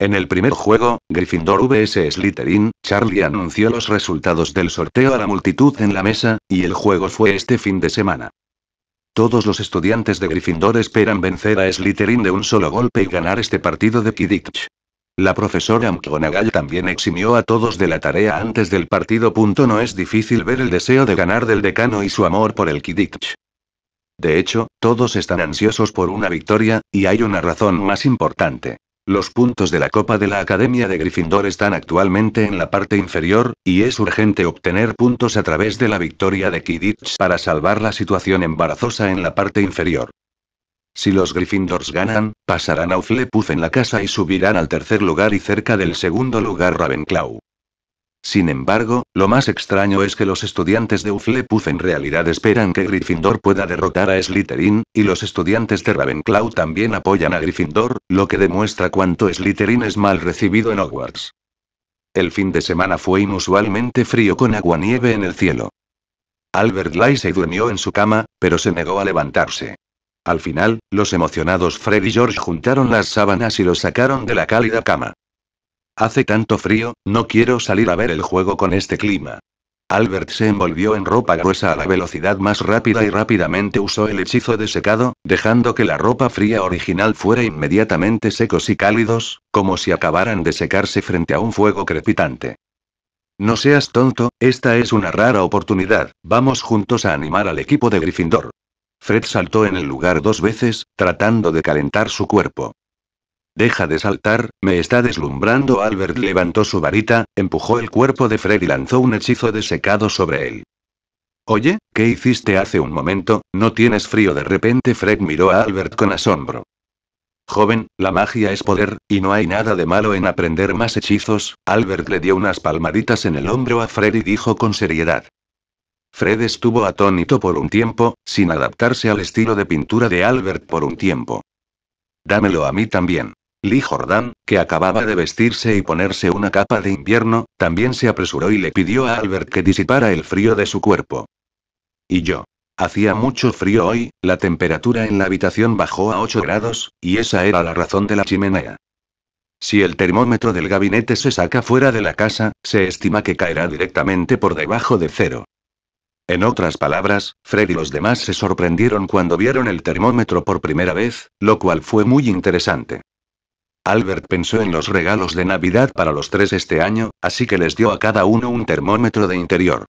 A: En el primer juego, Gryffindor vs Slytherin, Charlie anunció los resultados del sorteo a la multitud en la mesa, y el juego fue este fin de semana. Todos los estudiantes de Gryffindor esperan vencer a Slytherin de un solo golpe y ganar este partido de Kidditch. La profesora McGonagall también eximió a todos de la tarea antes del partido. No es difícil ver el deseo de ganar del decano y su amor por el Kidditch. De hecho, todos están ansiosos por una victoria, y hay una razón más importante. Los puntos de la Copa de la Academia de Gryffindor están actualmente en la parte inferior, y es urgente obtener puntos a través de la victoria de Kidditch para salvar la situación embarazosa en la parte inferior. Si los Gryffindors ganan, pasarán a Uflepuff en la casa y subirán al tercer lugar y cerca del segundo lugar Ravenclaw. Sin embargo, lo más extraño es que los estudiantes de Hufflepuff en realidad esperan que Gryffindor pueda derrotar a Slytherin, y los estudiantes de Ravenclaw también apoyan a Gryffindor, lo que demuestra cuánto Slytherin es mal recibido en Hogwarts. El fin de semana fue inusualmente frío con agua nieve en el cielo. Albert Lai se durmió en su cama, pero se negó a levantarse. Al final, los emocionados Fred y George juntaron las sábanas y lo sacaron de la cálida cama. Hace tanto frío, no quiero salir a ver el juego con este clima. Albert se envolvió en ropa gruesa a la velocidad más rápida y rápidamente usó el hechizo de secado, dejando que la ropa fría original fuera inmediatamente secos y cálidos, como si acabaran de secarse frente a un fuego crepitante. No seas tonto, esta es una rara oportunidad, vamos juntos a animar al equipo de Gryffindor. Fred saltó en el lugar dos veces, tratando de calentar su cuerpo. Deja de saltar, me está deslumbrando. Albert levantó su varita, empujó el cuerpo de Fred y lanzó un hechizo de secado sobre él. Oye, ¿qué hiciste hace un momento? ¿No tienes frío? De repente Fred miró a Albert con asombro. Joven, la magia es poder, y no hay nada de malo en aprender más hechizos. Albert le dio unas palmaditas en el hombro a Fred y dijo con seriedad. Fred estuvo atónito por un tiempo, sin adaptarse al estilo de pintura de Albert por un tiempo. Dámelo a mí también. Lee Jordan, que acababa de vestirse y ponerse una capa de invierno, también se apresuró y le pidió a Albert que disipara el frío de su cuerpo. Y yo. Hacía mucho frío hoy, la temperatura en la habitación bajó a 8 grados, y esa era la razón de la chimenea. Si el termómetro del gabinete se saca fuera de la casa, se estima que caerá directamente por debajo de cero. En otras palabras, Fred y los demás se sorprendieron cuando vieron el termómetro por primera vez, lo cual fue muy interesante. Albert pensó en los regalos de Navidad para los tres este año, así que les dio a cada uno un termómetro de interior.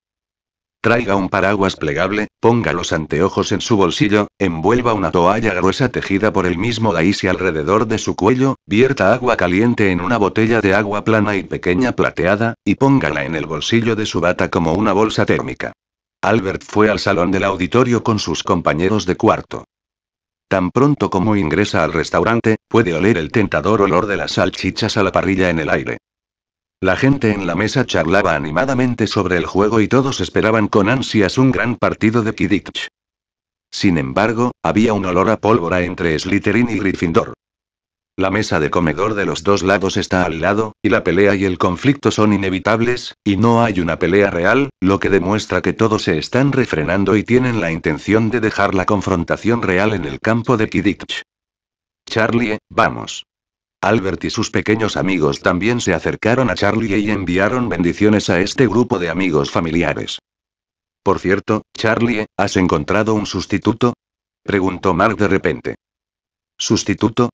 A: Traiga un paraguas plegable, ponga los anteojos en su bolsillo, envuelva una toalla gruesa tejida por el mismo y alrededor de su cuello, vierta agua caliente en una botella de agua plana y pequeña plateada, y póngala en el bolsillo de su bata como una bolsa térmica. Albert fue al salón del auditorio con sus compañeros de cuarto. Tan pronto como ingresa al restaurante, puede oler el tentador olor de las salchichas a la parrilla en el aire. La gente en la mesa charlaba animadamente sobre el juego y todos esperaban con ansias un gran partido de Kidditch. Sin embargo, había un olor a pólvora entre Slytherin y Gryffindor. La mesa de comedor de los dos lados está al lado, y la pelea y el conflicto son inevitables, y no hay una pelea real, lo que demuestra que todos se están refrenando y tienen la intención de dejar la confrontación real en el campo de Kidditch. Charlie, vamos. Albert y sus pequeños amigos también se acercaron a Charlie y enviaron bendiciones a este grupo de amigos familiares. Por cierto, Charlie, ¿has encontrado un sustituto? preguntó Mark de repente. ¿Sustituto?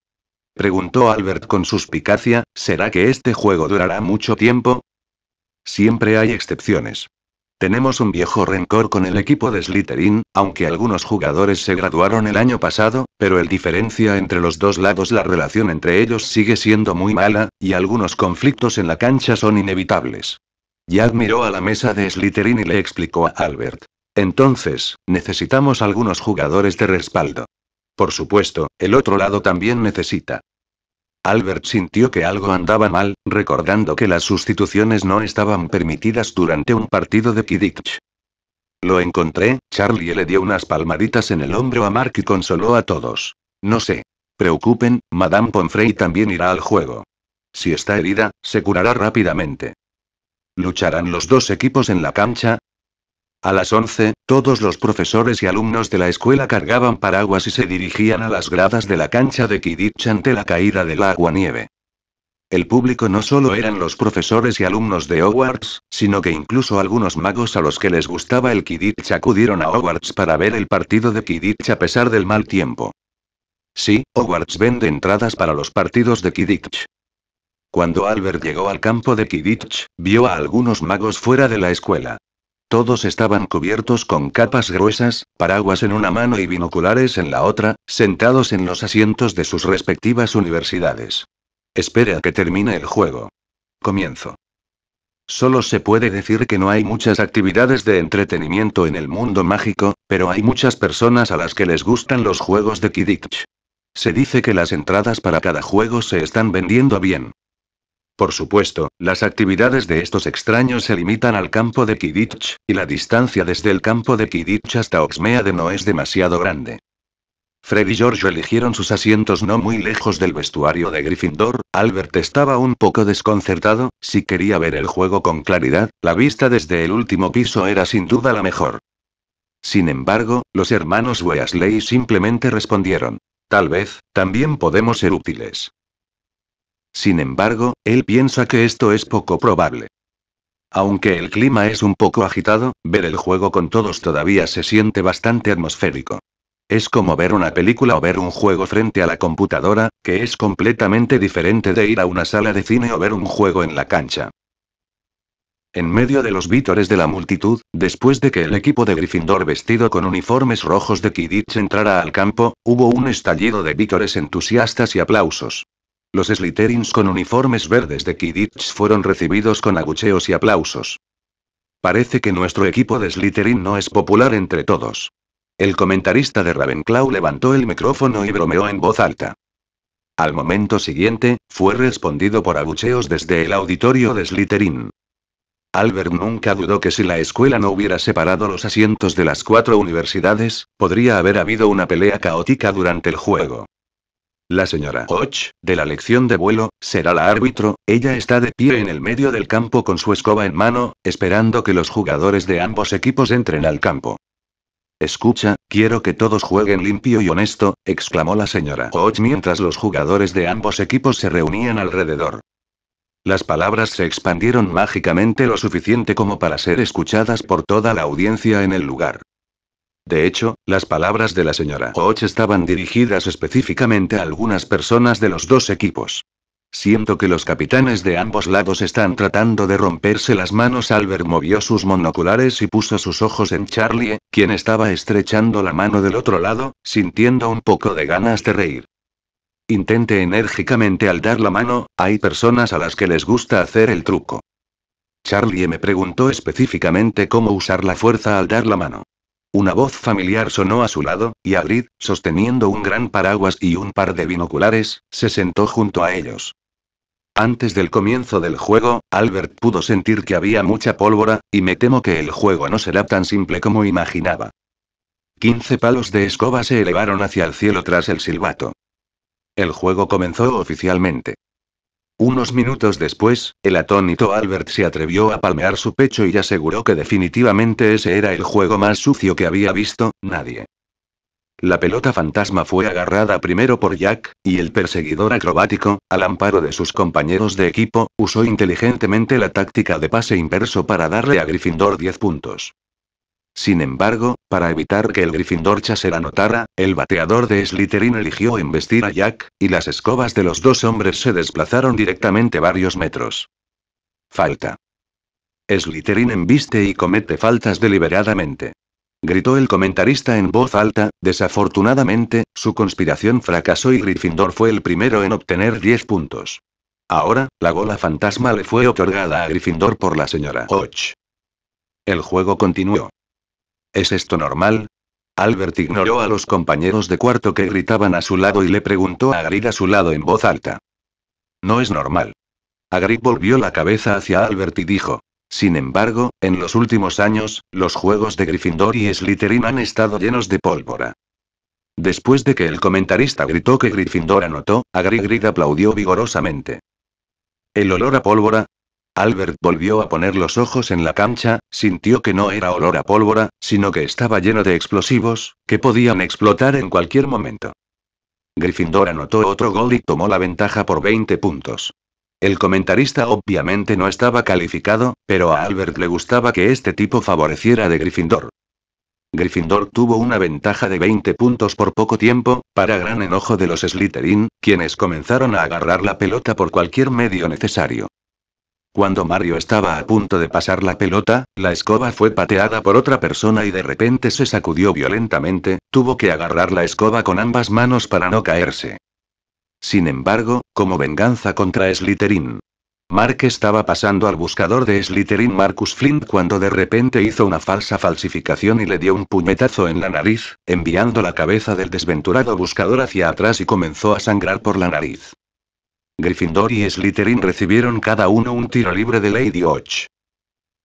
A: Preguntó Albert con suspicacia, ¿será que este juego durará mucho tiempo? Siempre hay excepciones. Tenemos un viejo rencor con el equipo de Slytherin, aunque algunos jugadores se graduaron el año pasado, pero el diferencia entre los dos lados la relación entre ellos sigue siendo muy mala, y algunos conflictos en la cancha son inevitables. Jack miró a la mesa de Slytherin y le explicó a Albert. Entonces, necesitamos algunos jugadores de respaldo. Por supuesto, el otro lado también necesita. Albert sintió que algo andaba mal, recordando que las sustituciones no estaban permitidas durante un partido de Kidditch. Lo encontré, Charlie le dio unas palmaditas en el hombro a Mark y consoló a todos. No sé. preocupen, Madame Pomfrey también irá al juego. Si está herida, se curará rápidamente. Lucharán los dos equipos en la cancha, a las 11, todos los profesores y alumnos de la escuela cargaban paraguas y se dirigían a las gradas de la cancha de Kidditch ante la caída del agua-nieve. El público no solo eran los profesores y alumnos de Hogwarts, sino que incluso algunos magos a los que les gustaba el Kidditch acudieron a Hogwarts para ver el partido de Kidditch a pesar del mal tiempo. Sí, Hogwarts vende entradas para los partidos de Kidditch. Cuando Albert llegó al campo de Kidditch, vio a algunos magos fuera de la escuela. Todos estaban cubiertos con capas gruesas, paraguas en una mano y binoculares en la otra, sentados en los asientos de sus respectivas universidades. Espere a que termine el juego. Comienzo. Solo se puede decir que no hay muchas actividades de entretenimiento en el mundo mágico, pero hay muchas personas a las que les gustan los juegos de Kidditch. Se dice que las entradas para cada juego se están vendiendo bien. Por supuesto, las actividades de estos extraños se limitan al campo de Kidditch, y la distancia desde el campo de Kidditch hasta Oxmeade no es demasiado grande. Fred y George eligieron sus asientos no muy lejos del vestuario de Gryffindor, Albert estaba un poco desconcertado, si quería ver el juego con claridad, la vista desde el último piso era sin duda la mejor. Sin embargo, los hermanos Weasley simplemente respondieron. Tal vez, también podemos ser útiles. Sin embargo, él piensa que esto es poco probable. Aunque el clima es un poco agitado, ver el juego con todos todavía se siente bastante atmosférico. Es como ver una película o ver un juego frente a la computadora, que es completamente diferente de ir a una sala de cine o ver un juego en la cancha. En medio de los vítores de la multitud, después de que el equipo de Gryffindor vestido con uniformes rojos de Kidditch entrara al campo, hubo un estallido de vítores entusiastas y aplausos. Los Slytherins con uniformes verdes de Kidditch fueron recibidos con agucheos y aplausos. Parece que nuestro equipo de Slytherin no es popular entre todos. El comentarista de Ravenclaw levantó el micrófono y bromeó en voz alta. Al momento siguiente, fue respondido por agucheos desde el auditorio de Slytherin. Albert nunca dudó que si la escuela no hubiera separado los asientos de las cuatro universidades, podría haber habido una pelea caótica durante el juego. La señora Hodge, de la lección de vuelo, será la árbitro, ella está de pie en el medio del campo con su escoba en mano, esperando que los jugadores de ambos equipos entren al campo. Escucha, quiero que todos jueguen limpio y honesto, exclamó la señora Hodge mientras los jugadores de ambos equipos se reunían alrededor. Las palabras se expandieron mágicamente lo suficiente como para ser escuchadas por toda la audiencia en el lugar. De hecho, las palabras de la señora Hodge estaban dirigidas específicamente a algunas personas de los dos equipos. Siento que los capitanes de ambos lados están tratando de romperse las manos. Albert movió sus monoculares y puso sus ojos en Charlie, quien estaba estrechando la mano del otro lado, sintiendo un poco de ganas de reír. Intente enérgicamente al dar la mano, hay personas a las que les gusta hacer el truco. Charlie me preguntó específicamente cómo usar la fuerza al dar la mano. Una voz familiar sonó a su lado, y Agrid, sosteniendo un gran paraguas y un par de binoculares, se sentó junto a ellos. Antes del comienzo del juego, Albert pudo sentir que había mucha pólvora, y me temo que el juego no será tan simple como imaginaba. Quince palos de escoba se elevaron hacia el cielo tras el silbato. El juego comenzó oficialmente. Unos minutos después, el atónito Albert se atrevió a palmear su pecho y aseguró que definitivamente ese era el juego más sucio que había visto, nadie. La pelota fantasma fue agarrada primero por Jack, y el perseguidor acrobático, al amparo de sus compañeros de equipo, usó inteligentemente la táctica de pase inverso para darle a Gryffindor 10 puntos. Sin embargo, para evitar que el Gryffindor se anotara, notara, el bateador de Slytherin eligió embestir a Jack, y las escobas de los dos hombres se desplazaron directamente varios metros. Falta. Slytherin embiste y comete faltas deliberadamente. Gritó el comentarista en voz alta, desafortunadamente, su conspiración fracasó y Gryffindor fue el primero en obtener 10 puntos. Ahora, la gola fantasma le fue otorgada a Gryffindor por la señora Hodge. El juego continuó. ¿Es esto normal? Albert ignoró a los compañeros de cuarto que gritaban a su lado y le preguntó a Agrid a su lado en voz alta. No es normal. Agri volvió la cabeza hacia Albert y dijo. Sin embargo, en los últimos años, los juegos de Gryffindor y Slytherin han estado llenos de pólvora. Después de que el comentarista gritó que Gryffindor anotó, Grig aplaudió vigorosamente. El olor a pólvora, Albert volvió a poner los ojos en la cancha, sintió que no era olor a pólvora, sino que estaba lleno de explosivos, que podían explotar en cualquier momento. Gryffindor anotó otro gol y tomó la ventaja por 20 puntos. El comentarista obviamente no estaba calificado, pero a Albert le gustaba que este tipo favoreciera de Gryffindor. Gryffindor tuvo una ventaja de 20 puntos por poco tiempo, para gran enojo de los Slytherin, quienes comenzaron a agarrar la pelota por cualquier medio necesario. Cuando Mario estaba a punto de pasar la pelota, la escoba fue pateada por otra persona y de repente se sacudió violentamente, tuvo que agarrar la escoba con ambas manos para no caerse. Sin embargo, como venganza contra Slytherin. Mark estaba pasando al buscador de Slytherin Marcus Flint cuando de repente hizo una falsa falsificación y le dio un puñetazo en la nariz, enviando la cabeza del desventurado buscador hacia atrás y comenzó a sangrar por la nariz. Gryffindor y Slytherin recibieron cada uno un tiro libre de Lady Och.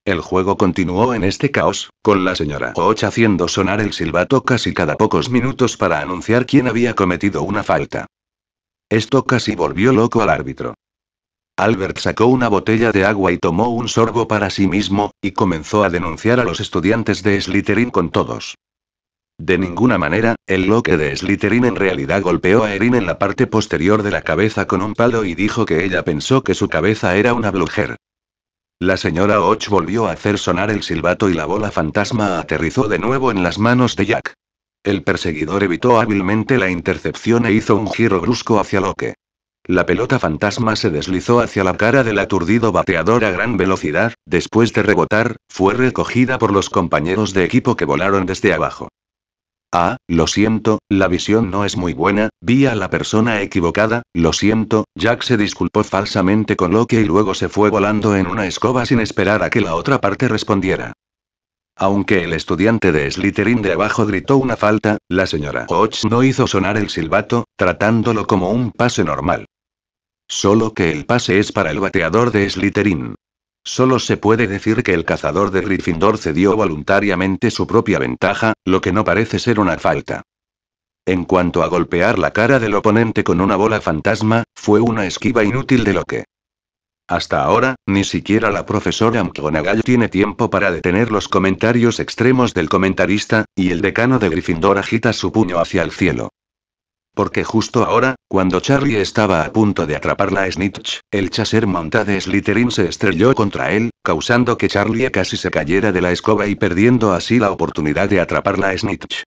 A: El juego continuó en este caos, con la señora Och haciendo sonar el silbato casi cada pocos minutos para anunciar quién había cometido una falta. Esto casi volvió loco al árbitro. Albert sacó una botella de agua y tomó un sorbo para sí mismo, y comenzó a denunciar a los estudiantes de Slytherin con todos. De ninguna manera, el loque de Slytherin en realidad golpeó a Erin en la parte posterior de la cabeza con un palo y dijo que ella pensó que su cabeza era una blujer. La señora Och volvió a hacer sonar el silbato y la bola fantasma aterrizó de nuevo en las manos de Jack. El perseguidor evitó hábilmente la intercepción e hizo un giro brusco hacia loque. La pelota fantasma se deslizó hacia la cara del aturdido bateador a gran velocidad, después de rebotar, fue recogida por los compañeros de equipo que volaron desde abajo. Ah, lo siento, la visión no es muy buena, vi a la persona equivocada, lo siento, Jack se disculpó falsamente con Loki y luego se fue volando en una escoba sin esperar a que la otra parte respondiera. Aunque el estudiante de Slytherin de abajo gritó una falta, la señora Hodge no hizo sonar el silbato, tratándolo como un pase normal. Solo que el pase es para el bateador de Slytherin. Solo se puede decir que el cazador de Gryffindor cedió voluntariamente su propia ventaja, lo que no parece ser una falta. En cuanto a golpear la cara del oponente con una bola fantasma, fue una esquiva inútil de lo que. Hasta ahora, ni siquiera la profesora McGonagall tiene tiempo para detener los comentarios extremos del comentarista, y el decano de Gryffindor agita su puño hacia el cielo. Porque justo ahora, cuando Charlie estaba a punto de atrapar la Snitch, el chaser de Slytherin se estrelló contra él, causando que Charlie casi se cayera de la escoba y perdiendo así la oportunidad de atrapar la Snitch.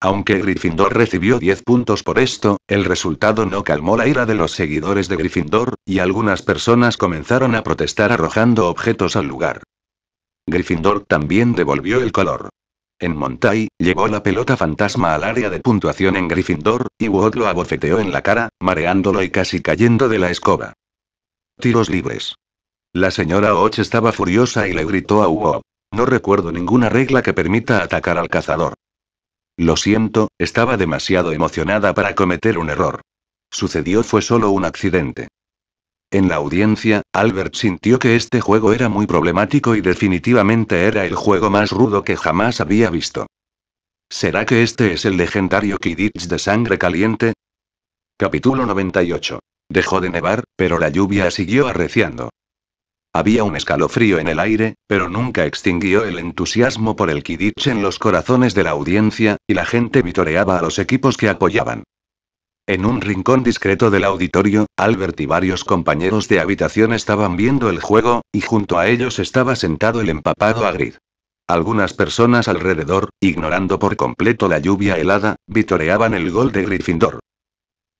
A: Aunque Gryffindor recibió 10 puntos por esto, el resultado no calmó la ira de los seguidores de Gryffindor, y algunas personas comenzaron a protestar arrojando objetos al lugar. Gryffindor también devolvió el color. En Montay, llegó la pelota fantasma al área de puntuación en Gryffindor, y Wood lo abofeteó en la cara, mareándolo y casi cayendo de la escoba. Tiros libres. La señora Och estaba furiosa y le gritó a Wood. No recuerdo ninguna regla que permita atacar al cazador. Lo siento, estaba demasiado emocionada para cometer un error. Sucedió fue solo un accidente. En la audiencia, Albert sintió que este juego era muy problemático y definitivamente era el juego más rudo que jamás había visto. ¿Será que este es el legendario Kidditch de sangre caliente? Capítulo 98. Dejó de nevar, pero la lluvia siguió arreciando. Había un escalofrío en el aire, pero nunca extinguió el entusiasmo por el Kidditch en los corazones de la audiencia, y la gente vitoreaba a los equipos que apoyaban. En un rincón discreto del auditorio, Albert y varios compañeros de habitación estaban viendo el juego, y junto a ellos estaba sentado el empapado Agrid. Algunas personas alrededor, ignorando por completo la lluvia helada, vitoreaban el gol de Gryffindor.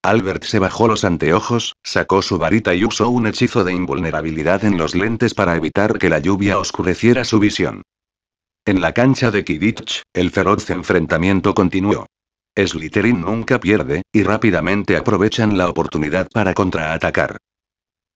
A: Albert se bajó los anteojos, sacó su varita y usó un hechizo de invulnerabilidad en los lentes para evitar que la lluvia oscureciera su visión. En la cancha de Kidditch, el feroz enfrentamiento continuó. Slytherin nunca pierde, y rápidamente aprovechan la oportunidad para contraatacar.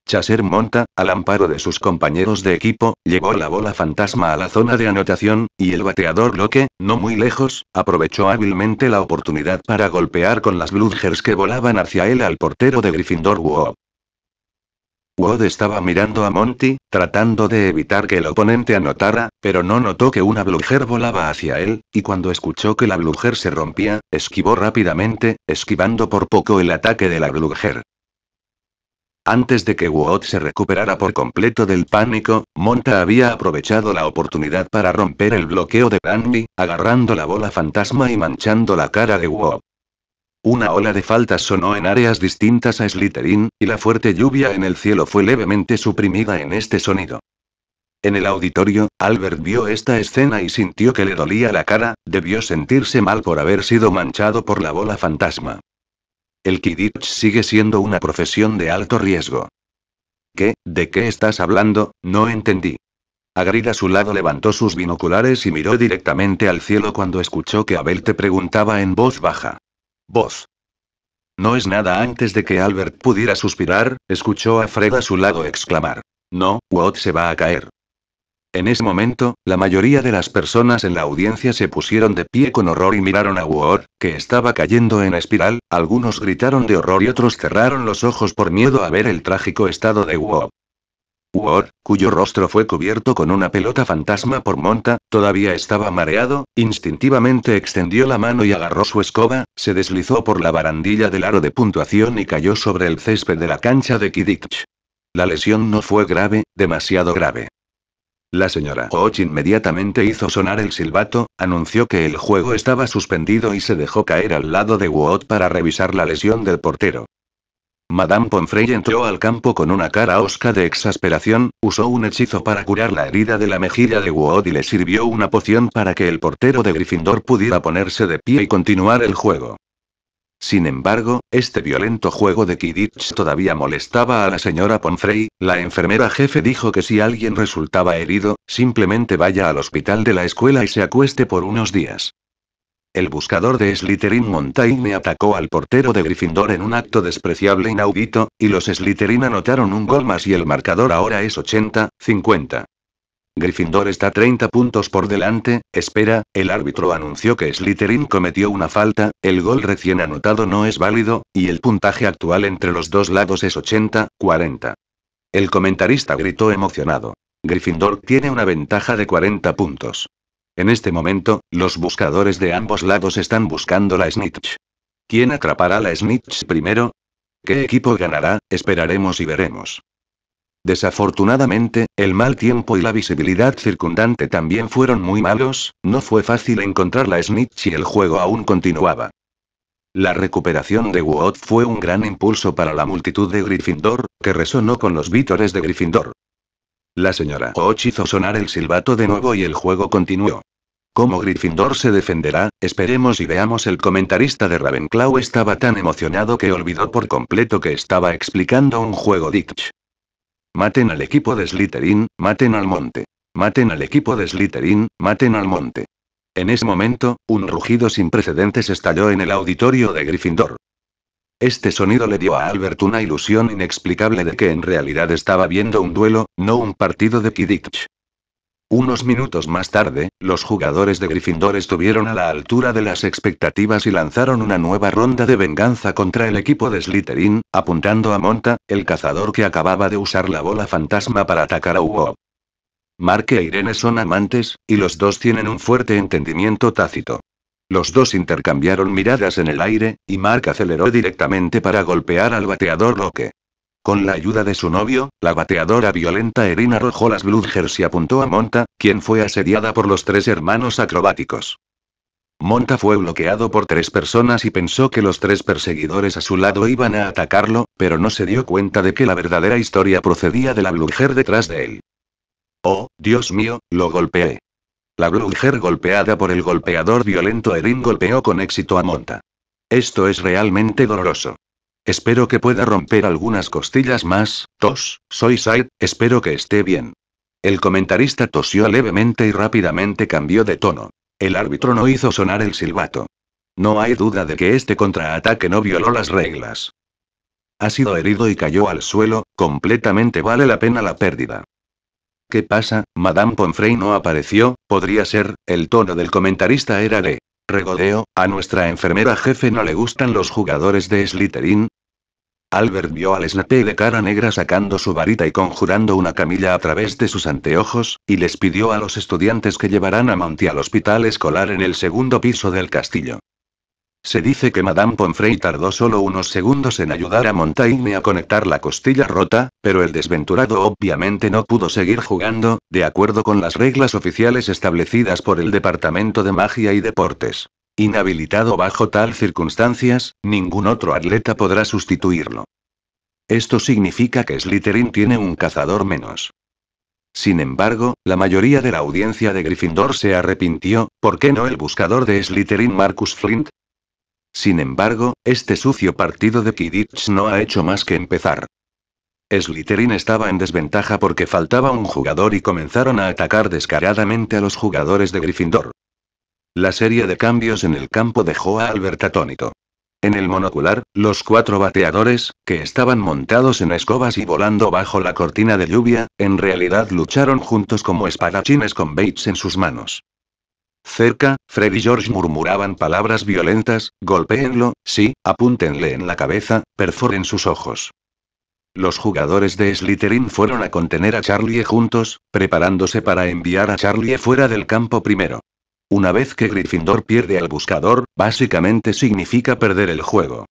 A: Chaser monta, al amparo de sus compañeros de equipo, llevó la bola fantasma a la zona de anotación, y el bateador Loke, no muy lejos, aprovechó hábilmente la oportunidad para golpear con las Bludgers que volaban hacia él al portero de Gryffindor Wood estaba mirando a Monty, tratando de evitar que el oponente anotara, pero no notó que una blujer volaba hacia él, y cuando escuchó que la blujer se rompía, esquivó rápidamente, esquivando por poco el ataque de la blujer. Antes de que Wood se recuperara por completo del pánico, Monta había aprovechado la oportunidad para romper el bloqueo de Randy, agarrando la bola fantasma y manchando la cara de Wood. Una ola de faltas sonó en áreas distintas a Slytherin, y la fuerte lluvia en el cielo fue levemente suprimida en este sonido. En el auditorio, Albert vio esta escena y sintió que le dolía la cara, debió sentirse mal por haber sido manchado por la bola fantasma. El Quidditch sigue siendo una profesión de alto riesgo. ¿Qué? ¿De qué estás hablando? No entendí. Agrid a su lado levantó sus binoculares y miró directamente al cielo cuando escuchó que Abel te preguntaba en voz baja voz. No es nada antes de que Albert pudiera suspirar, escuchó a Fred a su lado exclamar. No, Watt se va a caer. En ese momento, la mayoría de las personas en la audiencia se pusieron de pie con horror y miraron a Ward, que estaba cayendo en espiral, algunos gritaron de horror y otros cerraron los ojos por miedo a ver el trágico estado de Wod. Ward, cuyo rostro fue cubierto con una pelota fantasma por monta, todavía estaba mareado, instintivamente extendió la mano y agarró su escoba, se deslizó por la barandilla del aro de puntuación y cayó sobre el césped de la cancha de Kidditch. La lesión no fue grave, demasiado grave. La señora Hodge inmediatamente hizo sonar el silbato, anunció que el juego estaba suspendido y se dejó caer al lado de Ward para revisar la lesión del portero. Madame Pomfrey entró al campo con una cara osca de exasperación, usó un hechizo para curar la herida de la mejilla de Wood y le sirvió una poción para que el portero de Gryffindor pudiera ponerse de pie y continuar el juego. Sin embargo, este violento juego de Kidditch todavía molestaba a la señora Pomfrey, la enfermera jefe dijo que si alguien resultaba herido, simplemente vaya al hospital de la escuela y se acueste por unos días. El buscador de Slytherin Montaigne atacó al portero de Gryffindor en un acto despreciable inaudito, y los Slytherin anotaron un gol más y el marcador ahora es 80-50. Gryffindor está 30 puntos por delante, espera, el árbitro anunció que Slytherin cometió una falta, el gol recién anotado no es válido, y el puntaje actual entre los dos lados es 80-40. El comentarista gritó emocionado. Gryffindor tiene una ventaja de 40 puntos. En este momento, los buscadores de ambos lados están buscando la Snitch. ¿Quién atrapará la Snitch primero? ¿Qué equipo ganará? Esperaremos y veremos. Desafortunadamente, el mal tiempo y la visibilidad circundante también fueron muy malos, no fue fácil encontrar la Snitch y el juego aún continuaba. La recuperación de Wood fue un gran impulso para la multitud de Gryffindor, que resonó con los vítores de Gryffindor. La señora coach hizo sonar el silbato de nuevo y el juego continuó. Cómo Gryffindor se defenderá, esperemos y veamos. El comentarista de Ravenclaw estaba tan emocionado que olvidó por completo que estaba explicando un juego Ditch. Maten al equipo de Slytherin, maten al monte. Maten al equipo de Slytherin, maten al monte. En ese momento, un rugido sin precedentes estalló en el auditorio de Gryffindor. Este sonido le dio a Albert una ilusión inexplicable de que en realidad estaba viendo un duelo, no un partido de Kidditch. Unos minutos más tarde, los jugadores de Gryffindor estuvieron a la altura de las expectativas y lanzaron una nueva ronda de venganza contra el equipo de Slytherin, apuntando a Monta, el cazador que acababa de usar la bola fantasma para atacar a Hugo. Mark e Irene son amantes, y los dos tienen un fuerte entendimiento tácito. Los dos intercambiaron miradas en el aire, y Mark aceleró directamente para golpear al bateador Locke. Con la ayuda de su novio, la bateadora violenta Erin arrojó las Bludgers y apuntó a Monta, quien fue asediada por los tres hermanos acrobáticos. Monta fue bloqueado por tres personas y pensó que los tres perseguidores a su lado iban a atacarlo, pero no se dio cuenta de que la verdadera historia procedía de la Bludger detrás de él. Oh, Dios mío, lo golpeé. La Hair, golpeada por el golpeador violento Erin golpeó con éxito a Monta. Esto es realmente doloroso. Espero que pueda romper algunas costillas más, tos, soy Said, espero que esté bien. El comentarista tosió levemente y rápidamente cambió de tono. El árbitro no hizo sonar el silbato. No hay duda de que este contraataque no violó las reglas. Ha sido herido y cayó al suelo, completamente vale la pena la pérdida. ¿Qué pasa? Madame Pomfrey no apareció, podría ser, el tono del comentarista era de regodeo, a nuestra enfermera jefe no le gustan los jugadores de Slytherin. Albert vio al Snape de cara negra sacando su varita y conjurando una camilla a través de sus anteojos, y les pidió a los estudiantes que llevaran a Monty al hospital escolar en el segundo piso del castillo. Se dice que Madame Pomfrey tardó solo unos segundos en ayudar a Montaigne a conectar la costilla rota, pero el desventurado obviamente no pudo seguir jugando, de acuerdo con las reglas oficiales establecidas por el Departamento de Magia y Deportes. Inhabilitado bajo tal circunstancias, ningún otro atleta podrá sustituirlo. Esto significa que Slytherin tiene un cazador menos. Sin embargo, la mayoría de la audiencia de Gryffindor se arrepintió, ¿por qué no el buscador de Slytherin Marcus Flint? Sin embargo, este sucio partido de Kidditch no ha hecho más que empezar. Slytherin estaba en desventaja porque faltaba un jugador y comenzaron a atacar descaradamente a los jugadores de Gryffindor. La serie de cambios en el campo dejó a Albert atónito. En el monocular, los cuatro bateadores, que estaban montados en escobas y volando bajo la cortina de lluvia, en realidad lucharon juntos como espadachines con Bates en sus manos. Cerca, Fred y George murmuraban palabras violentas, golpéenlo, sí, apúntenle en la cabeza, perforen sus ojos. Los jugadores de Slytherin fueron a contener a Charlie juntos, preparándose para enviar a Charlie fuera del campo primero. Una vez que Gryffindor pierde al buscador, básicamente significa perder el juego.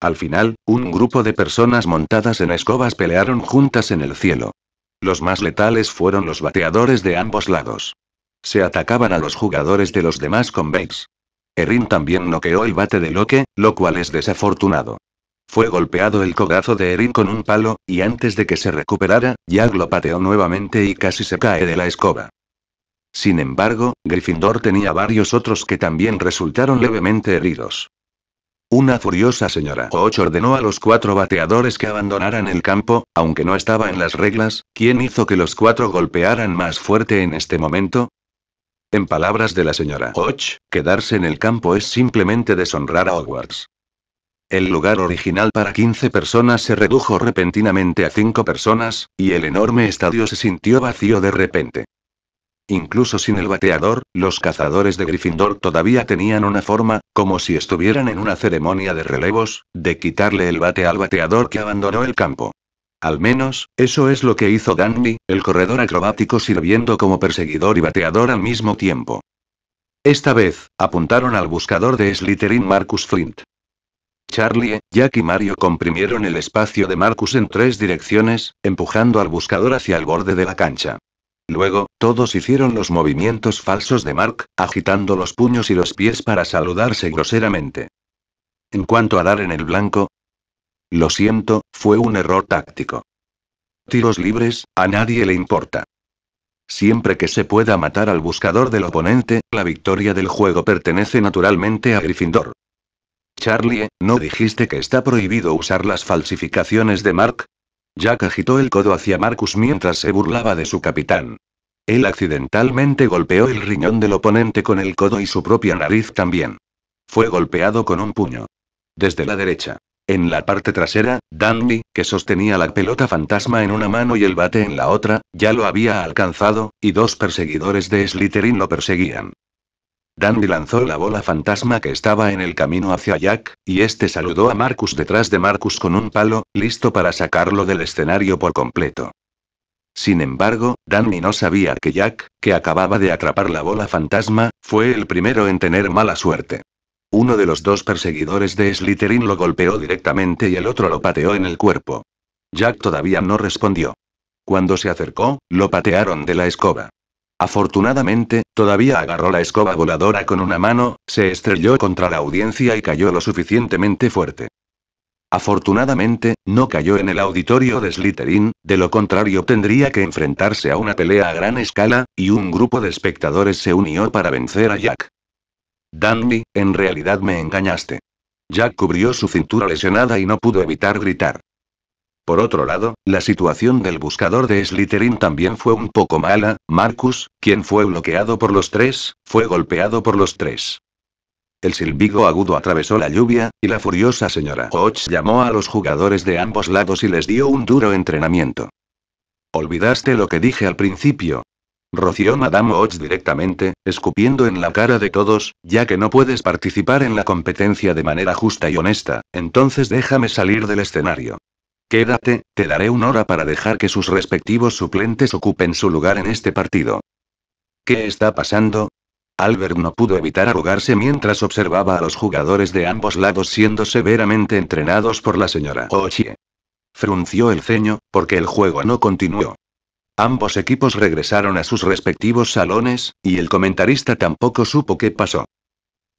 A: Al final, un grupo de personas montadas en escobas pelearon juntas en el cielo. Los más letales fueron los bateadores de ambos lados. Se atacaban a los jugadores de los demás con Bates. Erin también noqueó el bate de Loque, lo cual es desafortunado. Fue golpeado el cogazo de Erin con un palo, y antes de que se recuperara, Jag lo pateó nuevamente y casi se cae de la escoba. Sin embargo, Gryffindor tenía varios otros que también resultaron levemente heridos. Una furiosa señora Ocho ordenó a los cuatro bateadores que abandonaran el campo, aunque no estaba en las reglas, ¿quién hizo que los cuatro golpearan más fuerte en este momento? En palabras de la señora Hodge, quedarse en el campo es simplemente deshonrar a Hogwarts. El lugar original para 15 personas se redujo repentinamente a 5 personas, y el enorme estadio se sintió vacío de repente. Incluso sin el bateador, los cazadores de Gryffindor todavía tenían una forma, como si estuvieran en una ceremonia de relevos, de quitarle el bate al bateador que abandonó el campo. Al menos, eso es lo que hizo Danny, el corredor acrobático sirviendo como perseguidor y bateador al mismo tiempo. Esta vez, apuntaron al buscador de Slytherin Marcus Flint. Charlie, Jack y Mario comprimieron el espacio de Marcus en tres direcciones, empujando al buscador hacia el borde de la cancha. Luego, todos hicieron los movimientos falsos de Mark, agitando los puños y los pies para saludarse groseramente. En cuanto a dar en el blanco, lo siento, fue un error táctico. Tiros libres, a nadie le importa. Siempre que se pueda matar al buscador del oponente, la victoria del juego pertenece naturalmente a Gryffindor. Charlie, ¿no dijiste que está prohibido usar las falsificaciones de Mark? Jack agitó el codo hacia Marcus mientras se burlaba de su capitán. Él accidentalmente golpeó el riñón del oponente con el codo y su propia nariz también. Fue golpeado con un puño. Desde la derecha. En la parte trasera, Danny, que sostenía la pelota fantasma en una mano y el bate en la otra, ya lo había alcanzado, y dos perseguidores de Slytherin lo perseguían. Danny lanzó la bola fantasma que estaba en el camino hacia Jack, y este saludó a Marcus detrás de Marcus con un palo, listo para sacarlo del escenario por completo. Sin embargo, Danny no sabía que Jack, que acababa de atrapar la bola fantasma, fue el primero en tener mala suerte. Uno de los dos perseguidores de Slytherin lo golpeó directamente y el otro lo pateó en el cuerpo. Jack todavía no respondió. Cuando se acercó, lo patearon de la escoba. Afortunadamente, todavía agarró la escoba voladora con una mano, se estrelló contra la audiencia y cayó lo suficientemente fuerte. Afortunadamente, no cayó en el auditorio de Slytherin, de lo contrario tendría que enfrentarse a una pelea a gran escala, y un grupo de espectadores se unió para vencer a Jack. «Danny, en realidad me engañaste. Jack cubrió su cintura lesionada y no pudo evitar gritar. Por otro lado, la situación del buscador de Slytherin también fue un poco mala, Marcus, quien fue bloqueado por los tres, fue golpeado por los tres. El silbigo agudo atravesó la lluvia, y la furiosa señora Hodge llamó a los jugadores de ambos lados y les dio un duro entrenamiento. Olvidaste lo que dije al principio, roció Madame Ots directamente, escupiendo en la cara de todos, ya que no puedes participar en la competencia de manera justa y honesta, entonces déjame salir del escenario. Quédate, te daré una hora para dejar que sus respectivos suplentes ocupen su lugar en este partido. ¿Qué está pasando? Albert no pudo evitar arrugarse mientras observaba a los jugadores de ambos lados siendo severamente entrenados por la señora Ochie. Frunció el ceño, porque el juego no continuó. Ambos equipos regresaron a sus respectivos salones, y el comentarista tampoco supo qué pasó.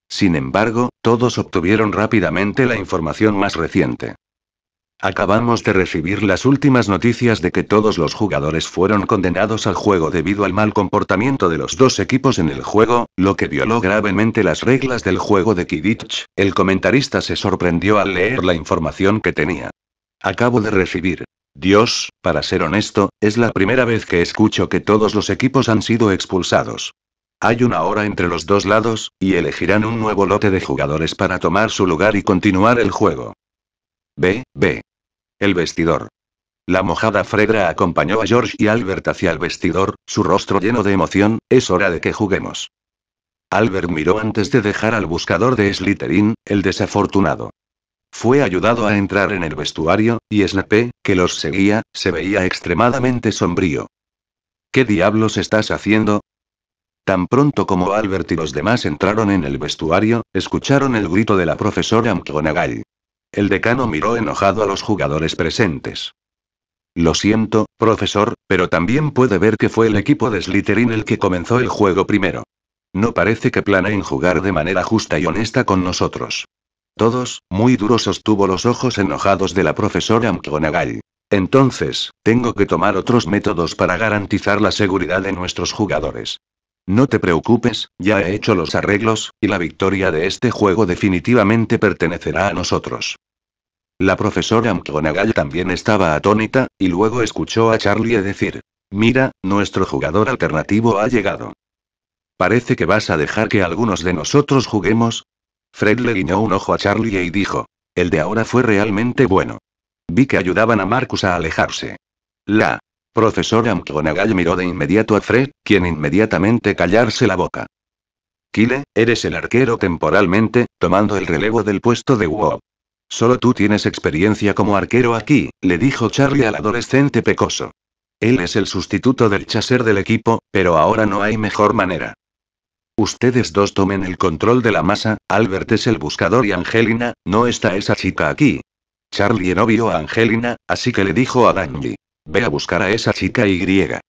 A: Sin embargo, todos obtuvieron rápidamente la información más reciente. Acabamos de recibir las últimas noticias de que todos los jugadores fueron condenados al juego debido al mal comportamiento de los dos equipos en el juego, lo que violó gravemente las reglas del juego de Kidditch. El comentarista se sorprendió al leer la información que tenía. Acabo de recibir. Dios, para ser honesto, es la primera vez que escucho que todos los equipos han sido expulsados. Hay una hora entre los dos lados, y elegirán un nuevo lote de jugadores para tomar su lugar y continuar el juego. B, B. El vestidor. La mojada Fredra acompañó a George y Albert hacia el vestidor, su rostro lleno de emoción, es hora de que juguemos. Albert miró antes de dejar al buscador de Slytherin, el desafortunado. Fue ayudado a entrar en el vestuario, y Snape, que los seguía, se veía extremadamente sombrío. ¿Qué diablos estás haciendo? Tan pronto como Albert y los demás entraron en el vestuario, escucharon el grito de la profesora McGonagall. El decano miró enojado a los jugadores presentes. Lo siento, profesor, pero también puede ver que fue el equipo de Slytherin el que comenzó el juego primero. No parece que planeen jugar de manera justa y honesta con nosotros. Todos, muy duro sostuvo los ojos enojados de la profesora McGonagall. Entonces, tengo que tomar otros métodos para garantizar la seguridad de nuestros jugadores. No te preocupes, ya he hecho los arreglos, y la victoria de este juego definitivamente pertenecerá a nosotros. La profesora McGonagall también estaba atónita, y luego escuchó a Charlie decir, Mira, nuestro jugador alternativo ha llegado. Parece que vas a dejar que algunos de nosotros juguemos, Fred le guiñó un ojo a Charlie y dijo. El de ahora fue realmente bueno. Vi que ayudaban a Marcus a alejarse. La profesora McGonagall miró de inmediato a Fred, quien inmediatamente callarse la boca. "Kile, eres el arquero temporalmente, tomando el relevo del puesto de Wob. Solo tú tienes experiencia como arquero aquí, le dijo Charlie al adolescente pecoso. Él es el sustituto del chaser del equipo, pero ahora no hay mejor manera. Ustedes dos tomen el control de la masa, Albert es el buscador y Angelina, no está esa chica aquí. Charlie no vio a Angelina, así que le dijo a Dandy: Ve a buscar a esa chica y griega.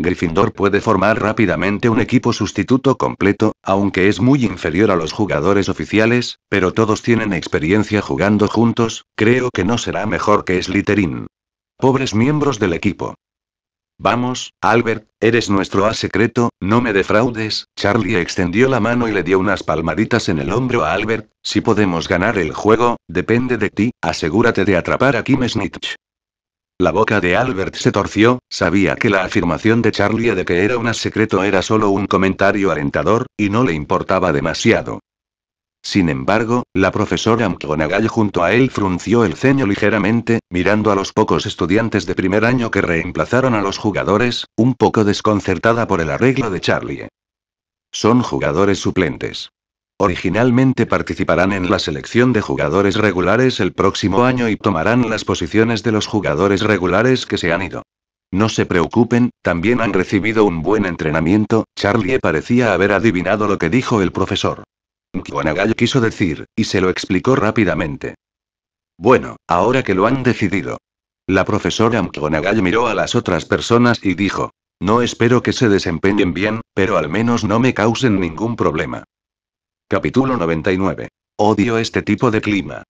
A: Gryffindor puede formar rápidamente un equipo sustituto completo, aunque es muy inferior a los jugadores oficiales, pero todos tienen experiencia jugando juntos, creo que no será mejor que Slytherin. Pobres miembros del equipo. Vamos, Albert, eres nuestro A secreto, no me defraudes. Charlie extendió la mano y le dio unas palmaditas en el hombro a Albert. Si podemos ganar el juego, depende de ti, asegúrate de atrapar a Kim Snitch. La boca de Albert se torció, sabía que la afirmación de Charlie de que era un secreto era solo un comentario alentador, y no le importaba demasiado. Sin embargo, la profesora McGonagall junto a él frunció el ceño ligeramente, mirando a los pocos estudiantes de primer año que reemplazaron a los jugadores, un poco desconcertada por el arreglo de Charlie. Son jugadores suplentes. Originalmente participarán en la selección de jugadores regulares el próximo año y tomarán las posiciones de los jugadores regulares que se han ido. No se preocupen, también han recibido un buen entrenamiento, Charlie parecía haber adivinado lo que dijo el profesor. Mkuanagai quiso decir, y se lo explicó rápidamente. Bueno, ahora que lo han decidido. La profesora Mkuanagai miró a las otras personas y dijo. No espero que se desempeñen bien, pero al menos no me causen ningún problema. Capítulo 99. Odio este tipo de clima.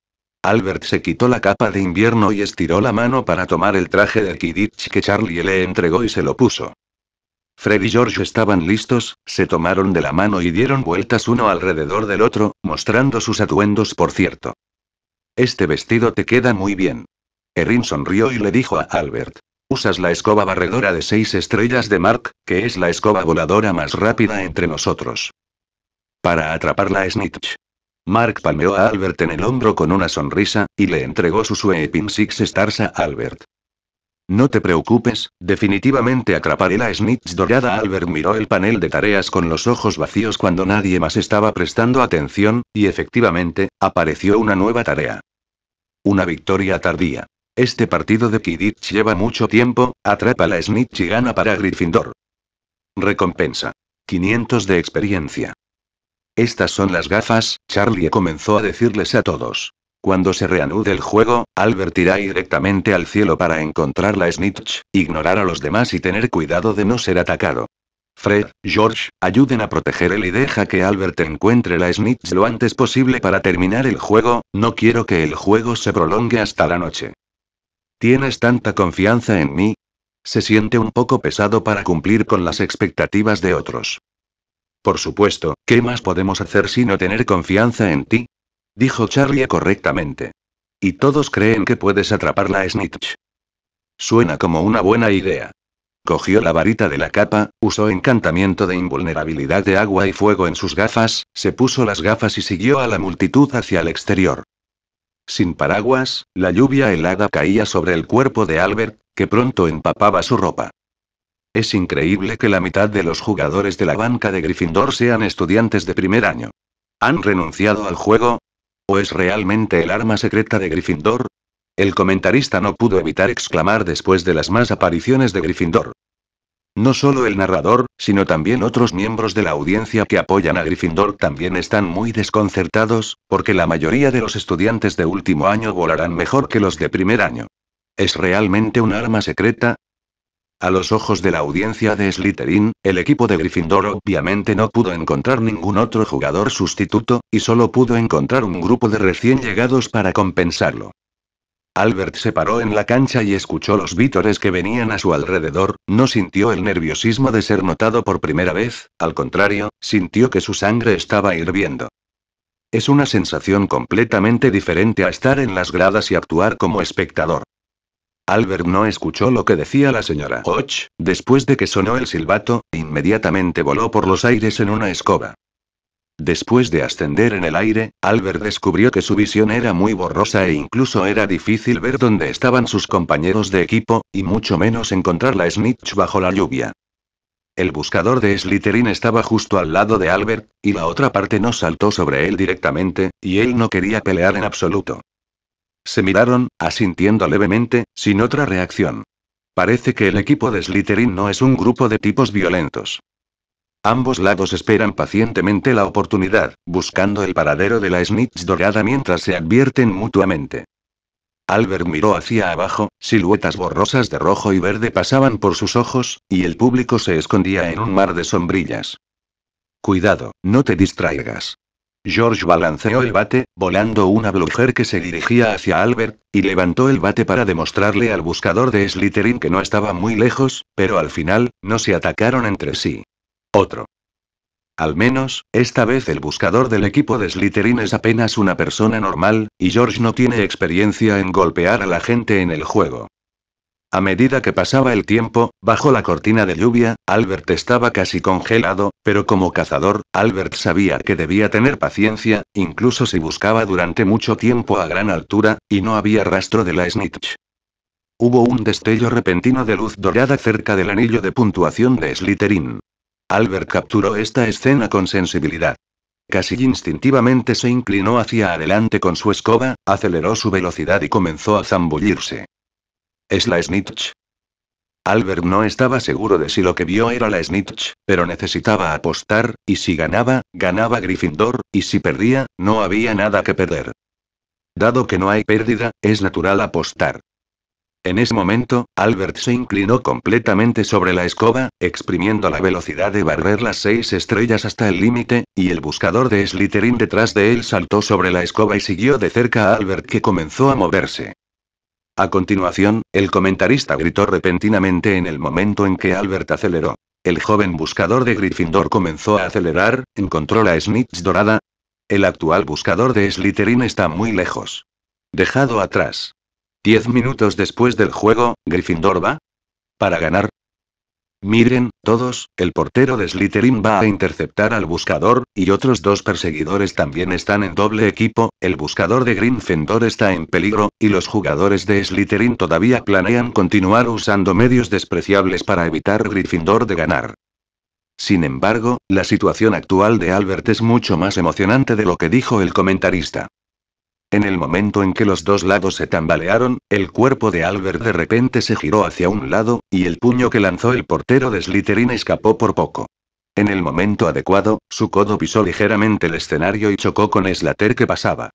A: Albert se quitó la capa de invierno y estiró la mano para tomar el traje de Kidditch que Charlie le entregó y se lo puso. Fred y George estaban listos, se tomaron de la mano y dieron vueltas uno alrededor del otro, mostrando sus atuendos por cierto. Este vestido te queda muy bien. Erin sonrió y le dijo a Albert. Usas la escoba barredora de seis estrellas de Mark, que es la escoba voladora más rápida entre nosotros. Para atraparla la Snitch. Mark palmeó a Albert en el hombro con una sonrisa, y le entregó su Sweeping Six Stars a Albert. No te preocupes, definitivamente atraparé la snitch dorada. Albert miró el panel de tareas con los ojos vacíos cuando nadie más estaba prestando atención, y efectivamente, apareció una nueva tarea. Una victoria tardía. Este partido de Kidditch lleva mucho tiempo, atrapa la snitch y gana para Gryffindor. Recompensa. 500 de experiencia. Estas son las gafas, Charlie comenzó a decirles a todos. Cuando se reanude el juego, Albert irá directamente al cielo para encontrar la Snitch, ignorar a los demás y tener cuidado de no ser atacado. Fred, George, ayuden a proteger él y deja que Albert encuentre la Snitch lo antes posible para terminar el juego, no quiero que el juego se prolongue hasta la noche. ¿Tienes tanta confianza en mí? Se siente un poco pesado para cumplir con las expectativas de otros. Por supuesto, ¿qué más podemos hacer sino tener confianza en ti? Dijo Charlie correctamente. Y todos creen que puedes atrapar la snitch. Suena como una buena idea. Cogió la varita de la capa, usó encantamiento de invulnerabilidad de agua y fuego en sus gafas, se puso las gafas y siguió a la multitud hacia el exterior. Sin paraguas, la lluvia helada caía sobre el cuerpo de Albert, que pronto empapaba su ropa. Es increíble que la mitad de los jugadores de la banca de Gryffindor sean estudiantes de primer año. Han renunciado al juego, ¿O es realmente el arma secreta de Gryffindor? El comentarista no pudo evitar exclamar después de las más apariciones de Gryffindor. No solo el narrador, sino también otros miembros de la audiencia que apoyan a Gryffindor también están muy desconcertados, porque la mayoría de los estudiantes de último año volarán mejor que los de primer año. ¿Es realmente un arma secreta? A los ojos de la audiencia de Slytherin, el equipo de Gryffindor obviamente no pudo encontrar ningún otro jugador sustituto, y solo pudo encontrar un grupo de recién llegados para compensarlo. Albert se paró en la cancha y escuchó los vítores que venían a su alrededor, no sintió el nerviosismo de ser notado por primera vez, al contrario, sintió que su sangre estaba hirviendo. Es una sensación completamente diferente a estar en las gradas y actuar como espectador. Albert no escuchó lo que decía la señora Hodge, después de que sonó el silbato, inmediatamente voló por los aires en una escoba. Después de ascender en el aire, Albert descubrió que su visión era muy borrosa e incluso era difícil ver dónde estaban sus compañeros de equipo, y mucho menos encontrar la Snitch bajo la lluvia. El buscador de Slytherin estaba justo al lado de Albert, y la otra parte no saltó sobre él directamente, y él no quería pelear en absoluto. Se miraron, asintiendo levemente, sin otra reacción. Parece que el equipo de Slytherin no es un grupo de tipos violentos. Ambos lados esperan pacientemente la oportunidad, buscando el paradero de la snitch dorada mientras se advierten mutuamente. Albert miró hacia abajo, siluetas borrosas de rojo y verde pasaban por sus ojos, y el público se escondía en un mar de sombrillas. Cuidado, no te distraigas. George balanceó el bate, volando una blogger que se dirigía hacia Albert, y levantó el bate para demostrarle al buscador de Slytherin que no estaba muy lejos, pero al final, no se atacaron entre sí. Otro. Al menos, esta vez el buscador del equipo de Slytherin es apenas una persona normal, y George no tiene experiencia en golpear a la gente en el juego. A medida que pasaba el tiempo, bajo la cortina de lluvia, Albert estaba casi congelado, pero como cazador, Albert sabía que debía tener paciencia, incluso si buscaba durante mucho tiempo a gran altura, y no había rastro de la snitch. Hubo un destello repentino de luz dorada cerca del anillo de puntuación de Slytherin. Albert capturó esta escena con sensibilidad. Casi instintivamente se inclinó hacia adelante con su escoba, aceleró su velocidad y comenzó a zambullirse. ¿Es la Snitch? Albert no estaba seguro de si lo que vio era la Snitch, pero necesitaba apostar, y si ganaba, ganaba Gryffindor, y si perdía, no había nada que perder. Dado que no hay pérdida, es natural apostar. En ese momento, Albert se inclinó completamente sobre la escoba, exprimiendo la velocidad de barrer las seis estrellas hasta el límite, y el buscador de Slytherin detrás de él saltó sobre la escoba y siguió de cerca a Albert que comenzó a moverse. A continuación, el comentarista gritó repentinamente en el momento en que Albert aceleró. El joven buscador de Gryffindor comenzó a acelerar, encontró la Snitch dorada. El actual buscador de Slytherin está muy lejos. Dejado atrás. Diez minutos después del juego, Gryffindor va. Para ganar, Miren, todos, el portero de Slytherin va a interceptar al buscador, y otros dos perseguidores también están en doble equipo, el buscador de Gryffindor está en peligro, y los jugadores de Slytherin todavía planean continuar usando medios despreciables para evitar Gryffindor de ganar. Sin embargo, la situación actual de Albert es mucho más emocionante de lo que dijo el comentarista. En el momento en que los dos lados se tambalearon, el cuerpo de Albert de repente se giró hacia un lado, y el puño que lanzó el portero de Slytherin escapó por poco. En el momento adecuado, su codo pisó ligeramente el escenario y chocó con Slater que pasaba.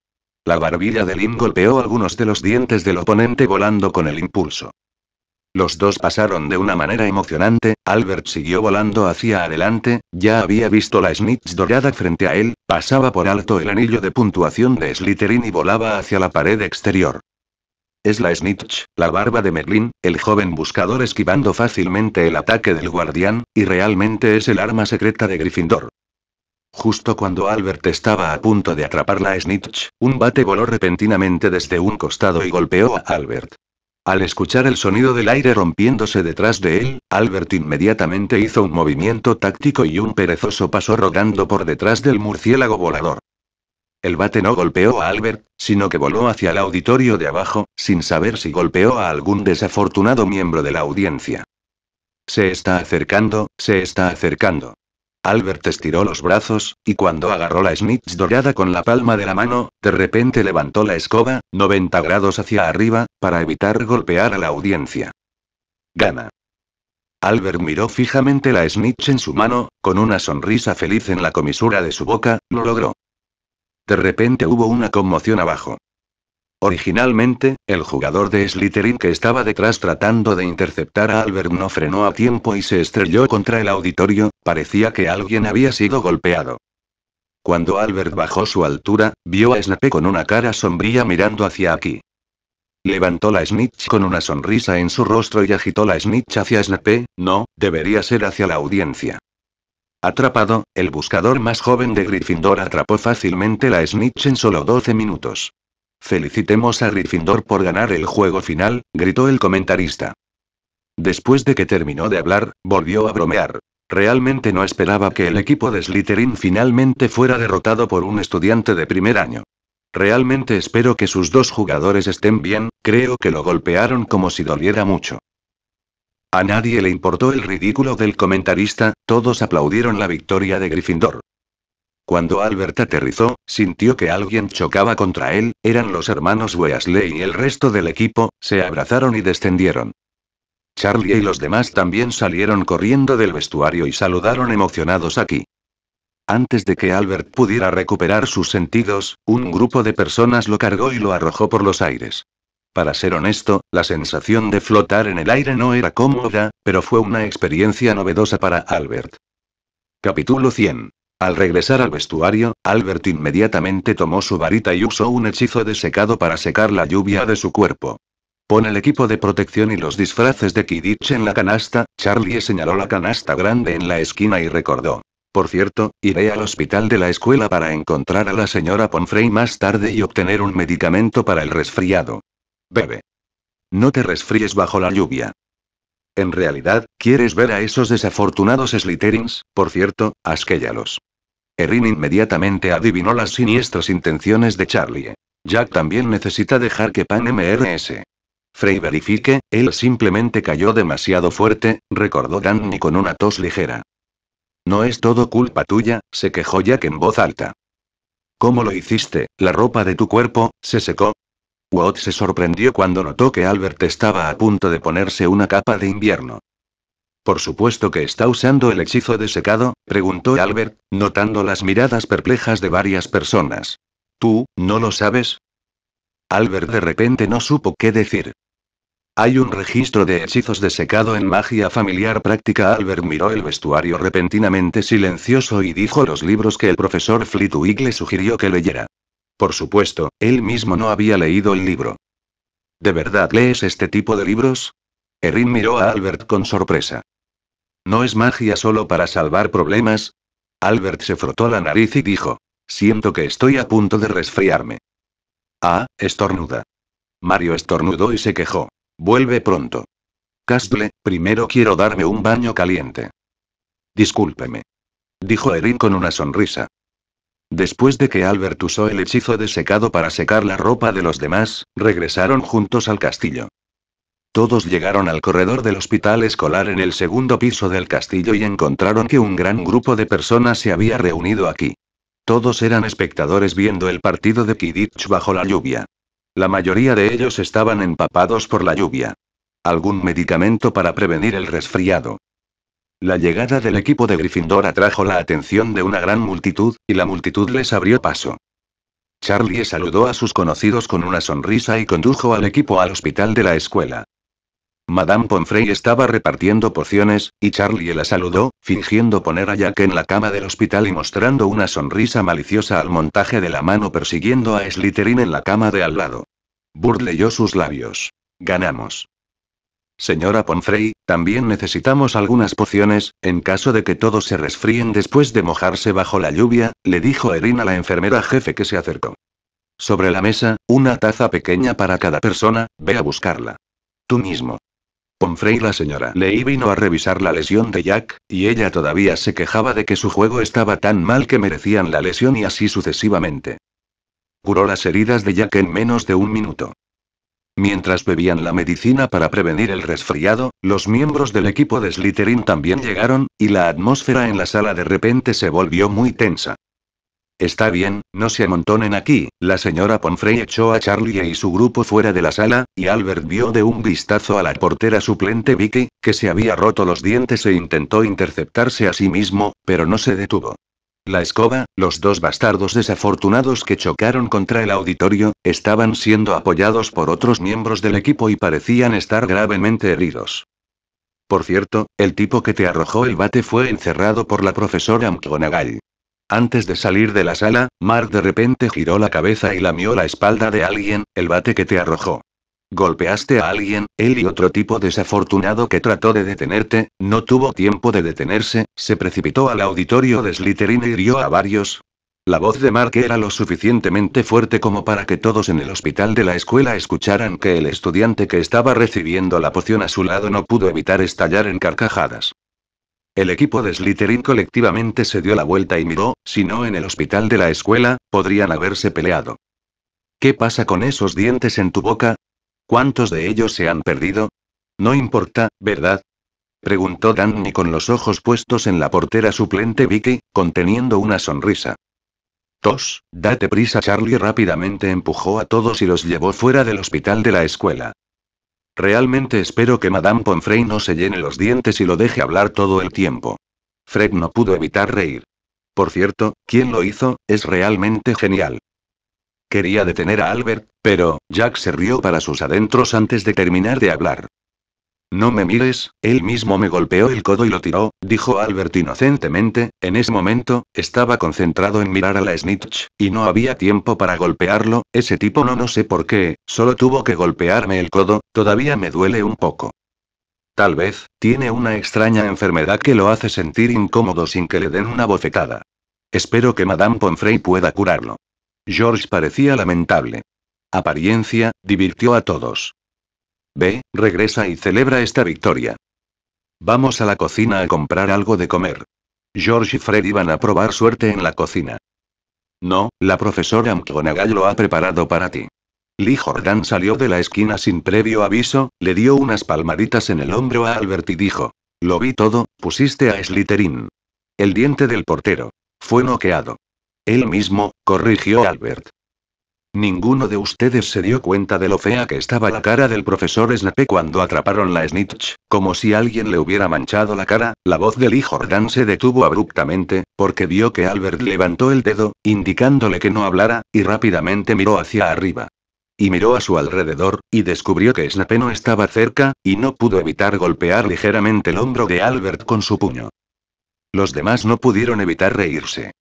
A: La barbilla de Lynn golpeó algunos de los dientes del oponente volando con el impulso. Los dos pasaron de una manera emocionante, Albert siguió volando hacia adelante, ya había visto la Snitch dorada frente a él, pasaba por alto el anillo de puntuación de Slytherin y volaba hacia la pared exterior. Es la Snitch, la barba de Merlin, el joven buscador esquivando fácilmente el ataque del guardián, y realmente es el arma secreta de Gryffindor. Justo cuando Albert estaba a punto de atrapar la Snitch, un bate voló repentinamente desde un costado y golpeó a Albert. Al escuchar el sonido del aire rompiéndose detrás de él, Albert inmediatamente hizo un movimiento táctico y un perezoso pasó rodando por detrás del murciélago volador. El bate no golpeó a Albert, sino que voló hacia el auditorio de abajo, sin saber si golpeó a algún desafortunado miembro de la audiencia. Se está acercando, se está acercando. Albert estiró los brazos, y cuando agarró la snitch dorada con la palma de la mano, de repente levantó la escoba, 90 grados hacia arriba, para evitar golpear a la audiencia. Gana. Albert miró fijamente la snitch en su mano, con una sonrisa feliz en la comisura de su boca, lo logró. De repente hubo una conmoción abajo. Originalmente, el jugador de Slytherin que estaba detrás tratando de interceptar a Albert no frenó a tiempo y se estrelló contra el auditorio, parecía que alguien había sido golpeado. Cuando Albert bajó su altura, vio a Snape con una cara sombría mirando hacia aquí. Levantó la snitch con una sonrisa en su rostro y agitó la snitch hacia Snape, no, debería ser hacia la audiencia. Atrapado, el buscador más joven de Gryffindor atrapó fácilmente la snitch en solo 12 minutos. Felicitemos a Gryffindor por ganar el juego final, gritó el comentarista. Después de que terminó de hablar, volvió a bromear. Realmente no esperaba que el equipo de Slytherin finalmente fuera derrotado por un estudiante de primer año. Realmente espero que sus dos jugadores estén bien, creo que lo golpearon como si doliera mucho. A nadie le importó el ridículo del comentarista, todos aplaudieron la victoria de Gryffindor. Cuando Albert aterrizó, sintió que alguien chocaba contra él, eran los hermanos Weasley y el resto del equipo, se abrazaron y descendieron. Charlie y los demás también salieron corriendo del vestuario y saludaron emocionados aquí. Antes de que Albert pudiera recuperar sus sentidos, un grupo de personas lo cargó y lo arrojó por los aires. Para ser honesto, la sensación de flotar en el aire no era cómoda, pero fue una experiencia novedosa para Albert. Capítulo 100. Al regresar al vestuario, Albert inmediatamente tomó su varita y usó un hechizo de secado para secar la lluvia de su cuerpo. Pon el equipo de protección y los disfraces de Kidditch en la canasta, Charlie señaló la canasta grande en la esquina y recordó. Por cierto, iré al hospital de la escuela para encontrar a la señora Ponfrey más tarde y obtener un medicamento para el resfriado. Bebe. No te resfríes bajo la lluvia. En realidad, ¿quieres ver a esos desafortunados Slytherins? Por cierto, asquéllalos. Erin inmediatamente adivinó las siniestras intenciones de Charlie. Jack también necesita dejar que Pan MRS. Frey verifique, él simplemente cayó demasiado fuerte, recordó Danny con una tos ligera. No es todo culpa tuya, se quejó Jack en voz alta. ¿Cómo lo hiciste? ¿La ropa de tu cuerpo se secó? Watt se sorprendió cuando notó que Albert estaba a punto de ponerse una capa de invierno. Por supuesto que está usando el hechizo de secado, preguntó Albert, notando las miradas perplejas de varias personas. ¿Tú, no lo sabes? Albert de repente no supo qué decir. Hay un registro de hechizos de secado en magia familiar práctica. Albert miró el vestuario repentinamente silencioso y dijo los libros que el profesor Flitwick le sugirió que leyera. Por supuesto, él mismo no había leído el libro. ¿De verdad lees este tipo de libros? Erin miró a Albert con sorpresa. ¿No es magia solo para salvar problemas? Albert se frotó la nariz y dijo. Siento que estoy a punto de resfriarme. Ah, estornuda. Mario estornudó y se quejó. Vuelve pronto. Castle, primero quiero darme un baño caliente. Discúlpeme. Dijo Erin con una sonrisa. Después de que Albert usó el hechizo de secado para secar la ropa de los demás, regresaron juntos al castillo. Todos llegaron al corredor del hospital escolar en el segundo piso del castillo y encontraron que un gran grupo de personas se había reunido aquí. Todos eran espectadores viendo el partido de Kidditch bajo la lluvia. La mayoría de ellos estaban empapados por la lluvia. Algún medicamento para prevenir el resfriado. La llegada del equipo de Gryffindor atrajo la atención de una gran multitud, y la multitud les abrió paso. Charlie saludó a sus conocidos con una sonrisa y condujo al equipo al hospital de la escuela. Madame Ponfrey estaba repartiendo pociones, y Charlie la saludó, fingiendo poner a Jack en la cama del hospital y mostrando una sonrisa maliciosa al montaje de la mano persiguiendo a Slytherin en la cama de al lado. Burt leyó sus labios. Ganamos. Señora Ponfrey, también necesitamos algunas pociones, en caso de que todos se resfríen después de mojarse bajo la lluvia, le dijo Erin a la enfermera jefe que se acercó. Sobre la mesa, una taza pequeña para cada persona, ve a buscarla. Tú mismo. Frey la señora Lee vino a revisar la lesión de Jack, y ella todavía se quejaba de que su juego estaba tan mal que merecían la lesión y así sucesivamente. Curó las heridas de Jack en menos de un minuto. Mientras bebían la medicina para prevenir el resfriado, los miembros del equipo de Slytherin también llegaron, y la atmósfera en la sala de repente se volvió muy tensa. Está bien, no se amontonen aquí. La señora Ponfrey echó a Charlie y su grupo fuera de la sala, y Albert vio de un vistazo a la portera suplente Vicky, que se había roto los dientes e intentó interceptarse a sí mismo, pero no se detuvo. La escoba, los dos bastardos desafortunados que chocaron contra el auditorio, estaban siendo apoyados por otros miembros del equipo y parecían estar gravemente heridos. Por cierto, el tipo que te arrojó el bate fue encerrado por la profesora McGonagall. Antes de salir de la sala, Mark de repente giró la cabeza y lamió la espalda de alguien, el bate que te arrojó. Golpeaste a alguien, él y otro tipo desafortunado que trató de detenerte, no tuvo tiempo de detenerse, se precipitó al auditorio de Slytherin y hirió a varios. La voz de Mark era lo suficientemente fuerte como para que todos en el hospital de la escuela escucharan que el estudiante que estaba recibiendo la poción a su lado no pudo evitar estallar en carcajadas. El equipo de Slytherin colectivamente se dio la vuelta y miró, si no en el hospital de la escuela, podrían haberse peleado. ¿Qué pasa con esos dientes en tu boca? ¿Cuántos de ellos se han perdido? No importa, ¿verdad? Preguntó Danny con los ojos puestos en la portera suplente Vicky, conteniendo una sonrisa. Tos, date prisa. Charlie rápidamente empujó a todos y los llevó fuera del hospital de la escuela. Realmente espero que Madame Pomfrey no se llene los dientes y lo deje hablar todo el tiempo. Fred no pudo evitar reír. Por cierto, quien lo hizo, es realmente genial. Quería detener a Albert, pero Jack se rió para sus adentros antes de terminar de hablar. No me mires, él mismo me golpeó el codo y lo tiró, dijo Albert inocentemente, en ese momento, estaba concentrado en mirar a la snitch, y no había tiempo para golpearlo, ese tipo no no sé por qué, solo tuvo que golpearme el codo, todavía me duele un poco. Tal vez, tiene una extraña enfermedad que lo hace sentir incómodo sin que le den una bofetada. Espero que Madame Pomfrey pueda curarlo. George parecía lamentable. Apariencia, divirtió a todos. Ve, regresa y celebra esta victoria. Vamos a la cocina a comprar algo de comer. George y Fred iban a probar suerte en la cocina. No, la profesora McGonagall lo ha preparado para ti. Lee Jordan salió de la esquina sin previo aviso, le dio unas palmaditas en el hombro a Albert y dijo. Lo vi todo, pusiste a Slytherin. El diente del portero. Fue noqueado. Él mismo, corrigió Albert. Ninguno de ustedes se dio cuenta de lo fea que estaba la cara del profesor Snape cuando atraparon la snitch, como si alguien le hubiera manchado la cara, la voz del hijo Jordan se detuvo abruptamente, porque vio que Albert levantó el dedo, indicándole que no hablara, y rápidamente miró hacia arriba. Y miró a su alrededor, y descubrió que Snape no estaba cerca, y no pudo evitar golpear ligeramente el hombro de Albert con su puño. Los demás no pudieron evitar reírse.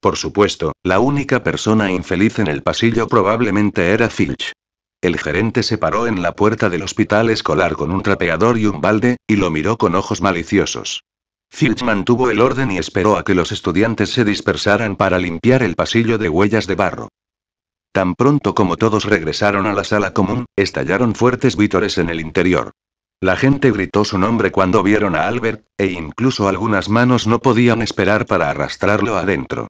A: Por supuesto, la única persona infeliz en el pasillo probablemente era Filch. El gerente se paró en la puerta del hospital escolar con un trapeador y un balde, y lo miró con ojos maliciosos. Filch mantuvo el orden y esperó a que los estudiantes se dispersaran para limpiar el pasillo de huellas de barro. Tan pronto como todos regresaron a la sala común, estallaron fuertes vítores en el interior. La gente gritó su nombre cuando vieron a Albert, e incluso algunas manos no podían esperar para arrastrarlo adentro.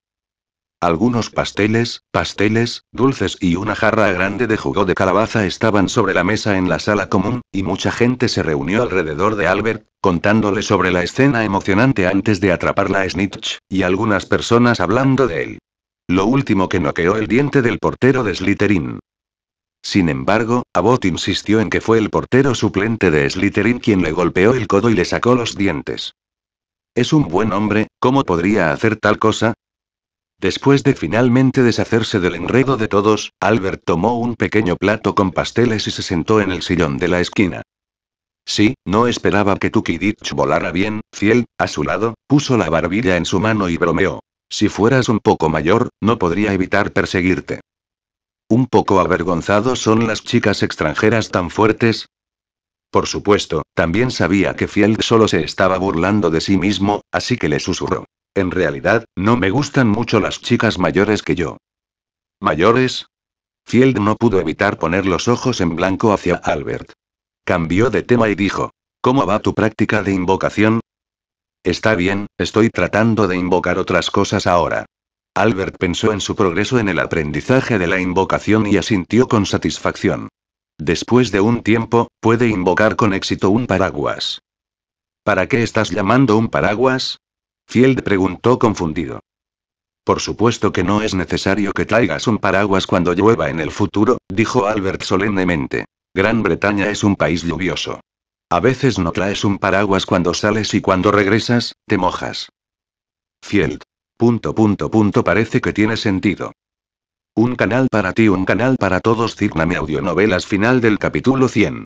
A: Algunos pasteles, pasteles, dulces y una jarra grande de jugo de calabaza estaban sobre la mesa en la sala común, y mucha gente se reunió alrededor de Albert, contándole sobre la escena emocionante antes de atrapar la snitch, y algunas personas hablando de él. Lo último que noqueó el diente del portero de Slytherin. Sin embargo, Abbott insistió en que fue el portero suplente de Slytherin quien le golpeó el codo y le sacó los dientes. Es un buen hombre, ¿cómo podría hacer tal cosa? Después de finalmente deshacerse del enredo de todos, Albert tomó un pequeño plato con pasteles y se sentó en el sillón de la esquina. Sí, no esperaba que Tukidich volara bien, fiel, a su lado, puso la barbilla en su mano y bromeó. Si fueras un poco mayor, no podría evitar perseguirte. Un poco avergonzado son las chicas extranjeras tan fuertes, por supuesto, también sabía que Fiel solo se estaba burlando de sí mismo, así que le susurró. En realidad, no me gustan mucho las chicas mayores que yo. ¿Mayores? Field no pudo evitar poner los ojos en blanco hacia Albert. Cambió de tema y dijo, ¿Cómo va tu práctica de invocación? Está bien, estoy tratando de invocar otras cosas ahora. Albert pensó en su progreso en el aprendizaje de la invocación y asintió con satisfacción. Después de un tiempo, puede invocar con éxito un paraguas. ¿Para qué estás llamando un paraguas? Field preguntó confundido. Por supuesto que no es necesario que traigas un paraguas cuando llueva en el futuro, dijo Albert solemnemente. Gran Bretaña es un país lluvioso. A veces no traes un paraguas cuando sales y cuando regresas, te mojas. Field. Punto punto punto parece que tiene sentido. Un canal para ti, un canal para todos. Cigname Audionovelas final del capítulo 100.